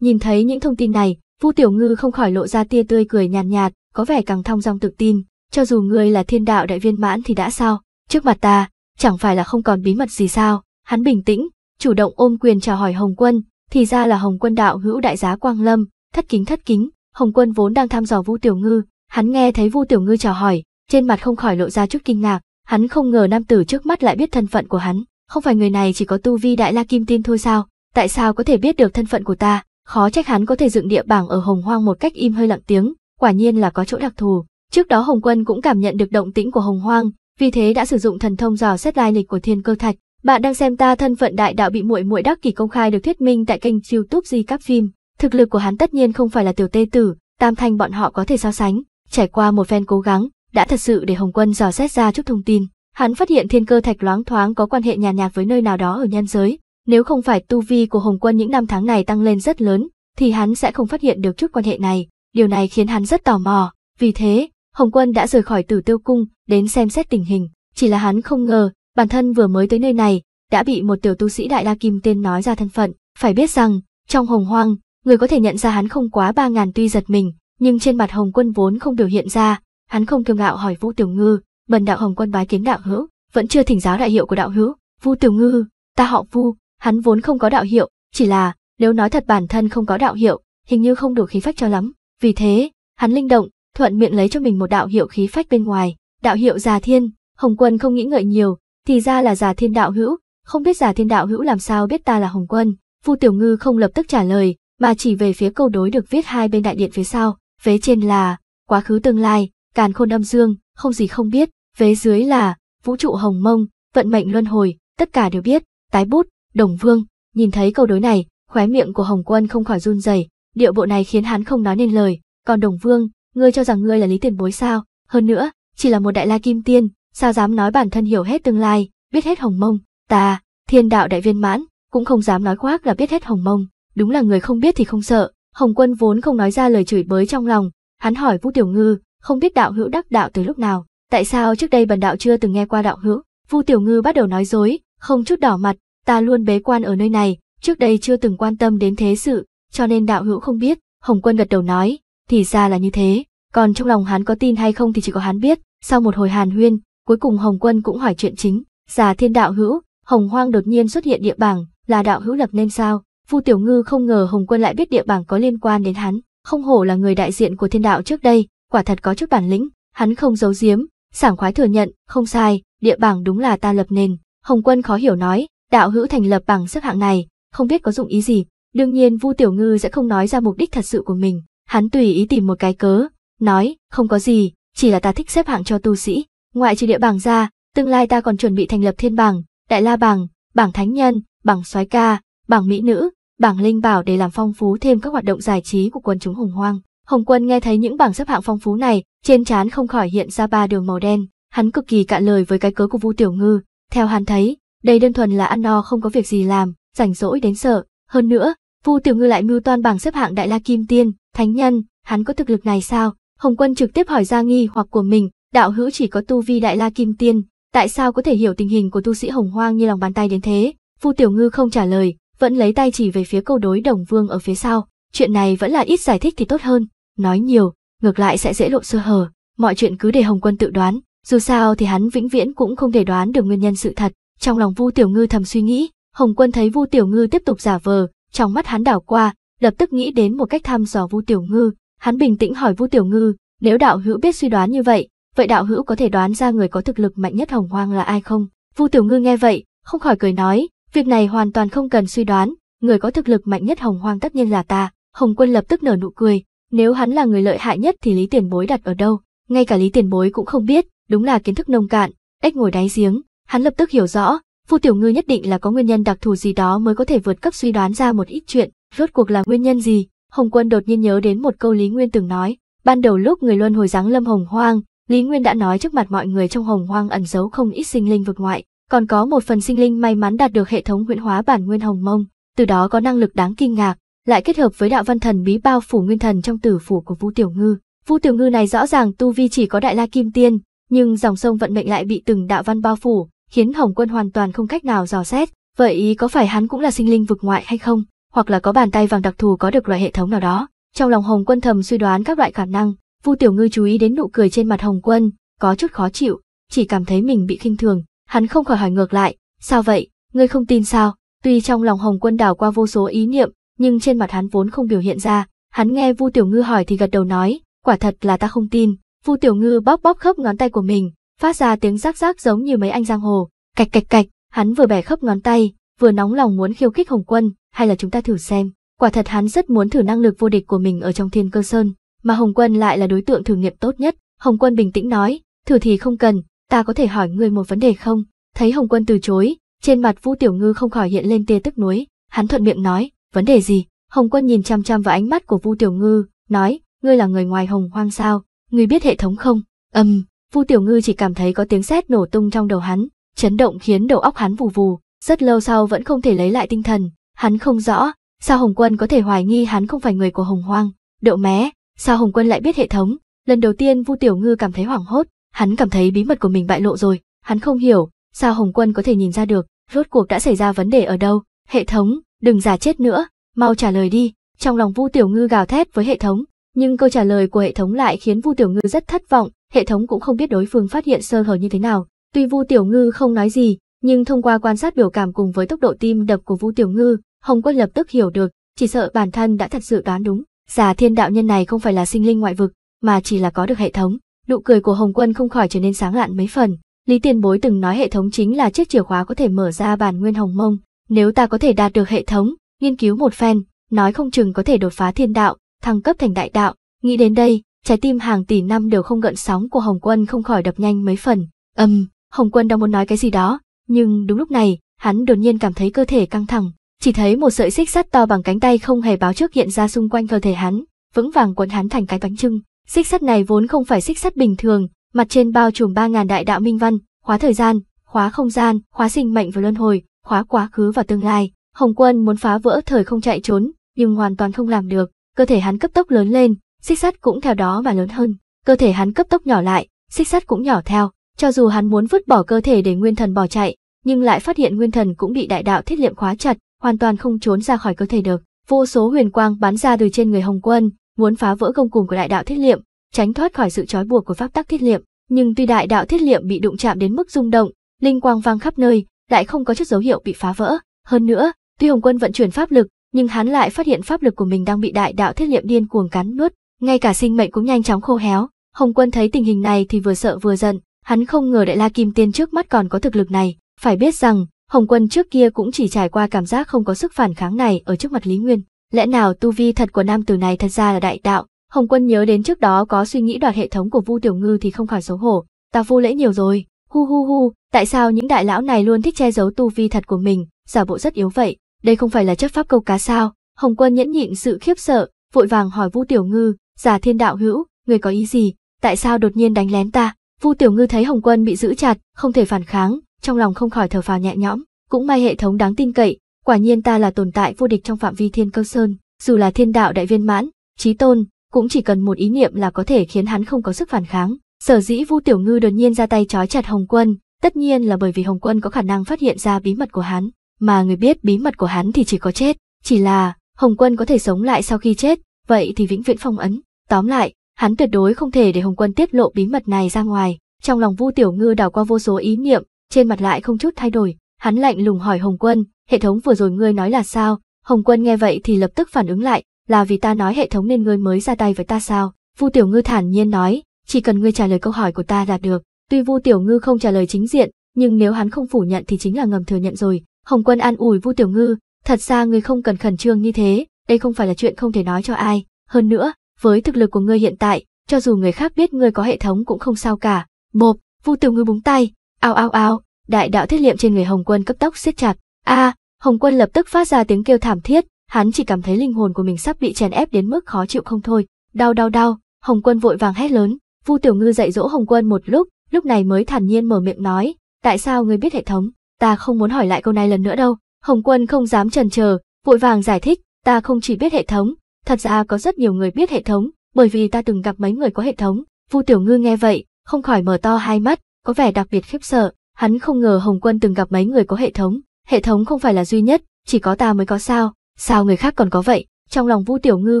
Nhìn thấy những thông tin này, Vu Tiểu Ngư không khỏi lộ ra tia tươi cười nhàn nhạt, nhạt, có vẻ càng thong dong tự tin, cho dù ngươi là thiên đạo đại viên mãn thì đã sao, trước mặt ta, chẳng phải là không còn bí mật gì sao, hắn bình tĩnh, chủ động ôm quyền chào hỏi Hồng Quân, thì ra là Hồng Quân đạo hữu đại giá Quang Lâm, thất kính thất kính, Hồng Quân vốn đang thăm dò Vu Tiểu Ngư, hắn nghe thấy Vu Tiểu Ngư chào hỏi, trên mặt không khỏi lộ ra chút kinh ngạc, hắn không ngờ nam tử trước mắt lại biết thân phận của hắn, không phải người này chỉ có tu vi đại la kim tiên thôi sao, tại sao có thể biết được thân phận của ta, Khó trách hắn có thể dựng địa bảng ở Hồng Hoang một cách im hơi lặng tiếng, quả nhiên là có chỗ đặc thù. Trước đó Hồng Quân cũng cảm nhận được động tĩnh của Hồng Hoang, vì thế đã sử dụng thần thông dò xét lai lịch của Thiên Cơ Thạch. Bạn đang xem ta thân phận đại đạo bị muội muội đắc kỷ công khai được thuyết minh tại kênh YouTube Di Các Phim. Thực lực của hắn tất nhiên không phải là tiểu tê tử, tam thanh bọn họ có thể so sánh. Trải qua một phen cố gắng, đã thật sự để Hồng Quân dò xét ra chút thông tin. Hắn phát hiện thiên cơ thạch loáng thoáng có quan hệ nhàn nhạt với nơi nào đó ở nhân giới, nếu không phải tu vi của Hồng Quân những năm tháng này tăng lên rất lớn, thì hắn sẽ không phát hiện được chút quan hệ này. Điều này khiến hắn rất tò mò. Vì thế, Hồng Quân đã rời khỏi tử tiêu cung, đến xem xét tình hình. Chỉ là hắn không ngờ, bản thân vừa mới tới nơi này, đã bị một tiểu tu sĩ Đại La Kim tên nói ra thân phận. Phải biết rằng, trong hồng hoang, người có thể nhận ra hắn không quá ba ngàn tuy giật mình, nhưng trên mặt Hồng Quân vốn không biểu hiện ra. Hắn không kiêu ngạo hỏi Vũ Tiểu Ngư, bần đạo Hồng Quân bái kiến đạo hữu, vẫn chưa thỉnh giáo đại hiệu của đạo hữu. Vu Tiểu Ngư, ta họ Vu, Hắn vốn không có đạo hiệu, chỉ là, nếu nói thật bản thân không có đạo hiệu, hình như không đủ khí phách cho lắm. Vì thế, hắn linh động, thuận miệng lấy cho mình một đạo hiệu khí phách bên ngoài, đạo hiệu Già Thiên. Hồng Quân không nghĩ ngợi nhiều, thì ra là Già Thiên đạo hữu, không biết Già Thiên đạo hữu làm sao biết ta là Hồng Quân. Vu Tiểu Ngư không lập tức trả lời, mà chỉ về phía câu đối được viết hai bên đại điện phía sau, vế trên là quá khứ tương lai, càn khôn âm dương, không gì không biết, vế dưới là vũ trụ hồng mông, vận mệnh luân hồi, tất cả đều biết, tái bút, Đồng Vương, nhìn thấy câu đối này, khóe miệng của Hồng Quân không khỏi run rẩy, điệu bộ này khiến hắn không nói nên lời, còn Đồng Vương, ngươi cho rằng ngươi là Lý Tiền Bối sao? Hơn nữa, chỉ là một đại la kim tiên, sao dám nói bản thân hiểu hết tương lai, biết hết Hồng Mông, ta, Thiên Đạo đại viên mãn, cũng không dám nói khoác là biết hết Hồng Mông, đúng là người không biết thì không sợ. Hồng Quân vốn không nói ra lời chửi bới trong lòng, hắn hỏi Vũ Tiểu Ngư, không biết đạo hữu đắc đạo từ lúc nào, tại sao trước đây bần đạo chưa từng nghe qua đạo hữu? Vu Tiểu Ngư bắt đầu nói dối, không chút đỏ mặt, ta luôn bế quan ở nơi này, trước đây chưa từng quan tâm đến thế sự, cho nên đạo hữu không biết, Hồng Quân gật đầu nói, thì ra là như thế, còn trong lòng hắn có tin hay không thì chỉ có hắn biết, sau một hồi hàn huyên, cuối cùng Hồng Quân cũng hỏi chuyện chính, giả thiên đạo hữu, Hồng Hoang đột nhiên xuất hiện địa bảng, là đạo hữu lập nên sao, Vu Tiểu Ngư không ngờ Hồng Quân lại biết địa bảng có liên quan đến hắn, không hổ là người đại diện của thiên đạo trước đây, quả thật có chút bản lĩnh, hắn không giấu giếm, sảng khoái thừa nhận, không sai, địa bảng đúng là ta lập nên, Hồng Quân khó hiểu nói, đạo hữu thành lập bằng xếp hạng này, không biết có dụng ý gì. Đương nhiên Vu Tiểu Ngư sẽ không nói ra mục đích thật sự của mình, hắn tùy ý tìm một cái cớ, nói, không có gì, chỉ là ta thích xếp hạng cho tu sĩ, ngoại trừ địa bảng ra, tương lai ta còn chuẩn bị thành lập thiên bảng, đại la bảng, bảng thánh nhân, bảng soái ca, bảng mỹ nữ, bảng linh bảo để làm phong phú thêm các hoạt động giải trí của quần chúng hùng hoang. Hồng Quân nghe thấy những bảng xếp hạng phong phú này, trên trán không khỏi hiện ra ba đường màu đen, hắn cực kỳ cạn lời với cái cớ của Vu Tiểu Ngư, theo hắn thấy, đây đơn thuần là ăn no không có việc gì làm, rảnh rỗi đến sợ. Hơn nữa, Vu Tiểu Ngư lại mưu toan bảng xếp hạng Đại La Kim Tiên, Thánh Nhân, hắn có thực lực này sao? Hồng Quân trực tiếp hỏi ra nghi hoặc của mình, đạo hữu chỉ có tu vi Đại La Kim Tiên, tại sao có thể hiểu tình hình của tu sĩ Hồng Hoang như lòng bàn tay đến thế? Vu Tiểu Ngư không trả lời, vẫn lấy tay chỉ về phía câu đối đồng vương ở phía sau. Chuyện này vẫn là ít giải thích thì tốt hơn, nói nhiều, ngược lại sẽ dễ lộ sơ hở. Mọi chuyện cứ để Hồng Quân tự đoán, dù sao thì hắn vĩnh viễn cũng không thể đoán được nguyên nhân sự thật. Trong lòng Vu Tiểu Ngư thầm suy nghĩ, Hồng Quân thấy Vu Tiểu Ngư tiếp tục giả vờ, trong mắt hắn đảo qua, lập tức nghĩ đến một cách thăm dò Vu Tiểu Ngư, hắn bình tĩnh hỏi Vu Tiểu Ngư, nếu đạo hữu biết suy đoán như vậy, vậy đạo hữu có thể đoán ra người có thực lực mạnh nhất Hồng Hoang là ai không? Vu Tiểu Ngư nghe vậy, không khỏi cười nói, việc này hoàn toàn không cần suy đoán, người có thực lực mạnh nhất Hồng Hoang tất nhiên là ta. Hồng Quân lập tức nở nụ cười, nếu hắn là người lợi hại nhất thì Lý Tiền Bối đặt ở đâu? Ngay cả Lý Tiền Bối cũng không biết, đúng là kiến thức nông cạn, ếch ngồi đáy giếng. Hắn lập tức hiểu rõ, Phu Tiểu Ngư nhất định là có nguyên nhân đặc thù gì đó mới có thể vượt cấp suy đoán ra một ít chuyện, rốt cuộc là nguyên nhân gì? Hồng Quân đột nhiên nhớ đến một câu Lý Nguyên từng nói, ban đầu lúc người luân hồi giáng lâm Hồng Hoang, Lý Nguyên đã nói trước mặt mọi người trong Hồng Hoang ẩn giấu không ít sinh linh vực ngoại, còn có một phần sinh linh may mắn đạt được hệ thống huyễn hóa bản nguyên hồng mông, từ đó có năng lực đáng kinh ngạc, lại kết hợp với đạo văn thần bí bao phủ nguyên thần trong tử phủ của vu Tiểu Ngư. vu Tiểu Ngư này rõ ràng tu vi chỉ có đại la kim tiên, nhưng dòng sông vận mệnh lại bị từng đạo văn bao phủ, khiến Hồng Quân hoàn toàn không cách nào dò xét, vậy ý có phải hắn cũng là sinh linh vực ngoại hay không, hoặc là có bàn tay vàng đặc thù có được loại hệ thống nào đó. Trong lòng Hồng Quân thầm suy đoán các loại khả năng, Vu Tiểu Ngư chú ý đến nụ cười trên mặt Hồng Quân, có chút khó chịu, chỉ cảm thấy mình bị khinh thường, hắn không khỏi hỏi ngược lại, sao vậy, ngươi không tin sao? Tuy trong lòng Hồng Quân đảo qua vô số ý niệm, nhưng trên mặt hắn vốn không biểu hiện ra, hắn nghe Vu Tiểu Ngư hỏi thì gật đầu nói, quả thật là ta không tin. Vu Tiểu Ngư bóp bóp khớp ngón tay của mình, phát ra tiếng rắc rắc giống như mấy anh giang hồ, cạch cạch cạch, hắn vừa bẻ khớp ngón tay, vừa nóng lòng muốn khiêu khích Hồng Quân, hay là chúng ta thử xem. Quả thật hắn rất muốn thử năng lực vô địch của mình ở trong Thiên Cơ Sơn, mà Hồng Quân lại là đối tượng thử nghiệm tốt nhất. Hồng Quân bình tĩnh nói, thử thì không cần, ta có thể hỏi ngươi một vấn đề không? Thấy Hồng Quân từ chối, trên mặt Vu Tiểu Ngư không khỏi hiện lên tia tức nuối, hắn thuận miệng nói, vấn đề gì? Hồng Quân nhìn chăm chăm vào ánh mắt của Vu Tiểu Ngư, nói, ngươi là người ngoài Hồng Hoang sao? Ngươi biết hệ thống không? Ầm, um, Vu Tiểu Ngư chỉ cảm thấy có tiếng sét nổ tung trong đầu hắn, chấn động khiến đầu óc hắn vù vù, rất lâu sau vẫn không thể lấy lại tinh thần, hắn không rõ, sao Hồng Quân có thể hoài nghi hắn không phải người của Hồng Hoang, đậu mé, sao Hồng Quân lại biết hệ thống, lần đầu tiên Vu Tiểu Ngư cảm thấy hoảng hốt, hắn cảm thấy bí mật của mình bại lộ rồi, hắn không hiểu, sao Hồng Quân có thể nhìn ra được, rốt cuộc đã xảy ra vấn đề ở đâu, hệ thống, đừng giả chết nữa, mau trả lời đi, trong lòng Vu Tiểu Ngư gào thét với hệ thống, nhưng câu trả lời của hệ thống lại khiến Vu Tiểu Ngư rất thất vọng, hệ thống cũng không biết đối phương phát hiện sơ hở như thế nào. Tuy Vu Tiểu Ngư không nói gì, nhưng thông qua quan sát biểu cảm cùng với tốc độ tim đập của Vu Tiểu Ngư, Hồng Quân lập tức hiểu được, chỉ sợ bản thân đã thật sự đoán đúng. Giả thiên đạo nhân này không phải là sinh linh ngoại vực, mà chỉ là có được hệ thống. Nụ cười của Hồng Quân không khỏi trở nên sáng lạn mấy phần. Lý Tiền Bối từng nói hệ thống chính là chiếc chìa khóa có thể mở ra bản nguyên hồng mông. Nếu ta có thể đạt được hệ thống, nghiên cứu một phen, nói không chừng có thể đột phá thiên đạo, thăng cấp thành đại đạo. Nghĩ đến đây, trái tim hàng tỷ năm đều không gợn sóng của Hồng Quân không khỏi đập nhanh mấy phần. Âm, um, Hồng Quân đang muốn nói cái gì đó, nhưng đúng lúc này, hắn đột nhiên cảm thấy cơ thể căng thẳng, chỉ thấy một sợi xích sắt to bằng cánh tay không hề báo trước hiện ra xung quanh cơ thể hắn, vững vàng quấn hắn thành cái bánh trưng. Xích sắt này vốn không phải xích sắt bình thường, mặt trên bao trùm ba ngàn đại đạo minh văn, khóa thời gian, khóa không gian, khóa sinh mệnh và luân hồi, khóa quá khứ và tương lai. Hồng Quân muốn phá vỡ thời không chạy trốn, nhưng hoàn toàn không làm được, cơ thể hắn cấp tốc lớn lên, xích sắt cũng theo đó mà lớn hơn. Cơ thể hắn cấp tốc nhỏ lại, xích sắt cũng nhỏ theo, cho dù hắn muốn vứt bỏ cơ thể để nguyên thần bỏ chạy, nhưng lại phát hiện nguyên thần cũng bị đại đạo thiết liệm khóa chặt, hoàn toàn không trốn ra khỏi cơ thể được. Vô số huyền quang bắn ra từ trên người Hồng Quân, muốn phá vỡ công cùng của đại đạo thiết liệm, tránh thoát khỏi sự trói buộc của pháp tắc thiết liệm, nhưng tuy đại đạo thiết liệm bị đụng chạm đến mức rung động, linh quang vang khắp nơi, lại không có chút dấu hiệu bị phá vỡ. Hơn nữa, tuy Hồng Quân vận chuyển pháp lực, nhưng hắn lại phát hiện pháp lực của mình đang bị đại đạo thiết liệm điên cuồng cắn nuốt, ngay cả sinh mệnh cũng nhanh chóng khô héo. Hồng Quân thấy tình hình này thì vừa sợ vừa giận, hắn không ngờ Đại La Kim Tiên trước mắt còn có thực lực này, phải biết rằng, Hồng Quân trước kia cũng chỉ trải qua cảm giác không có sức phản kháng này ở trước mặt Lý Nguyên. Lẽ nào tu vi thật của nam tử này thật ra là đại đạo? Hồng Quân nhớ đến trước đó có suy nghĩ đoạt hệ thống của Vu Tiểu Ngư thì không khỏi xấu hổ, ta vô lễ nhiều rồi. Hu hu hu, tại sao những đại lão này luôn thích che giấu tu vi thật của mình, giả bộ rất yếu vậy? Đây không phải là chất pháp câu cá sao? Hồng Quân nhẫn nhịn sự khiếp sợ, vội vàng hỏi Vu Tiểu Ngư, giả thiên đạo hữu, người có ý gì, tại sao đột nhiên đánh lén ta? Vu Tiểu Ngư thấy Hồng Quân bị giữ chặt, không thể phản kháng, trong lòng không khỏi thở phào nhẹ nhõm, cũng may hệ thống đáng tin cậy, quả nhiên ta là tồn tại vô địch trong phạm vi thiên cơ sơn, dù là thiên đạo đại viên mãn, trí tôn, cũng chỉ cần một ý niệm là có thể khiến hắn không có sức phản kháng. Sở dĩ Vu Tiểu Ngư đột nhiên ra tay trói chặt Hồng Quân, tất nhiên là bởi vì Hồng Quân có khả năng phát hiện ra bí mật của hắn, mà người biết bí mật của hắn thì chỉ có chết, chỉ là Hồng Quân có thể sống lại sau khi chết, vậy thì vĩnh viễn phong ấn. Tóm lại, hắn tuyệt đối không thể để Hồng Quân tiết lộ bí mật này ra ngoài. Trong lòng Vu Tiểu Ngư đảo qua vô số ý niệm, trên mặt lại không chút thay đổi, hắn lạnh lùng hỏi Hồng Quân, "Hệ thống vừa rồi ngươi nói là sao?" Hồng Quân nghe vậy thì lập tức phản ứng lại, "Là vì ta nói hệ thống nên ngươi mới ra tay với ta sao?" Vu Tiểu Ngư thản nhiên nói, "Chỉ cần ngươi trả lời câu hỏi của ta là được." Tuy Vu Tiểu Ngư không trả lời chính diện, nhưng nếu hắn không phủ nhận thì chính là ngầm thừa nhận rồi. Hồng Quân an ủi Vu Tiểu Ngư, "Thật ra ngươi không cần khẩn trương như thế, đây không phải là chuyện không thể nói cho ai. Hơn nữa, với thực lực của ngươi hiện tại, cho dù người khác biết ngươi có hệ thống cũng không sao cả. Một, Vu Tiểu Ngư búng tay, ao ao ao, đại đạo thiết liệm trên người Hồng Quân cấp tốc siết chặt. A, Hồng Quân lập tức phát ra tiếng kêu thảm thiết, hắn chỉ cảm thấy linh hồn của mình sắp bị chèn ép đến mức khó chịu không thôi. Đau đau đau, Hồng Quân vội vàng hét lớn, Vu Tiểu Ngư dạy dỗ Hồng Quân một lúc, lúc này mới thản nhiên mở miệng nói, tại sao ngươi biết hệ thống? Ta không muốn hỏi lại câu này lần nữa đâu. Hồng Quân không dám trần chờ, vội vàng giải thích, Ta không chỉ biết hệ thống, thật ra có rất nhiều người biết hệ thống, bởi vì ta từng gặp mấy người có hệ thống. Vu Tiểu Ngư nghe vậy, không khỏi mở to hai mắt, có vẻ đặc biệt khiếp sợ, hắn không ngờ Hồng Quân từng gặp mấy người có hệ thống, hệ thống không phải là duy nhất, chỉ có ta mới có sao, sao người khác còn có vậy? Trong lòng Vu Tiểu Ngư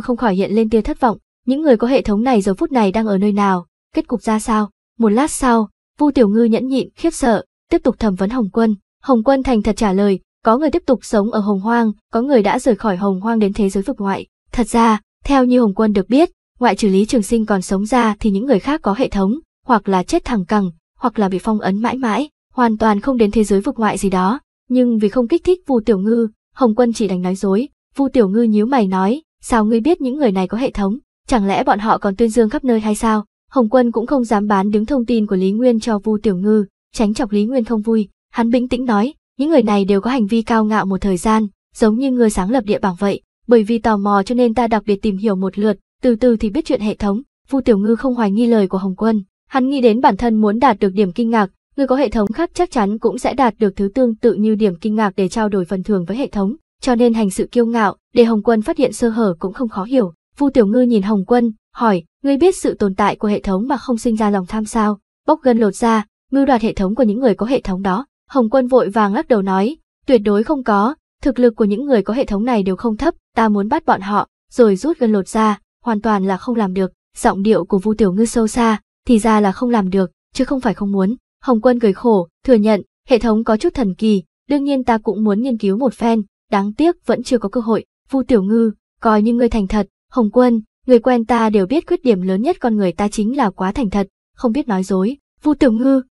không khỏi hiện lên tia thất vọng, những người có hệ thống này giờ phút này đang ở nơi nào, kết cục ra sao? Một lát sau, Vu Tiểu Ngư nhẫn nhịn khiếp sợ, tiếp tục thẩm vấn Hồng Quân, Hồng Quân thành thật trả lời, có người tiếp tục sống ở Hồng Hoang, có người đã rời khỏi Hồng Hoang đến thế giới vực ngoại. Thật ra, theo như Hồng Quân được biết, ngoại trừ Lý Trường Sinh còn sống ra thì những người khác có hệ thống, hoặc là chết thẳng cẳng, hoặc là bị phong ấn mãi mãi, hoàn toàn không đến thế giới vực ngoại gì đó. Nhưng vì không kích thích Vu Tiểu Ngư, Hồng Quân chỉ đánh nói dối. Vu Tiểu Ngư nhíu mày nói, sao ngươi biết những người này có hệ thống? Chẳng lẽ bọn họ còn tuyên dương khắp nơi hay sao? Hồng Quân cũng không dám bán đứng thông tin của Lý Nguyên cho Vu Tiểu Ngư, tránh chọc Lý Nguyên không vui. Hắn bình tĩnh nói, những người này đều có hành vi cao ngạo một thời gian, giống như người sáng lập địa bảng vậy, bởi vì tò mò cho nên ta đặc biệt tìm hiểu một lượt, từ từ thì biết chuyện hệ thống, Vu Tiểu Ngư không hoài nghi lời của Hồng Quân. Hắn nghĩ đến bản thân muốn đạt được điểm kinh ngạc, người có hệ thống khác chắc chắn cũng sẽ đạt được thứ tương tự như điểm kinh ngạc để trao đổi phần thưởng với hệ thống, cho nên hành sự kiêu ngạo, để Hồng Quân phát hiện sơ hở cũng không khó hiểu. Vu Tiểu Ngư nhìn Hồng Quân, hỏi, ngươi biết sự tồn tại của hệ thống mà không sinh ra lòng tham sao? Bốc gân lột ra, mưu đoạt hệ thống của những người có hệ thống đó. Hồng Quân vội vàng lắc đầu nói, tuyệt đối không có, thực lực của những người có hệ thống này đều không thấp, ta muốn bắt bọn họ, rồi rút gân lột ra, hoàn toàn là không làm được, giọng điệu của Vu Tiểu Ngư sâu xa, thì ra là không làm được, chứ không phải không muốn. Hồng Quân cười khổ, thừa nhận, hệ thống có chút thần kỳ, đương nhiên ta cũng muốn nghiên cứu một phen, đáng tiếc vẫn chưa có cơ hội. Vu Tiểu Ngư, coi như ngươi thành thật, Hồng Quân, người quen ta đều biết khuyết điểm lớn nhất con người ta chính là quá thành thật, không biết nói dối. Vu Tiểu Ngư,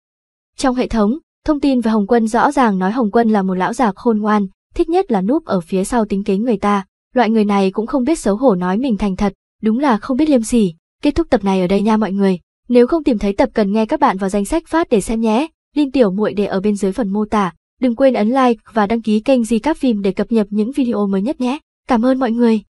trong hệ thống, Thông tin về Hồng Quân rõ ràng nói Hồng Quân là một lão già khôn ngoan, thích nhất là núp ở phía sau tính kế người ta. Loại người này cũng không biết xấu hổ nói mình thành thật, đúng là không biết liêm sỉ. Kết thúc tập này ở đây nha mọi người. Nếu không tìm thấy tập cần nghe các bạn vào danh sách phát để xem nhé. Link tiểu muội để ở bên dưới phần mô tả. Đừng quên ấn like và đăng ký kênh Di Các Phim để cập nhật những video mới nhất nhé. Cảm ơn mọi người.